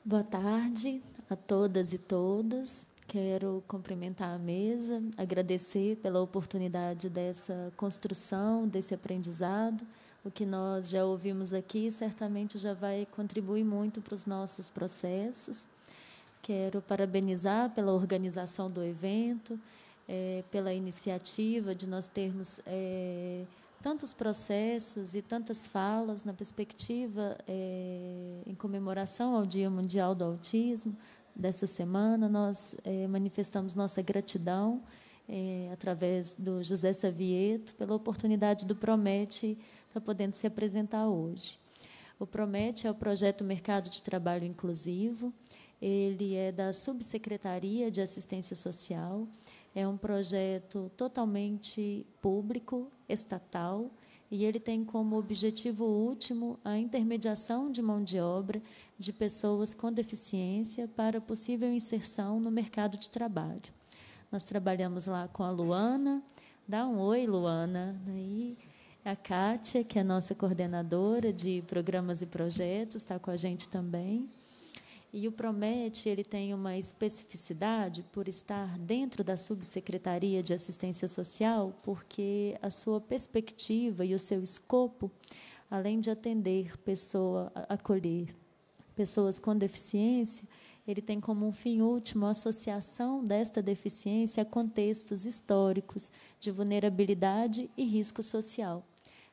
Boa tarde a todas e todos. Quero cumprimentar a mesa, agradecer pela oportunidade dessa construção, desse aprendizado. O que nós já ouvimos aqui certamente já vai contribuir muito para os nossos processos. Quero parabenizar pela organização do evento, é, pela iniciativa de nós termos é, tantos processos e tantas falas na perspectiva é, em comemoração ao Dia Mundial do Autismo, dessa semana, nós é, manifestamos nossa gratidão é, através do José Savieto pela oportunidade do Promete estar tá podendo se apresentar hoje. O Promete é o projeto Mercado de Trabalho Inclusivo, ele é da Subsecretaria de Assistência Social, é um projeto totalmente público, estatal, e ele tem como objetivo último a intermediação de mão de obra de pessoas com deficiência para possível inserção no mercado de trabalho. Nós trabalhamos lá com a Luana, dá um oi, Luana, e a Kátia, que é nossa coordenadora de programas e projetos, está com a gente também. E o Promete ele tem uma especificidade por estar dentro da Subsecretaria de Assistência Social, porque a sua perspectiva e o seu escopo, além de atender pessoa, acolher pessoas com deficiência, ele tem como um fim último a associação desta deficiência a contextos históricos de vulnerabilidade e risco social.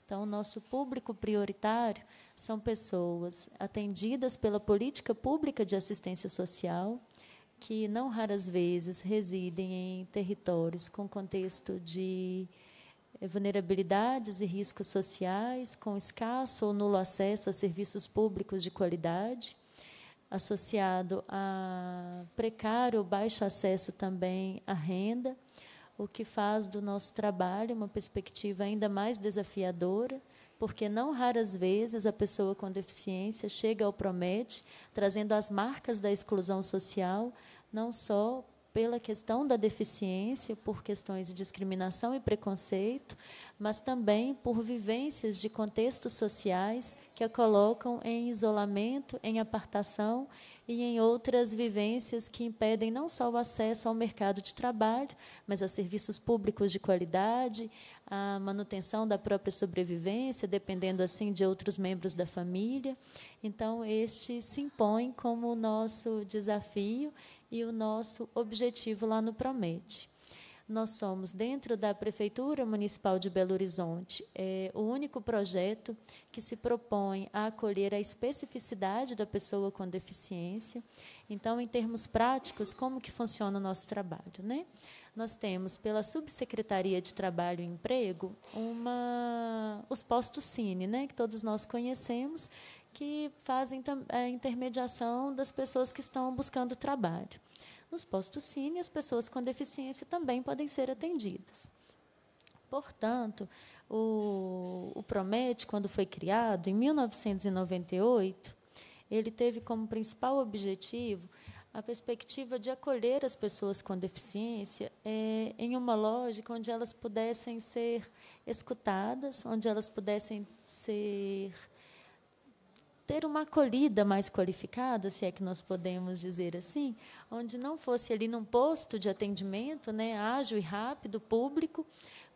Então, o nosso público prioritário são pessoas atendidas pela política pública de assistência social, que não raras vezes residem em territórios com contexto de eh, vulnerabilidades e riscos sociais, com escasso ou nulo acesso a serviços públicos de qualidade, associado a precário ou baixo acesso também à renda, o que faz do nosso trabalho uma perspectiva ainda mais desafiadora porque não raras vezes a pessoa com deficiência chega ao Promete trazendo as marcas da exclusão social, não só pela questão da deficiência, por questões de discriminação e preconceito, mas também por vivências de contextos sociais que a colocam em isolamento, em apartação e em outras vivências que impedem não só o acesso ao mercado de trabalho, mas a serviços públicos de qualidade, a manutenção da própria sobrevivência, dependendo assim de outros membros da família. Então, este se impõe como o nosso desafio e o nosso objetivo lá no Promete. Nós somos, dentro da Prefeitura Municipal de Belo Horizonte, é, o único projeto que se propõe a acolher a especificidade da pessoa com deficiência. Então, em termos práticos, como que funciona o nosso trabalho? Né? nós temos pela Subsecretaria de Trabalho e Emprego uma, os postos Cine, né, que todos nós conhecemos, que fazem a intermediação das pessoas que estão buscando trabalho. Nos postos Cine, as pessoas com deficiência também podem ser atendidas. Portanto, o, o Promete, quando foi criado, em 1998, ele teve como principal objetivo a perspectiva de acolher as pessoas com deficiência é, em uma lógica onde elas pudessem ser escutadas, onde elas pudessem ser ter uma acolhida mais qualificada, se é que nós podemos dizer assim, onde não fosse ali num posto de atendimento, né, ágil e rápido, público,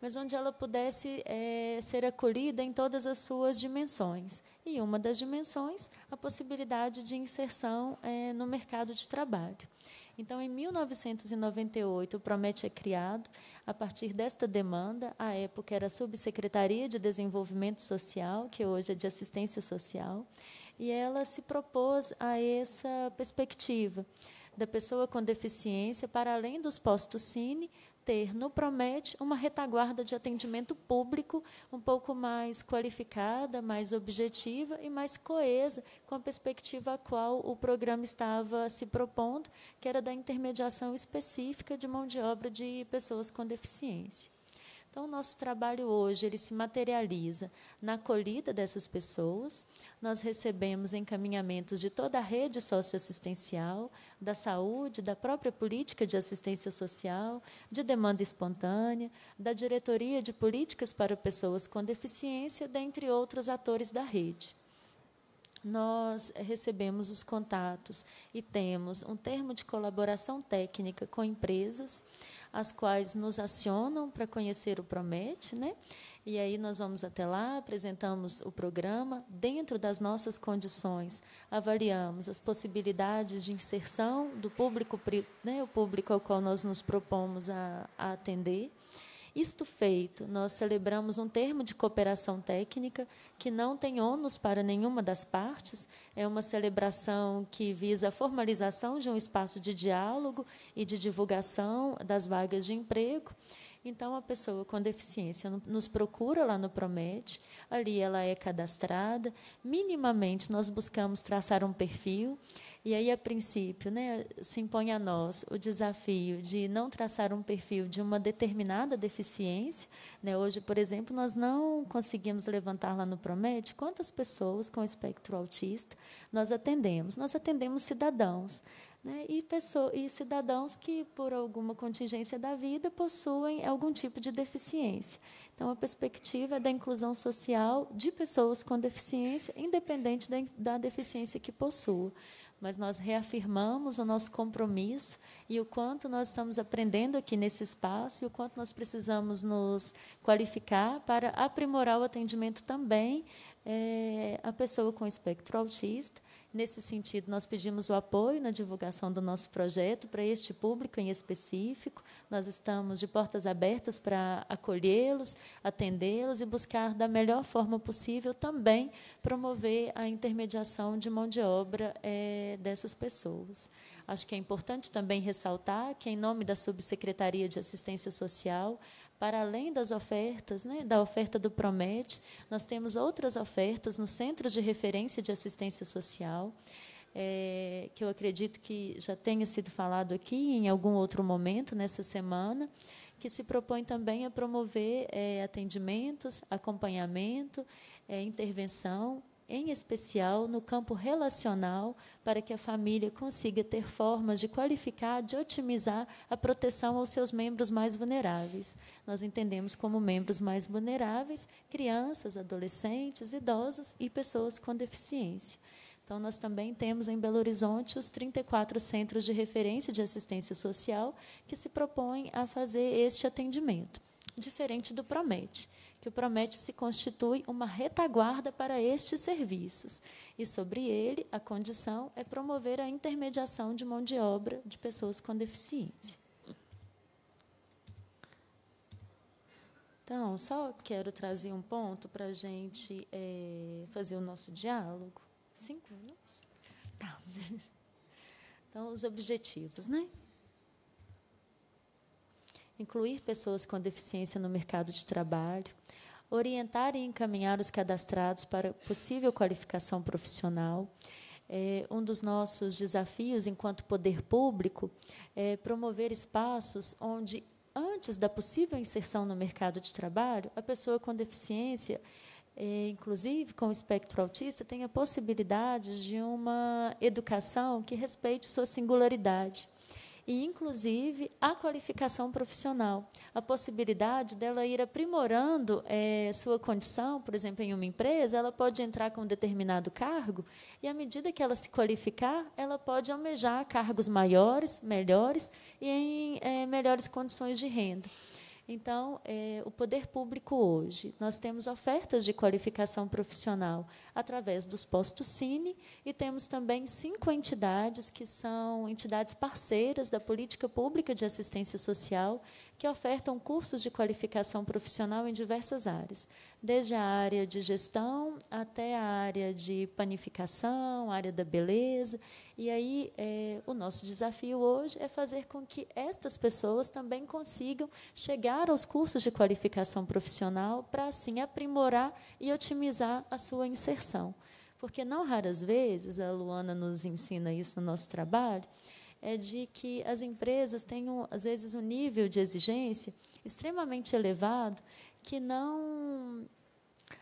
mas onde ela pudesse é, ser acolhida em todas as suas dimensões. E uma das dimensões, a possibilidade de inserção é, no mercado de trabalho. Então, em 1998, o Promete é criado a partir desta demanda. À época era a Subsecretaria de Desenvolvimento Social, que hoje é de Assistência Social e ela se propôs a essa perspectiva da pessoa com deficiência, para além dos postos Cine, ter no Promete uma retaguarda de atendimento público um pouco mais qualificada, mais objetiva e mais coesa com a perspectiva a qual o programa estava se propondo, que era da intermediação específica de mão de obra de pessoas com deficiência. Então, o nosso trabalho hoje ele se materializa na acolhida dessas pessoas, nós recebemos encaminhamentos de toda a rede socioassistencial, da saúde, da própria política de assistência social, de demanda espontânea, da diretoria de políticas para pessoas com deficiência, dentre outros atores da rede nós recebemos os contatos e temos um termo de colaboração técnica com empresas, as quais nos acionam para conhecer o Promete, né? E aí nós vamos até lá, apresentamos o programa dentro das nossas condições, avaliamos as possibilidades de inserção do público, né, o público ao qual nós nos propomos a, a atender. Isto feito, nós celebramos um termo de cooperação técnica que não tem ônus para nenhuma das partes, é uma celebração que visa a formalização de um espaço de diálogo e de divulgação das vagas de emprego então, a pessoa com deficiência nos procura lá no Promete, ali ela é cadastrada. Minimamente, nós buscamos traçar um perfil. E aí, a princípio, né, se impõe a nós o desafio de não traçar um perfil de uma determinada deficiência. Né? Hoje, por exemplo, nós não conseguimos levantar lá no Promete quantas pessoas com espectro autista nós atendemos. Nós atendemos cidadãos. Né? E, pessoas, e cidadãos que, por alguma contingência da vida, possuem algum tipo de deficiência. Então, a perspectiva é da inclusão social de pessoas com deficiência, independente da, da deficiência que possuam mas nós reafirmamos o nosso compromisso e o quanto nós estamos aprendendo aqui nesse espaço e o quanto nós precisamos nos qualificar para aprimorar o atendimento também é, à pessoa com espectro autista Nesse sentido, nós pedimos o apoio na divulgação do nosso projeto para este público em específico. Nós estamos de portas abertas para acolhê-los, atendê-los e buscar da melhor forma possível também promover a intermediação de mão de obra é, dessas pessoas. Acho que é importante também ressaltar que, em nome da Subsecretaria de Assistência Social, para além das ofertas, né, da oferta do Promete, nós temos outras ofertas no Centro de Referência de Assistência Social, é, que eu acredito que já tenha sido falado aqui em algum outro momento nessa semana, que se propõe também a promover é, atendimentos, acompanhamento, é, intervenção em especial no campo relacional, para que a família consiga ter formas de qualificar, de otimizar a proteção aos seus membros mais vulneráveis. Nós entendemos como membros mais vulneráveis crianças, adolescentes, idosos e pessoas com deficiência. Então, nós também temos em Belo Horizonte os 34 centros de referência de assistência social que se propõem a fazer este atendimento, diferente do Promete que o Promete se constitui uma retaguarda para estes serviços, e sobre ele a condição é promover a intermediação de mão de obra de pessoas com deficiência. Então, só quero trazer um ponto para a gente é, fazer o nosso diálogo. Cinco minutos? Tá. *laughs* Então, os objetivos, né? Incluir pessoas com deficiência no mercado de trabalho, orientar e encaminhar os cadastrados para possível qualificação profissional. É, um dos nossos desafios enquanto poder público é promover espaços onde, antes da possível inserção no mercado de trabalho, a pessoa com deficiência é, inclusive com espectro autista, tenha possibilidades de uma educação que respeite sua singularidade e, inclusive, a qualificação profissional, a possibilidade dela ir aprimorando é, sua condição, por exemplo, em uma empresa, ela pode entrar com um determinado cargo e, à medida que ela se qualificar, ela pode almejar cargos maiores, melhores e em é, melhores condições de renda. Então, é, o poder público hoje, nós temos ofertas de qualificação profissional através dos postos Cine e temos também cinco entidades que são entidades parceiras da política pública de assistência social que ofertam cursos de qualificação profissional em diversas áreas, desde a área de gestão até a área de panificação, área da beleza. E aí, é, o nosso desafio hoje é fazer com que estas pessoas também consigam chegar aos cursos de qualificação profissional para, assim, aprimorar e otimizar a sua inserção. Porque, não raras vezes, a Luana nos ensina isso no nosso trabalho, é de que as empresas tenham, às vezes, um nível de exigência extremamente elevado que não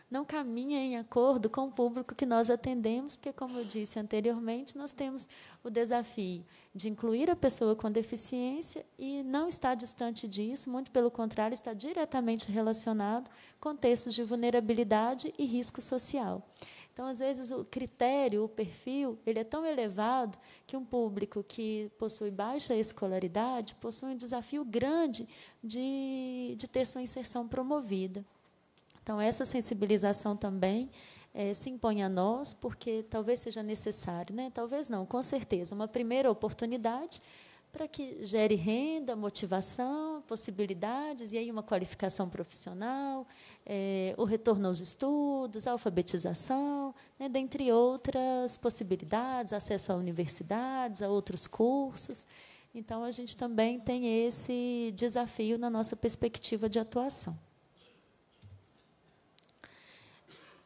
não caminha em acordo com o público que nós atendemos, porque, como eu disse anteriormente, nós temos o desafio de incluir a pessoa com deficiência e não está distante disso, muito pelo contrário, está diretamente relacionado com contextos de vulnerabilidade e risco social. Então, às vezes, o critério, o perfil, ele é tão elevado que um público que possui baixa escolaridade possui um desafio grande de, de ter sua inserção promovida. Então, essa sensibilização também é, se impõe a nós, porque talvez seja necessário, né? talvez não, com certeza, uma primeira oportunidade para que gere renda, motivação, possibilidades, e aí uma qualificação profissional, é, o retorno aos estudos, a alfabetização, né, dentre outras possibilidades, acesso a universidades, a outros cursos. Então, a gente também tem esse desafio na nossa perspectiva de atuação.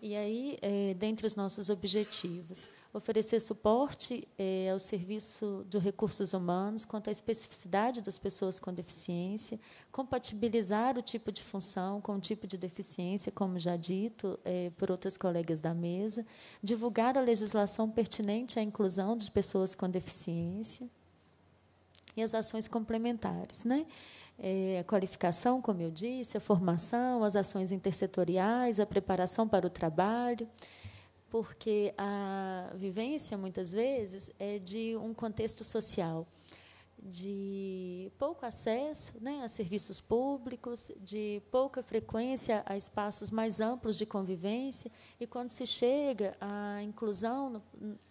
E aí, é, dentre os nossos objetivos, oferecer suporte é, ao serviço de recursos humanos quanto à especificidade das pessoas com deficiência, compatibilizar o tipo de função com o tipo de deficiência, como já dito é, por outras colegas da mesa, divulgar a legislação pertinente à inclusão de pessoas com deficiência e as ações complementares, né? é, a qualificação, como eu disse, a formação, as ações intersetoriais, a preparação para o trabalho, porque a vivência, muitas vezes, é de um contexto social de pouco acesso né, a serviços públicos, de pouca frequência a espaços mais amplos de convivência, e quando se chega à inclusão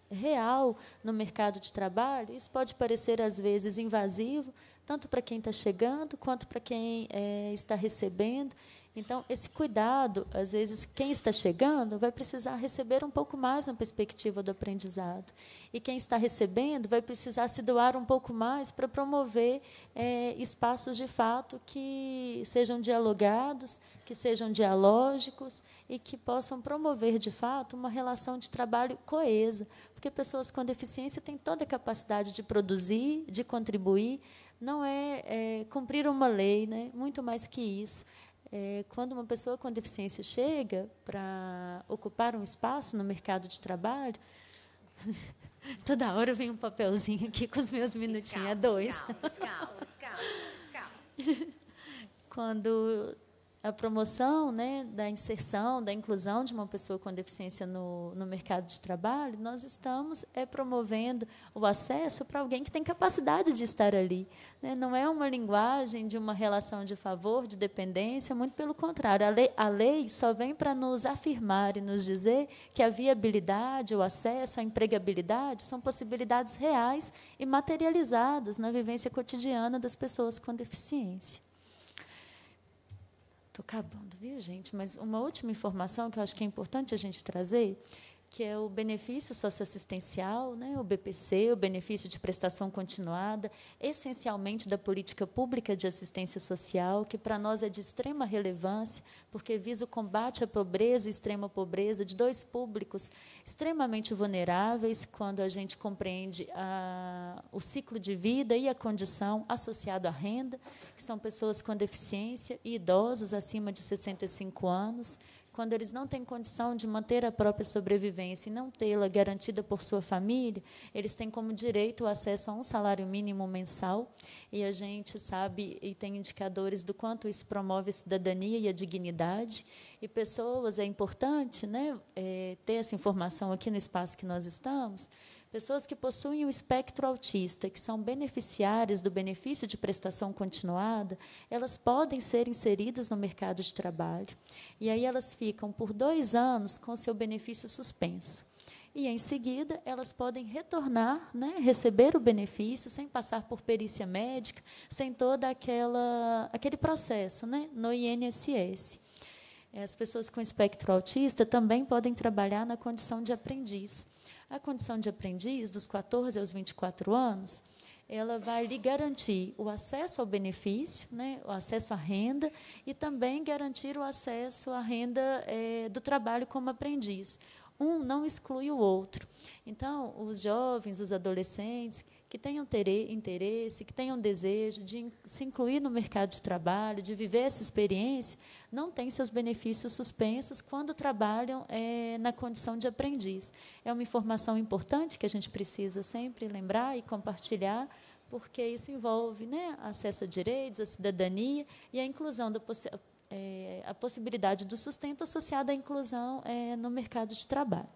real no mercado de trabalho, isso pode parecer às vezes invasivo, tanto para quem está chegando quanto para quem é, está recebendo. Então, esse cuidado, às vezes, quem está chegando vai precisar receber um pouco mais na perspectiva do aprendizado. E quem está recebendo vai precisar se doar um pouco mais para promover é, espaços de fato que sejam dialogados, que sejam dialógicos e que possam promover, de fato, uma relação de trabalho coesa. Porque pessoas com deficiência têm toda a capacidade de produzir, de contribuir, não é, é cumprir uma lei, né? muito mais que isso. É, quando uma pessoa com deficiência chega para ocupar um espaço no mercado de trabalho, *laughs* toda hora vem um papelzinho aqui com os meus minutinhos, é dois. Fiscal, fiscal, fiscal, *laughs* quando a promoção né, da inserção, da inclusão de uma pessoa com deficiência no, no mercado de trabalho, nós estamos é, promovendo o acesso para alguém que tem capacidade de estar ali. Né? Não é uma linguagem de uma relação de favor, de dependência, muito pelo contrário. A lei, a lei só vem para nos afirmar e nos dizer que a viabilidade, o acesso, a empregabilidade são possibilidades reais e materializadas na vivência cotidiana das pessoas com deficiência. Estou acabando, viu, gente? Mas uma última informação que eu acho que é importante a gente trazer que é o benefício socioassistencial, né, o BPC, o benefício de prestação continuada, essencialmente da política pública de assistência social, que para nós é de extrema relevância, porque visa o combate à pobreza e extrema pobreza de dois públicos extremamente vulneráveis, quando a gente compreende a, o ciclo de vida e a condição associado à renda, que são pessoas com deficiência e idosos acima de 65 anos quando eles não têm condição de manter a própria sobrevivência e não tê-la garantida por sua família, eles têm como direito o acesso a um salário mínimo mensal. E a gente sabe e tem indicadores do quanto isso promove a cidadania e a dignidade. E pessoas, é importante né, é, ter essa informação aqui no espaço que nós estamos Pessoas que possuem o espectro autista, que são beneficiárias do benefício de prestação continuada, elas podem ser inseridas no mercado de trabalho. E aí elas ficam por dois anos com seu benefício suspenso e, em seguida, elas podem retornar, né, receber o benefício sem passar por perícia médica, sem todo aquele processo né, no INSS. As pessoas com espectro autista também podem trabalhar na condição de aprendiz. A condição de aprendiz, dos 14 aos 24 anos, ela vai lhe garantir o acesso ao benefício, né, o acesso à renda e também garantir o acesso à renda é, do trabalho como aprendiz. Um não exclui o outro. Então, os jovens, os adolescentes que tenham interesse, que tenham desejo de se incluir no mercado de trabalho, de viver essa experiência, não têm seus benefícios suspensos quando trabalham é, na condição de aprendiz. É uma informação importante que a gente precisa sempre lembrar e compartilhar, porque isso envolve né, acesso a direitos, a cidadania e a inclusão da possi é, a possibilidade do sustento associado à inclusão é, no mercado de trabalho.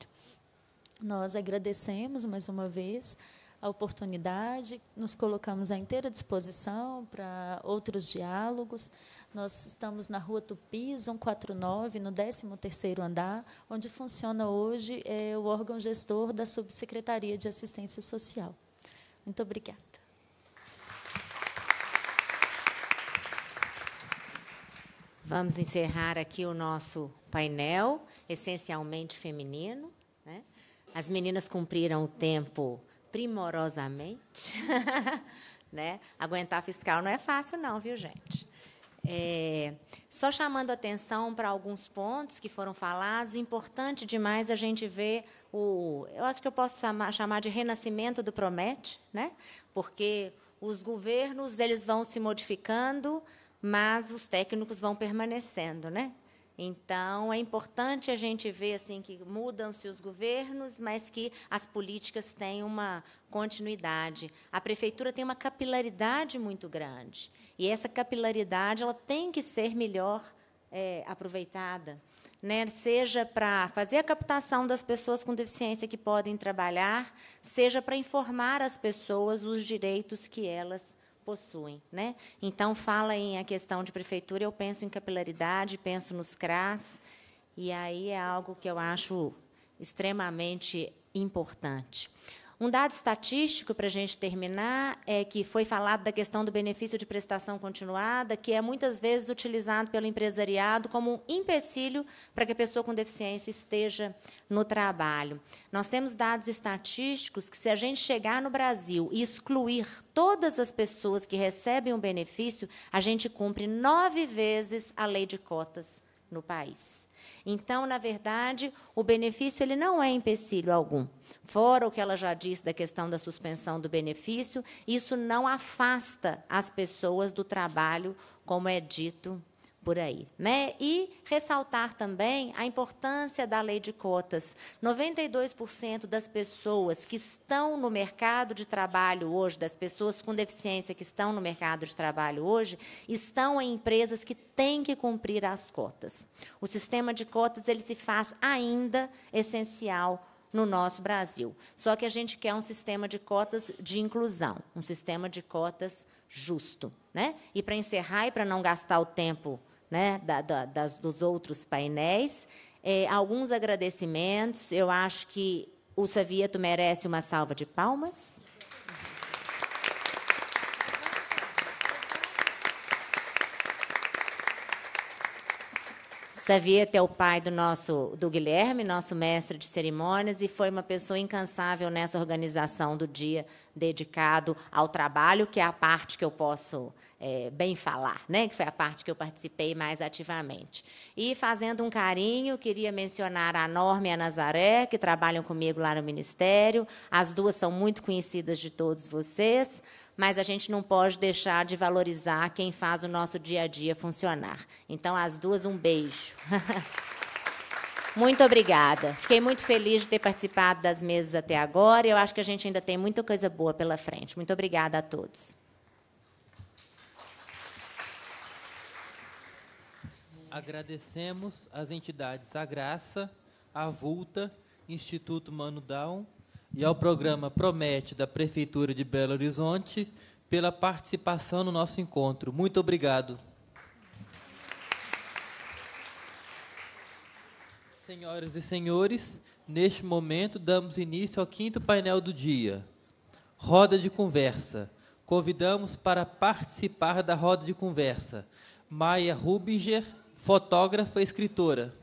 Nós agradecemos mais uma vez a oportunidade, nos colocamos à inteira disposição para outros diálogos. Nós estamos na Rua Tupis, 149, no 13º andar, onde funciona hoje é, o órgão gestor da Subsecretaria de Assistência Social. Muito obrigada. Vamos encerrar aqui o nosso painel, essencialmente feminino. Né? As meninas cumpriram o tempo primorosamente. *laughs* né? Aguentar fiscal não é fácil, não, viu, gente? É, só chamando atenção para alguns pontos que foram falados, importante demais a gente ver o. Eu acho que eu posso chamar, de renascimento do Promete, né? porque os governos eles vão se modificando, mas os técnicos vão permanecendo. Né? Então, é importante a gente ver assim que mudam-se os governos, mas que as políticas têm uma continuidade. A prefeitura tem uma capilaridade muito grande e essa capilaridade ela tem que ser melhor é, aproveitada. Né, seja para fazer a captação das pessoas com deficiência que podem trabalhar, seja para informar as pessoas os direitos que elas possuem. Né? Então, fala em a questão de prefeitura, eu penso em capilaridade, penso nos CRAS, e aí é algo que eu acho extremamente importante. Um dado estatístico, para a gente terminar, é que foi falado da questão do benefício de prestação continuada, que é muitas vezes utilizado pelo empresariado como um empecilho para que a pessoa com deficiência esteja no trabalho. Nós temos dados estatísticos que, se a gente chegar no Brasil e excluir todas as pessoas que recebem um benefício, a gente cumpre nove vezes a lei de cotas no país. Então, na verdade, o benefício ele não é empecilho algum fora o que ela já disse da questão da suspensão do benefício, isso não afasta as pessoas do trabalho, como é dito por aí, né? E ressaltar também a importância da lei de cotas. 92% das pessoas que estão no mercado de trabalho hoje, das pessoas com deficiência que estão no mercado de trabalho hoje, estão em empresas que têm que cumprir as cotas. O sistema de cotas ele se faz ainda essencial no nosso Brasil. Só que a gente quer um sistema de cotas de inclusão, um sistema de cotas justo. Né? E para encerrar e para não gastar o tempo né, da, da, das, dos outros painéis, é, alguns agradecimentos. Eu acho que o Savieto merece uma salva de palmas. Savieta é o pai do nosso do Guilherme, nosso mestre de cerimônias, e foi uma pessoa incansável nessa organização do dia dedicado ao trabalho, que é a parte que eu posso é, bem falar, né? que foi a parte que eu participei mais ativamente. E fazendo um carinho, queria mencionar a Norma e a Nazaré, que trabalham comigo lá no Ministério. As duas são muito conhecidas de todos vocês mas a gente não pode deixar de valorizar quem faz o nosso dia a dia funcionar. Então, às duas, um beijo. *laughs* Muito obrigada. Fiquei muito feliz de ter participado das mesas até agora e eu acho que a gente ainda tem muita coisa boa pela frente. Muito obrigada a todos. Agradecemos às entidades A Graça, a Vulta, Instituto Mano Down e ao programa Promete da Prefeitura de Belo Horizonte pela participação no nosso encontro. Muito obrigado. Senhoras e senhores, neste momento damos início ao quinto painel do dia, Roda de Conversa. Convidamos para participar da roda de conversa Maia Rubinger, fotógrafa e escritora.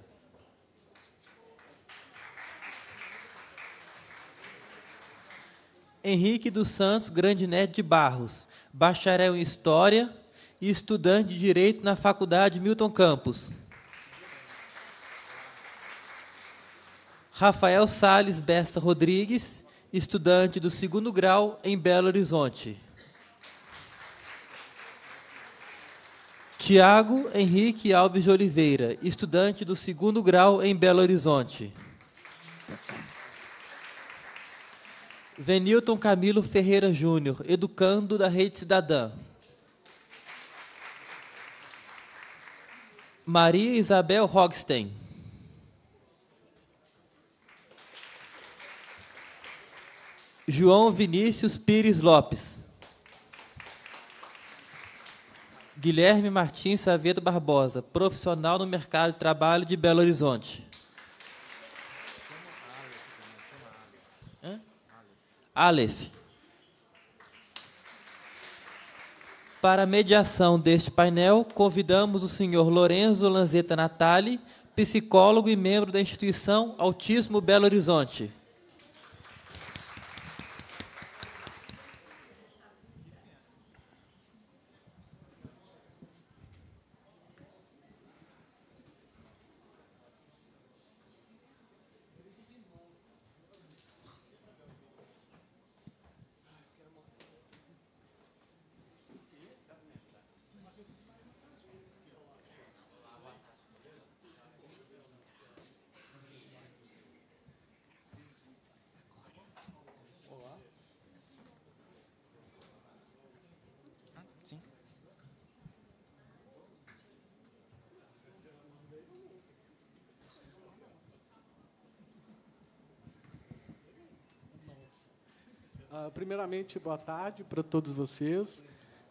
Henrique dos Santos Grande Neto de Barros, bacharel em História e estudante de Direito na Faculdade Milton Campos. Rafael Sales Bessa Rodrigues, estudante do segundo grau em Belo Horizonte. Tiago Henrique Alves de Oliveira, estudante do segundo grau em Belo Horizonte. Venilton Camilo Ferreira Júnior, educando da Rede Cidadã. Maria Isabel Rogstein. João Vinícius Pires Lopes. Guilherme Martins Savedo Barbosa, profissional no mercado de trabalho de Belo Horizonte. Aleph. Para a mediação deste painel, convidamos o senhor Lorenzo Lanzetta Natali, psicólogo e membro da instituição Autismo Belo Horizonte. primeiramente, boa tarde para todos vocês.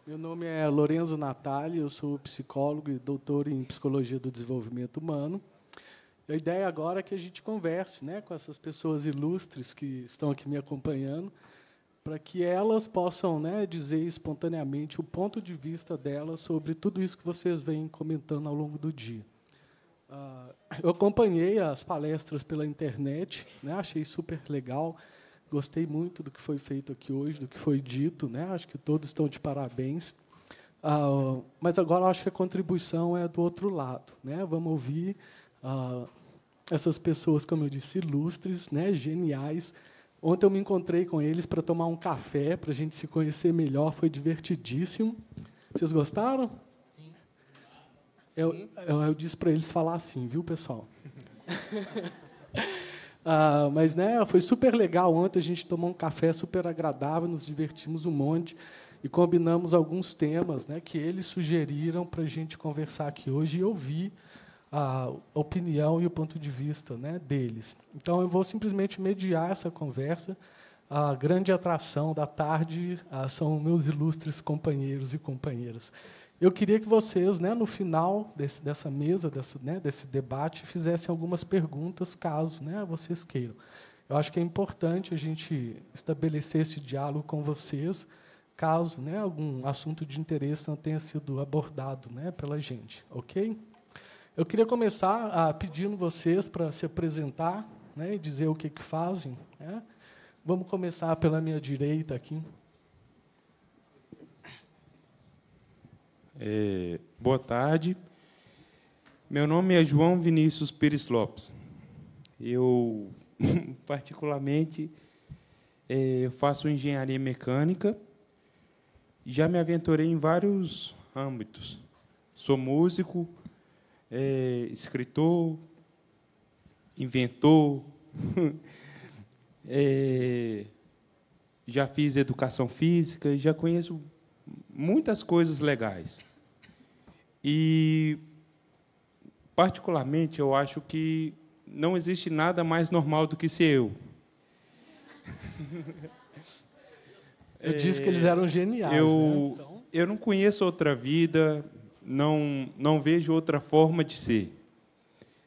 Meu nome é Lorenzo Natali, eu sou psicólogo e doutor em psicologia do desenvolvimento humano. A ideia agora é que a gente converse né, com essas pessoas ilustres que estão aqui me acompanhando, para que elas possam né, dizer espontaneamente o ponto de vista delas sobre tudo isso que vocês vêm comentando ao longo do dia. Uh, eu acompanhei as palestras pela internet, né, achei super legal. Gostei muito do que foi feito aqui hoje, do que foi dito, né? Acho que todos estão de parabéns. Ah, mas agora acho que a contribuição é do outro lado, né? Vamos ouvir ah, essas pessoas, como eu disse, ilustres, né? Geniais. Ontem eu me encontrei com eles para tomar um café, para a gente se conhecer melhor. Foi divertidíssimo. Vocês gostaram? Sim. Eu, eu, eu disse para eles falar assim, viu, pessoal? *laughs* Ah, mas né, foi super legal ontem, a gente tomou um café super agradável, nos divertimos um monte e combinamos alguns temas né, que eles sugeriram para a gente conversar aqui hoje e ouvir a opinião e o ponto de vista né, deles. Então, eu vou simplesmente mediar essa conversa. A grande atração da tarde ah, são meus ilustres companheiros e companheiras. Eu queria que vocês, né, no final desse, dessa mesa, dessa, né, desse debate, fizessem algumas perguntas, caso né, vocês queiram. Eu acho que é importante a gente estabelecer esse diálogo com vocês, caso né, algum assunto de interesse não tenha sido abordado né, pela gente, ok? Eu queria começar a, ah, pedindo vocês para se apresentar né, e dizer o que, que fazem. Né? Vamos começar pela minha direita aqui. É, boa tarde. Meu nome é João Vinícius Pires Lopes. Eu, *laughs* particularmente, é, faço engenharia mecânica. Já me aventurei em vários âmbitos. Sou músico, é, escritor, inventor. *laughs* é, já fiz educação física, já conheço muitas coisas legais. E, particularmente, eu acho que não existe nada mais normal do que ser eu. Eu disse que eles eram geniais. Eu, né? então... eu não conheço outra vida, não, não vejo outra forma de ser.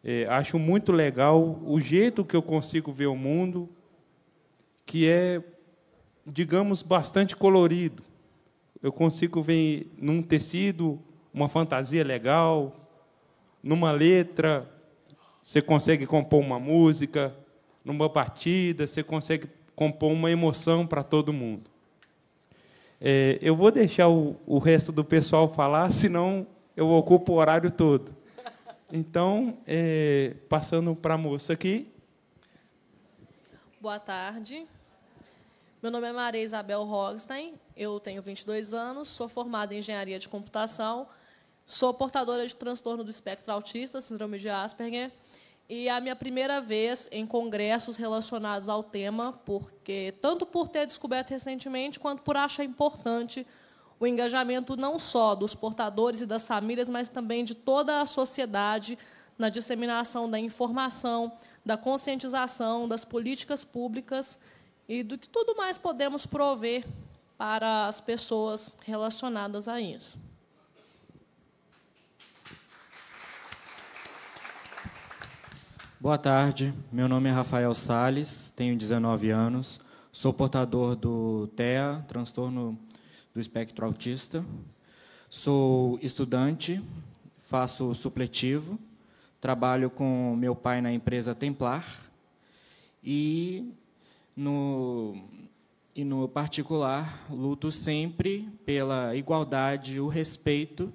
É, acho muito legal o jeito que eu consigo ver o mundo, que é, digamos, bastante colorido. Eu consigo ver num tecido uma fantasia legal, numa letra você consegue compor uma música, numa partida você consegue compor uma emoção para todo mundo. É, eu vou deixar o, o resto do pessoal falar, senão eu ocupo o horário todo. Então, é, passando para a moça aqui. Boa tarde. Meu nome é Maria Isabel Rogstein, eu tenho 22 anos, sou formada em engenharia de computação, Sou portadora de transtorno do espectro autista, síndrome de Asperger, e é a minha primeira vez em congressos relacionados ao tema, porque tanto por ter descoberto recentemente, quanto por achar importante o engajamento não só dos portadores e das famílias, mas também de toda a sociedade na disseminação da informação, da conscientização, das políticas públicas e do que tudo mais podemos prover para as pessoas relacionadas a isso. Boa tarde, meu nome é Rafael Sales, tenho 19 anos, sou portador do TEA, transtorno do espectro autista. Sou estudante, faço supletivo, trabalho com meu pai na empresa Templar e no e no particular luto sempre pela igualdade, o respeito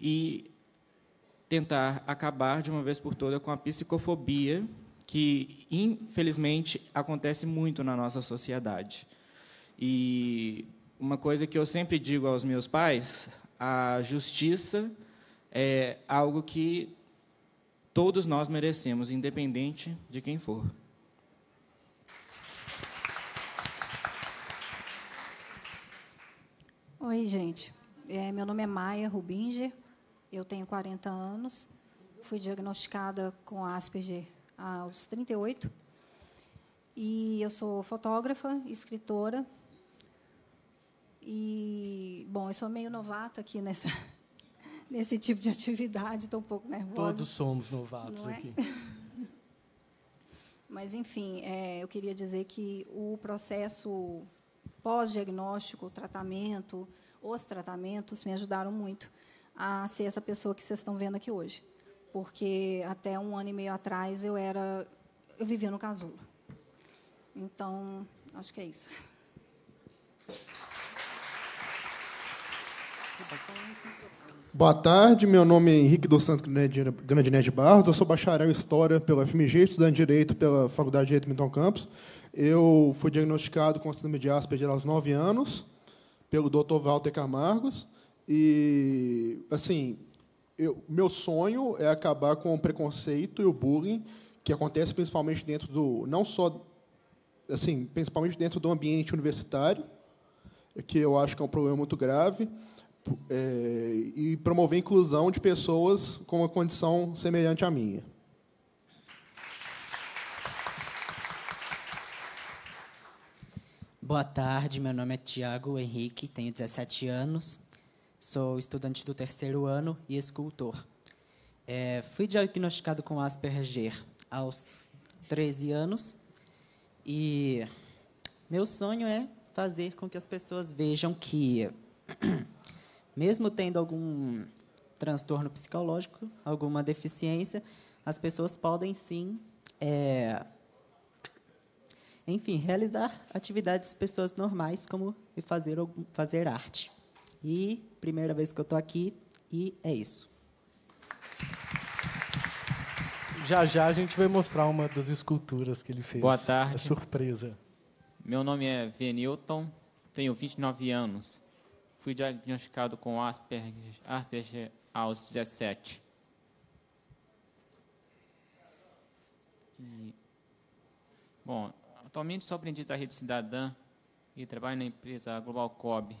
e tentar acabar de uma vez por toda com a psicofobia que infelizmente acontece muito na nossa sociedade. E uma coisa que eu sempre digo aos meus pais, a justiça é algo que todos nós merecemos, independente de quem for. Oi, gente. É, meu nome é Maia Rubinger. Eu tenho 40 anos, fui diagnosticada com Asperger aos 38. E eu sou fotógrafa, escritora. E, bom, eu sou meio novata aqui nessa, *laughs* nesse tipo de atividade, estou um pouco nervosa. Todos somos novatos é? aqui. *laughs* Mas, enfim, é, eu queria dizer que o processo pós-diagnóstico, o tratamento, os tratamentos me ajudaram muito a ser essa pessoa que vocês estão vendo aqui hoje. Porque até um ano e meio atrás eu era. Eu vivia no casulo. Então, acho que é isso. Boa tarde, meu nome é Henrique dos Santos Grandinete Barros, eu sou bacharel em História pela FMG, estudante de Direito pela Faculdade de Direito Milton Campos. Eu fui diagnosticado com síndrome de Asperger aos 9 anos, pelo Dr. Walter Camargos. E, assim, eu, meu sonho é acabar com o preconceito e o bullying que acontece principalmente dentro do não só assim principalmente dentro do ambiente universitário que eu acho que é um problema muito grave é, e promover a inclusão de pessoas com uma condição semelhante à minha Boa tarde, meu nome é Tiago Henrique, tenho 17 anos, Sou estudante do terceiro ano e escultor. É, fui diagnosticado com Asperger aos 13 anos e meu sonho é fazer com que as pessoas vejam que, *clears throat* mesmo tendo algum transtorno psicológico, alguma deficiência, as pessoas podem sim, é, enfim, realizar atividades de pessoas normais, como fazer, fazer arte. E Primeira vez que eu estou aqui e é isso. Já já a gente vai mostrar uma das esculturas que ele fez. Boa tarde. É surpresa. Meu nome é Venilton, tenho 29 anos. Fui diagnosticado com Asperger, Asperger aos 17. E, bom, atualmente sou aprendiz da Rede Cidadã e trabalho na empresa Global Cobre.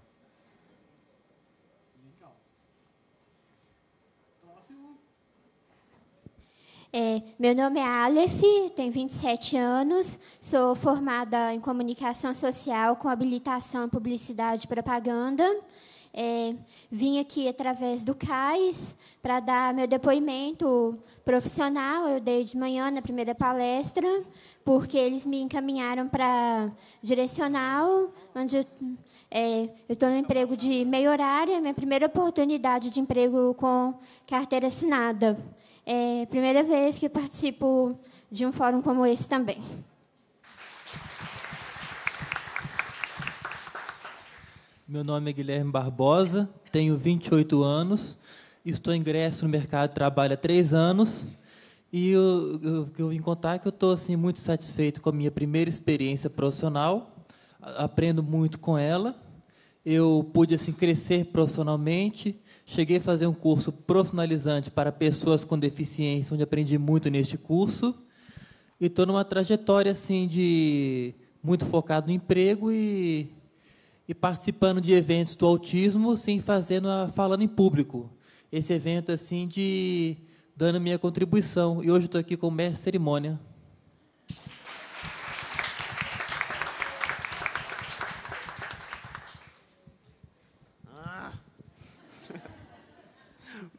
É, meu nome é Aleph, tenho 27 anos, sou formada em comunicação social com habilitação em publicidade e propaganda. É, vim aqui através do CAIS para dar meu depoimento profissional. Eu dei de manhã na primeira palestra, porque eles me encaminharam para direcional, onde eu é, estou no emprego de meio horário, é minha primeira oportunidade de emprego com carteira assinada. É a primeira vez que participo de um fórum como esse também. Meu nome é Guilherme Barbosa, tenho 28 anos, estou ingresso no mercado de trabalho há três anos e o que eu vim contar é que eu estou assim, muito satisfeito com a minha primeira experiência profissional, aprendo muito com ela, eu pude assim crescer profissionalmente, Cheguei a fazer um curso profissionalizante para pessoas com deficiência, onde aprendi muito neste curso. E estou numa trajetória assim de muito focado no emprego e, e participando de eventos do autismo, sim, fazendo a, falando em público. Esse evento assim de dando minha contribuição. E hoje estou aqui com mestre cerimônia.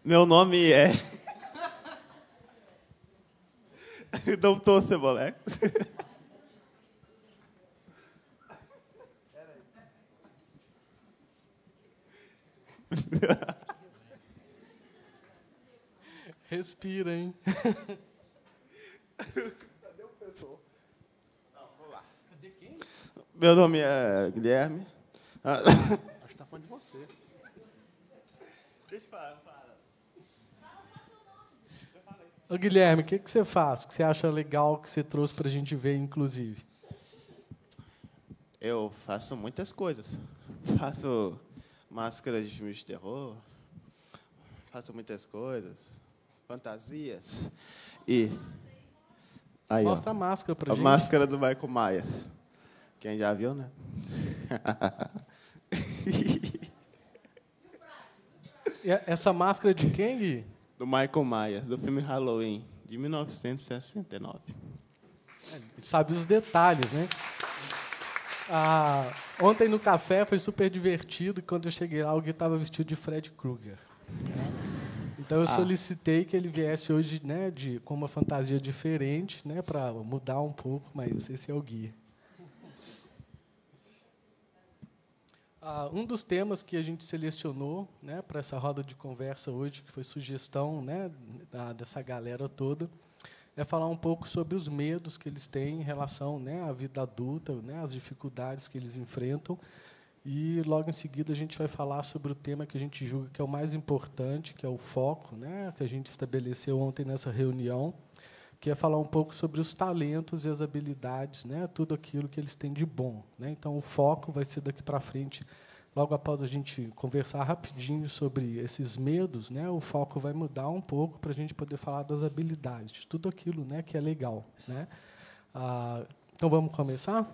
Meu nome é. Doutor Cebolex. Respira, hein? Cadê o pessoal? Não, vamos lá. Cadê quem? Meu nome é Guilherme. Acho que tá falando de você. Deixa eu falar. Ô, Guilherme, o que, que você faz? O que você acha legal que você trouxe para a gente ver, inclusive? Eu faço muitas coisas. *laughs* Faço máscaras de filmes de terror, faço muitas coisas, fantasias e... Aí, Mostra ó, a máscara para a gente. A máscara do Michael Myers. Quem já viu, né? *laughs* essa máscara de quem, Gui? do Michael Myers, do filme Halloween, de 1969. É, sabe os detalhes, né? Ah, ontem no café foi super divertido. Quando eu cheguei lá, alguém estava vestido de Fred Krueger. Então eu ah. solicitei que ele viesse hoje, né, de com uma fantasia diferente, né, para mudar um pouco. Mas esse é o guia. Ah, um dos temas que a gente selecionou né, para essa roda de conversa hoje, que foi sugestão né, da, dessa galera toda, é falar um pouco sobre os medos que eles têm em relação né, à vida adulta, né, as dificuldades que eles enfrentam. E logo em seguida a gente vai falar sobre o tema que a gente julga que é o mais importante, que é o foco, né, que a gente estabeleceu ontem nessa reunião, que é falar um pouco sobre os talentos e as habilidades, né? tudo aquilo que eles têm de bom. Né? Então, o foco vai ser daqui para frente, logo após a gente conversar rapidinho sobre esses medos, né? o foco vai mudar um pouco para a gente poder falar das habilidades, tudo aquilo né, que é legal. Né? Ah, então, vamos começar?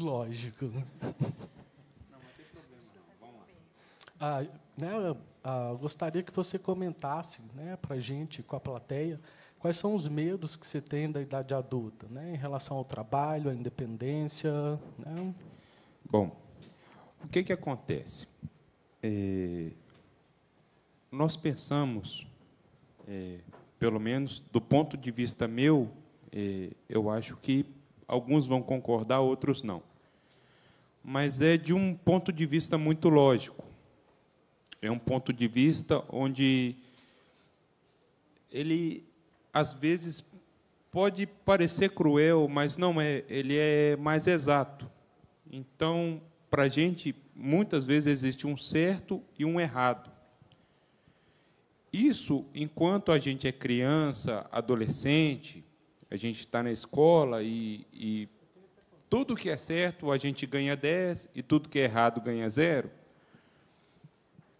Lógico. Não, tem problema. Vamos lá. Ah, né, ah, gostaria que você comentasse né, para a gente, com a plateia, quais são os medos que você tem da idade adulta, né, em relação ao trabalho, à independência. Né? Bom, o que, que acontece? É, nós pensamos, é, pelo menos do ponto de vista meu, é, eu acho que alguns vão concordar, outros não mas é de um ponto de vista muito lógico. É um ponto de vista onde ele, às vezes, pode parecer cruel, mas não é. Ele é mais exato. Então, para a gente, muitas vezes existe um certo e um errado. Isso, enquanto a gente é criança, adolescente, a gente está na escola e, e tudo que é certo a gente ganha 10 e tudo que é errado ganha zero,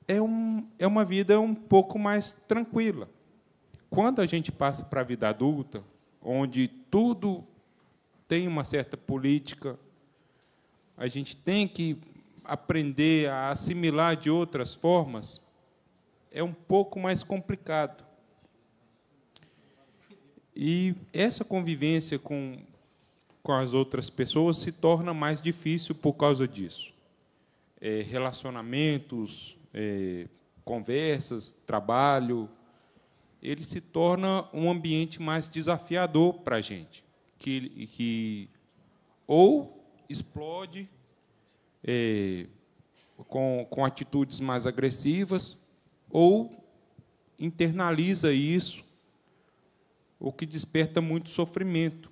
é, um, é uma vida um pouco mais tranquila. Quando a gente passa para a vida adulta, onde tudo tem uma certa política, a gente tem que aprender a assimilar de outras formas, é um pouco mais complicado. E essa convivência com com as outras pessoas se torna mais difícil por causa disso. É, relacionamentos, é, conversas, trabalho, ele se torna um ambiente mais desafiador para a gente, que, que ou explode é, com, com atitudes mais agressivas, ou internaliza isso, o que desperta muito sofrimento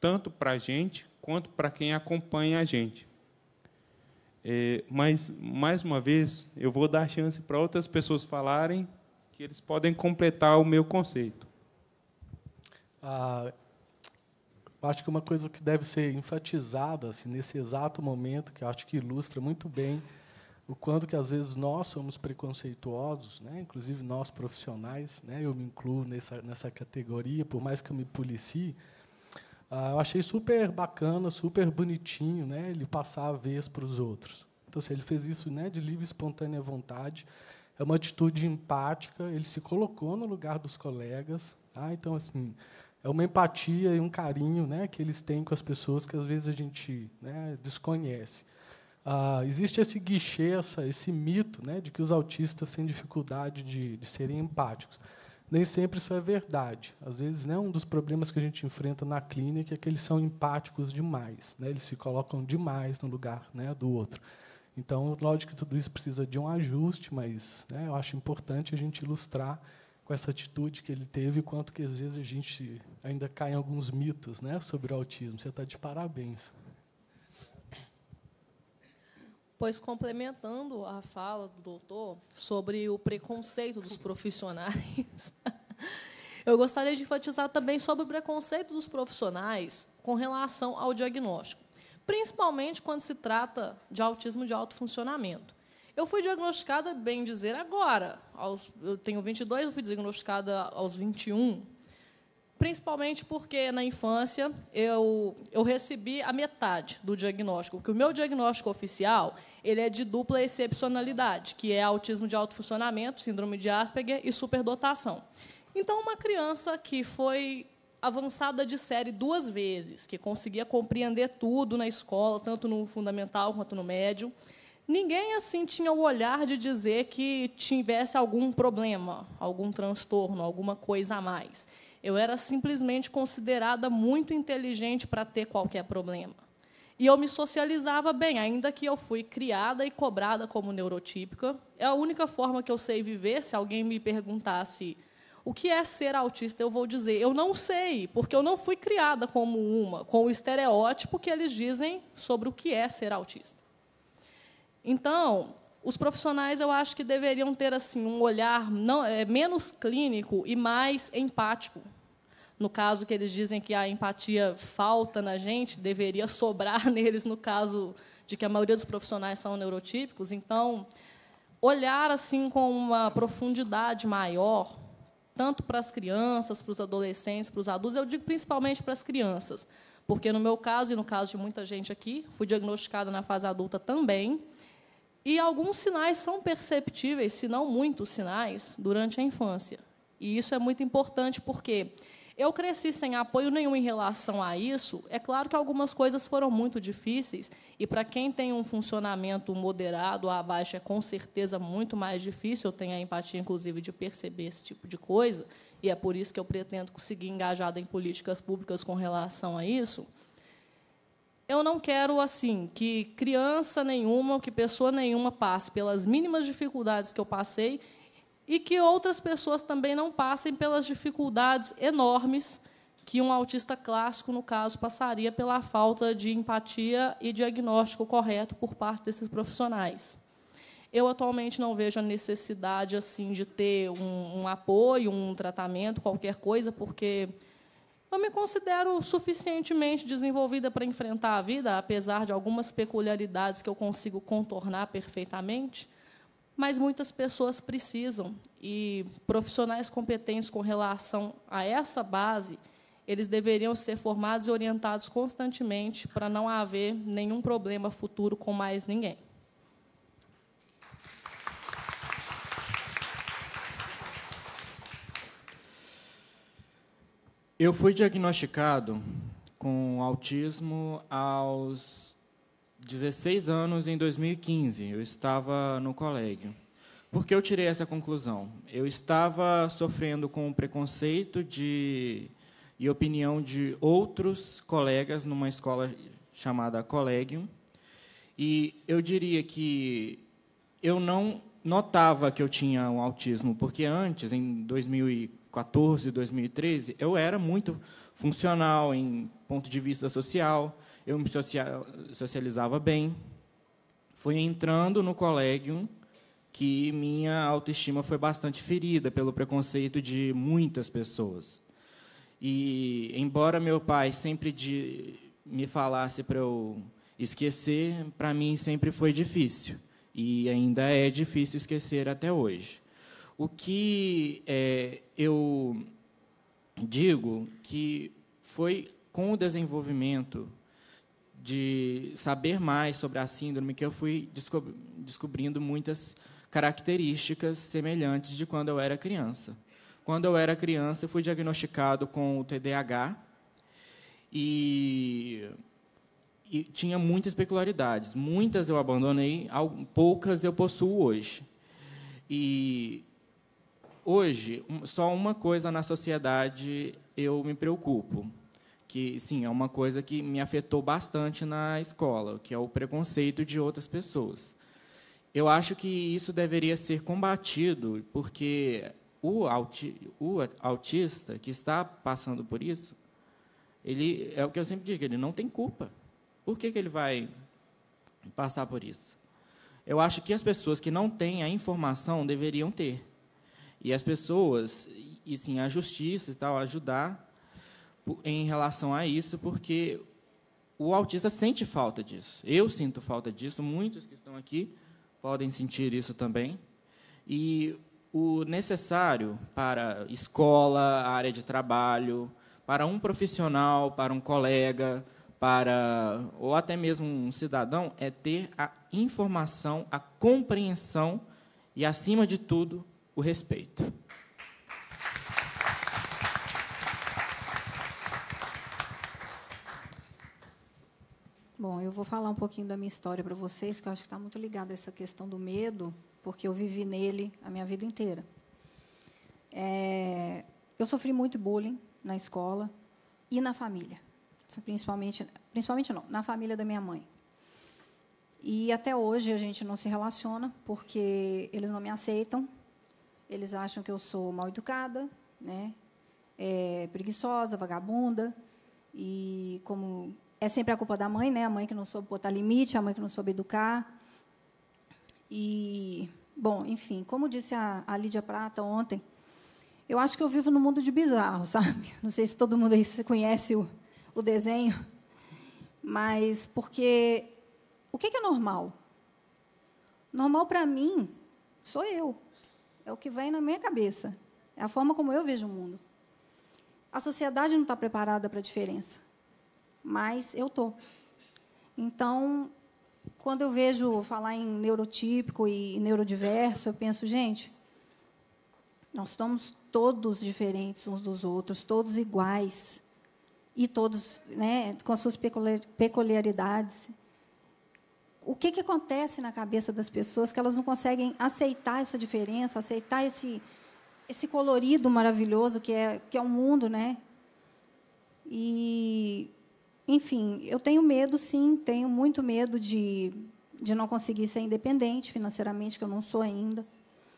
tanto para a gente quanto para quem acompanha a gente. É, mas, mais uma vez, eu vou dar chance para outras pessoas falarem que eles podem completar o meu conceito. Ah, acho que uma coisa que deve ser enfatizada assim, nesse exato momento, que eu acho que ilustra muito bem o quanto que às vezes nós somos preconceituosos, né? inclusive nós profissionais, né? eu me incluo nessa, nessa categoria, por mais que eu me policie, ah, eu achei super bacana, super bonitinho, né? Ele passar a vez para os outros. Então, assim, ele fez isso, né? De livre, espontânea vontade. É uma atitude empática. Ele se colocou no lugar dos colegas. Tá? Então, assim, é uma empatia e um carinho, né? Que eles têm com as pessoas que às vezes a gente né, desconhece. Ah, existe esse guichê, essa, esse mito né, de que os autistas têm dificuldade de, de serem empáticos nem sempre isso é verdade. Às vezes, né, um dos problemas que a gente enfrenta na clínica é que eles são empáticos demais, né, eles se colocam demais no lugar né, do outro. Então, lógico que tudo isso precisa de um ajuste, mas né, eu acho importante a gente ilustrar com essa atitude que ele teve, quanto que às vezes a gente ainda cai em alguns mitos né, sobre o autismo. Você está de parabéns. Pois, complementando a fala do doutor sobre o preconceito dos profissionais, *laughs* eu gostaria de enfatizar também sobre o preconceito dos profissionais com relação ao diagnóstico, principalmente quando se trata de autismo de alto funcionamento. Eu fui diagnosticada, bem dizer, agora. Aos, eu tenho 22, eu fui diagnosticada aos 21. Principalmente porque, na infância, eu, eu recebi a metade do diagnóstico. Porque o meu diagnóstico oficial ele é de dupla excepcionalidade, que é autismo de alto funcionamento, síndrome de Asperger e superdotação. Então, uma criança que foi avançada de série duas vezes, que conseguia compreender tudo na escola, tanto no fundamental quanto no médio, ninguém assim tinha o olhar de dizer que tivesse algum problema, algum transtorno, alguma coisa a mais. Eu era simplesmente considerada muito inteligente para ter qualquer problema e eu me socializava bem, ainda que eu fui criada e cobrada como neurotípica. É a única forma que eu sei viver. Se alguém me perguntasse o que é ser autista, eu vou dizer, eu não sei, porque eu não fui criada como uma, com o estereótipo que eles dizem sobre o que é ser autista. Então, os profissionais eu acho que deveriam ter assim um olhar não, é, menos clínico e mais empático no caso que eles dizem que a empatia falta na gente, deveria *laughs* sobrar neles no caso de que a maioria dos profissionais são neurotípicos. Então, olhar assim com uma profundidade maior, tanto para as crianças, para os adolescentes, para os adultos, eu digo principalmente para as crianças, porque no meu caso e no caso de muita gente aqui, fui diagnosticada na fase adulta também. E alguns sinais são perceptíveis, se não muitos sinais, durante a infância. E isso é muito importante porque eu cresci sem apoio nenhum em relação a isso. É claro que algumas coisas foram muito difíceis, e para quem tem um funcionamento moderado ou abaixo é com certeza muito mais difícil. Eu tenho a empatia, inclusive, de perceber esse tipo de coisa, e é por isso que eu pretendo conseguir engajada em políticas públicas com relação a isso eu não quero assim que criança nenhuma, que pessoa nenhuma passe pelas mínimas dificuldades que eu passei e que outras pessoas também não passem pelas dificuldades enormes que um autista clássico, no caso, passaria pela falta de empatia e diagnóstico correto por parte desses profissionais. Eu atualmente não vejo a necessidade assim de ter um, um apoio, um tratamento, qualquer coisa, porque eu me considero suficientemente desenvolvida para enfrentar a vida, apesar de algumas peculiaridades que eu consigo contornar perfeitamente mas muitas pessoas precisam e profissionais competentes com relação a essa base, eles deveriam ser formados e orientados constantemente para não haver nenhum problema futuro com mais ninguém. Eu fui diagnosticado com autismo aos 16 anos em 2015, eu estava no colégio. Por que eu tirei essa conclusão? Eu estava sofrendo com o preconceito de, e opinião de outros colegas numa escola chamada colégio E eu diria que eu não notava que eu tinha um autismo, porque antes, em 2014, 2013, eu era muito funcional em ponto de vista social, eu me socializava bem. Foi entrando no colégio que minha autoestima foi bastante ferida pelo preconceito de muitas pessoas. E, embora meu pai sempre de, me falasse para eu esquecer, para mim sempre foi difícil. E ainda é difícil esquecer até hoje. O que é, eu digo que foi com o desenvolvimento de saber mais sobre a síndrome que eu fui descobrindo muitas características semelhantes de quando eu era criança. Quando eu era criança, eu fui diagnosticado com o TDAH e, e tinha muitas peculiaridades. Muitas eu abandonei, poucas eu possuo hoje. E hoje, só uma coisa na sociedade eu me preocupo, que sim, é uma coisa que me afetou bastante na escola, que é o preconceito de outras pessoas. Eu acho que isso deveria ser combatido, porque o, auti o autista que está passando por isso, ele é o que eu sempre digo, ele não tem culpa. Por que, que ele vai passar por isso? Eu acho que as pessoas que não têm a informação deveriam ter. E as pessoas, e sim, a justiça e tal, ajudar Tipo, em relação a isso, porque o autista sente falta disso. Eu sinto falta disso, muitos que estão aqui podem sentir isso também. E o necessário para escola, área de trabalho, para um profissional, para um colega, para ou até mesmo um cidadão é ter a informação, a compreensão e acima de tudo, o respeito. Bom, eu vou falar um pouquinho da minha história para vocês, que eu acho que está muito ligado a essa questão do medo, porque eu vivi nele a minha vida inteira. É, eu sofri muito bullying na escola e na família, principalmente, principalmente não, na família da minha mãe. E até hoje a gente não se relaciona porque eles não me aceitam, eles acham que eu sou mal educada, né? É, preguiçosa, vagabunda e como é sempre a culpa da mãe, né? A mãe que não soube botar limite, a mãe que não soube educar. E, bom, enfim, como disse a, a Lídia Prata ontem, eu acho que eu vivo num mundo de bizarro, sabe? *laughs* Não sei se todo mundo aí conhece o, o desenho, mas porque o que é normal? Normal para mim sou eu. É o que vem na minha cabeça. É a forma como eu vejo o mundo. A sociedade não está preparada para a diferença mas eu tô. Então, quando eu vejo falar em neurotípico e neurodiverso, eu penso, gente, nós somos todos diferentes uns dos outros, todos iguais e todos, né, com suas peculiaridades. O que, que acontece na cabeça das pessoas que elas não conseguem aceitar essa diferença, aceitar esse esse colorido maravilhoso que é que é o mundo, né? E enfim, eu tenho medo, sim, tenho muito medo de, de não conseguir ser independente financeiramente, que eu não sou ainda.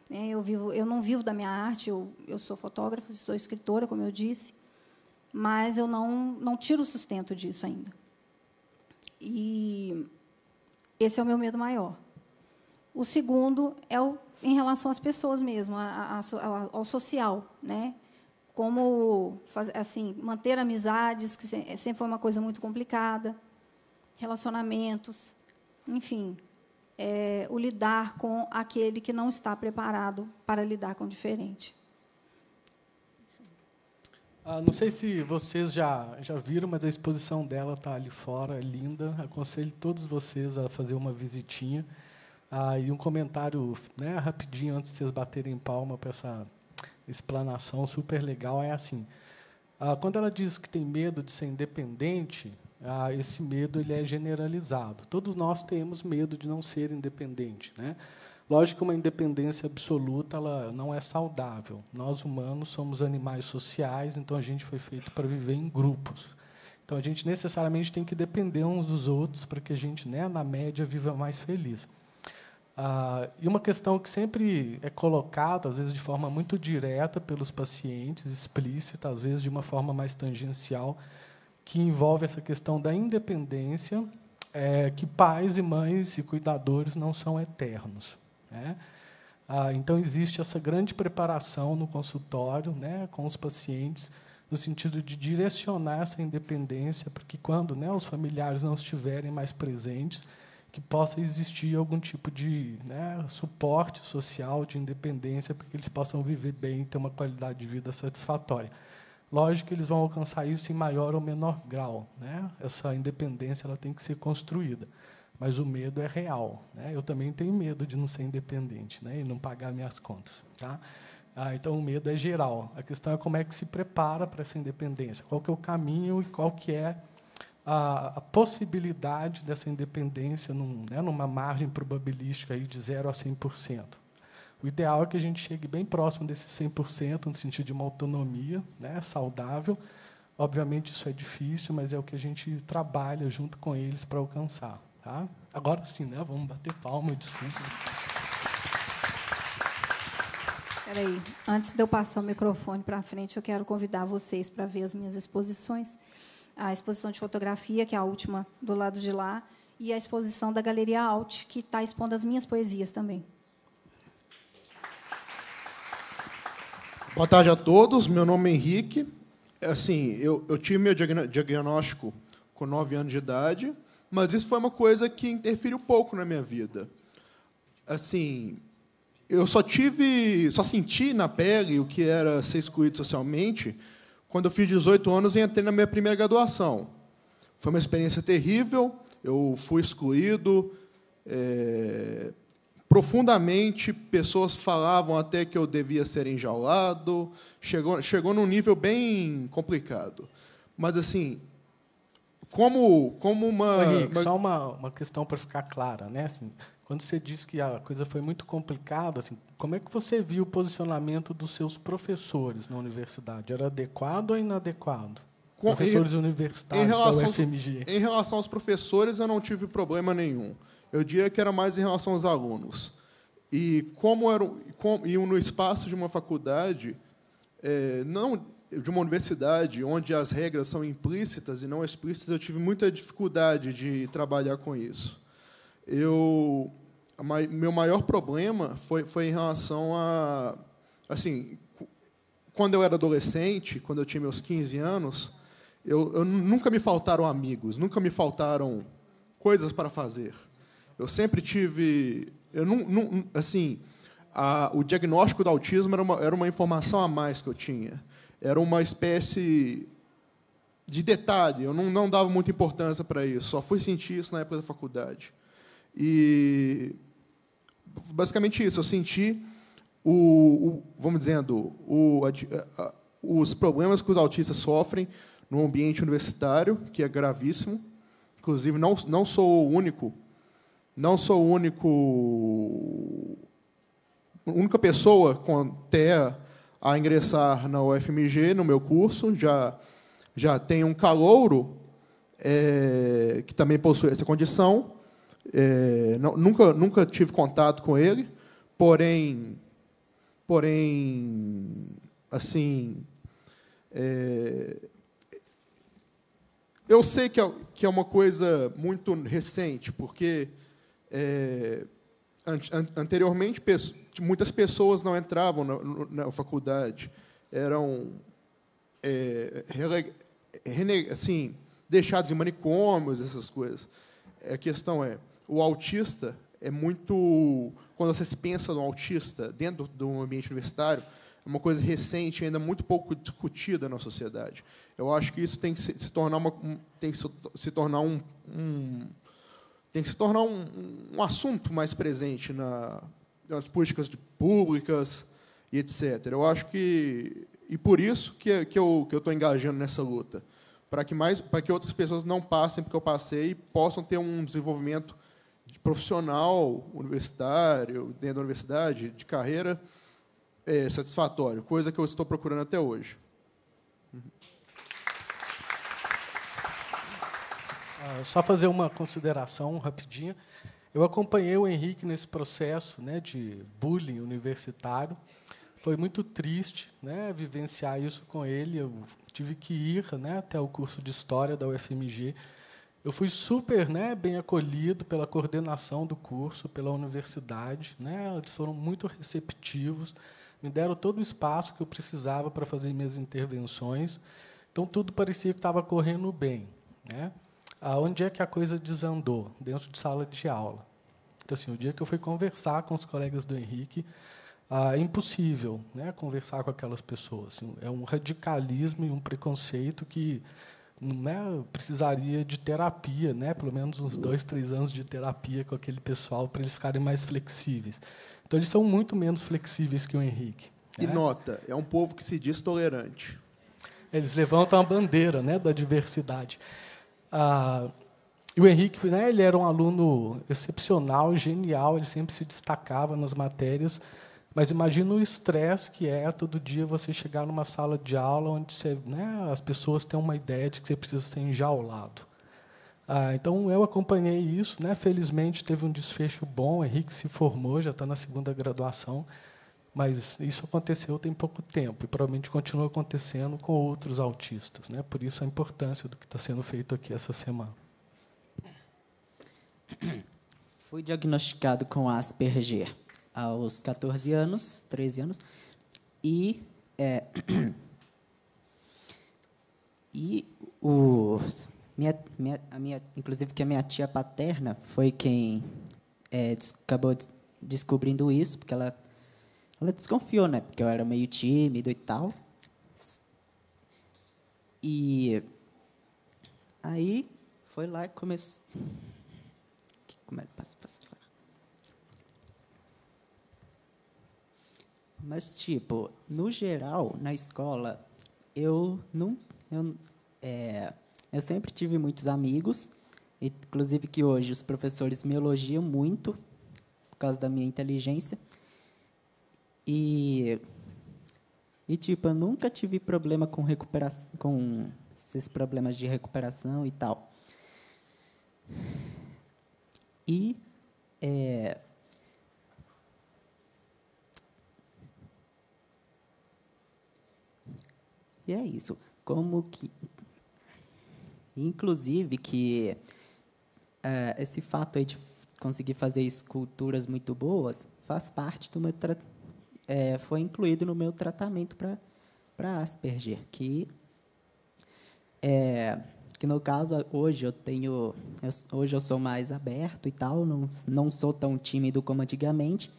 Né. Eu, vivo, eu não vivo da minha arte, eu, eu sou fotógrafa, sou escritora, como eu disse, mas eu não, não tiro o sustento disso ainda. E esse é o meu medo maior. O segundo é o, em relação às pessoas mesmo, a, a, ao social, né? como assim manter amizades, que é, sempre foi uma coisa muito complicada, relacionamentos, enfim, é, o lidar com aquele que não está preparado para lidar com o diferente. Ah, não sei se vocês já, já viram, mas a exposição dela está ali fora, é linda. Aconselho todos vocês a fazer uma visitinha. Ah, e um comentário né, rapidinho antes de vocês baterem palma para essa explanação super legal é assim. Ah, quando ela diz que tem medo de ser independente, ah, esse medo ele é generalizado. Todos nós temos medo de não ser independente, né? Lógico que uma independência absoluta ela não é saudável. Nós humanos somos animais sociais, então a gente foi feito para viver em grupos. Então a gente necessariamente tem que depender uns dos outros para que a gente, né, na média, viva mais feliz. Ah, e uma questão que sempre é colocada, às vezes de forma muito direta pelos pacientes, explícita, às vezes de uma forma mais tangencial, que envolve essa questão da independência, é, que pais e mães e cuidadores não são eternos. Né? Ah, então, existe essa grande preparação no consultório né, com os pacientes, no sentido de direcionar essa independência, porque quando né, os familiares não estiverem mais presentes, que possa existir algum tipo de né, suporte social, de independência, para que eles possam viver bem e ter uma qualidade de vida satisfatória. Lógico que eles vão alcançar isso em maior ou menor grau. Né? Essa independência ela tem que ser construída. Mas o medo é real. Né? Eu também tenho medo de não ser independente né? e não pagar minhas contas. Tá? Ah, então, o medo é geral. A questão é como é que se prepara para essa independência. Qual que é o caminho e qual que é a, a possibilidade dessa independência num, né, numa margem probabilística aí de 0 a 100%. O ideal é que a gente chegue bem próximo desse 100%, no sentido de uma autonomia né, saudável. Obviamente, isso é difícil, mas é o que a gente trabalha junto com eles para alcançar. Tá? Agora sim, né? vamos bater palma, desculpa. Peraí, antes de eu passar o microfone para frente, eu quero convidar vocês para ver as minhas exposições a exposição de fotografia, que é a última do lado de lá, e a exposição da Galeria Alt, que está expondo as minhas poesias também. Boa tarde a todos. Meu nome é Henrique. É assim, eu, eu tive meu diagnóstico com 9 anos de idade, mas isso foi uma coisa que interferiu pouco na minha vida. Assim, eu só tive, só senti na pele o que era ser excluído socialmente quando eu fiz 18 anos, entrei na minha primeira graduação. Foi uma experiência terrível, eu fui excluído. É, profundamente, pessoas falavam até que eu devia ser enjaulado. Chegou, chegou num nível bem complicado. Mas, assim, como, como uma. Ô, Henrique, uma... só uma, uma questão para ficar clara, né? Assim, quando você disse que a coisa foi muito complicada, assim, como é que você viu o posicionamento dos seus professores na universidade? Era adequado ou inadequado? Com, professores em, universitários em relação, da UFMG. Em relação aos professores, eu não tive problema nenhum. Eu diria que era mais em relação aos alunos. E como era como, e no espaço de uma faculdade, é, não de uma universidade, onde as regras são implícitas e não explícitas, eu tive muita dificuldade de trabalhar com isso. Eu meu maior problema foi, foi em relação a. Assim, quando eu era adolescente, quando eu tinha meus 15 anos, eu, eu nunca me faltaram amigos, nunca me faltaram coisas para fazer. Eu sempre tive. Eu não, não assim, a, o diagnóstico do autismo era uma, era uma informação a mais que eu tinha. Era uma espécie de detalhe, eu não, não dava muita importância para isso, só fui sentir isso na época da faculdade. E basicamente isso, eu senti o, o vamos dizendo, o, a, a, os problemas que os autistas sofrem no ambiente universitário, que é gravíssimo. Inclusive, não, não sou o único, não sou o único, única pessoa com TEA a ingressar na UFMG no meu curso. Já, já tem um calouro é, que também possui essa condição. É, não, nunca, nunca tive contato com ele, porém, porém, assim, é, eu sei que é, que é uma coisa muito recente, porque é, an anteriormente peço, muitas pessoas não entravam na, na, na faculdade, eram é, assim deixados em manicômios, essas coisas. A questão é o autista é muito. Quando se pensa no autista dentro do ambiente universitário, é uma coisa recente, ainda muito pouco discutida na sociedade. Eu acho que isso tem que se tornar, uma, tem que se tornar um, um tem que se tornar um, um assunto mais presente na, nas políticas públicas e etc. Eu acho que e por isso que, que eu que eu estou engajando nessa luta para que mais para que outras pessoas não passem porque eu passei e possam ter um desenvolvimento profissional, universitário, dentro da universidade, de carreira, é, satisfatório, coisa que eu estou procurando até hoje. Uhum. Ah, só fazer uma consideração rapidinha. Eu acompanhei o Henrique nesse processo né, de bullying universitário. Foi muito triste né, vivenciar isso com ele. Eu tive que ir né, até o curso de História da UFMG eu fui super né, bem acolhido pela coordenação do curso, pela universidade. Né? Eles foram muito receptivos, me deram todo o espaço que eu precisava para fazer minhas intervenções. Então, tudo parecia que estava correndo bem. Né? Ah, onde é que a coisa desandou? Dentro de sala de aula. Então, assim, o dia que eu fui conversar com os colegas do Henrique, ah, é impossível né, conversar com aquelas pessoas. É um radicalismo e um preconceito que né, precisaria de terapia, né, pelo menos uns dois, três anos de terapia com aquele pessoal para eles ficarem mais flexíveis. Então eles são muito menos flexíveis que o Henrique. E né? nota, é um povo que se diz tolerante. Eles levantam a bandeira né, da diversidade. Ah, e o Henrique, né, ele era um aluno excepcional, genial, ele sempre se destacava nas matérias, mas imagina o estresse que é todo dia você chegar numa sala de aula onde você, né, as pessoas têm uma ideia de que você precisa ser enjaulado. Ah, então eu acompanhei isso, né? Felizmente teve um desfecho bom. O Henrique se formou, já está na segunda graduação, mas isso aconteceu tem pouco tempo e provavelmente continua acontecendo com outros autistas, né? Por isso a importância do que está sendo feito aqui essa semana. Fui diagnosticado com Asperger aos 14 anos, 13 anos, e é, *clears throat* e o minha, minha, a minha, inclusive que a minha tia paterna foi quem é, acabou descobrindo isso, porque ela ela desconfiou, né? Porque eu era meio tímido e tal. E aí foi lá e começou. Como é que passa? Mas, tipo, no geral, na escola, eu não. Eu, é, eu sempre tive muitos amigos, inclusive que hoje os professores me elogiam muito por causa da minha inteligência. E, e tipo, eu nunca tive problema com recuperação, com esses problemas de recuperação e tal. E é, E é isso. Como que. Inclusive, que uh, esse fato aí de conseguir fazer esculturas muito boas faz parte do meu. Tra... É, foi incluído no meu tratamento para Asperger, que. É, que no caso hoje eu tenho eu, hoje eu sou mais aberto e tal não, não sou tão tímido como antigamente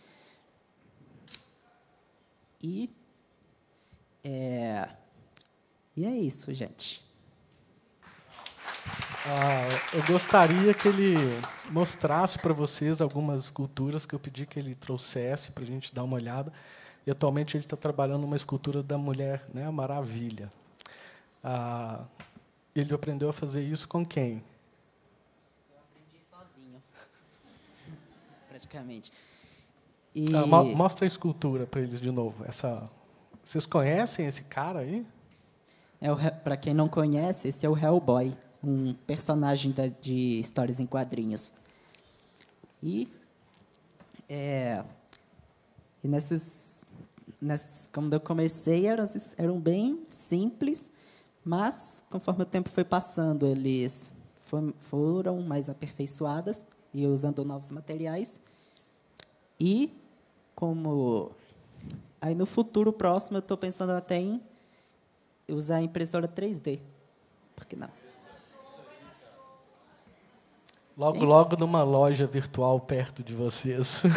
e é, e é isso, gente. Ah, eu gostaria que ele mostrasse para vocês algumas esculturas que eu pedi que ele trouxesse para a gente dar uma olhada. E atualmente ele está trabalhando uma escultura da Mulher né, Maravilha. Ah, ele aprendeu a fazer isso com quem? Eu aprendi sozinho, *laughs* praticamente. E... Ah, mostra a escultura para eles de novo. Essa, vocês conhecem esse cara aí? É para quem não conhece, esse é o Hellboy, um personagem da, de histórias em quadrinhos. E, é, e nessas, nessas, quando eu comecei, eram, eram bem simples, mas conforme o tempo foi passando, eles foram mais aperfeiçoadas e usando novos materiais. E como aí no futuro próximo eu estou pensando até em usar a impressora 3D. Por que não? Logo, é logo numa loja virtual perto de vocês. *laughs*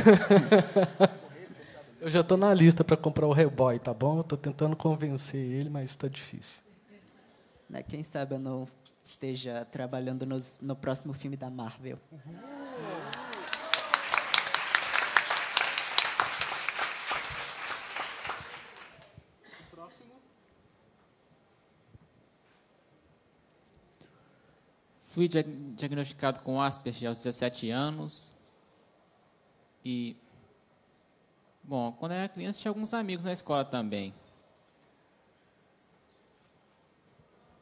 Eu já estou na lista para comprar o Hellboy, tá bom? Estou tentando convencer ele, mas está difícil. Né, quem sabe eu não esteja trabalhando nos, no próximo filme da Marvel. Uhum. Fui diagnosticado com Asperger aos 17 anos. E, bom, quando era criança tinha alguns amigos na escola também.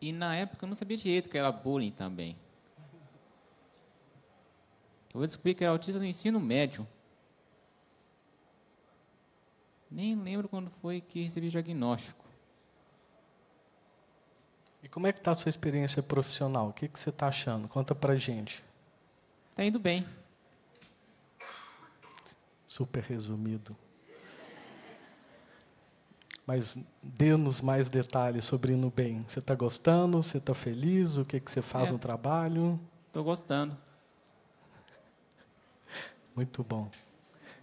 E na época eu não sabia direito que era bullying também. Eu descobri que era autista no ensino médio. Nem lembro quando foi que recebi o diagnóstico. E como é que está a sua experiência profissional? O que, que você está achando? Conta para gente. Está indo bem. Super resumido. Mas dê-nos mais detalhes sobre indo bem. Você está gostando? Você está feliz? O que, que você faz é. no trabalho? Estou gostando. Muito bom.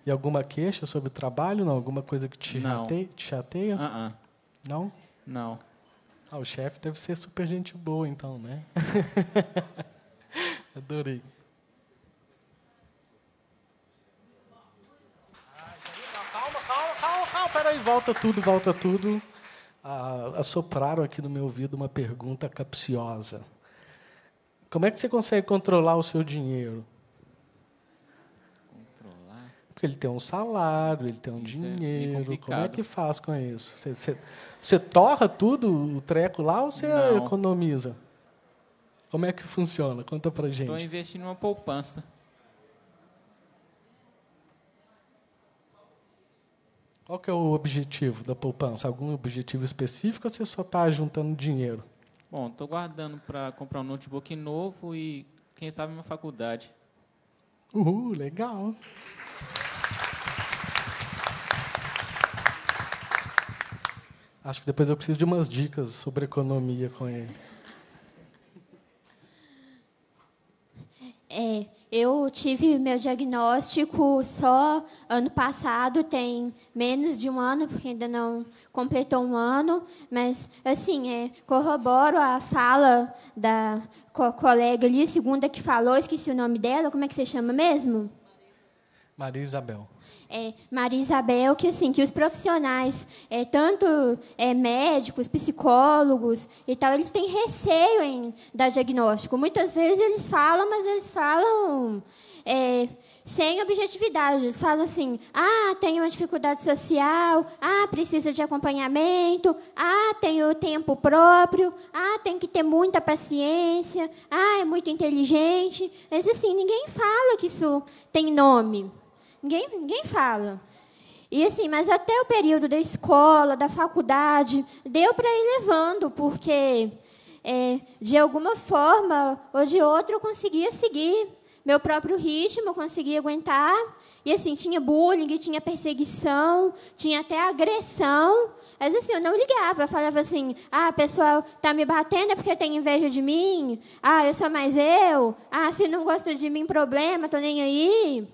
E alguma queixa sobre o trabalho? Não? Alguma coisa que te, Não. Chateia, te chateia? Uh -uh. Não? Não. Ah, o chefe deve ser super gente boa, então, né? *laughs* Adorei. Calma, calma, calma, calma. Peraí, volta tudo, volta tudo. Ah, assopraram aqui no meu ouvido uma pergunta capciosa. Como é que você consegue controlar o seu dinheiro? Porque ele tem um salário, ele tem um isso é dinheiro. É Como é que faz com isso? Você, você, você torra tudo o treco lá ou você Não. economiza? Como é que funciona? Conta pra gente. Estou investindo uma poupança. Qual que é o objetivo da poupança? Algum objetivo específico ou você só está juntando dinheiro? Bom, estou guardando para comprar um notebook novo e quem estava na faculdade. Uhul, legal. Acho que depois eu preciso de umas dicas sobre economia com ele. É, eu tive meu diagnóstico só ano passado, tem menos de um ano, porque ainda não completou um ano, mas assim, é, corroboro a fala da co colega ali, segunda que falou, esqueci o nome dela, como é que você chama mesmo? Maria Isabel é, Maria Isabel, que, assim, que os profissionais, é, tanto é, médicos, psicólogos e tal, eles têm receio em dar diagnóstico. Muitas vezes eles falam, mas eles falam é, sem objetividade. Eles falam assim: ah, tenho uma dificuldade social, ah, precisa de acompanhamento, ah, tenho tempo próprio, ah, tem que ter muita paciência, ah, é muito inteligente. Mas assim, ninguém fala que isso tem nome. Ninguém, ninguém fala. E assim, mas até o período da escola, da faculdade, deu para ir levando, porque é, de alguma forma ou de outra eu conseguia seguir meu próprio ritmo, conseguia aguentar. E assim, tinha bullying, tinha perseguição, tinha até agressão. Mas assim, eu não ligava, eu falava assim, ah, a pessoa tá me batendo é porque tem inveja de mim, ah, eu sou mais eu, ah, se não gosta de mim, problema, tô nem aí.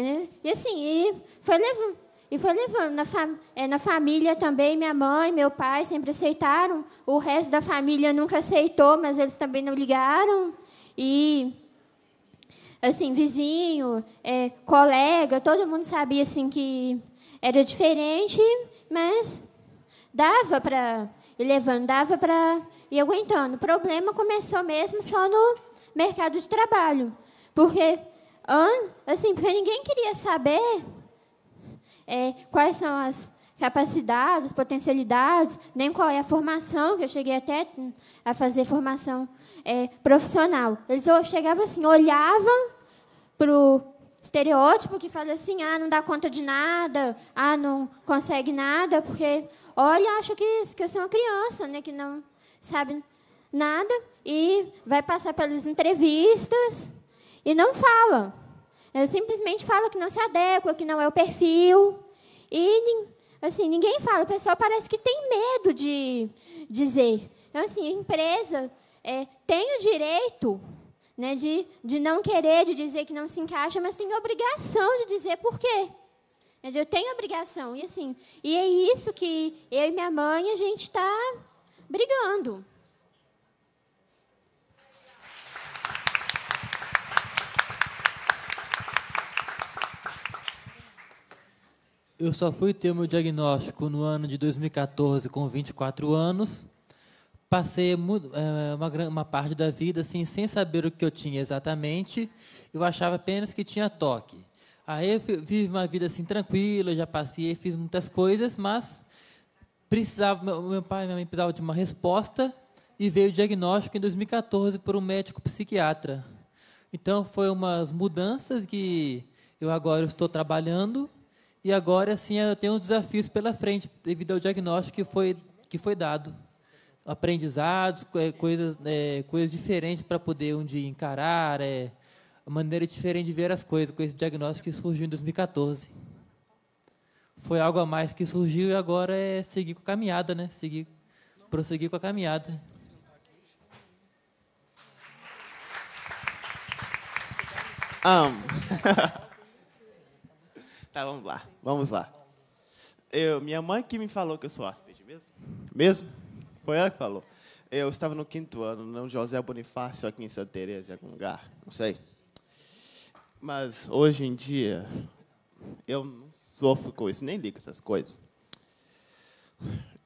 Né? E, assim, e foi levando. E foi levando. Na, fam é, na família também, minha mãe, meu pai sempre aceitaram. O resto da família nunca aceitou, mas eles também não ligaram. E assim, vizinho, é, colega, todo mundo sabia assim que era diferente, mas dava para ir levando, dava para ir aguentando. O problema começou mesmo só no mercado de trabalho, porque assim, porque ninguém queria saber é, quais são as capacidades, as potencialidades, nem qual é a formação, que eu cheguei até a fazer formação é, profissional. Eles chegavam assim, olhavam para o estereótipo que fala assim, ah, não dá conta de nada, ah, não consegue nada, porque olha, acho que, que eu sou uma criança, né, que não sabe nada, e vai passar pelas entrevistas, e não fala. Ela simplesmente fala que não se adequa, que não é o perfil. E assim, ninguém fala. O pessoal parece que tem medo de dizer. Então, assim, a empresa é, tem o direito né, de, de não querer, de dizer que não se encaixa, mas tem a obrigação de dizer por quê. Eu tenho obrigação. E assim, e é isso que eu e minha mãe, a gente está brigando. Eu só fui ter o meu diagnóstico no ano de 2014, com 24 anos. Passei é, uma, uma parte da vida assim, sem saber o que eu tinha exatamente. Eu achava apenas que tinha toque. Aí eu vivi uma vida assim tranquila, já passei, fiz muitas coisas, mas precisava, meu pai e minha mãe precisavam de uma resposta e veio o diagnóstico em 2014 por um médico psiquiatra. Então, foi umas mudanças que eu agora estou trabalhando e agora sim eu tenho desafios pela frente, devido ao diagnóstico que foi, que foi dado. Aprendizados, coisas, é, coisas diferentes para poder um dia encarar, é, maneira diferente de ver as coisas, com esse diagnóstico que surgiu em 2014. Foi algo a mais que surgiu e agora é seguir com a caminhada, né? Seguir, prosseguir com a caminhada. Um. *laughs* Tá, vamos lá. Vamos lá. Eu, minha mãe que me falou que eu sou hóspede, mesmo? Mesmo? Foi ela que falou. Eu estava no quinto ano, não José Bonifácio, aqui em Santa Teresa, em algum lugar, não sei. Mas hoje em dia eu não sofro com isso, nem ligo essas coisas.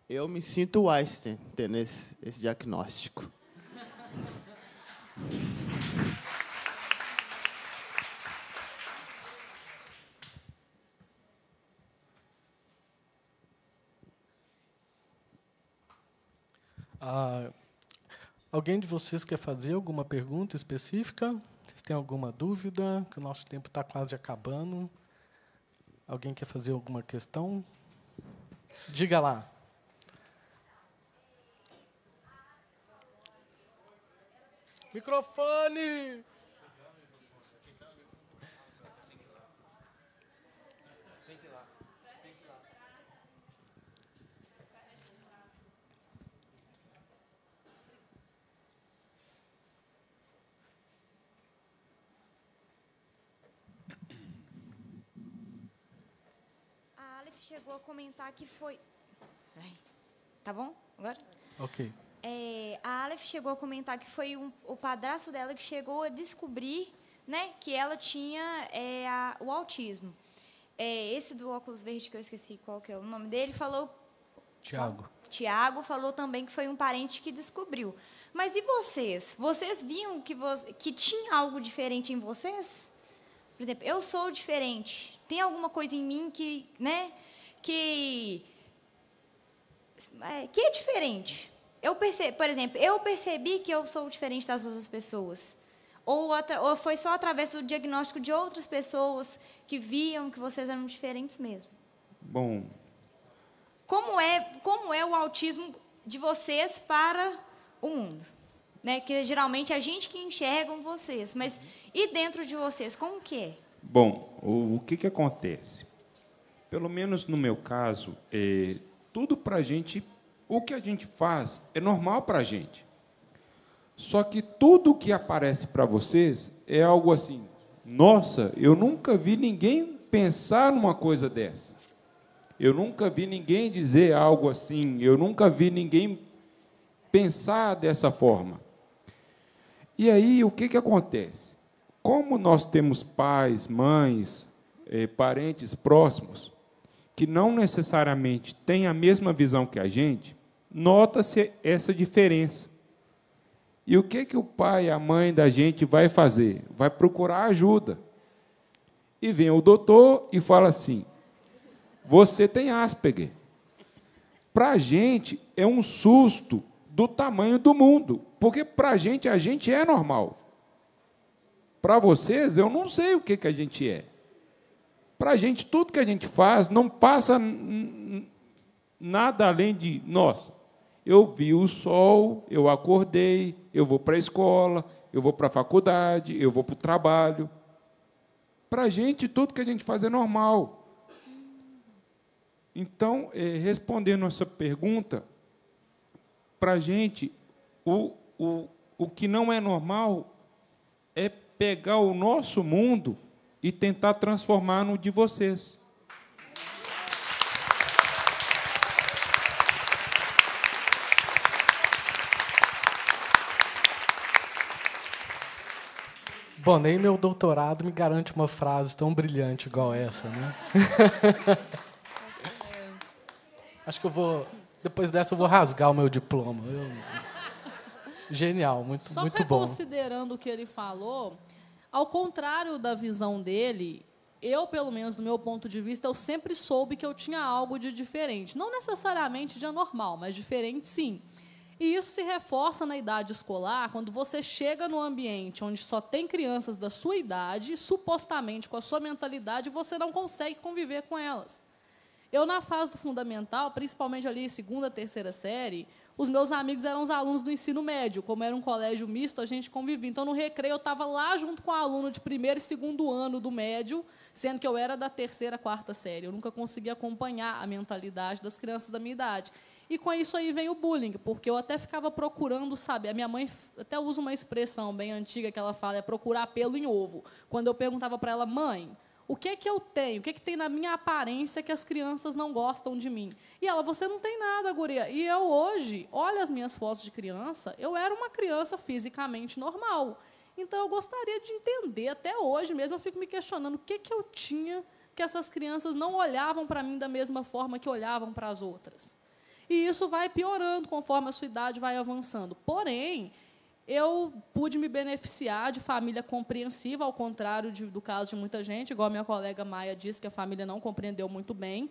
Eu me sinto Einstein tendo esse, esse diagnóstico. Ah, alguém de vocês quer fazer alguma pergunta específica? Vocês têm alguma dúvida? Que o nosso tempo está quase acabando. Alguém quer fazer alguma questão? Diga lá. Microfone! chegou a comentar que foi. Ai, tá bom agora? Ok. É, a Aleph chegou a comentar que foi um, o padrasto dela que chegou a descobrir né, que ela tinha é, a, o autismo. É, esse do óculos verde, que eu esqueci qual que é o nome dele, falou. Tiago. Tiago falou também que foi um parente que descobriu. Mas e vocês? Vocês viam que, vo que tinha algo diferente em vocês? Por exemplo, eu sou diferente. Tem alguma coisa em mim que, né? que é, que é diferente. Eu percebi, por exemplo, eu percebi que eu sou diferente das outras pessoas. Ou, outra, ou foi só através do diagnóstico de outras pessoas que viam que vocês eram diferentes mesmo. Bom. Como é, como é o autismo de vocês para o mundo? Né? Que geralmente é a gente que enxerga vocês, mas e dentro de vocês, como que é? Bom, o, o que, que acontece? pelo menos no meu caso, é, tudo para a gente, o que a gente faz é normal para a gente. Só que tudo que aparece para vocês é algo assim, nossa, eu nunca vi ninguém pensar numa coisa dessa. Eu nunca vi ninguém dizer algo assim, eu nunca vi ninguém pensar dessa forma. E aí, o que, que acontece? Como nós temos pais, mães, eh, parentes próximos, que não necessariamente tem a mesma visão que a gente, nota-se essa diferença. E o que que o pai e a mãe da gente vai fazer? Vai procurar ajuda. E vem o doutor e fala assim: "Você tem Asperger". Para a gente é um susto do tamanho do mundo, porque para a gente a gente é normal. Para vocês eu não sei o que que a gente é. Para a gente, tudo que a gente faz não passa nada além de nós. Eu vi o sol, eu acordei, eu vou para a escola, eu vou para a faculdade, eu vou para o trabalho. Para a gente, tudo que a gente faz é normal. Então, é, respondendo essa pergunta, para a gente, o, o, o que não é normal é pegar o nosso mundo e tentar transformar no de vocês. Bom, nem meu doutorado me garante uma frase tão brilhante igual essa, né? *laughs* Acho que eu vou. Depois dessa eu vou rasgar o meu diploma. Eu... Genial, muito, Só muito bom. Só considerando o que ele falou, ao contrário da visão dele, eu, pelo menos do meu ponto de vista, eu sempre soube que eu tinha algo de diferente. Não necessariamente de anormal, mas diferente sim. E isso se reforça na idade escolar, quando você chega no ambiente onde só tem crianças da sua idade, supostamente com a sua mentalidade, você não consegue conviver com elas. Eu, na fase do fundamental, principalmente ali, segunda, terceira série, os meus amigos eram os alunos do ensino médio. Como era um colégio misto, a gente convivia. Então, no recreio, eu estava lá junto com o aluno de primeiro e segundo ano do médio, sendo que eu era da terceira, quarta série. Eu nunca conseguia acompanhar a mentalidade das crianças da minha idade. E com isso aí vem o bullying, porque eu até ficava procurando saber. A minha mãe até usa uma expressão bem antiga que ela fala, é procurar pelo em ovo. Quando eu perguntava para ela, mãe, o que é que eu tenho? O que é que tem na minha aparência que as crianças não gostam de mim? E ela, você não tem nada, guria. E eu hoje, olha as minhas fotos de criança, eu era uma criança fisicamente normal. Então eu gostaria de entender, até hoje mesmo eu fico me questionando o que é que eu tinha que essas crianças não olhavam para mim da mesma forma que olhavam para as outras. E isso vai piorando conforme a sua idade vai avançando. Porém, eu pude me beneficiar de família compreensiva, ao contrário de, do caso de muita gente, igual a minha colega Maia disse, que a família não compreendeu muito bem.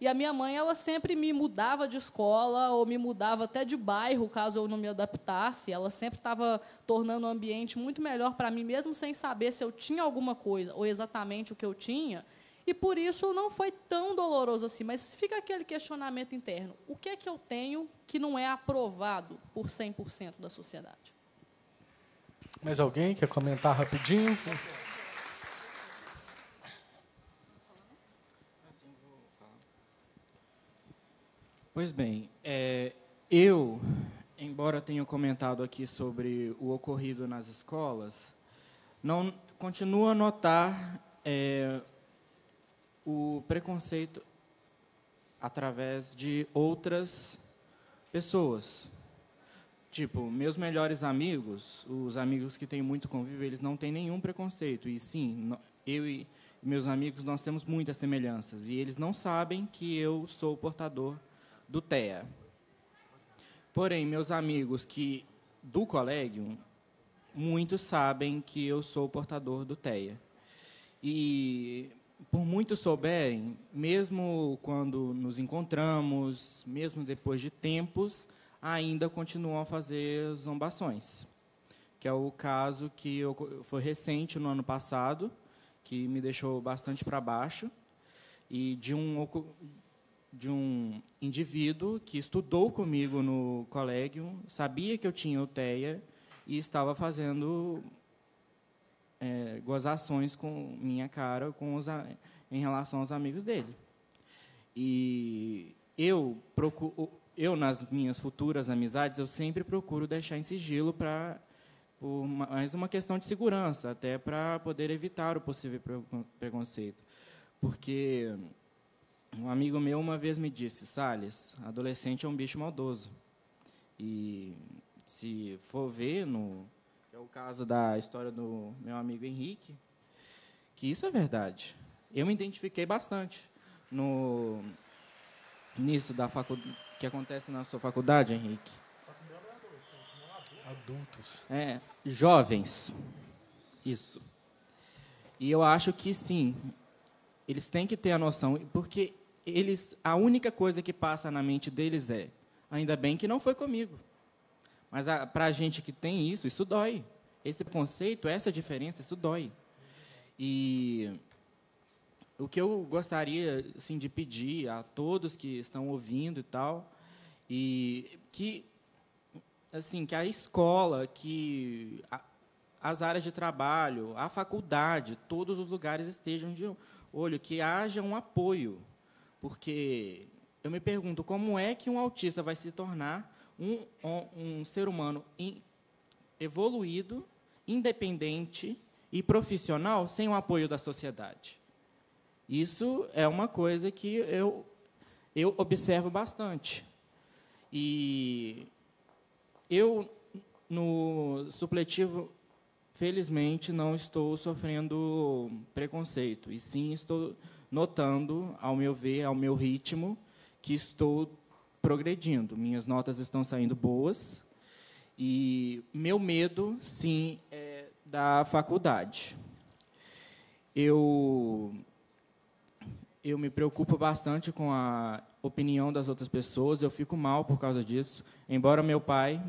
E a minha mãe, ela sempre me mudava de escola ou me mudava até de bairro, caso eu não me adaptasse. Ela sempre estava tornando o ambiente muito melhor para mim, mesmo sem saber se eu tinha alguma coisa ou exatamente o que eu tinha. E por isso não foi tão doloroso assim, mas fica aquele questionamento interno: o que é que eu tenho que não é aprovado por 100% da sociedade? Mais alguém quer comentar rapidinho? Pois bem, é, eu, embora tenha comentado aqui sobre o ocorrido nas escolas, não continuo a notar é, o preconceito através de outras pessoas. Tipo, meus melhores amigos, os amigos que têm muito convívio, eles não têm nenhum preconceito. E sim, eu e meus amigos, nós temos muitas semelhanças. E eles não sabem que eu sou o portador do TEA. Porém, meus amigos que do colégio, muitos sabem que eu sou o portador do TEA. E por muitos souberem, mesmo quando nos encontramos, mesmo depois de tempos, ainda continuam a fazer zombações, que é o caso que eu, foi recente no ano passado, que me deixou bastante para baixo, e de um, de um indivíduo que estudou comigo no colégio, sabia que eu tinha UTEA e estava fazendo é, gozações com minha cara com os, em relação aos amigos dele. E eu procuro eu, nas minhas futuras amizades, eu sempre procuro deixar em sigilo para por mais uma questão de segurança, até para poder evitar o possível preconceito. Porque um amigo meu uma vez me disse, Sales, adolescente é um bicho maldoso. E se for ver no que é o caso da história do meu amigo Henrique, que isso é verdade. Eu me identifiquei bastante no nisso da faculdade que acontece na sua faculdade, Henrique? Adultos. É, jovens. Isso. E eu acho que sim, eles têm que ter a noção, porque eles, a única coisa que passa na mente deles é: ainda bem que não foi comigo. Mas para a gente que tem isso, isso dói. Esse conceito, essa diferença, isso dói. E o que eu gostaria assim, de pedir a todos que estão ouvindo e tal, e que assim que a escola, que a, as áreas de trabalho, a faculdade, todos os lugares estejam de olho, que haja um apoio, porque eu me pergunto como é que um autista vai se tornar um, um, ser humano in, evoluído, independente e profissional sem o apoio da sociedade. Isso é uma coisa que eu, eu observo bastante. E eu, no supletivo, felizmente, não estou sofrendo preconceito, e sim estou notando, ao meu ver, ao meu ritmo, que estou progredindo. Minhas notas estão saindo boas. E meu medo, sim, é da faculdade. Eu eu me preocupo bastante com a opinião das outras pessoas, eu fico mal por causa disso. Embora meu pai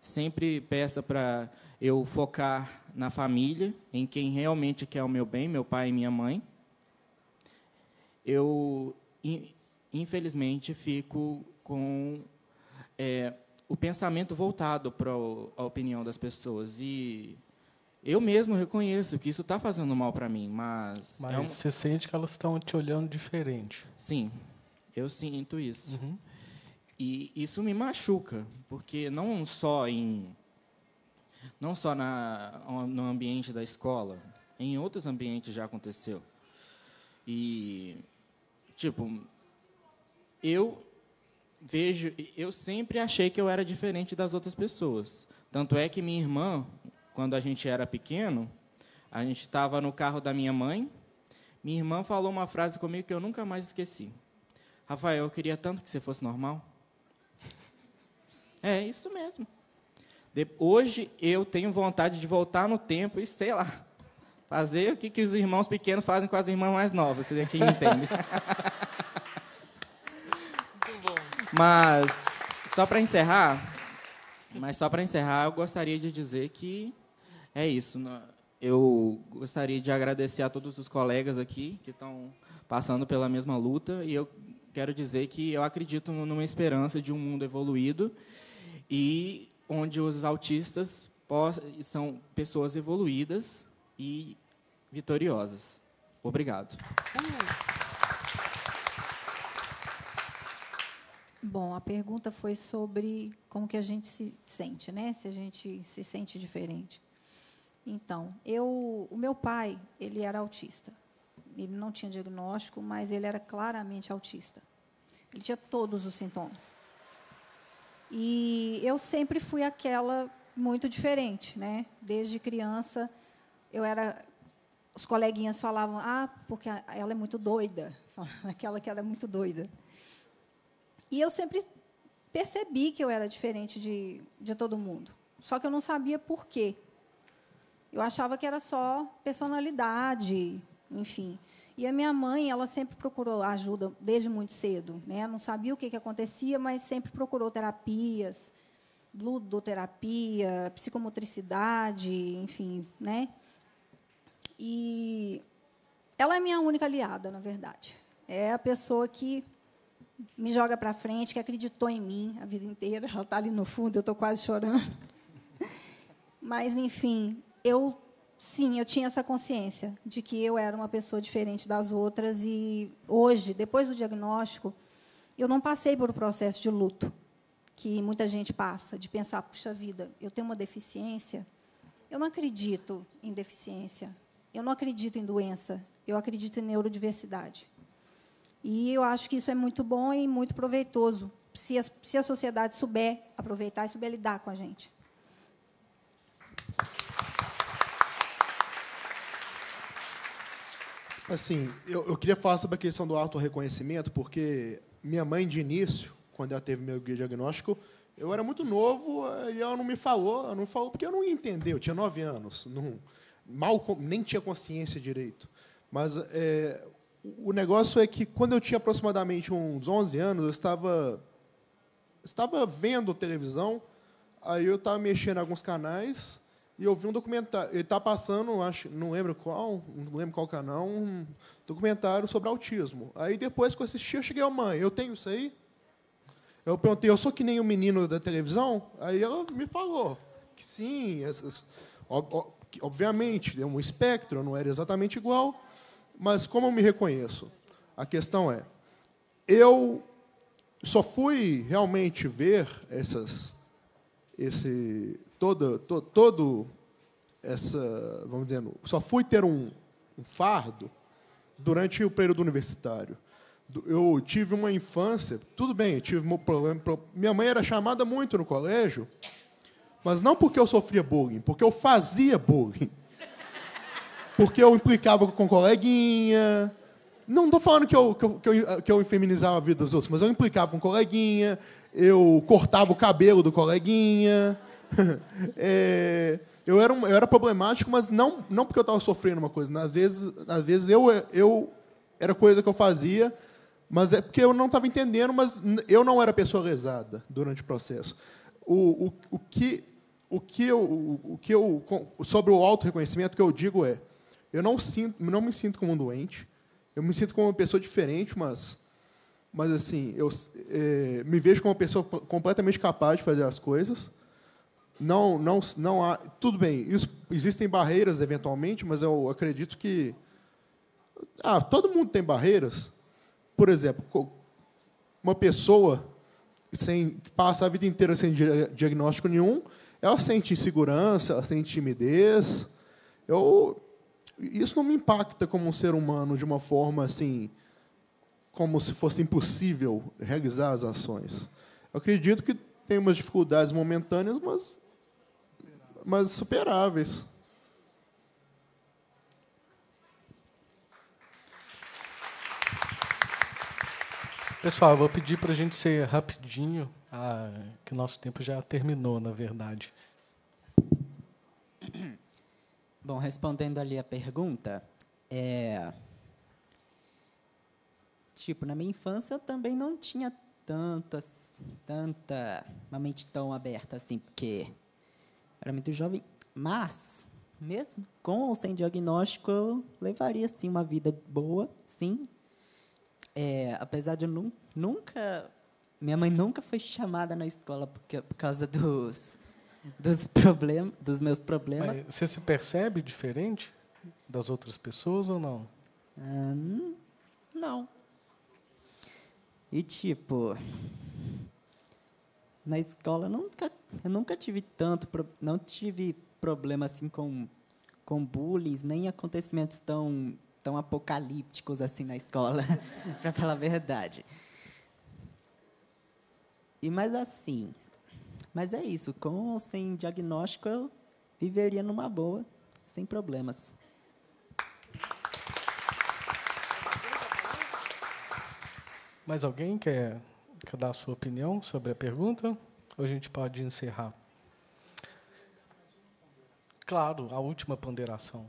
sempre peça para eu focar na família, em quem realmente quer o meu bem, meu pai e minha mãe, eu, infelizmente, fico com é, o pensamento voltado para a opinião das pessoas. E eu mesmo reconheço que isso está fazendo mal para mim, mas... É mas é um... você sente que elas estão te olhando diferente. Sim, eu sinto isso. Uhum. E isso me machuca, porque não só em não só na, no ambiente da escola, em outros ambientes já aconteceu. E tipo, eu vejo, eu sempre achei que eu era diferente das outras pessoas. Tanto é que minha irmã, quando a gente era pequeno, a gente estava no carro da minha mãe. Minha irmã falou uma frase comigo que eu nunca mais esqueci. Rafael, eu queria tanto que você fosse normal. é isso mesmo. De Hoje eu tenho vontade de voltar no tempo e sei lá, fazer o que, que os irmãos pequenos fazem com as irmãs mais novas. Você quem entende. Mas só para encerrar, mas só para encerrar, eu gostaria de dizer que é isso. Né? Eu gostaria de agradecer a todos os colegas aqui que estão passando pela mesma luta e eu quero dizer que eu acredito numa esperança de um mundo evoluído e onde os autistas são pessoas evoluídas e vitoriosas. Obrigado. Bom, a pergunta foi sobre como que a gente se sente, né? Se a gente se sente diferente. Então, eu, o meu pai, ele era autista. Ele não tinha diagnóstico, mas ele era claramente autista. Ele tinha todos os sintomas. E eu sempre fui aquela muito diferente, né? Desde criança, eu era os coleguinhas falavam, ah, porque ela é muito doida, *laughs* aquela que ela é muito doida. E eu sempre percebi que eu era diferente de, de todo mundo, só que eu não sabia por quê. Eu achava que era só personalidade, enfim. E a minha mãe, ela sempre procurou ajuda desde muito cedo, né? Não sabia o que, que acontecia, mas sempre procurou terapias, ludoterapia, psicomotricidade, enfim, né? E ela é minha única aliada, na verdade. É a pessoa que me joga para frente, que acreditou em mim a vida inteira. Ela está ali no fundo, eu estou quase chorando. *laughs* Mas, enfim, eu sim, eu tinha essa consciência de que eu era uma pessoa diferente das outras e hoje, depois do diagnóstico, eu não passei por um processo de luto que muita gente passa, de pensar, puxa vida, eu tenho uma deficiência. Eu não acredito em deficiência. Eu não acredito em doença. Eu acredito em neurodiversidade. E eu acho que isso é muito bom e muito proveitoso se a, se a sociedade souber aproveitar e souber lidar com a gente. Assim, eu, eu queria falar sobre a questão do autorreconhecimento, porque minha mãe, de início, quando ela teve meu diagnóstico, eu era muito novo eh, e ela não me falou, ela não falou porque eu não entendeu. Eu tinha nove anos, não, mal nem tinha consciência direito. Mas é, o negócio é que quando eu tinha aproximadamente uns 11 anos, eu estava estava vendo televisão, aí eu estava mexendo em alguns canais e eu vi um documentário. Ele está passando, acho, não lembro qual, não lembro qual canal, um documentário sobre autismo. Aí depois que eu assisti, eu cheguei à mãe, eu tenho isso aí? Eu perguntei, eu sou que nem o um menino da televisão? Aí ela me falou que sim, essas, obviamente, é um espectro, não era exatamente igual, mas como eu me reconheço? A questão é, eu só fui realmente ver essas, esse, todo, to, todo essa, vamos dizer, só fui ter um, um fardo durante o período universitário. Eu tive uma infância, tudo bem, tive um problema. Minha mãe era chamada muito no colégio, mas não porque eu sofria bullying, porque eu fazia bullying. Porque eu implicava com coleguinha. Não estou falando que eu, que, eu, que, eu, que eu feminizava a vida dos outros, mas eu implicava com coleguinha, eu cortava o cabelo do coleguinha. *laughs* é, eu, era eu era problemático, mas não, não porque eu estava sofrendo uma coisa. Né? Às vezes, às vezes eu, eu era coisa que eu fazia, mas é porque eu não estava entendendo, mas eu não era pessoa rezada durante o processo. O, o, o que o que eu, o, o que eu sobre o auto reconhecimento que eu digo é, eu não sinto, não me sinto como um doente. Eu me sinto como uma pessoa diferente, mas mas assim eu é, me vejo como uma pessoa completamente capaz de fazer as coisas não, não, não há. Tudo bem, isso, existem barreiras eventualmente, mas eu acredito que. Ah, todo mundo tem barreiras. Por exemplo, uma pessoa sem, que passa a vida inteira sem diagnóstico nenhum, ela sente insegurança, ela sente timidez. Eu, isso não me impacta como um ser humano de uma forma assim, como se fosse impossível realizar as ações. Eu acredito que tem umas dificuldades momentâneas, mas mas superáveis. Pessoal, eu vou pedir para a gente ser rapidinho, ah, que o nosso tempo já terminou, na verdade. Bom, respondendo ali a pergunta, é... tipo, na minha infância eu também não tinha tanto, assim, tanta, uma mente tão aberta assim, porque era muito jovem, mas mesmo com ou sem diagnóstico, eu levaria sim uma vida boa, sim. É, apesar de eu nunca, minha mãe nunca foi chamada na escola porque, por causa dos dos problemas, dos meus problemas. Mas você se percebe diferente das outras pessoas ou não? Hum, não. E tipo, na escola nunca, eu nunca tive tanto, não tive problema assim com com bullying, nem acontecimentos tão tão apocalípticos assim na escola, *laughs* para falar a verdade. E mas assim, mas é isso, com ou sem diagnóstico eu viveria numa boa, sem problemas. Mais alguém quer Quer dar a sua opinião sobre a pergunta? Ou a gente pode encerrar? Claro, a última ponderação.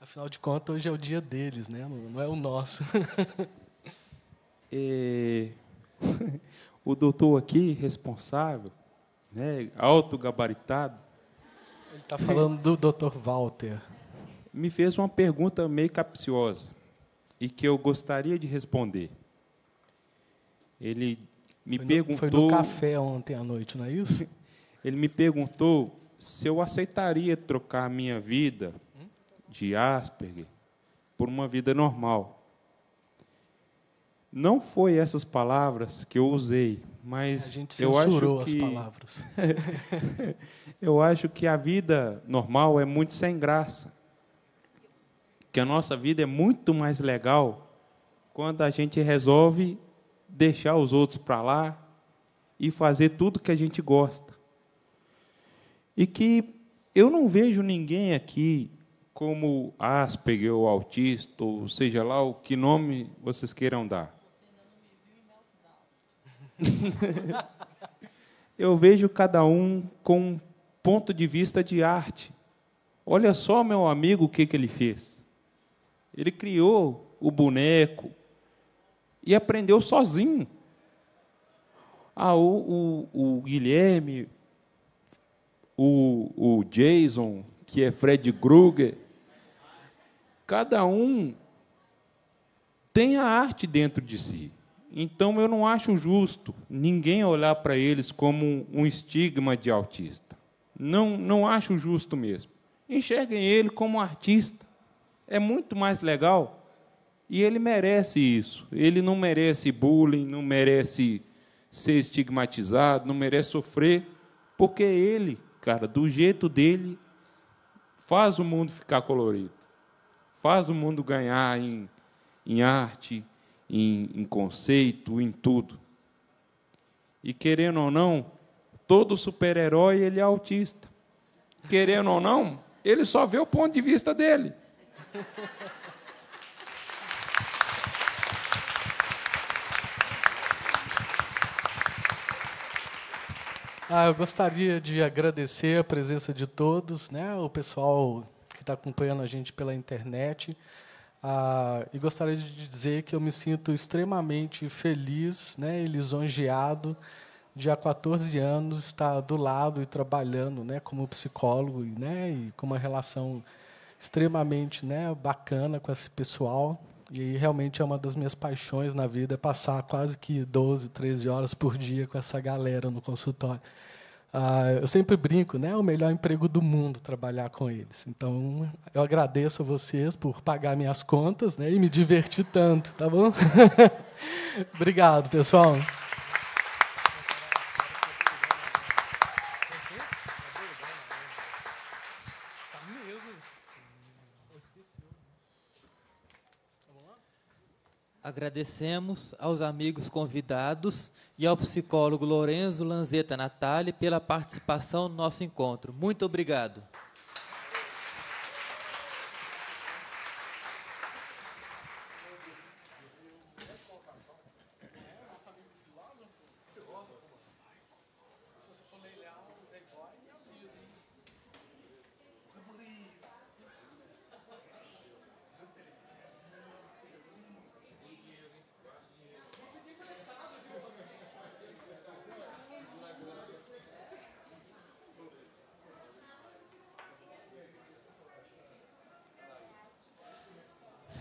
Afinal de contas, hoje é o dia deles, né? não é o nosso. *laughs* e... o doutor aqui, responsável, né, alto gabaritado. Ele está falando do doutor Walter. Me fez uma pergunta meio capciosa e que eu gostaria de responder. Ele me foi no, perguntou. Foi no café ontem à noite, não é isso? *laughs* ele me perguntou se eu aceitaria trocar a minha vida de Asperger por uma vida normal. Não foi essas palavras que eu usei, mas eu acho que *laughs* eu acho que a vida normal é muito sem graça. Que a nossa vida é muito mais legal quando a gente resolve deixar os outros para lá e fazer tudo que a gente gosta. E que eu não vejo ninguém aqui como Asperger ou autista, ou seja lá o que nome vocês queiram dar. *laughs* eu vejo cada um com um ponto de vista de arte. Olha só, meu amigo, o que, que ele fez. Ele criou o boneco, e aprendeu sozinho. Ah, o, o, o Guilherme, o, o Jason, que é Fred Krueger, cada um tem a arte dentro de si. Então eu não acho justo ninguém olhar para eles como um estigma de autista. Não, não acho justo mesmo. Enxerguem ele como artista. É muito mais legal. E ele merece isso. Ele não merece bullying, não merece ser estigmatizado, não merece sofrer, porque ele, cara, do jeito dele, faz o mundo ficar colorido, faz o mundo ganhar em, em arte, em, em conceito, em tudo. E querendo ou não, todo super-herói ele é autista. Querendo ou não, ele só vê o ponto de vista dele. Ah, eu gostaria de agradecer a presença de todos, né? o pessoal que está acompanhando a gente pela internet. Ah, e gostaria de dizer que eu me sinto extremamente feliz né, e lisonjeado de, há 14 anos, estar do lado e trabalhando né, como psicólogo né, e com uma relação extremamente né, bacana com esse pessoal. E realmente é uma das minhas paixões na vida, é passar quase que 12, 13 horas por dia com essa galera no consultório. Ah, eu sempre brinco, né? É o melhor emprego do mundo trabalhar com eles. Então, eu agradeço a vocês por pagar minhas contas né? e me divertir tanto, tá bom? *laughs* Obrigado, pessoal. Agradecemos aos amigos convidados e ao psicólogo Lorenzo Lanzetta Natali pela participação no nosso encontro. Muito obrigado.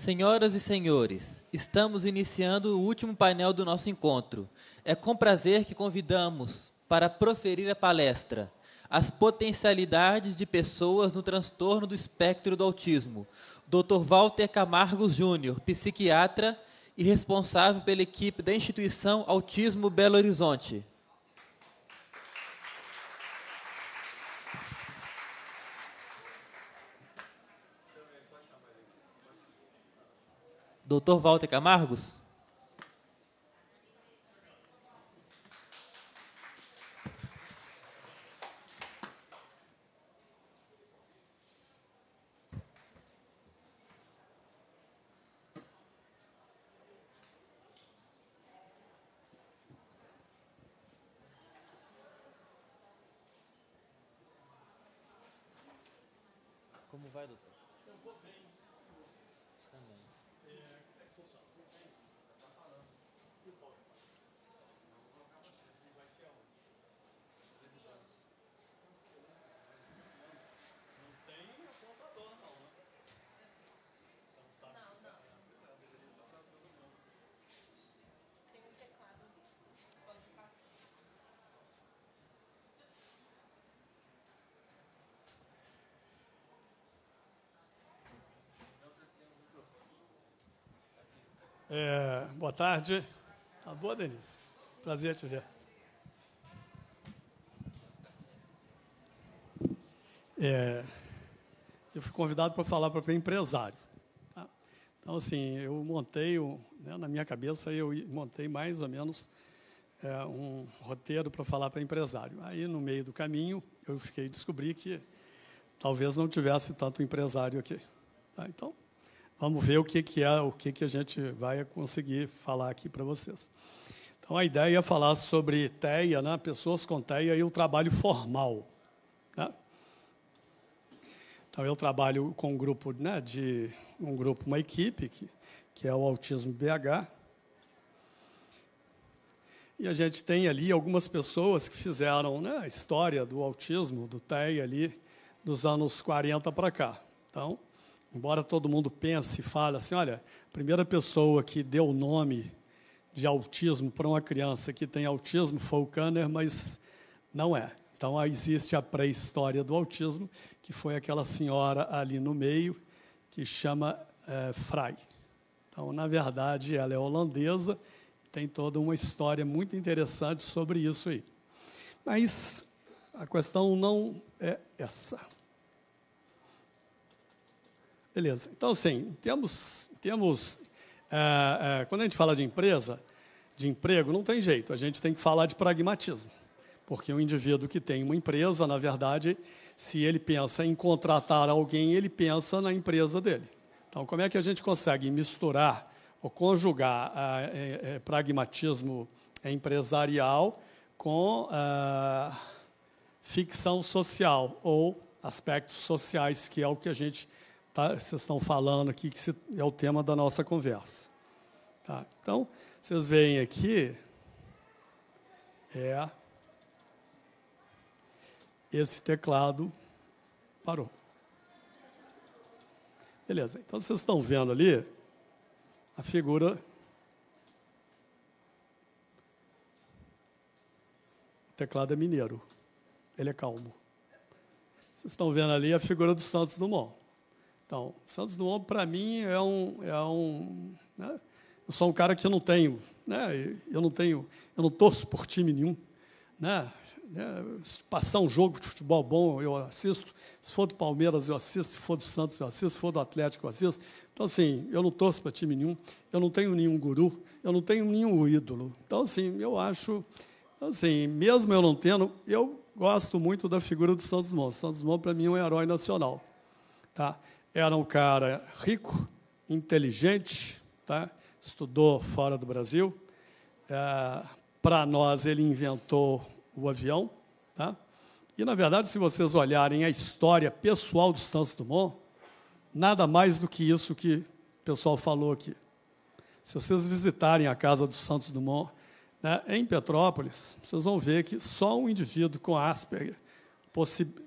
Senhoras e senhores, estamos iniciando o último painel do nosso encontro. É com prazer que convidamos para proferir a palestra As potencialidades de pessoas no transtorno do espectro do autismo. Dr. Walter Camargos Júnior, psiquiatra e responsável pela equipe da instituição Autismo Belo Horizonte. Dr. Walter Camargos? É, boa tarde. Tá boa, Denise? Prazer te ver. É, eu fui convidado para falar para empresário. Tá? Então, assim, eu montei, né, na minha cabeça, eu montei mais ou menos é, um roteiro para falar para empresário. Aí, no meio do caminho, eu fiquei descobri que talvez não tivesse tanto empresário aqui. Tá? Então, Vamos ver o que, que é, o que, que a gente vai conseguir falar aqui para vocês. Então, a ideia é falar sobre teia, né? pessoas com teia e o trabalho formal. Né? Então, eu trabalho com um grupo, né, de um grupo, uma equipe, que, que é o Autismo BH. E a gente tem ali algumas pessoas que fizeram né, a história do autismo, do TEA ali, dos anos 40 para cá. Então, Embora todo mundo pense e fale assim, olha, a primeira pessoa que deu o nome de autismo para uma criança que tem autismo foi o Kanner, mas não é. Então, existe a pré-história do autismo, que foi aquela senhora ali no meio, que chama é, Frey. Então, na verdade, ela é holandesa, tem toda uma história muito interessante sobre isso aí. Mas a questão não é essa. Beleza. Então, assim, temos, temos é, é, quando a gente fala de empresa, de emprego, não tem jeito. A gente tem que falar de pragmatismo. Porque um indivíduo que tem uma empresa, na verdade, se ele pensa em contratar alguém, ele pensa na empresa dele. Então, como é que a gente consegue misturar ou conjugar é, é, pragmatismo empresarial com é, ficção social ou aspectos sociais, que é o que a gente tá, vocês estão falando aqui, que é o tema da nossa conversa. Tá? Então, vocês veem aqui, é esse teclado parou. Beleza, então vocês estão vendo ali a figura. O teclado é mineiro, ele é calmo. Vocês estão vendo ali a figura do Santos Dumont. Então, Santos Dumont, para mim, é um. É um né? Eu sou um cara que eu não tenho. Né? Eu não tenho. Eu não torço por time nenhum. Né? É, se passar um jogo de futebol bom, eu assisto. Se for do Palmeiras, eu assisto. Se for do Santos, eu assisto. Se for do Atlético, eu assisto. Então, assim, eu não torço para time nenhum. Eu não tenho nenhum guru. Eu não tenho nenhum ídolo. Então, assim, eu acho. Assim, mesmo eu não tendo, eu gosto muito da figura do Santos Dumont. O Santos Dumont, para mim, é um herói nacional. Tá? Era um cara rico, inteligente, tá? estudou fora do Brasil. É, Para nós, ele inventou o avião. Tá? E, na verdade, se vocês olharem a história pessoal do Santos Dumont, nada mais do que isso que o pessoal falou aqui. Se vocês visitarem a casa do Santos Dumont, né, em Petrópolis, vocês vão ver que só um indivíduo com Asperger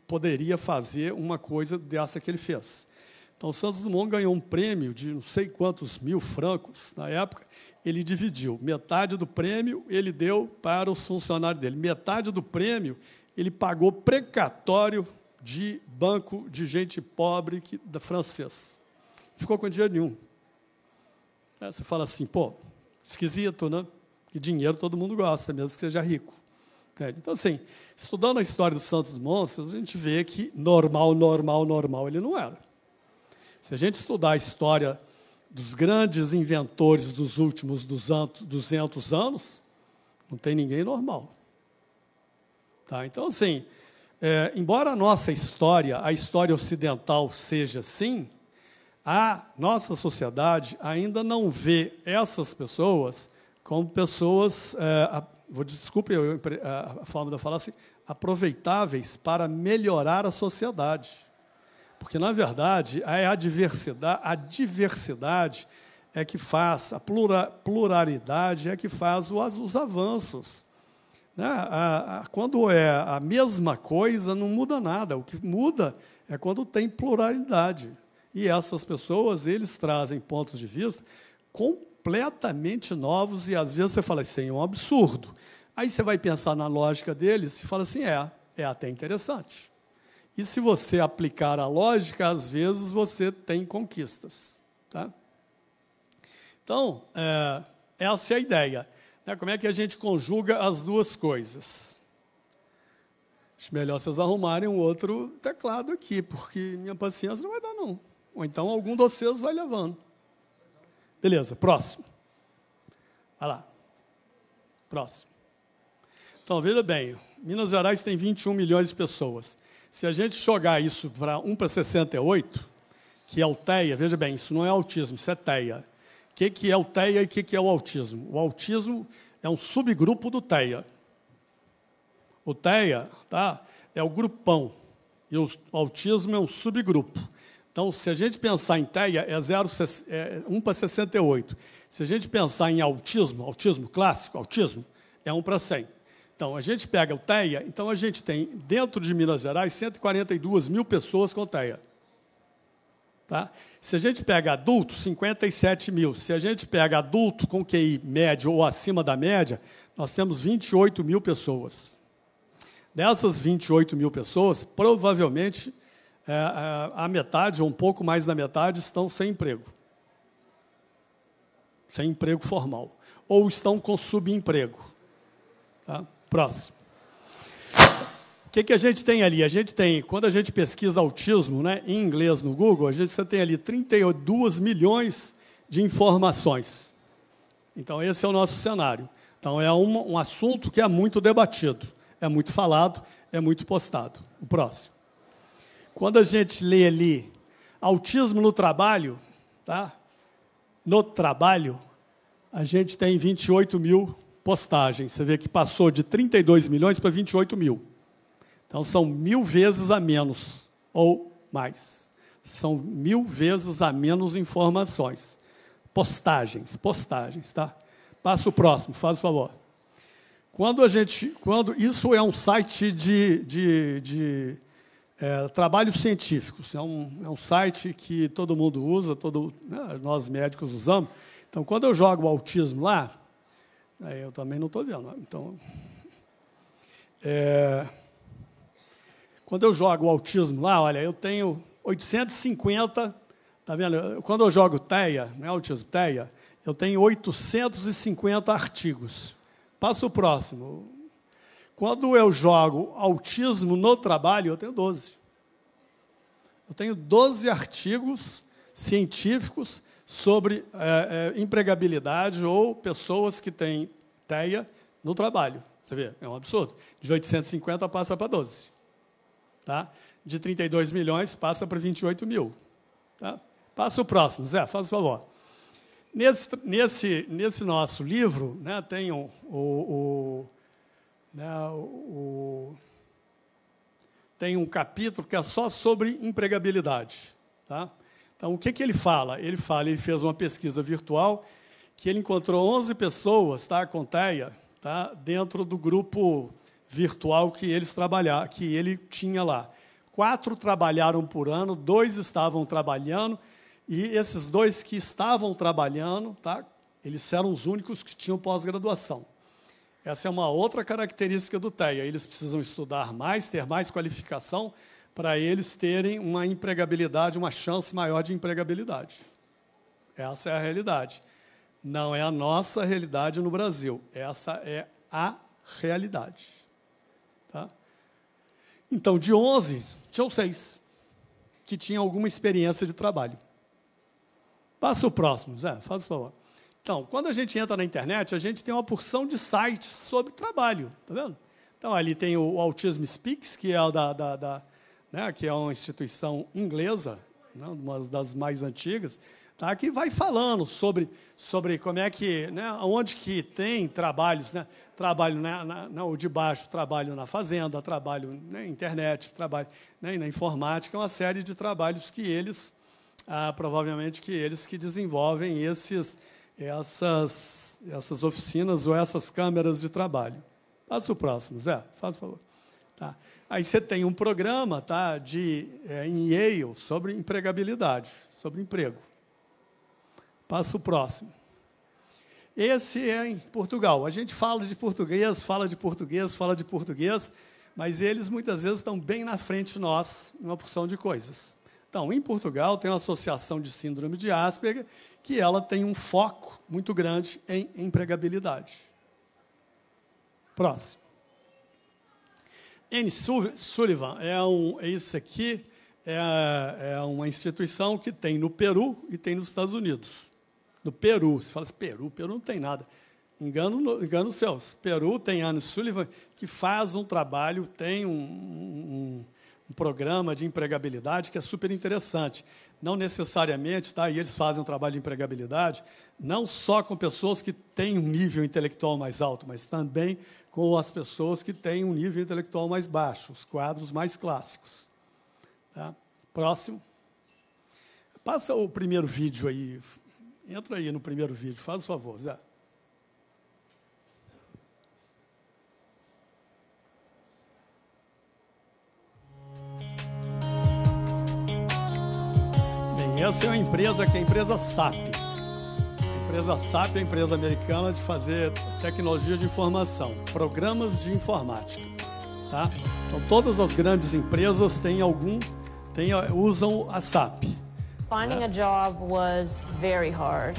poderia fazer uma coisa dessa que ele fez. Então, Santos Dumont ganhou um prêmio de não sei quantos mil francos na época. Ele dividiu. Metade do prêmio ele deu para os funcionários dele. Metade do prêmio ele pagou precatório de banco de gente pobre que, da francês. Ficou com dinheiro nenhum. É, você fala assim, pô, esquisito, né? Que dinheiro todo mundo gosta, mesmo que seja rico. Então, assim, estudando a história do Santos Dumont, a gente vê que normal, normal, normal ele não era. Se a gente estudar a história dos grandes inventores dos últimos 200 anos, não tem ninguém normal. Tá? Então, assim, é, embora a nossa história, a história ocidental, seja assim, a nossa sociedade ainda não vê essas pessoas como pessoas, é, a, vou, desculpe a, a forma de eu falar assim, aproveitáveis para melhorar a sociedade. Porque, na verdade, é a diversidade, a diversidade é que faz, a pluralidade é que faz os avanços. Né? Quando é a mesma coisa, não muda nada. O que muda é quando tem pluralidade. E essas pessoas, eles trazem pontos de vista completamente novos e às vezes você fala assim, é um absurdo. Aí você vai pensar na lógica deles e fala assim, é, é até interessante. E se você aplicar a lógica, às vezes você tem conquistas. Tá? Então, é, essa é a ideia. Né? Como é que a gente conjuga as duas coisas? Acho melhor vocês arrumarem um outro teclado aqui, porque minha paciência não vai dar, não. Ou então algum de vocês vai levando. Beleza, próximo. Vai lá. Próximo. Então, veja bem, Minas Gerais tem 21 milhões de pessoas. Se a gente jogar isso para 1 para 68, que é o TEA, veja bem, isso não é autismo, isso é TEA. O que, que é o TEA e o que, que é o autismo? O autismo é um subgrupo do TEA. O TEA tá, é o grupão, e o autismo é um subgrupo. Então, se a gente pensar em TEA, é, 0, é 1 para 68. Se a gente pensar em autismo, autismo clássico, autismo, é 1 para 100. Então, a gente pega o TEA, então a gente tem, dentro de Minas Gerais, 142 mil pessoas com TEA. Tá? Se a gente pega adulto, 57 mil. Se a gente pega adulto com QI médio ou acima da média, nós temos 28 mil pessoas. Dessas 28 mil pessoas, provavelmente é, é, a metade, ou um pouco mais da metade, estão sem emprego. Sem emprego formal. Ou estão com subemprego. Tá? Próximo. O que, que a gente tem ali? A gente tem, quando a gente pesquisa autismo né, em inglês no Google, a gente você tem ali 32 milhões de informações. Então, esse é o nosso cenário. Então, é um, um assunto que é muito debatido, é muito falado, é muito postado. O próximo. Quando a gente lê ali autismo no trabalho, tá? no trabalho, a gente tem 28 mil postagens. Você vê que passou de 32 milhões para 28 mil. Então são mil vezes a menos ou mais. São mil vezes a menos informações. Postagens, postagens, tá? Passa o próximo, faz o favor. Quando a gente, quando isso é um site de, de, de é, trabalhos é um, é um site que todo mundo usa, todo, né, nós médicos usamos. Então, quando eu jogo o autismo lá, é, eu também não estou vendo. Então, é, quando eu jogo o autismo lá, olha, eu tenho 850, tá vendo? Quando eu jogo TEA, não é autismo, TEA, eu tenho 850 artigos. Passa o próximo. Quando eu jogo autismo no trabalho, eu tenho 12. Eu tenho 12 artigos científicos sobre é, é, empregabilidade ou pessoas que têm TEA no trabalho. Você vê, é um absurdo. De 850 passa para 12. Tá? De 32 milhões passa para 28 mil. Tá? Passa o próximo, Zé, faz o favor. Nesse, nesse, nesse nosso livro, né, tem o, o, né, o, tem um capítulo que é só sobre empregabilidade. Tá? Então, o que, que ele fala? Ele fala, ele fez uma pesquisa virtual que ele encontrou 11 pessoas, tá, com TEA, tá, dentro do grupo virtual que eles trabalhar, que ele tinha lá. Quatro trabalharam por ano, dois estavam trabalhando e esses dois que estavam trabalhando, tá, eles eram os únicos que tinham pós-graduação. Essa é uma outra característica do TEA. Eles precisam estudar mais, ter mais qualificação para eles terem uma empregabilidade, uma chance maior de empregabilidade. Essa é a realidade. Não é a nossa realidade no Brasil. Essa é a realidade. Tá? Então, de 11, tinham seis que tinham alguma experiência de trabalho. Passa o próximo, Zé, faz o favor. Então, quando a gente entra na internet, a gente tem uma porção de sites sobre trabalho, tá vendo? Então, ali tem o Autism Speaks, que é o da, da, da né, que é uma instituição inglesa, né, uma das mais antigas, tá, que vai falando sobre, sobre como é que, né, onde que tem trabalhos, né, trabalho na, na, na, ou de baixo, trabalho na fazenda, trabalho na né, internet, trabalho né, na informática, uma série de trabalhos que eles, ah, provavelmente que eles que desenvolvem esses, essas, essas oficinas ou essas câmeras de trabalho. Passa o próximo, Zé, faz favor. Tá. Aí você tem um programa tá, de, é, em Yale sobre empregabilidade, sobre emprego. Passo próximo. Esse é em Portugal. A gente fala de português, fala de português, fala de português, mas eles muitas vezes estão bem na frente de nós em uma porção de coisas. Então, em Portugal tem uma associação de síndrome de Asperger que ela tem um foco muito grande em empregabilidade. Próximo. N. Sullivan é um, isso é aqui é, é uma instituição que tem no Peru e tem nos Estados Unidos. No Peru, se fala assim, Peru, Peru não tem nada. Engano, engano os céus. Peru tem Anne Sullivan que faz um trabalho, tem um, um, um programa de empregabilidade que é super interessante. Não necessariamente, tá? E eles fazem um trabalho de empregabilidade não só com pessoas que têm um nível intelectual mais alto, mas também com as pessoas que têm um nível intelectual mais baixo, os quadros mais clássicos. Tá? Próximo. Passa o primeiro vídeo aí. Entra aí no primeiro vídeo, faz o favor, Zé. Bem, essa é uma empresa que é a empresa SAP empresa SAP, a empresa americana de fazer tecnologia de informação, programas de informática. Tá? Então, todas as grandes empresas têm algum, têm, usam a SAP. Finding né? a job was very hard.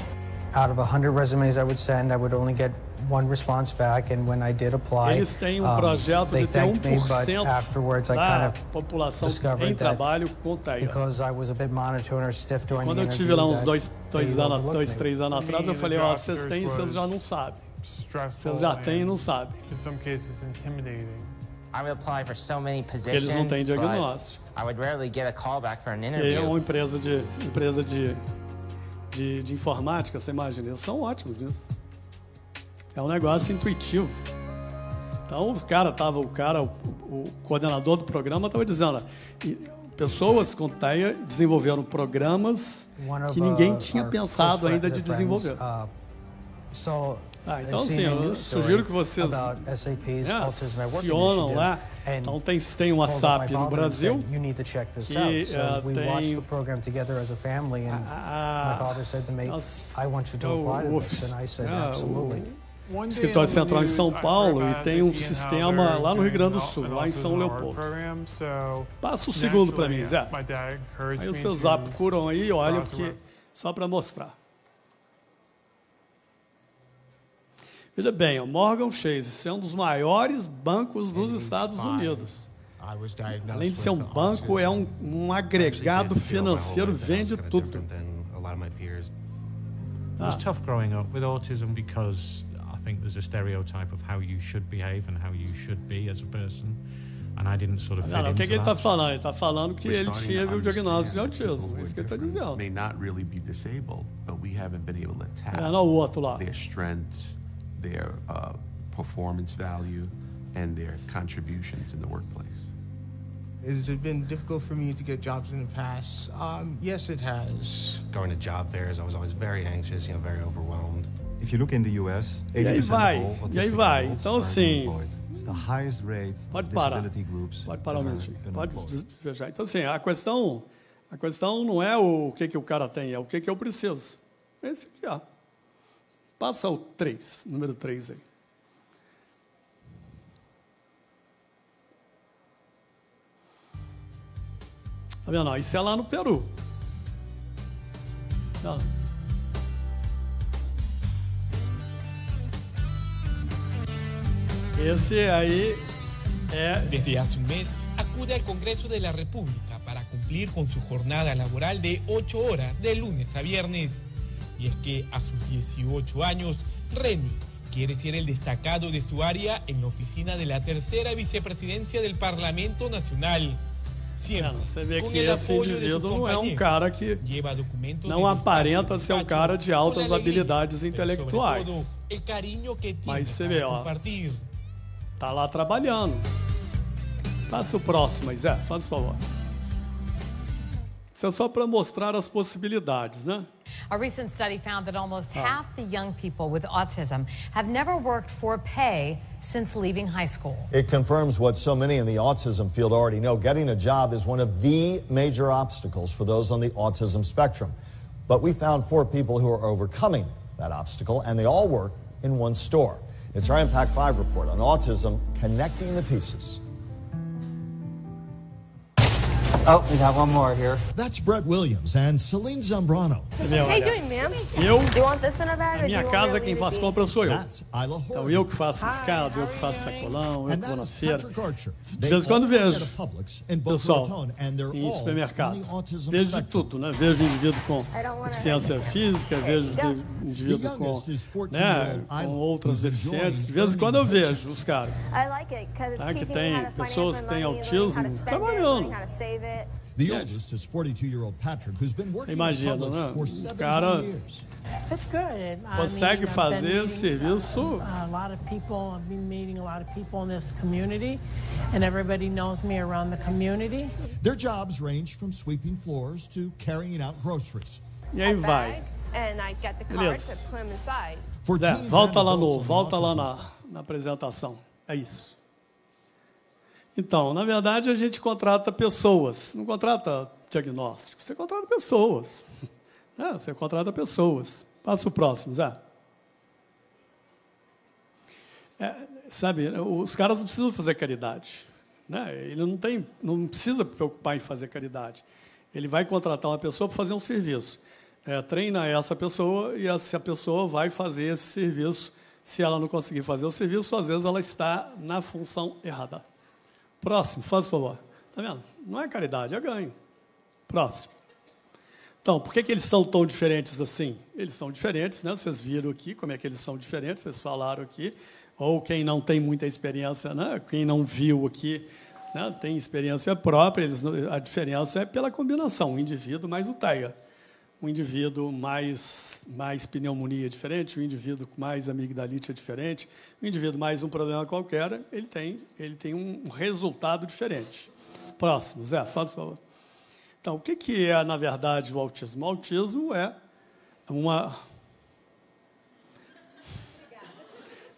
Out of 100 resumes I would send, I would only get one response back, and when I did apply, Eles têm um projeto de ter 1% me, I kind of população em trabalho conta TEA. Because I was a bit or stiff during quando eu tive lá uns dois, dois, anos, dois três anos atrás, eu falei, ó, oh, vocês têm, e vocês já não sabem. Vocês já têm e não sabem. eles não têm diagnóstico. Eu, é uma empresa de, empresa de, de, de informática, você imagina, eles são ótimos nisso. É um negócio intuitivo. Então o cara tava, o cara, o, o coordenador do programa estava dizendo, pessoas com TEA desenvolveram programas que ninguém tinha pensado ainda de uh, desenvolver. Ah, uh, então sim, eu sugiro que vocês né, acionam lá. Então tem, tem uma SAP no Brasil que uh, tem... Ah, ah, ah. É o escritório é central em São Paulo e tem um né, sistema lá no Rio Grande do Sul, lá em São Leopoldo. Passa o segundo para mim, Zé. Aí os seus zap curam aí e olham, porque, só para mostrar. Veja bem, o Morgan Chase é um dos maiores bancos dos Estados Unidos. Além de ser um banco, é um, um agregado financeiro, vende tudo. Ah. I think there's a stereotype of how you should behave and how you should be as a person. And I didn't sort of fit Não, o está falando? Ele está falando que ele tinha o diagnóstico de autismo. Isso que ele está dizendo. May not really be disabled, but we haven't been able to tap é, their strengths, their uh, performance value, and their contributions in the workplace. Has it been difficult for me to get jobs in the past? Um, yes, it has. Going to job fairs, I was always very anxious, you know, very overwhelmed. If you look in the US, e aí vai, e aí vai. Então, assim, pode parar, pode parar um minutinho, pode fechar. Então, assim, a questão, a questão não é o que, que o cara tem, é o que, que eu preciso. Esse aqui, ó. Passa o 3, número 3 aí. Tá vendo? Isso é lá no Peru. Tá. Ese ahí Desde hace un mes acude al Congreso de la República para cumplir con su jornada laboral de 8 horas de lunes a viernes. Y es que a sus 18 años, Reni quiere ser el destacado de su área en la oficina de la tercera vicepresidencia del Parlamento Nacional. Siempre, Cara, você vê que esse indivíduo não é cara que no aparenta ser un cara de altas habilidades intelectuais. Mas se ve, ó, ah. Tá lá trabalhando. o próximo, Zé, faz o favor. Isso é só para mostrar as possibilidades, né? A recent study found that almost ah. half the young people with autism have never worked for pay since leaving high school. It confirms what so many in the autism field already know getting a job is one of the major obstacles for those on the autism spectrum. But we found four people who are overcoming that obstacle, and they all work in one store. It's our Impact 5 report on autism, connecting the pieces. Oh, we got one more here. That's Brett Williams and Celine Zambrano. Entendeu? Hey, doing, ma'am? Eu, do you want this in a bag, minha casa, quem faz compra sou eu. Então, eu que faço mercado, eu que faço sacolão, eu que vou na feira. De vez em quando vejo, pessoal, em supermercado. Vejo de tudo, né? Vejo indivíduo com deficiência física, vejo indivíduo com, né, com outras deficiências. De vez em quando eu vejo os caras. Tá? Que tem pessoas que têm autismo trabalhando. The oldest is 42-year-old Patrick, who's been working Imagina, in Publix né? for 17 cara years. Consegue fazer o uh, serviço. A lot of people, I've been meeting a lot of people in this community, and everybody knows me around the community. Their jobs range from sweeping floors to carrying out groceries. E aí vai. Beleza. volta lá no, volta lá na, na apresentação. É isso. Então, na verdade, a gente contrata pessoas, não contrata diagnóstico, você contrata pessoas. *laughs* É, você contrata pessoas. Passa o próximo, Zé. É, sabe, os caras não precisam fazer caridade. Né? Ele não, tem, não precisa preocupar em fazer caridade. Ele vai contratar uma pessoa para fazer um serviço. É, treina essa pessoa e essa pessoa vai fazer esse serviço. Se ela não conseguir fazer o serviço, às vezes ela está na função errada. Próximo, faz o favor. Está vendo? Não é caridade, é ganho. Próximo. Então, por que, que eles são tão diferentes assim? Eles são diferentes, né? Vocês viram aqui como é que eles são diferentes, vocês falaram aqui. Ou quem não tem muita experiência, né? quem não viu aqui, né? tem experiência própria, eles, a diferença é pela combinação, o indivíduo mais o taiga um indivíduo mais, mais pneumonia é diferente, um indivíduo com mais amigdalite é diferente, um indivíduo mais um problema qualquer, ele tem, ele tem um resultado diferente. Próximo, Zé, faz o favor. Então, o que, que é, na verdade, o autismo? O autismo é uma.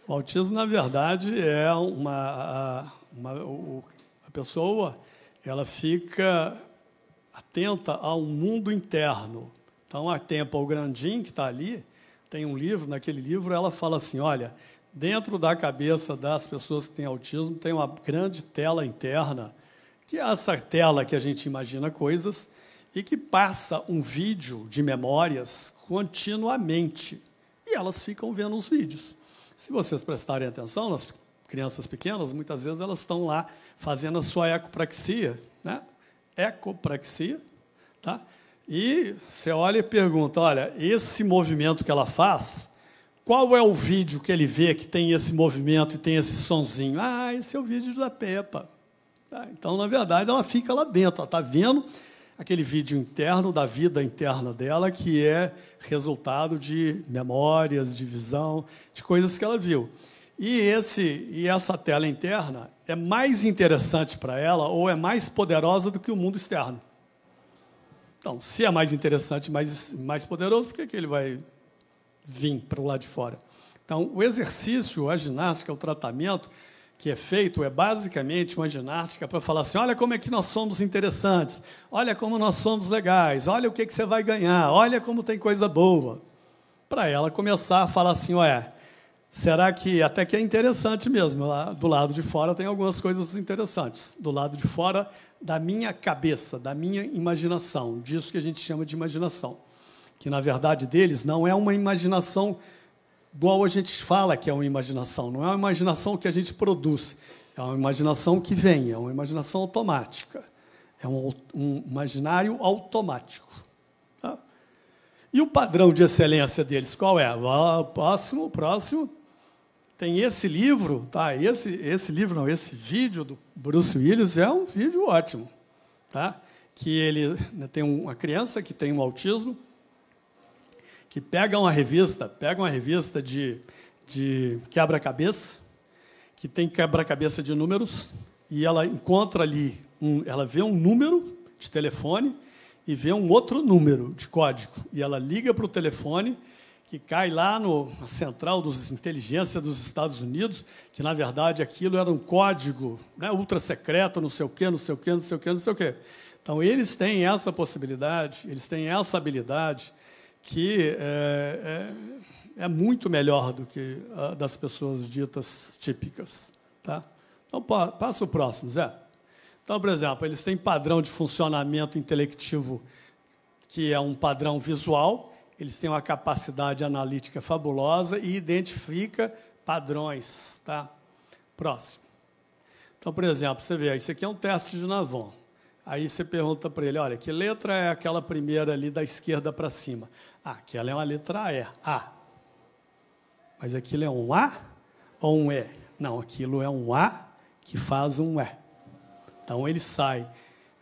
O autismo, na verdade, é uma. uma a pessoa ela fica atenta ao mundo interno então, a tempo o que está ali, tem um livro, naquele livro ela fala assim, olha, dentro da cabeça das pessoas que têm autismo tem uma grande tela interna, que é essa tela que a gente imagina coisas, e que passa um vídeo de memórias continuamente. E elas ficam vendo os vídeos. Se vocês prestarem atenção, nas crianças pequenas, muitas vezes elas estão lá fazendo a sua ecopraxia, né? Ecopraxia, tá? E você olha e pergunta: olha, esse movimento que ela faz, qual é o vídeo que ele vê que tem esse movimento e tem esse sonzinho? Ah, esse é o vídeo da Peppa. Tá, então, na verdade, ela fica lá dentro, ela está vendo aquele vídeo interno da vida interna dela, que é resultado de memórias, de visão, de coisas que ela viu. E, esse, e essa tela interna é mais interessante para ela ou é mais poderosa do que o mundo externo. Então, se é mais interessante, mais, mais poderoso, por que, que ele vai vir para o lado de fora? Então, o exercício, a ginástica, o tratamento que é feito é basicamente uma ginástica para falar assim: olha como é que nós somos interessantes, olha como nós somos legais, olha o que, que você vai ganhar, olha como tem coisa boa. Para ela começar a falar assim: olha, Será que até que é interessante mesmo? Lá, do lado de fora tem algumas coisas interessantes. Do lado de fora da minha cabeça, da minha imaginação, disso que a gente chama de imaginação, que na verdade deles não é uma imaginação igual a gente fala que é uma imaginação, não é uma imaginação que a gente produz, é uma imaginação que vem, é uma imaginação automática, é um, um imaginário automático. Tá? E o padrão de excelência deles qual é? Lá, próximo, próximo, tem esse livro, tá? Esse, esse livro não, esse vídeo do Bruce Willis é um vídeo ótimo, tá? Que ele né, tem uma criança que tem um autismo, que pega uma revista, pega uma revista de, de quebra-cabeça, que tem quebra-cabeça de números, e ela encontra ali, um, ela vê um número de telefone e vê um outro número de código, e ela liga para o telefone que cai lá no, na central dos inteligência dos Estados Unidos, que na verdade aquilo era um código né, ultra secreto, não sei o quê, não sei o quê, não sei o quê, não sei o quê. Então eles têm essa possibilidade, eles têm essa habilidade que é, é, é muito melhor do que a das pessoas ditas típicas. Tá? Então passa o próximo, Zé. Então, por exemplo, eles têm padrão de funcionamento intelectivo que é um padrão visual, eles têm uma capacidade analítica fabulosa e identifica padrões, tá? Próximo. Então, por exemplo, você vê, isso aqui é um teste de Navon. Aí você pergunta para ele, olha, que letra é aquela primeira ali da esquerda para cima? Ah, aquela é uma letra E, é A. Mas aquilo é um A ou um E? Não, aquilo é um A que faz um E. Então ele sai,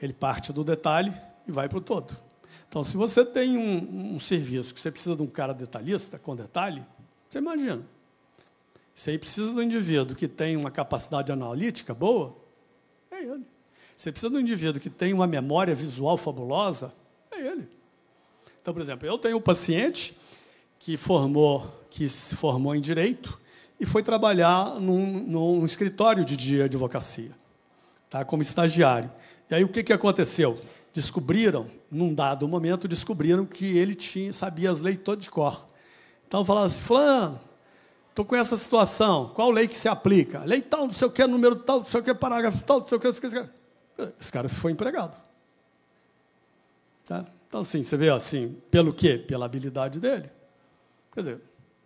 ele parte do detalhe e vai para o todo. Então, se você tem um, um serviço que você precisa de um cara detalhista, com detalhe, você imagina. Você aí precisa de um indivíduo que tem uma capacidade analítica boa, é ele. Você precisa de um indivíduo que tem uma memória visual fabulosa, é ele. Então, por exemplo, eu tenho um paciente que formou, que se formou em direito e foi trabalhar num, num escritório de dia advocacia, tá? Como estagiário. E aí o que, que aconteceu? Descobriram num dado momento, descobriram que ele tinha, sabia as leis todas de cor. Então falava assim, fulano, estou com essa situação, qual lei que se aplica? Lei tal, não sei o que, número tal, não sei o que, parágrafo tal, não sei o que, não sei o que. Esse cara foi empregado. Tá? Então, assim, você vê assim, pelo quê? Pela habilidade dele. Quer dizer,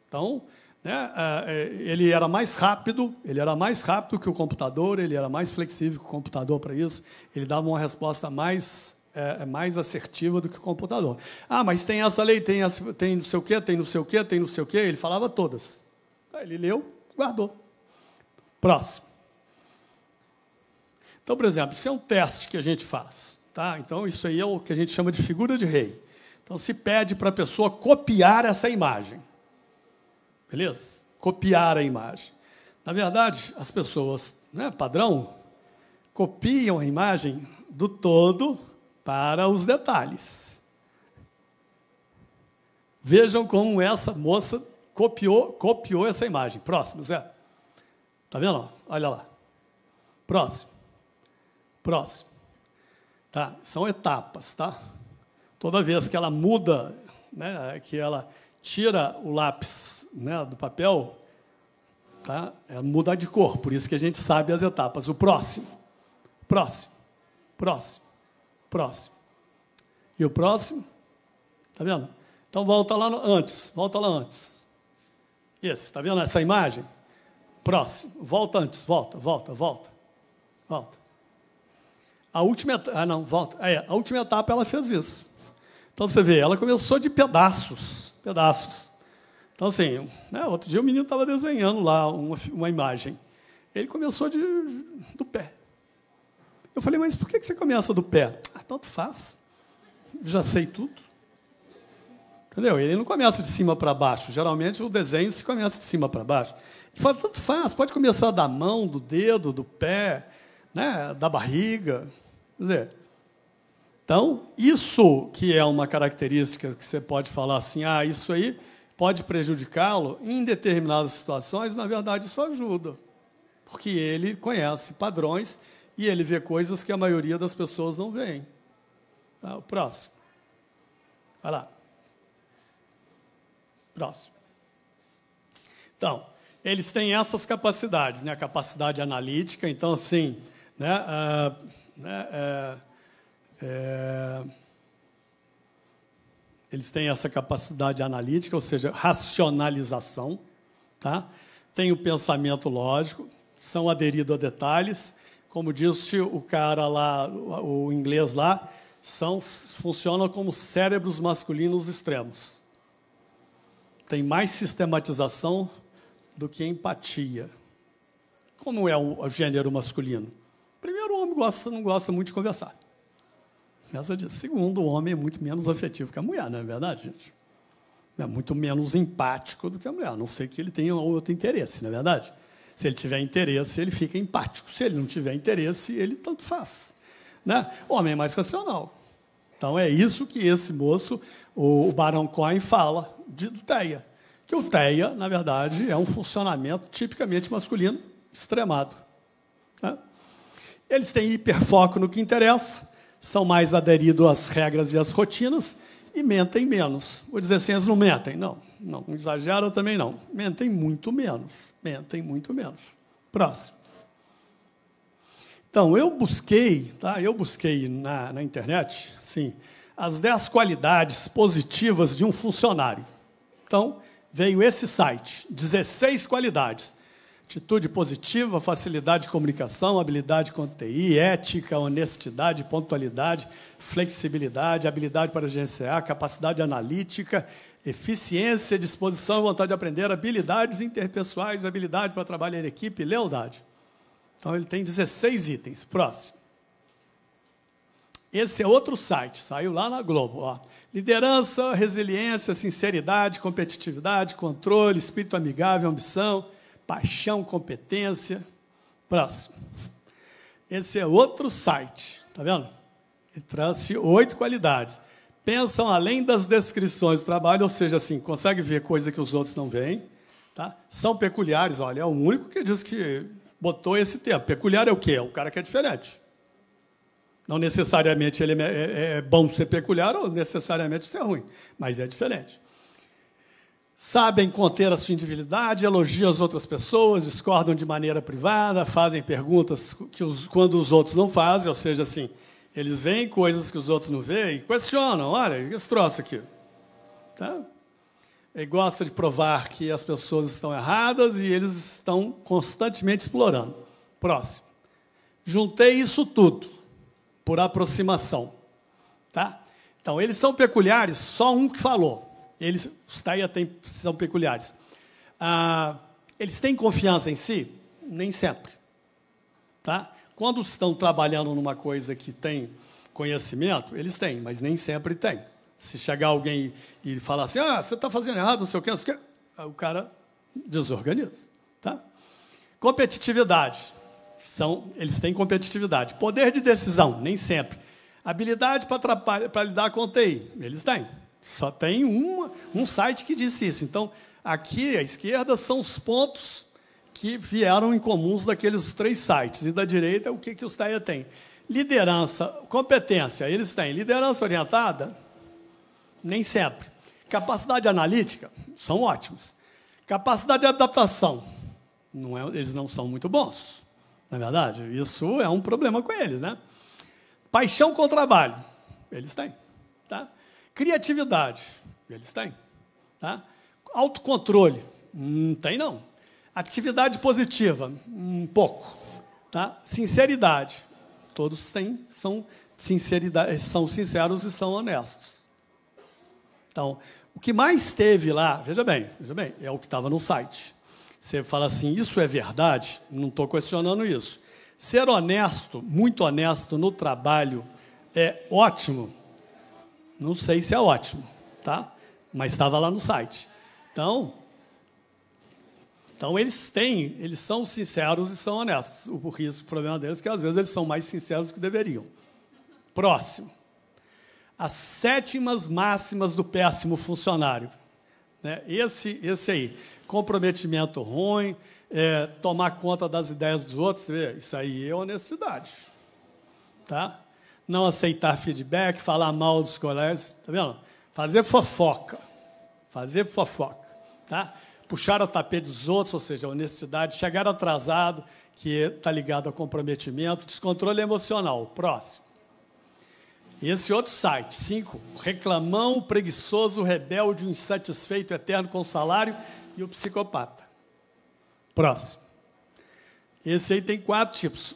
então, né, é, é, ele era mais rápido, ele era mais rápido que o computador, ele era mais flexível que o computador para isso, ele dava uma resposta mais é, é, mais assertiva do que o computador. Ah, mas tem essa lei, tem, essa, tem não sei o quê, tem não sei o quê, tem não sei o quê. Ele falava todas. Tá, ele leu, guardou. Próximo. Então, por exemplo, isso é um teste que a gente faz. Tá? Então, isso aí é o que a gente chama de figura de rei. Então, se pede para a pessoa copiar essa imagem. Beleza? Copiar a imagem. Na verdade, as pessoas, né, padrão, copiam a imagem do todo para os detalhes. Vejam como essa moça copiou, copiou essa imagem. Próximo, Zé. Tá vendo? Olha lá. Próximo. Próximo. Tá, são etapas, tá? Toda vez que ela muda, né, que ela tira o lápis, né, do papel, tá? Ela é muda de cor, por isso que a gente sabe as etapas. O próximo. Próximo. Próximo. Próximo. E o próximo? Está vendo? Então volta lá no, antes, volta lá antes. Esse, está vendo essa imagem? Próximo. Volta antes, volta, volta, volta. Volta. A última etapa, ah, não, volta. É, a última etapa ela fez isso. Então você vê, ela começou de pedaços, pedaços. Então assim, né, outro dia o menino estava desenhando lá uma, uma imagem. Ele começou de, do pé, eu falei, mas por que você começa do pé? Ah, tanto faz. Já sei tudo. Entendeu? Ele não começa de cima para baixo. Geralmente o desenho se começa de cima para baixo. Ele fala, tanto faz, pode começar da mão, do dedo, do pé, né, da barriga. Quer dizer, então, isso que é uma característica que você pode falar assim, ah, isso aí pode prejudicá-lo, em determinadas situações, na verdade, isso ajuda. Porque ele conhece padrões e ele vê coisas que a maioria das pessoas não vê. Tá, o próximo. Vai lá. Próximo. Então, eles têm essas capacidades, né? A capacidade analítica, então, assim, né? Ah, né é, é, eles têm essa capacidade analítica, ou seja, racionalização, tá? Tem o pensamento lógico, são aderidos a detalhes como disse o cara lá, o inglês lá, são, funcionam como cérebros masculinos extremos. Tem mais sistematização do que empatia. Como é o gênero masculino? Primeiro, o homem gosta, não gosta muito de conversar. Essa disso. Segundo, o homem é muito menos afetivo que a mulher, não é verdade, gente? É muito menos empático do que a mulher, a não ser que ele tenha outro interesse, não é verdade? Se ele tiver interesse, ele fica empático. Se ele não tiver interesse, ele tanto faz. Né? Homem é mais racional. Então é isso que esse moço, o Barão Cohen, fala de, do TEA. Que o TEA, na verdade, é um funcionamento tipicamente masculino, extremado. Né? Eles têm hiperfoco no que interessa, são mais aderidos às regras e às rotinas, e mentem menos. Os assim, 16 não mentem, não. Não, não exagera também não. Mentem muito menos. Mentem muito menos. Próximo. Então, eu busquei, tá? Eu busquei na, na internet, sim, as 10 qualidades positivas de um funcionário. Então, veio esse site, 16 qualidades. Atitude positiva, facilidade de comunicação, habilidade com TI, ética, honestidade, pontualidade, flexibilidade, habilidade para gerenciar, capacidade analítica, eficiência, disposição, vontade de aprender, habilidades interpessoais, habilidade para trabalhar em equipe, lealdade. Então ele tem 16 itens. Próximo. Esse é outro site, saiu lá na Globo. Ó. Liderança, resiliência, sinceridade, competitividade, controle, espírito amigável, ambição paixão, competência. Próximo. Esse é outro site, tá vendo? Ele trouxe oito qualidades. Pensam além das descrições do trabalho, ou seja, assim, consegue ver coisa que os outros não veem. Tá? São peculiares, olha, é o único que diz que botou esse termo. Peculiar é o quê? É o cara que é diferente. Não necessariamente ele é, é, é bom ser peculiar ou necessariamente ser ruim, mas é diferente sabem conter a sua individualidade, elogiam as outras pessoas, discordam de maneira privada, fazem perguntas que os, quando os outros não fazem, ou seja, assim, eles veem coisas que os outros não veem e questionam, olha, esse troço aqui. Tá? E gosta de provar que as pessoas estão erradas e eles estão constantemente explorando. Próximo. Juntei isso tudo por aproximação. Tá? Então, eles são peculiares, só um que falou. Eles, os Taia têm, são peculiares. Ah, eles têm confiança em si? Nem sempre. Tá? Quando estão trabalhando numa coisa que tem conhecimento, eles têm, mas nem sempre têm. Se chegar alguém e falar assim, ah, você está fazendo errado, não sei o quê, não sei o quê, o cara desorganiza. Tá? Competitividade. São, eles têm competitividade. Poder de decisão, nem sempre. Habilidade para lidar com o TI, eles têm só tem uma, um site que disse isso. Então, aqui à esquerda são os pontos que vieram em comuns daqueles três sites. E da direita, o que, que os TAIA têm? Liderança, competência, eles têm. Liderança orientada? Nem sempre. Capacidade analítica? São ótimos. Capacidade de adaptação? Não é, eles não são muito bons. Na é verdade, isso é um problema com eles, né? Paixão com o trabalho? Eles têm. Criatividade, eles têm. Tá? Autocontrole, não hum, tem não. Atividade positiva, um pouco. Tá? Sinceridade, todos têm, são, sinceridade, são sinceros e são honestos. Então, o que mais teve lá, veja bem, veja bem, é o que estava no site. Você fala assim, isso é verdade? Não estou questionando isso. Ser honesto, muito honesto no trabalho é ótimo, não sei se é ótimo, tá? Mas estava lá no site. Então, então eles têm, eles são sinceros e são honestos. O risco, o problema deles é que às vezes eles são mais sinceros do que deveriam. Próximo. As sétimas máximas do péssimo funcionário. Né? Esse, esse aí. Comprometimento ruim, é, tomar conta das ideias dos outros, isso aí é honestidade. Tá? não aceitar feedback, falar mal dos colegas, tá vendo? Fazer fofoca, fazer fofoca, tá? Puxar o tapete dos outros, ou seja, honestidade, chegar atrasado, que está ligado a comprometimento, descontrole emocional. Próximo. E esse outro site, cinco. reclamão, preguiçoso, rebelde, insatisfeito eterno com o salário e o psicopata. Próximo. Esse aí tem quatro tipos: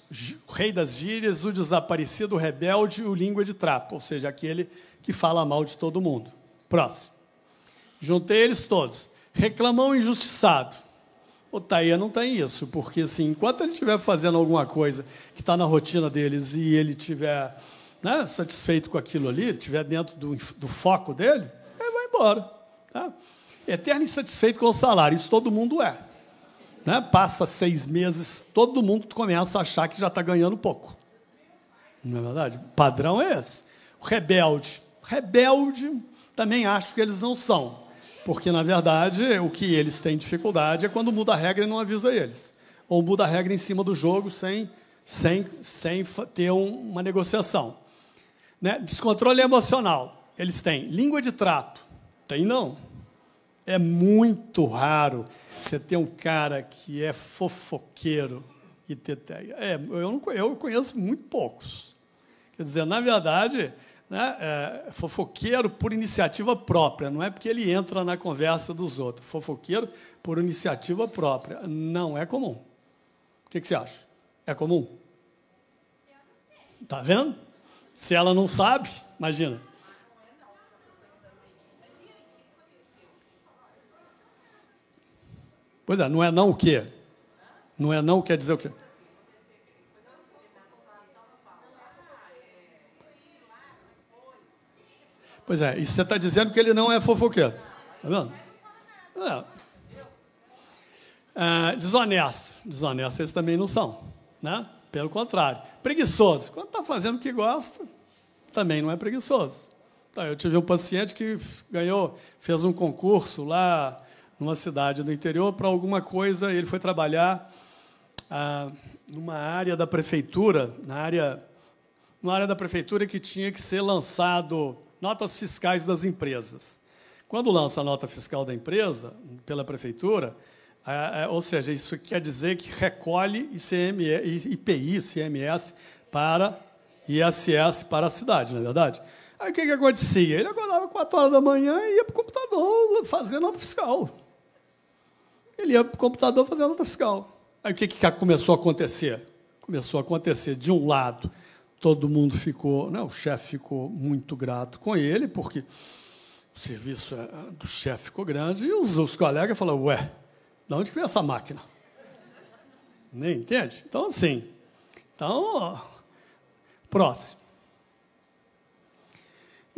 o rei das gírias, o desaparecido, o rebelde e o língua de trapo, ou seja, aquele que fala mal de todo mundo. Próximo. Juntei eles todos. Reclamão injustiçado. O Taia não tem isso, porque assim, enquanto ele estiver fazendo alguma coisa que está na rotina deles e ele estiver né, satisfeito com aquilo ali, estiver dentro do, do foco dele, ele vai embora. Tá? Eterno insatisfeito com o salário, isso todo mundo é. Né? Passa seis meses, todo mundo começa a achar que já está ganhando pouco. Não é verdade? O padrão é esse. rebelde. Rebelde, também acho que eles não são. Porque, na verdade, o que eles têm dificuldade é quando muda a regra e não avisa eles. Ou muda a regra em cima do jogo sem, sem, sem ter um, uma negociação. Né? Descontrole emocional. Eles têm língua de trato. Tem não. É muito raro você tem um cara que é fofoqueiro e teteia. É, eu, não, eu conheço muito poucos. Quer dizer, na verdade, né, é, fofoqueiro por iniciativa própria, não é porque ele entra na conversa dos outros. Fofoqueiro por iniciativa própria. Não é comum. O que, que você acha? É comum? Tá vendo? Se ela não sabe, imagina. Pois é, não é não o quê? Não é não quer dizer o quê? Pois é, e você está dizendo que ele não é fofoqueiro. Está vendo? É. Ah, desonesto. Desonesto eles também não são. Né? Pelo contrário. Preguiçoso. Quando está fazendo o que gosta, também não é preguiçoso. Tá, eu tive um paciente que ganhou, fez um concurso lá numa cidade do interior para alguma coisa. Ele foi trabalhar ah, numa área da prefeitura, na área, numa área da prefeitura que tinha que ser lançado notas fiscais das empresas. Quando lança a nota fiscal da empresa pela prefeitura, ah, ou seja, isso quer dizer que recolhe ICMS, IPI, Cms para ISS para a cidade, não é verdade? Aí o que, que acontecia? Ele acordava 4 horas da manhã e ia para o computador fazer nota fiscal. Ele ia para o computador fazer a nota fiscal. Aí o que, que começou a acontecer? Começou a acontecer, de um lado, todo mundo ficou, né, o chefe ficou muito grato com ele, porque o serviço é, é, do chefe ficou grande, e os, os colegas falaram, ué, de onde que veio essa máquina? Nem entende? Então, assim, então, ó, próximo.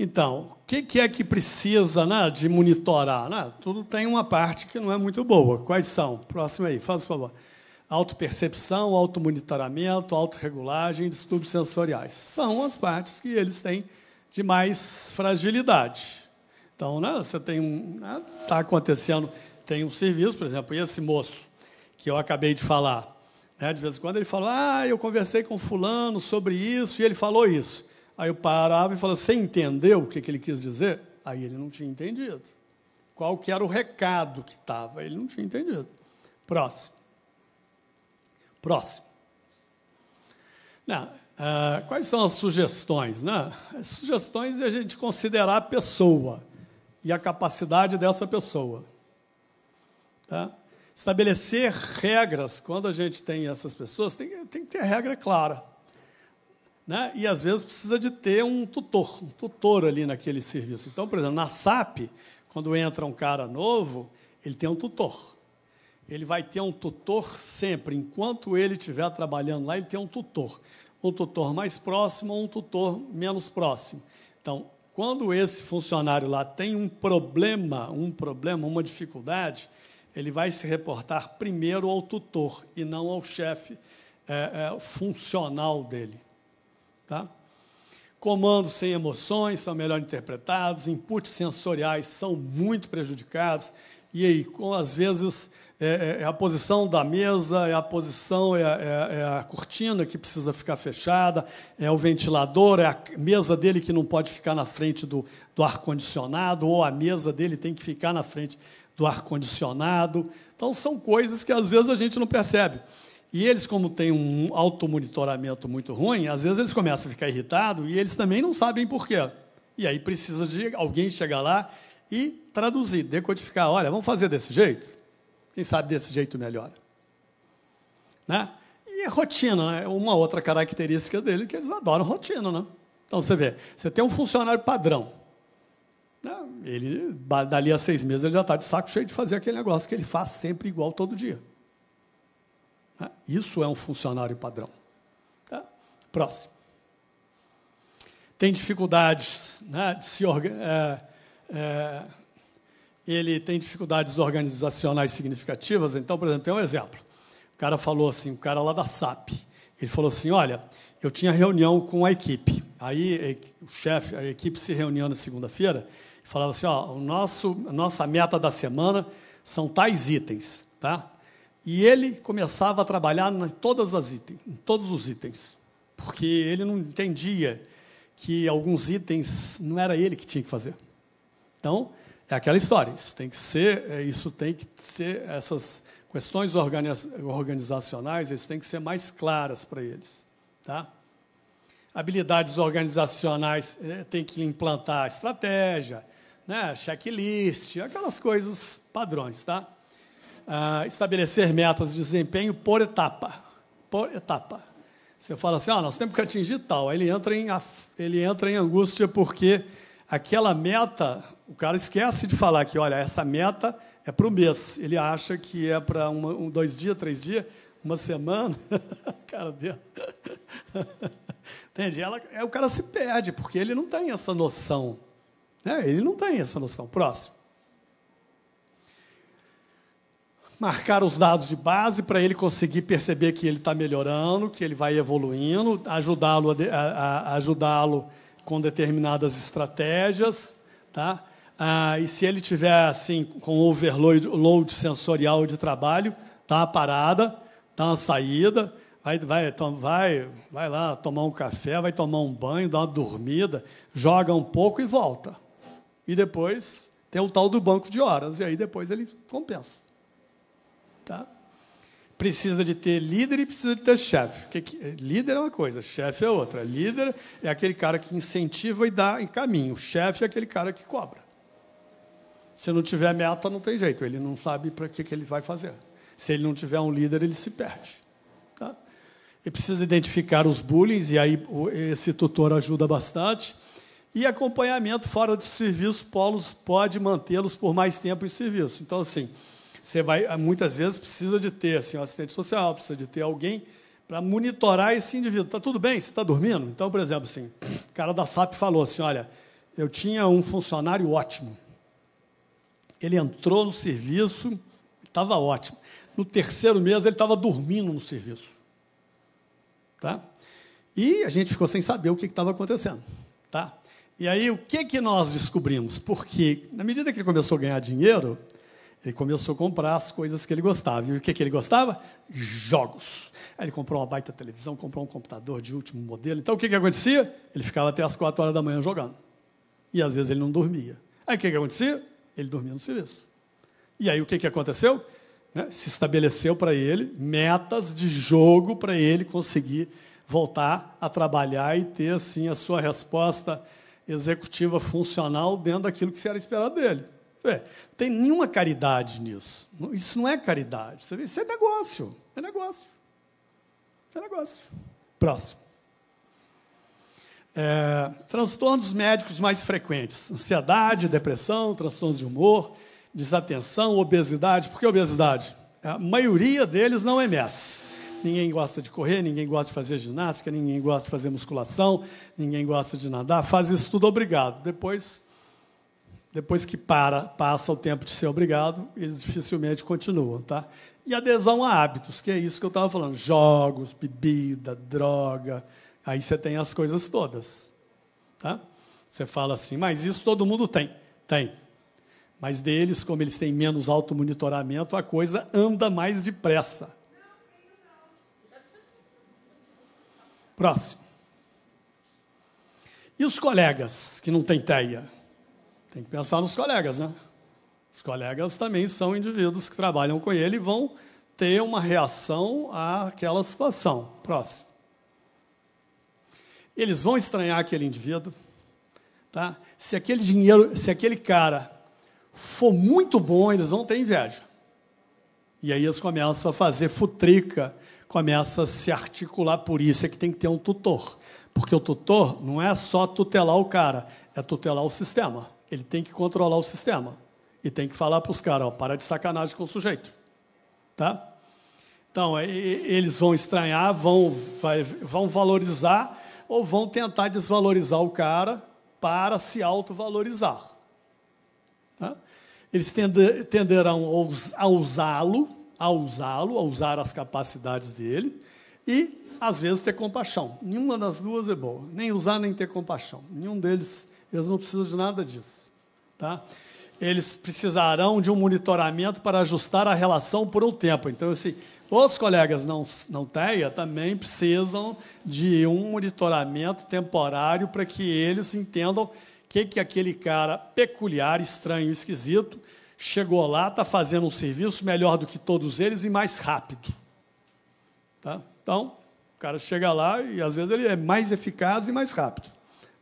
Então, o que, que é que precisa né, de monitorar? Né? Tudo tem uma parte que não é muito boa. Quais são? Próximo aí, faz o favor. Autopercepção, automonitoramento, autorregulagem, distúrbios sensoriais. São as partes que eles têm de mais fragilidade. Então, né, você tem um. Está né, tá acontecendo, tem um serviço, por exemplo, esse moço que eu acabei de falar. Né, de vez em quando ele fala, ah, eu conversei com fulano sobre isso, e ele falou isso. Aí eu parava e falava, você entendeu o que, que ele quis dizer? Aí ele não tinha entendido. Qual que era o recado que estava? Ele não tinha entendido. Próximo. Próximo. Não, né, ah, quais são as sugestões? Né? As sugestões é a gente considerar a pessoa e a capacidade dessa pessoa. Tá? Estabelecer regras, quando a gente tem essas pessoas, tem, tem que ter regra clara. Né? E às vezes precisa de ter um tutor, um tutor ali naquele serviço. Então, por exemplo, na SAP, quando entra um cara novo, ele tem um tutor. Ele vai ter um tutor sempre, enquanto ele estiver trabalhando lá, ele tem um tutor. Um tutor mais próximo ou um tutor menos próximo. Então, quando esse funcionário lá tem um problema, um problema, uma dificuldade, ele vai se reportar primeiro ao tutor e não ao chefe é, é, funcional dele. Tá? Comandos sem emoções são melhor interpretados, inputs sensoriais são muito prejudicados. E aí, com, às vezes, é, é, é a posição da mesa, é a posição, é, é, é, a cortina que precisa ficar fechada, é o ventilador, é a mesa dele que não pode ficar na frente do, do ar-condicionado, ou a mesa dele tem que ficar na frente do ar-condicionado. Então, são coisas que às vezes a gente não percebe. E eles, como têm um automonitoramento muito ruim, às vezes eles começam a ficar irritados e eles também não sabem por quê. E aí precisa de alguém chegar lá e traduzir, decodificar. Olha, vamos fazer desse jeito? Quem sabe desse jeito melhora. Né? E é rotina, né? É uma outra característica dele que eles adoram rotina. Né? Então, você vê, você tem um funcionário padrão. Né? Ele, dali a seis meses, ele já está de saco cheio de fazer aquele negócio que ele faz sempre igual todo dia. Tá? Isso é um funcionário padrão. Tá? Próximo. Tem dificuldades né, de se organizar. É, é, ele tem dificuldades organizacionais significativas. Então, por exemplo, tem um exemplo. O cara falou assim, o cara lá da SAP, ele falou assim, olha, eu tinha reunião com a equipe. Aí o chefe, a equipe se reuniu na segunda-feira e falava assim, ó, o nosso, a nossa meta da semana são tais itens, tá? E ele começava a trabalhar em, todas as itens, em todos os itens, porque ele não entendia que alguns itens não era ele que tinha que fazer. Então, é aquela história, isso tem que ser, é, isso tem que ser, essas questões organizacionais, eles têm que ser mais claras para eles. Tá? Habilidades organizacionais, é, tem que implantar estratégia, né, checklist, aquelas coisas padrões, tá? estabelecer metas de desempenho por etapa. Por etapa. Você fala assim, ah, nós temos que atingir tal. Aí ele entra em, ele entra em angústia porque aquela meta, o cara esquece de falar que, olha, essa meta é para o mês. Ele acha que é para um, dois dias, três dias, uma semana. *laughs* cara dele. *laughs* Entende? Ela, é, o cara se perde, porque ele não tem essa noção. Né? Ele não tem essa noção. Próximo. marcar os dados de base para ele conseguir perceber que ele está melhorando, que ele vai evoluindo, ajudá-lo a, a, a ajudá-lo com determinadas estratégias, tá? Ah, e se ele tiver assim com overload load sensorial de trabalho, tá a parada, tá uma saída, vai vai vai vai lá tomar um café, vai tomar um banho, dá uma dormida, joga um pouco e volta. E depois tem o tal do banco de horas e aí depois ele compensa. Tá? Precisa de ter líder e precisa de ter chefe. Eh, líder é uma coisa, chefe é outra. Líder é aquele cara que incentiva e dá em caminho. Chefe é aquele cara que cobra. Se não tiver meta, não tem jeito. Ele não sabe para que, que ele vai fazer. Se ele não tiver um líder, ele se perde. Tá? E precisa identificar os bullying, e aí esse tutor ajuda bastante. E acompanhamento fora de serviço, Polos pode mantê-los por mais tempo em serviço. Então, assim, você vai ah, muitas vezes precisa de ter assim, um assistente social, precisa de ter alguém para monitorar esse indivíduo. Tá tudo bem? Você está dormindo? Então, por exemplo, assim, o cara da SAP falou assim, olha, eu tinha um funcionário ótimo. Ele entrou no serviço, estava ótimo. No terceiro mês ele estava dormindo no serviço, tá? E a gente ficou sem saber o que estava acontecendo, tá? E aí o que que nós descobrimos? Porque na medida que ele começou a ganhar dinheiro, ele começou a comprar as coisas que ele gostava. E o que, que ele gostava? Jogos. Aí ele comprou uma baita televisão, comprou um computador de último modelo. Então o que, que acontecia? Ele ficava até as quatro horas da manhã jogando. E às vezes ele não dormia. Aí o que, que acontecia? Ele dormia no serviço. E aí o que, que aconteceu? Né? Se estabeleceu para ele metas de jogo para ele conseguir voltar a trabalhar e ter assim a sua resposta executiva funcional dentro daquilo que era esperado dele não é, tem nenhuma caridade nisso. Isso não é caridade. Você vê, isso é negócio. É negócio. Isso é negócio. Próximo. É, transtornos médicos mais frequentes: ansiedade, depressão, transtornos de humor, desatenção, obesidade. Por que obesidade? A maioria deles não é MS. Ninguém gosta de correr, ninguém gosta de fazer ginástica, ninguém gosta de fazer musculação, ninguém gosta de nadar. Faz isso tudo obrigado. Depois depois que para, passa o tempo de ser obrigado, eles dificilmente continuam, tá? E adesão a hábitos, que é isso que eu estava falando, jogos, bebida, droga, aí você tem as coisas todas, tá? Você fala assim, mas isso todo mundo tem, tem. Mas deles, como eles têm menos auto monitoramento a coisa anda mais depressa. Próximo. E os colegas que não têm teia? Tem que pensar nos colegas, né? Os colegas também são indivíduos que trabalham com ele e vão ter uma reação àquela situação. Próximo. Eles vão estranhar aquele indivíduo, tá? Se aquele dinheiro, se aquele cara for muito bom, eles vão ter inveja. E aí eles começam a fazer futrica, começam a se articular por isso. É que tem que ter um tutor. Porque o tutor não é só tutelar o cara, é tutelar o sistema. Ele tem que controlar o sistema. E tem que falar para os caras, ó, para de sacanagem com o sujeito. Tá? Então, eles vão estranhar, vão, vai, vão valorizar ou vão tentar desvalorizar o cara para se autovalorizar. Tá? Eles tenderão a usá-lo, a usá-lo, a usar as capacidades dele e, às vezes, ter compaixão. Nenhuma das duas é boa, nem usar nem ter compaixão. Nenhum deles eles não precisam de nada disso. Tá? Eles precisarão de um monitoramento para ajustar a relação por um tempo. Então, assim, os colegas não, não TEA também precisam de um monitoramento temporário para que eles entendam o que, que aquele cara peculiar, estranho, esquisito, chegou lá, está fazendo um serviço melhor do que todos eles e mais rápido. Tá? Então, o cara chega lá e às vezes ele é mais eficaz e mais rápido.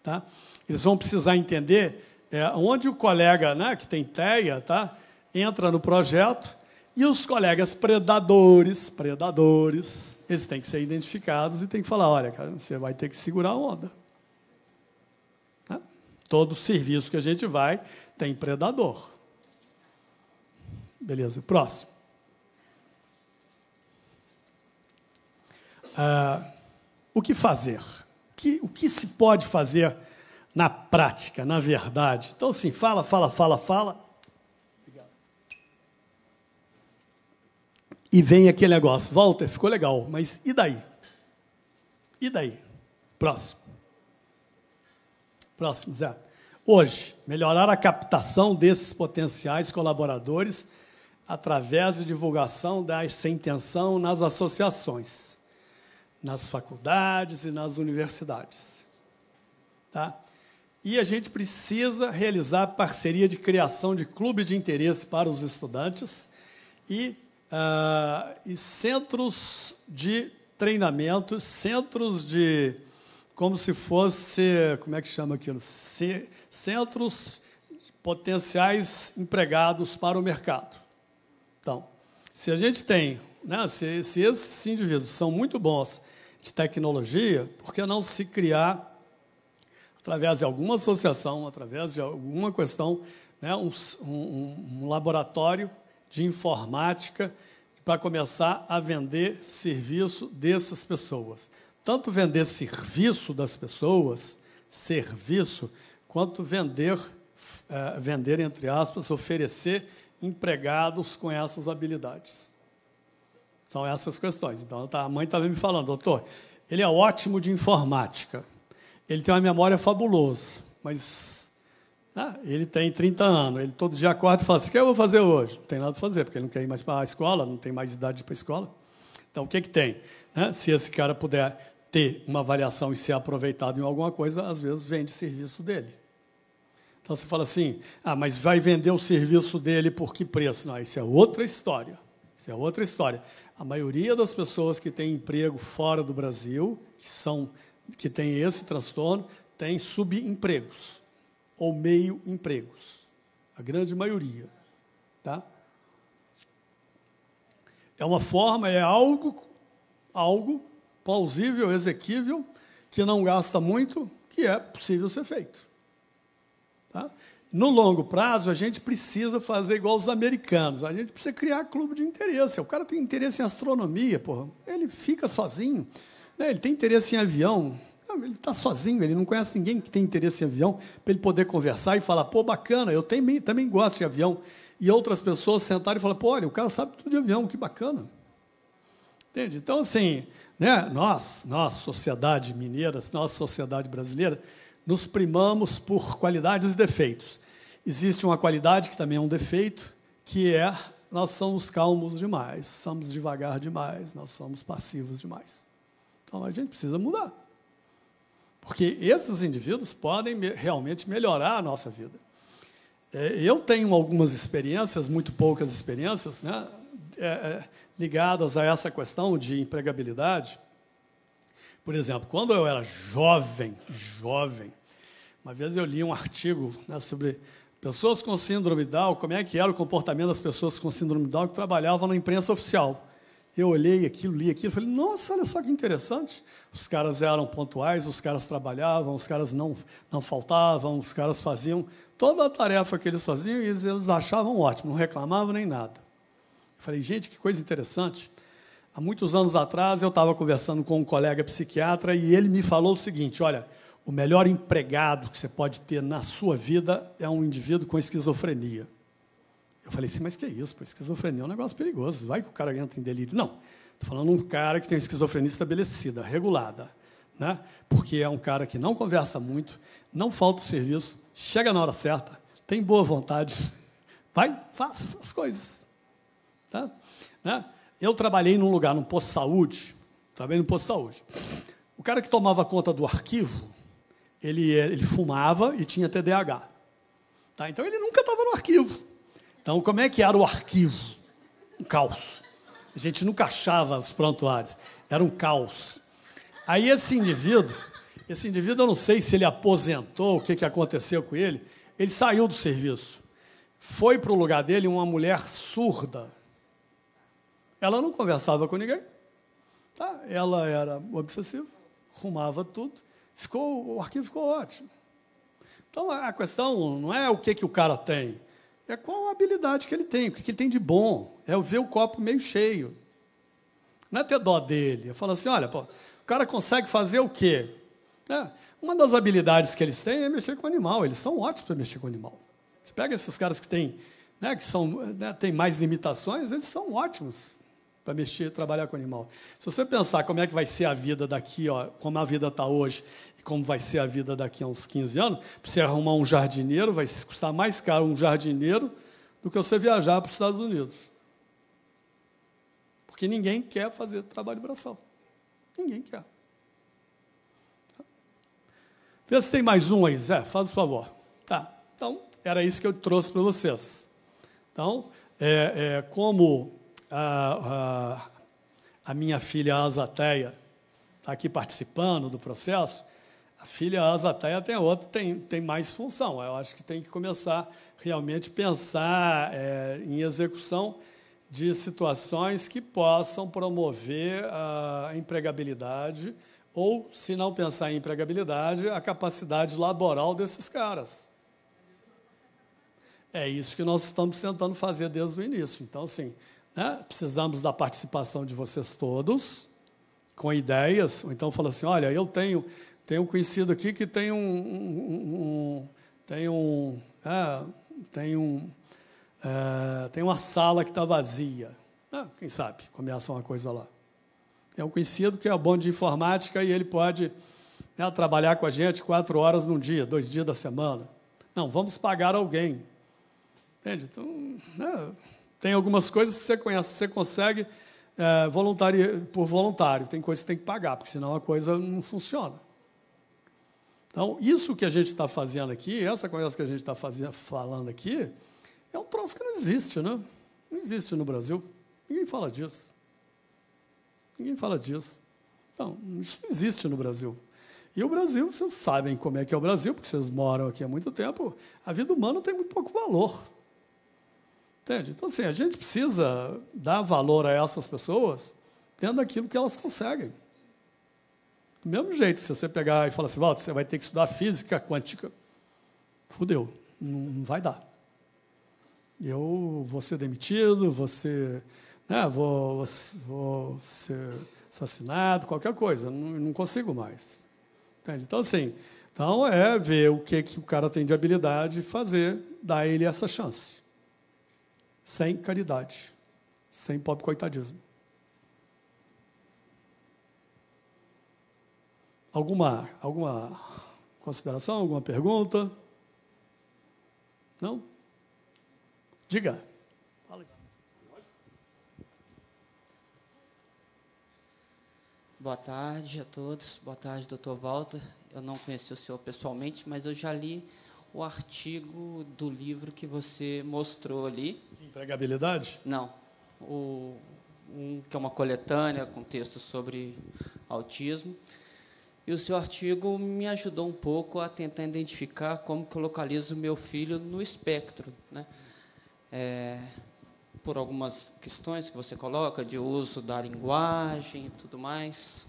Tá? eles vão precisar entender é, onde o colega né, que tem TEA tá, entra no projeto e os colegas predadores, predadores, eles têm que ser identificados e têm que falar, olha, cara, você vai ter que segurar a onda. Né? Todo serviço que a gente vai tem predador. Beleza, próximo. Ah, o que fazer? O que, o que se pode fazer na prática, na verdade. Então, assim, fala, fala, fala, fala. E vem aquele negócio, Walter, ficou legal, mas e daí? E daí? Próximo. Próximo, Zé. Hoje, melhorar a captação desses potenciais colaboradores através de divulgação dessa intenção nas associações, nas faculdades e nas universidades. Tá? e a gente precisa realizar parceria de criação de clube de interesse para os estudantes e, ah, e centros de treinamento, centros de como se fosse, como é que chama aquilo? centros potenciais empregados para o mercado. Então, se a gente tem, né, se, se esses indivíduos são muito bons de tecnologia, por que não se criar através de alguma associação, através de alguma questão, né, um, um, um laboratório de informática para começar a vender serviço dessas pessoas. Tanto vender serviço das pessoas, serviço, quanto vender, é, vender entre aspas, oferecer empregados com essas habilidades. São essas questões. Então, tá, a mãe estava me falando, doutor, ele é ótimo de informática. Ele tem uma memória fabulosa, mas ah, ele tem 30 anos, ele todo dia acorda e fala assim, o que eu vou fazer hoje? Não tem nada para fazer, porque ele não quer ir mais para a escola, não tem mais idade para a escola. Então, o que, é que tem? Né? Se esse cara puder ter uma avaliação e ser aproveitado em alguma coisa, às vezes vende serviço dele. Então, você fala assim, ah, mas vai vender o serviço dele por que preço? Não, isso é outra história. Isso é outra história. A maioria das pessoas que têm emprego fora do Brasil, que são que tem esse transtorno tem subempregos ou meio empregos, a grande maioria, tá? É uma forma, é algo, algo plausível, exequível, que não gasta muito, que é possível ser feito. Tá? No longo prazo, a gente precisa fazer igual os americanos. A gente precisa criar clube de interesse. O cara tem interesse em astronomia, porra. Ele fica sozinho, né, ele tem interesse em avião. Ele está sozinho, ele não conhece ninguém que tem interesse em avião, para ele poder conversar e falar, pô, bacana, eu também, também gosto de avião. E outras pessoas sentarem e falar, pô, olha, o cara sabe tudo de avião, que bacana. Entende? Então, assim, né, nós, nossa sociedade mineira, nossa sociedade brasileira, nos primamos por qualidades e defeitos. Existe uma qualidade que também é um defeito, que é nós somos calmos demais, somos devagar demais, nós somos passivos demais. Então a gente precisa mudar. Porque esses indivíduos podem realmente melhorar a nossa vida. É, eu tenho algumas experiências, muito poucas experiências, né, é, é, ligadas a essa questão de empregabilidade. Por exemplo, quando eu era jovem, jovem, uma vez eu li um artigo né, sobre pessoas com síndrome Down, como é que era o comportamento das pessoas com síndrome Down que trabalhavam na imprensa oficial. Eu olhei aquilo, li aquilo, falei, nossa, olha só que interessante. Os caras eram pontuais, os caras trabalhavam, os caras não, não faltavam, os caras faziam toda a tarefa que eles faziam e eles achavam ótimo, não reclamavam nem nada. Eu falei, gente, que coisa interessante. Há muitos anos atrás eu estava conversando com um colega psiquiatra e ele me falou o seguinte: olha, o melhor empregado que você pode ter na sua vida é um indivíduo com esquizofrenia. Eu falei assim, mas que é isso? Pô, esquizofrenia é um negócio perigoso. Vai que o cara entra em delírio. Não. Estou falando de um cara que tem esquizofrenia estabelecida, regulada. Né? Porque é um cara que não conversa muito, não falta o serviço, chega na hora certa, tem boa vontade. *laughs* Vai, faz as coisas. Tá? Né? Eu trabalhei num lugar, num posto de saúde. Trabalhei num posto de saúde. O cara que tomava conta do arquivo, ele, ele fumava e tinha TDAH. Tá? Então ele nunca estava no arquivo. Então, como é que era o arquivo? Um caos. A gente nunca achava os prontuários. Era um caos. Aí esse indivíduo, esse indivíduo, eu não sei se ele aposentou, o que, que aconteceu com ele, ele saiu do serviço. Foi para o lugar dele uma mulher surda. Ela não conversava com ninguém. Tá? Ela era obsessiva, arrumava tudo. Ficou, o arquivo ficou ótimo. Então, a questão não é o que, que o cara tem é qual a habilidade que ele tem, o que ele tem de bom. É ver o copo meio cheio. Não é ter dó dele. Eu falo assim: olha, pô, o cara consegue fazer o quê? É, uma das habilidades que eles têm é mexer com animal. Eles são ótimos para mexer com animal. Você pega esses caras que têm, né, que são, né, têm mais limitações, eles são ótimos para mexer, trabalhar com animal. Se você pensar como é que vai ser a vida daqui, ó, como a vida está hoje e como vai ser a vida daqui a uns 15 anos, para você arrumar um jardineiro, vai custar mais caro um jardineiro do que você viajar para os Estados Unidos. Porque ninguém quer fazer trabalho braçal. Ninguém quer. Vê se tem mais um aí, Zé, faz o favor. Tá, então, era isso que eu trouxe para vocês. Então, é, é, como a, a, a minha filha Azateia está aqui participando do processo, a filha Azateia tem outra, tem, tem mais função. Eu acho que tem que começar realmente pensar é, em execução de situações que possam promover a empregabilidade ou, se não pensar em empregabilidade, a capacidade laboral desses caras. É isso que nós estamos tentando fazer desde o início. Então, assim, né? Precisamos da participação de vocês todos, com ideias, ou então fala assim, olha, eu tenho, tenho conhecido aqui que tem um, um, um tem um, é, tem um, é, tem uma sala que está vazia. Ah, quem sabe, começa uma coisa lá. Tem um conhecido que é bom de informática e ele pode né, trabalhar com a gente quatro horas num dia, dois dias da semana. Não, vamos pagar alguém. Entende? Então, né, tem algumas coisas que você conhece, você consegue é, voluntário, por voluntário, tem coisas que tem que pagar, porque senão a coisa não funciona. Então, isso que a gente está fazendo aqui, essa conversa que a gente está falando aqui, é um troço que não existe, né? Não existe no Brasil. Ninguém fala disso. Ninguém fala disso. Então, isso não existe no Brasil. E o Brasil, vocês sabem como é que é o Brasil, porque vocês moram aqui há muito tempo, a vida humana tem muito pouco valor. Entende? Então, assim, a gente precisa dar valor a essas pessoas tendo aquilo que elas conseguem. Do mesmo jeito, se você pegar e falar assim, Walter, você vai ter que estudar física quântica. Fudeu, não, vai dar. Eu vou ser demitido, vou ser, né, vou, vou ser assassinado, qualquer coisa, não, não consigo mais. Entende? Então, assim, então é ver o que, que o cara tem de habilidade e fazer, dar ele essa chance sem caridade, sem pobre coitadismo. Alguma, alguma consideração, alguma pergunta? Não? Diga. Boa tarde a todos. Boa tarde, doutor Walter. Eu não conheci o senhor pessoalmente, mas eu já li o artigo do livro que você mostrou ali. Empregabilidade? Não. O, um, que é uma coletânea com textos sobre autismo. E o seu artigo me ajudou um pouco a tentar identificar como que eu localizo meu filho no espectro. Né? É, por algumas questões que você coloca, de uso da linguagem e tudo mais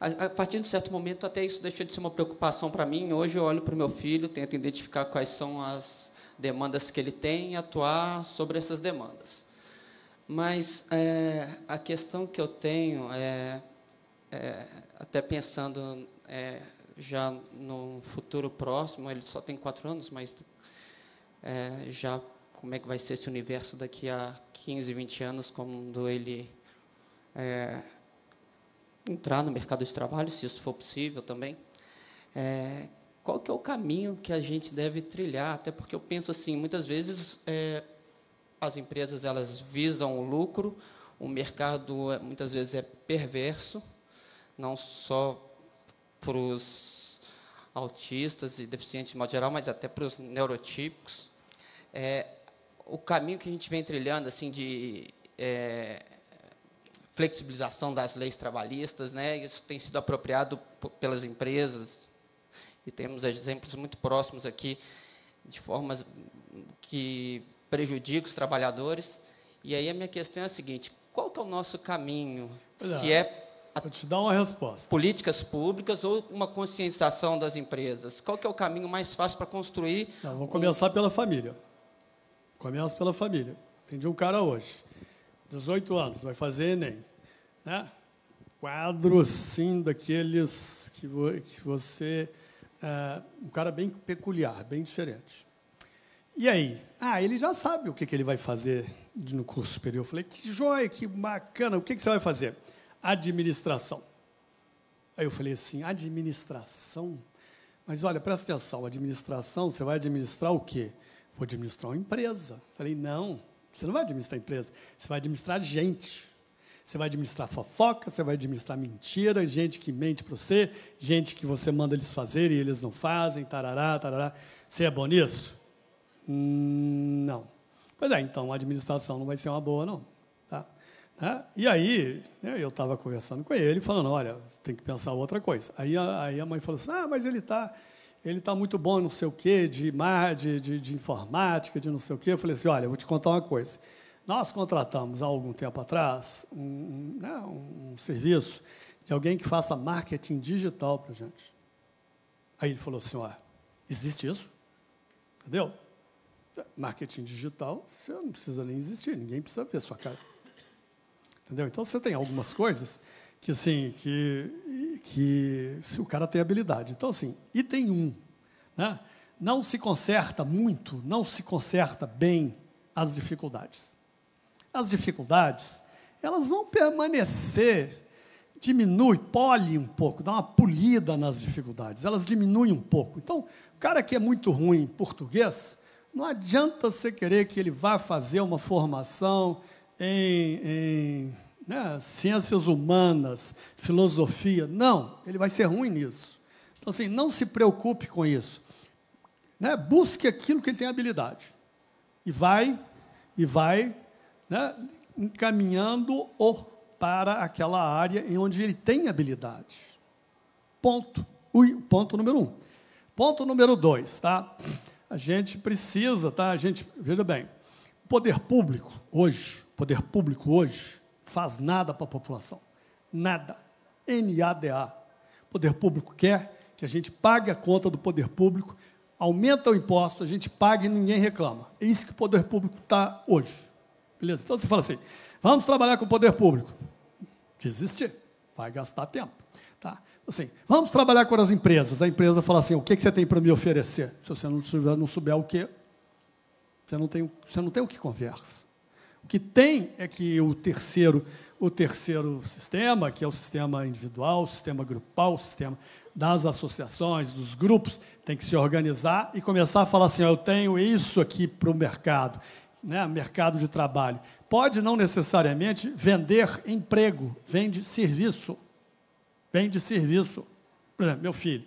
a, partir de um certo momento, até isso deixou de ser uma preocupação para mim. Hoje eu olho para o meu filho, tento identificar quais são as demandas que ele tem e atuar sobre essas demandas. Mas é, a questão que eu tenho é, é até pensando é, já no futuro próximo, ele só tem quatro anos, mas é, já como é que vai ser esse universo daqui a 15, 20 anos, quando ele é, entrar no mercado de trabalho, se isso for possível também. É, qual que é o caminho que a gente deve trilhar? Até porque eu penso assim, muitas vezes é, as empresas elas visam o lucro, o mercado é, muitas vezes é perverso, não só para os autistas e deficientes de modo geral, mas até para os neurotípicos. É, o caminho que a gente vem trilhando assim de é, flexibilização das leis trabalhistas, né? Isso tem sido apropriado pelas empresas e temos exemplos muito próximos aqui de formas que prejudicam os trabalhadores. E aí a minha questão é a seguinte: qual que é o nosso caminho? Olha, é. se é a... Vou te dar uma resposta. Políticas públicas ou uma conscientização das empresas? Qual que é o caminho mais fácil para construir? Não, um... começar pela família. Começa pela família. Entendi um cara hoje 18 anos, vai fazer Enem. Né? Quadro, sim, daqueles que, você... É, um cara bem peculiar, bem diferente. E aí? Ah, ele já sabe o que, que ele vai fazer no curso superior. Eu falei, que joia, que bacana, o que, que você vai fazer? Administração. Aí eu falei assim, administração? Mas olha, presta atenção, administração, você vai administrar o quê? Vou administrar uma empresa. falei, não, você não vai administrar empresa, você vai administrar gente. Você vai administrar fofoca, você vai administrar mentira, gente que mente para você, gente que você manda eles fazer e eles não fazem, tarará, tarará. Você é bom nisso? Hum, não. Pois é, então a administração não vai ser uma boa, não. Tá? Né? E aí, né, eu estava conversando com ele, falando, olha, tem que pensar outra coisa. Aí a, aí a mãe falou assim, ah, mas ele está ele está muito bom não sei o quê, de, de, de, de informática, de não sei o quê. Eu falei assim, olha, eu vou te contar uma coisa. Nós contratamos, há algum tempo atrás, um, né, um serviço de alguém que faça marketing digital para a gente. Aí ele falou assim, ó, existe isso? Entendeu? Marketing digital, você não precisa nem existir, ninguém precisa ver a sua cara. Entendeu? Então, você tem algumas coisas que assim, que, que se o cara tem habilidade. Então, assim, item 1, um, né? não se conserta muito, não se conserta bem as dificuldades. As dificuldades, elas vão permanecer, diminui, pole um pouco, dá uma polida nas dificuldades, elas diminuem um pouco. Então, o cara que é muito ruim em português, não adianta você querer que ele vá fazer uma formação em, em né, ciências humanas, filosofia. Não, ele vai ser ruim nisso. Então, assim, não se preocupe com isso. Né, busque aquilo que ele tem habilidade. E vai, e vai né, encaminhando-o para aquela área em onde ele tem habilidade. Ponto. Ui, ponto número um. Ponto número dois, tá? A gente precisa, tá? A gente, veja bem, poder público hoje, poder público hoje, faz nada para a população. Nada. NADA. O poder público quer que a gente pague a conta do poder público, aumenta o imposto, a gente paga e ninguém reclama. É isso que o poder público está hoje. Beleza? Então você fala assim: vamos trabalhar com o poder público. Desistir, vai gastar tempo. Tá? Assim, vamos trabalhar com as empresas. A empresa fala assim: o que, que você tem para me oferecer? Se você não souber, não souber o quê, você não tem, você não tem o que conversa. O que tem é que o terceiro, o terceiro sistema, que é o sistema individual, o sistema grupal, o sistema das associações, dos grupos, tem que se organizar e começar a falar assim: oh, eu tenho isso aqui para o mercado, né, mercado de trabalho. Pode não necessariamente vender emprego, vende serviço. Vende serviço. Por exemplo, meu filho.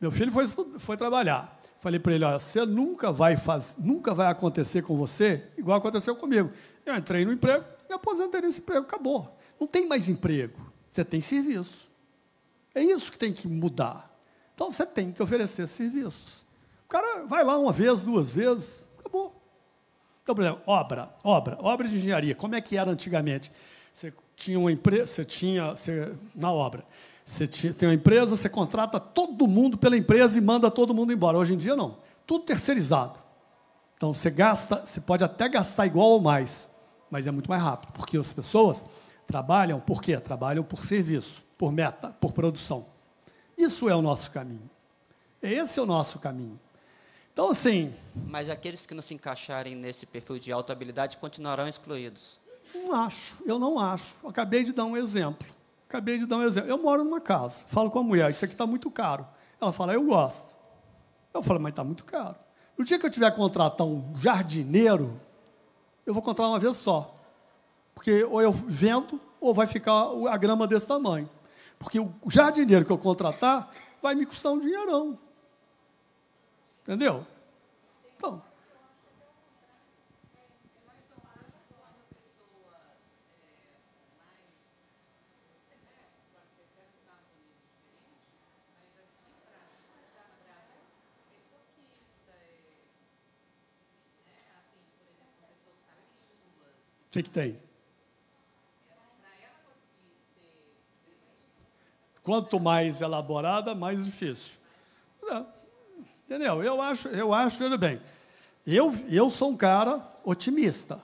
Meu filho foi, foi trabalhar. Falei para ele: olha, você nunca vai, fazer, nunca vai acontecer com você igual aconteceu comigo. Eu entrei no emprego, me aposentei nesse emprego, acabou. Não tem mais emprego, você tem serviço. É isso que tem que mudar. Então você tem que oferecer serviços. O cara vai lá uma vez, duas vezes, acabou. Então, por exemplo, obra, obra, obra de engenharia, como é que era antigamente? Você tinha uma empresa, você tinha, você, na obra, você tinha, tem uma empresa, você contrata todo mundo pela empresa e manda todo mundo embora. Hoje em dia, não. Tudo terceirizado. Então, você gasta, você pode até gastar igual ou mais, mas é muito mais rápido, porque as pessoas trabalham por quê? Trabalham por serviço, por meta, por produção. Isso é o nosso caminho. É esse é o nosso caminho. Então, assim. Mas aqueles que não se encaixarem nesse perfil de alta habilidade continuarão excluídos? Não acho, eu não acho. Acabei de dar um exemplo. Acabei de dar um exemplo. Eu moro numa casa, falo com a mulher, isso aqui está muito caro. Ela fala, eu gosto. Eu falo, mas está muito caro. No dia que eu tiver que contratar um jardineiro, eu vou contratar uma vez só. Porque ou eu vendo, ou vai ficar a grama desse tamanho. Porque o jardineiro que eu contratar vai me custar um dinheirão. Entendeu? Então, que, que tem? Quanto mais elaborada, mais difícil. Não, entendeu? Eu acho, eu acho, tudo bem, eu, eu sou um cara otimista,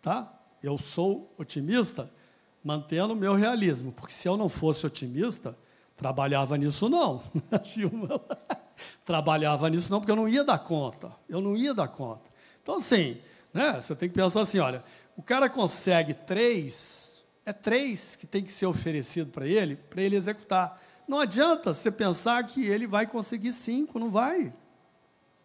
tá? Eu sou otimista mantendo o meu realismo, porque se eu não fosse otimista, trabalhava nisso não. *laughs* trabalhava nisso não, porque eu não ia dar conta. Eu não ia dar conta. Então, assim, né, você tem que pensar assim, olha, o cara consegue três, é três que tem que ser oferecido para ele, para ele executar. Não adianta você pensar que ele vai conseguir cinco, não vai.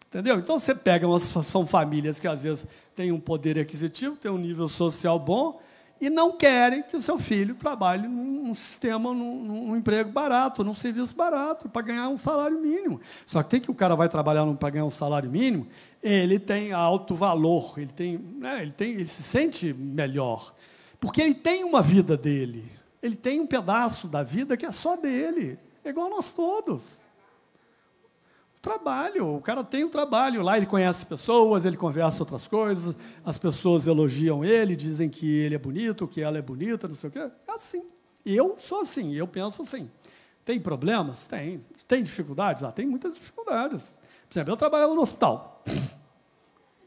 Entendeu? Então você pega, umas, são famílias que às vezes têm um poder aquisitivo, têm um nível social bom, e não querem que o seu filho trabalhe num, sistema, num, num emprego barato, num serviço barato, para ganhar um salário mínimo. Só que tem que o cara vai trabalhar para ganhar um salário mínimo, ele tem alto valor, ele, tem, né, ele, tem, ele se sente melhor, porque ele tem uma vida dele, ele tem um pedaço da vida que é só dele, é igual a nós todos trabalho, o cara tem um trabalho lá, ele conhece pessoas, ele conversa outras coisas, as pessoas elogiam ele, dizem que ele é bonito, que ela é bonita, não sei o quê. É assim. Eu sou assim, eu penso assim. Tem problemas? Tem. Tem dificuldades? Ah, tem muitas dificuldades. Por exemplo, eu trabalhava no hospital.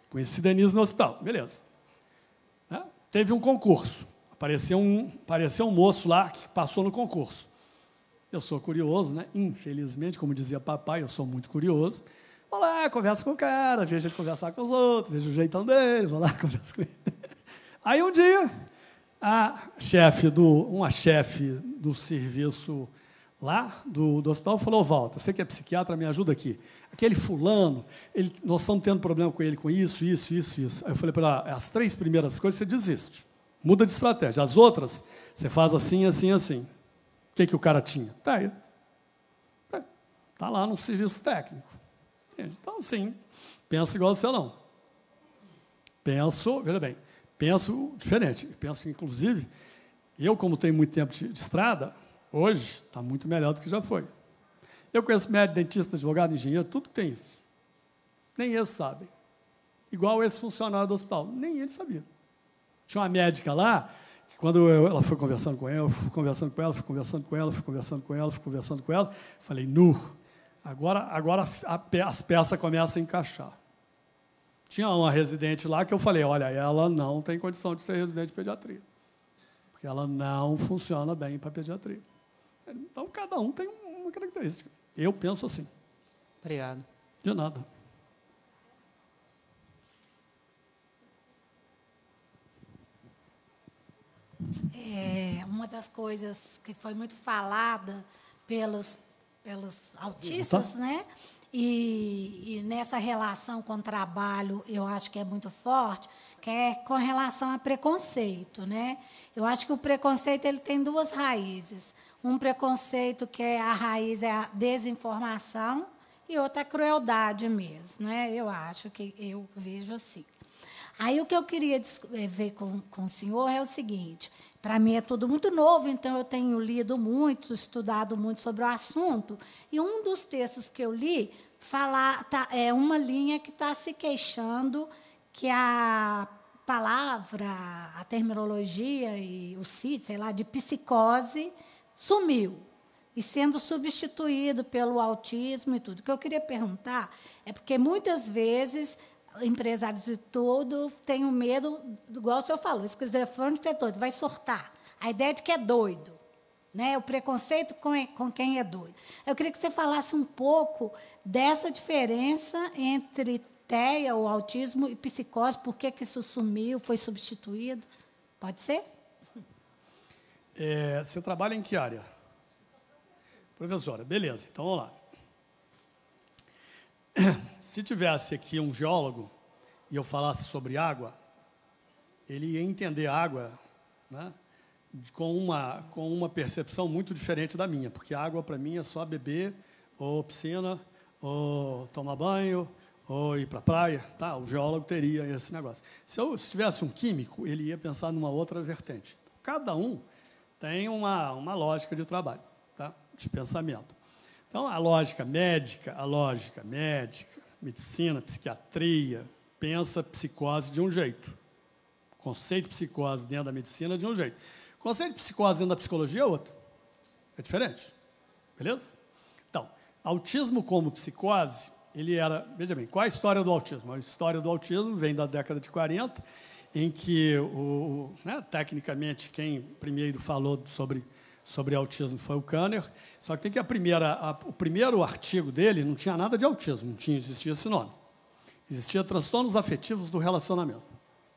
Conheci Denise no hospital, beleza. Né? Teve um concurso. Apareceu um, apareceu um moço lá que passou no concurso. Eu sou curioso, né? Infelizmente, como dizia papai, eu sou muito curioso. Vou lá, converso com o cara, vejo ele conversar com os outros, vejo o jeitão dele, vou lá, *laughs* converso com ele. Aí um dia, a chefe do, uma chefe do serviço lá do, do hospital e falou, Walter, você que é psiquiatra, me ajuda aqui. Aquele fulano, ele, nós estamos tendo problema com ele com isso, isso, isso, isso. Aí eu falei para as três primeiras coisas você desiste. Muda de estratégia. As outras, você faz assim, assim, assim. O que, que o cara tinha? Está aí. Está tá lá no serviço técnico. Então, assim, pensa igual você não. Penso, veja bem, penso diferente. Penso, inclusive, eu, como tenho muito tempo de, de estrada, Hoje está muito melhor do que já foi. Eu conheço médico, dentista, advogado, engenheiro, tudo que tem isso. Nem eles sabem. Igual esse funcionário do hospital, nem ele sabia. Tinha uma médica lá, que quando eu, ela foi conversando com ela, eu fui conversando com ela, fui conversando com ela, fui conversando com ela, fui conversando com ela, falei, nu, agora, agora a, a, as peças começam a encaixar. Tinha uma residente lá que eu falei, olha, ela não tem condição de ser residente de pediatria, porque ela não funciona bem para pediatria. Então, cada um tem uma característica. Eu penso assim. Obrigado. De nada. É, uma das coisas que foi muito falada pelos, pelos autistas, tá. né? E, e, nessa relação com o trabalho, eu acho que é muito forte, que é com relação a preconceito, né? Eu acho que o preconceito ele tem duas raízes. Um preconceito que é a raiz é a desinformação e outra é a crueldade mesmo, né? Eu acho que eu vejo assim. Aí o que eu queria eh, ver com, com o senhor é o seguinte: para mim é tudo muito novo, então eu tenho lido muito, estudado muito sobre o assunto. E um dos textos que eu li falar, tá, é uma linha que está se queixando que a palavra, a terminologia e o CID, sei lá, de psicose sumiu e sendo substituído pelo autismo e tudo. O que eu queria perguntar é porque muitas vezes empresários de tudo têm o medo, igual o senhor falou, esquizofrênico é todo vai surtar. A ideia é de que é doido, né? o preconceito com, com quem é doido. Eu queria que você falasse um pouco dessa diferença entre TEA, o autismo, e psicose, por que, que isso sumiu, foi substituído? Pode ser? É, você trabalha em que área? Professora, beleza, então vamos lá. *clears throat* Se tivesse aqui um geólogo e eu falasse sobre água, ele ia entender água né, com, uma, com uma percepção muito diferente da minha, porque água para mim é só beber, ou piscina, ou tomar banho, ou ir para a praia. Tá? O geólogo teria esse negócio. Se eu se tivesse um químico, ele ia pensar numa outra vertente. Cada um tem uma, uma lógica de trabalho, tá? de pensamento. Então, a lógica médica, a lógica médica, medicina, psiquiatria, pensa psicose de um jeito. Conceito de psicose dentro da medicina de um jeito. Conceito de psicose dentro da psicologia é outro. É diferente. Beleza? Então, autismo como psicose, ele era. Veja bem, qual é a história do autismo? A história do autismo vem da década de 40 em que, o, né, tecnicamente, quem primeiro falou sobre, sobre autismo foi o Kanner, só que tem que a primeira, a, o primeiro artigo dele não tinha nada de autismo, não tinha, existia esse nome. Existia transtornos afetivos do relacionamento.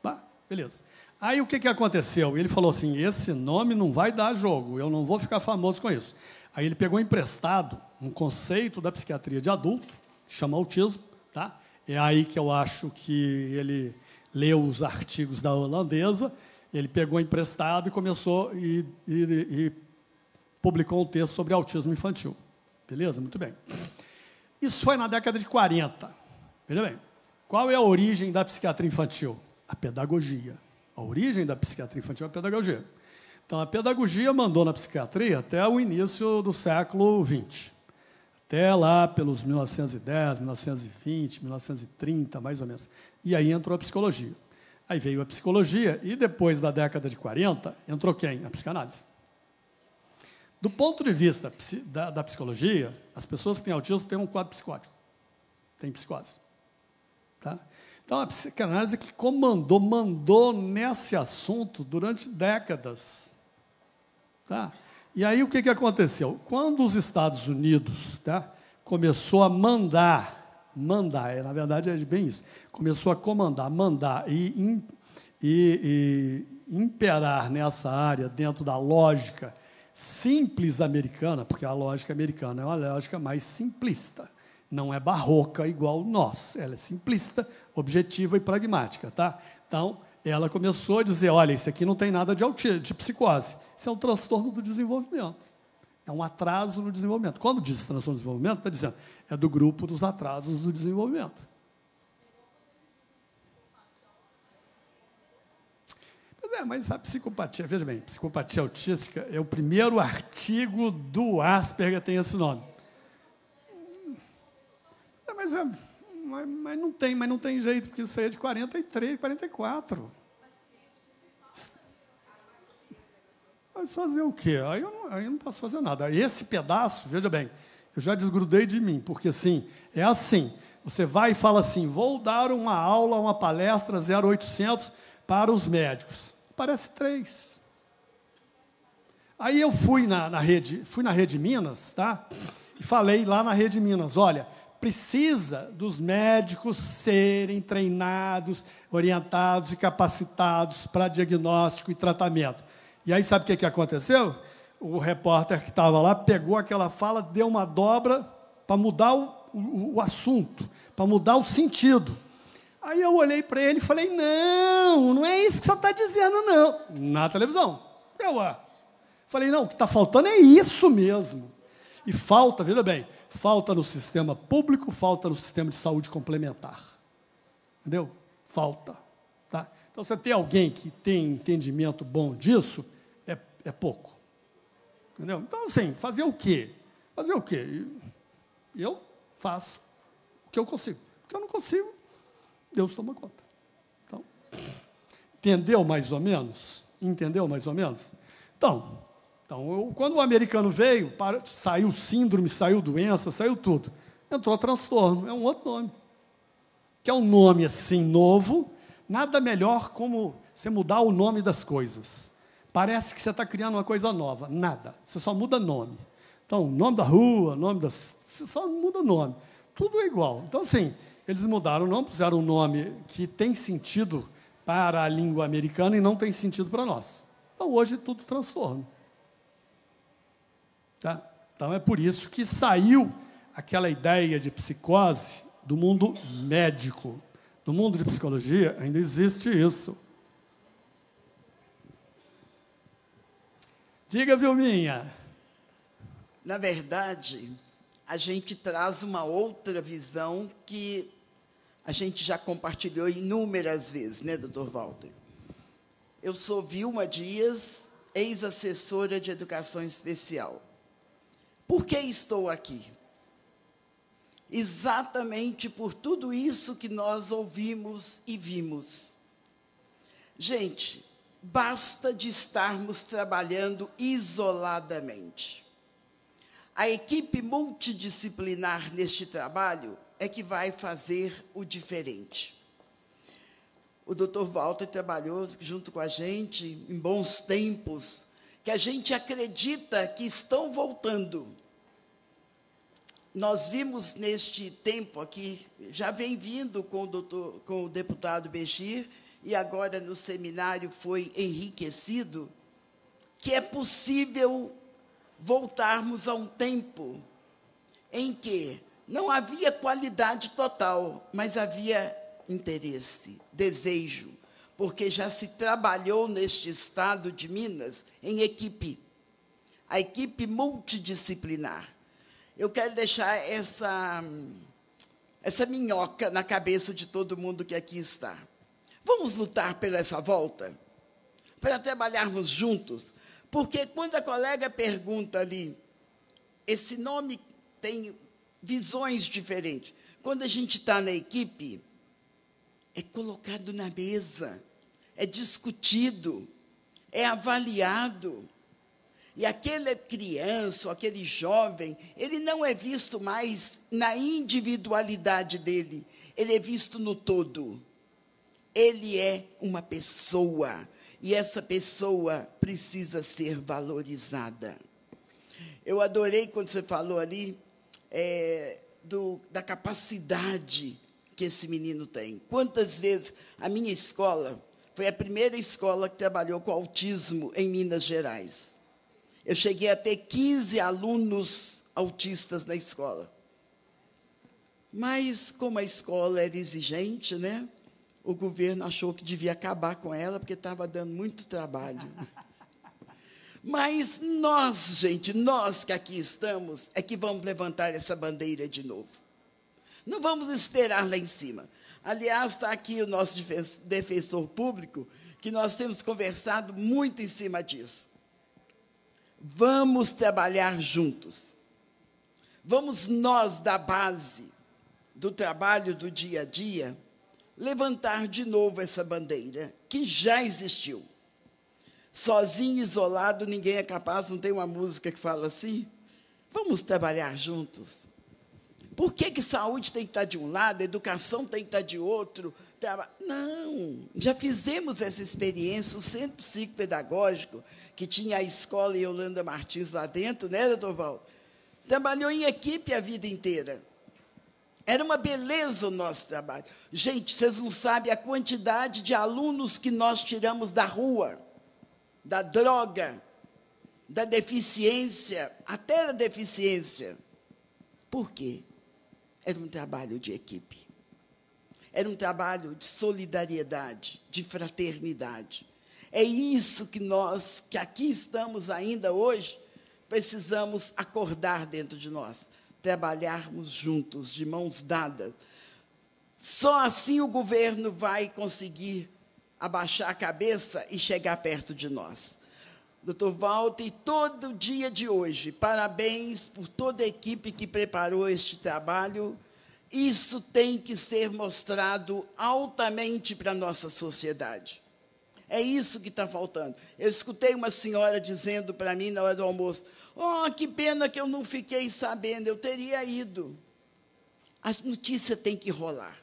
Tá? Beleza. Aí o que, que aconteceu? Ele falou assim: esse nome não vai dar jogo, eu não vou ficar famoso com isso. Aí ele pegou emprestado um conceito da psiquiatria de adulto, chama autismo, tá? É aí que eu acho que ele leu os artigos da holandesa, ele pegou emprestado e começou e, e, e publicou um texto sobre autismo infantil. Beleza? Muito bem. Isso foi na década de 40. Veja bem, qual é a origem da psiquiatria infantil? A pedagogia. A origem da psiquiatria infantil é a pedagogia. Então, a pedagogia mandou na psiquiatria até o início do século XX. Até lá pelos 1910, 1920, 1930, mais ou menos. E aí entrou a psicologia. Aí veio a psicologia e depois da década de 40 entrou quem? A psicanálise. Do ponto de vista da, da psicologia, as pessoas que têm autismo têm um quadro psicótico, têm psicose. Tá? Então, a psicanálise que comandou, mandou nesse assunto durante décadas. Tá? E aí, o que, que aconteceu? Quando os Estados Unidos tá, começou a mandar mandar. É, na verdade, é bem isso. Começou a comandar, mandar e, e, e imperar nessa área, dentro da lógica simples americana, porque a lógica americana é uma lógica mais simplista, não é barroca igual nós. Ela é simplista, objetiva e pragmática, tá? Então, ela começou a dizer, olha, isso aqui não tem nada de, de psicose, isso é um transtorno do desenvolvimento. É um atraso no desenvolvimento. Quando diz transtorno do desenvolvimento, está dizendo, é do grupo dos atrasos do desenvolvimento. Mas, é, mas a psicopatia, veja bem, psicopatia autística é o primeiro artigo do Asperger tem esse nome. É, mas, é, mas, mas não tem, mas não tem jeito, porque isso aí é de 43, 44. Mas fazer o quê? Aí eu, não, aí eu não posso fazer nada. Esse pedaço, veja bem, eu já desgrudei de mim, porque assim, é assim. Você vai e fala assim: vou dar uma aula, uma palestra 0800 para os médicos. Parece três. Aí eu fui na, na rede, fui na Rede Minas, tá? E falei lá na Rede Minas: olha, precisa dos médicos serem treinados, orientados e capacitados para diagnóstico e tratamento. E aí sabe o que, que aconteceu? O repórter que estava lá pegou aquela fala, deu uma dobra para mudar o, o, o assunto, para mudar o sentido. Aí eu olhei para ele e falei: não, não é isso que você está dizendo, não. Na televisão. Eu, ah. Falei: não, o que está faltando é isso mesmo. E falta, veja bem, falta no sistema público, falta no sistema de saúde complementar. Entendeu? Falta. Tá? Então, você tem alguém que tem entendimento bom disso, é pouco. Entendeu? Então, assim, fazer o quê? Fazer o quê? Eu faço o que eu consigo. O que eu não consigo, Deus toma conta. Então, entendeu mais ou menos? Entendeu mais ou menos? Então, então eu, quando o americano veio, para, saiu síndrome, saiu doença, saiu tudo. Entrou transtorno, é um outro nome. Que é um nome assim novo, nada melhor como você mudar o nome das coisas. Parece que você está criando uma coisa nova. Nada. Você só muda nome. Então, nome da rua, nome da. Você só muda nome. Tudo é igual. Então, assim, eles mudaram o nome, fizeram um nome que tem sentido para a língua americana e não tem sentido para nós. Então, hoje, tudo transforma. Tá? Então, é por isso que saiu aquela ideia de psicose do mundo médico. No mundo de psicologia, ainda existe isso. Diga, Vilminha. Na verdade, a gente traz uma outra visão que a gente já compartilhou inúmeras vezes, né, doutor Walter? Eu sou Vilma Dias, ex-assessora de educação especial. Por que estou aqui? Exatamente por tudo isso que nós ouvimos e vimos. Gente, basta de estarmos trabalhando isoladamente. A equipe multidisciplinar neste trabalho é que vai fazer o diferente. O Dr. Walter trabalhou junto com a gente em bons tempos, que a gente acredita que estão voltando. Nós vimos neste tempo aqui, já vem vindo com o, doutor, com o deputado Bechir, e agora no seminário foi enriquecido, que é possível voltarmos a um tempo em que não havia qualidade total, mas havia interesse, desejo, porque já se trabalhou neste estado de Minas em equipe, a equipe multidisciplinar. Eu quero deixar essa, essa minhoca na cabeça de todo mundo que aqui está. Vamos lutar pela essa volta? Para trabalharmos juntos? Porque quando a colega pergunta ali, esse nome tem visões diferentes. Quando a gente está na equipe, é colocado na mesa, é discutido, é avaliado. E aquele criança, aquele jovem, ele não é visto mais na individualidade dele, ele é visto no todo. Ele é uma pessoa e essa pessoa precisa ser valorizada. Eu adorei quando você falou ali é, do, da capacidade que esse menino tem. Quantas vezes a minha escola foi a primeira escola que trabalhou com autismo em Minas Gerais. Eu cheguei a ter 15 alunos autistas na escola. Mas como a escola era exigente, né? o governo achou que devia acabar com ela, porque estava dando muito trabalho. Mas nós, gente, nós que aqui estamos, é que vamos levantar essa bandeira de novo. Não vamos esperar lá em cima. Aliás, está aqui o nosso defensor público, que nós temos conversado muito em cima disso. Vamos trabalhar juntos. Vamos nós, da base do trabalho do dia a dia, levantar de novo essa bandeira que já existiu. Sozinho, isolado, ninguém é capaz, não tem uma música que fala assim? Vamos trabalhar juntos. Por que, que saúde tem que estar de um lado, educação tem que estar de outro? Não, já fizemos essa experiência, o Centro Psicopedagógico, que tinha a escola Yolanda Martins lá dentro, né, doutor Val? Trabalhou em equipe a vida inteira. Era uma beleza o nosso trabalho. Gente, vocês não sabem a quantidade de alunos que nós tiramos da rua, da droga, da deficiência, até da deficiência. Por quê? Era um trabalho de equipe. Era um trabalho de solidariedade, de fraternidade. É isso que nós, que aqui estamos ainda hoje, precisamos acordar dentro de nós trabalharmos juntos, de mãos dadas. Só assim o governo vai conseguir abaixar a cabeça e chegar perto de nós. Doutor Walter, e todo o dia de hoje, parabéns por toda a equipe que preparou este trabalho. Isso tem que ser mostrado altamente para a nossa sociedade. É isso que está faltando. Eu escutei uma senhora dizendo para mim na hora do almoço: Oh, que pena que eu não fiquei sabendo, eu teria ido. A notícia tem que rolar,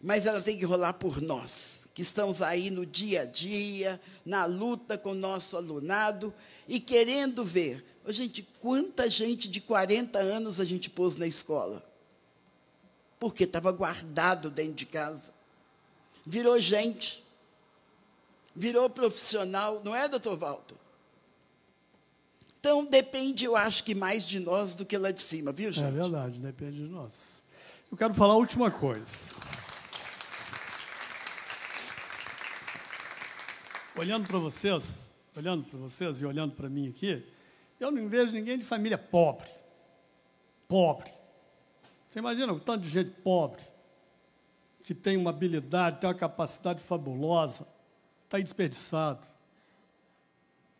mas ela tem que rolar por nós, que estamos aí no dia a dia, na luta com o nosso alunado e querendo ver. Oh, gente, quanta gente de 40 anos a gente pôs na escola? Porque estava guardado dentro de casa. Virou gente, virou profissional, não é, doutor Walter? Então depende, eu acho que mais de nós do que lá de cima, viu, é gente? É verdade, depende de nós. Eu quero falar a última coisa. Olhando para vocês, olhando para vocês e olhando para mim aqui, eu não vejo ninguém de família pobre. Pobre. Você imagina o tanto de gente pobre que tem uma habilidade, tem uma capacidade fabulosa, está aí desperdiçado,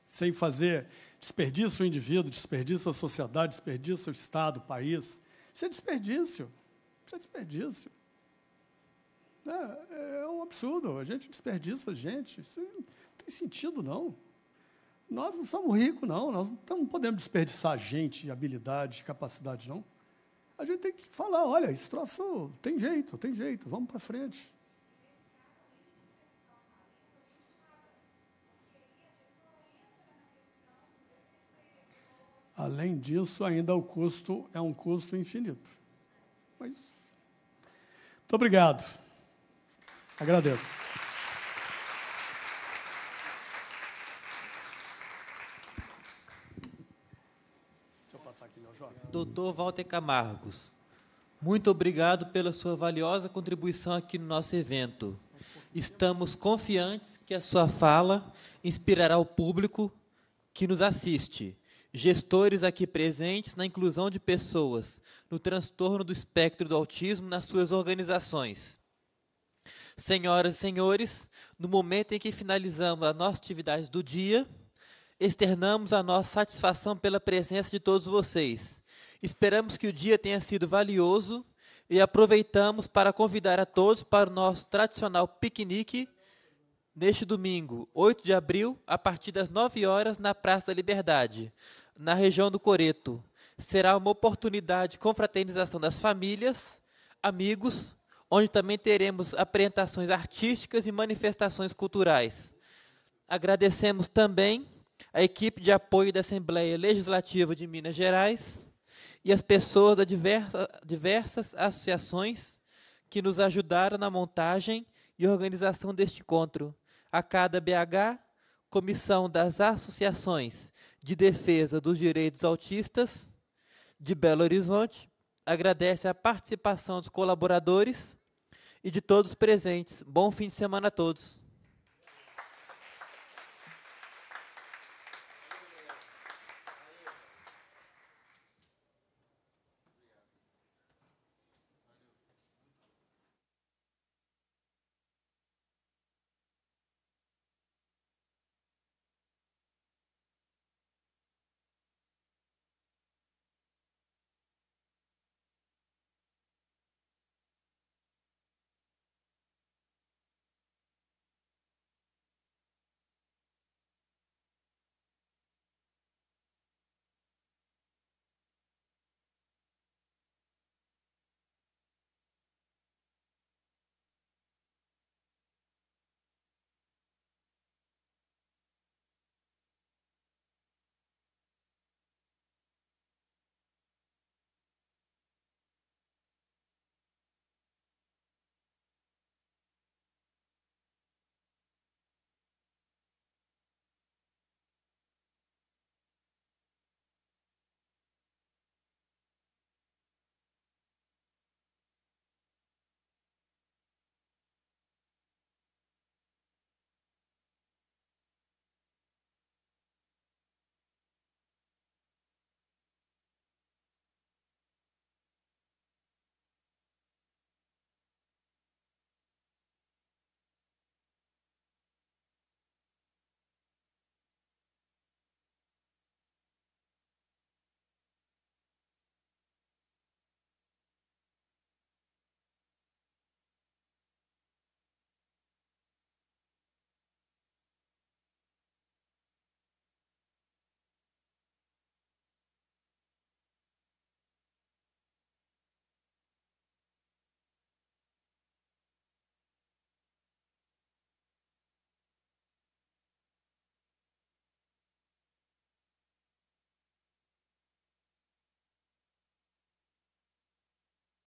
sem fazer, Desperdiça o indivíduo, desperdiça a sociedade, desperdiça o Estado, o país. Isso é desperdício. Isso é desperdício. É, é um absurdo. A gente desperdiça gente. Isso não tem sentido, não. Nós não somos ricos, não. Nós não podemos desperdiçar gente, habilidade, capacidade, não. A gente tem que falar, olha, esse troço tem jeito, tem jeito, vamos para frente. Além disso, ainda o custo é um custo infinito. Mas, muito obrigado. Agradeço. Deixa eu passar aqui meu jovem. Doutor Walter Camargos, muito obrigado pela sua valiosa contribuição aqui no nosso evento. Estamos confiantes que a sua fala inspirará o público que nos assiste gestores aqui presentes na inclusão de pessoas no transtorno do espectro do autismo nas suas organizações. Senhoras e senhores, no momento em que finalizamos a nossa atividade do dia, externamos a nossa satisfação pela presença de todos vocês. Esperamos que o dia tenha sido valioso e aproveitamos para convidar a todos para o nosso tradicional piquenique neste domingo, 8 de abril, a partir das 9 horas, na Praça da Liberdade na região do Coreto. Será uma oportunidade de confraternização das famílias, amigos, onde também teremos apresentações artísticas e manifestações culturais. Agradecemos também a equipe de apoio da Assembleia Legislativa de Minas Gerais e as pessoas das diversa, diversas associações que nos ajudaram na montagem e organização deste encontro. A cada BH, Comissão das Associações de Defesa dos Direitos Autistas de Belo Horizonte agradece a participação dos colaboradores e de todos presentes. Bom fim de semana a todos.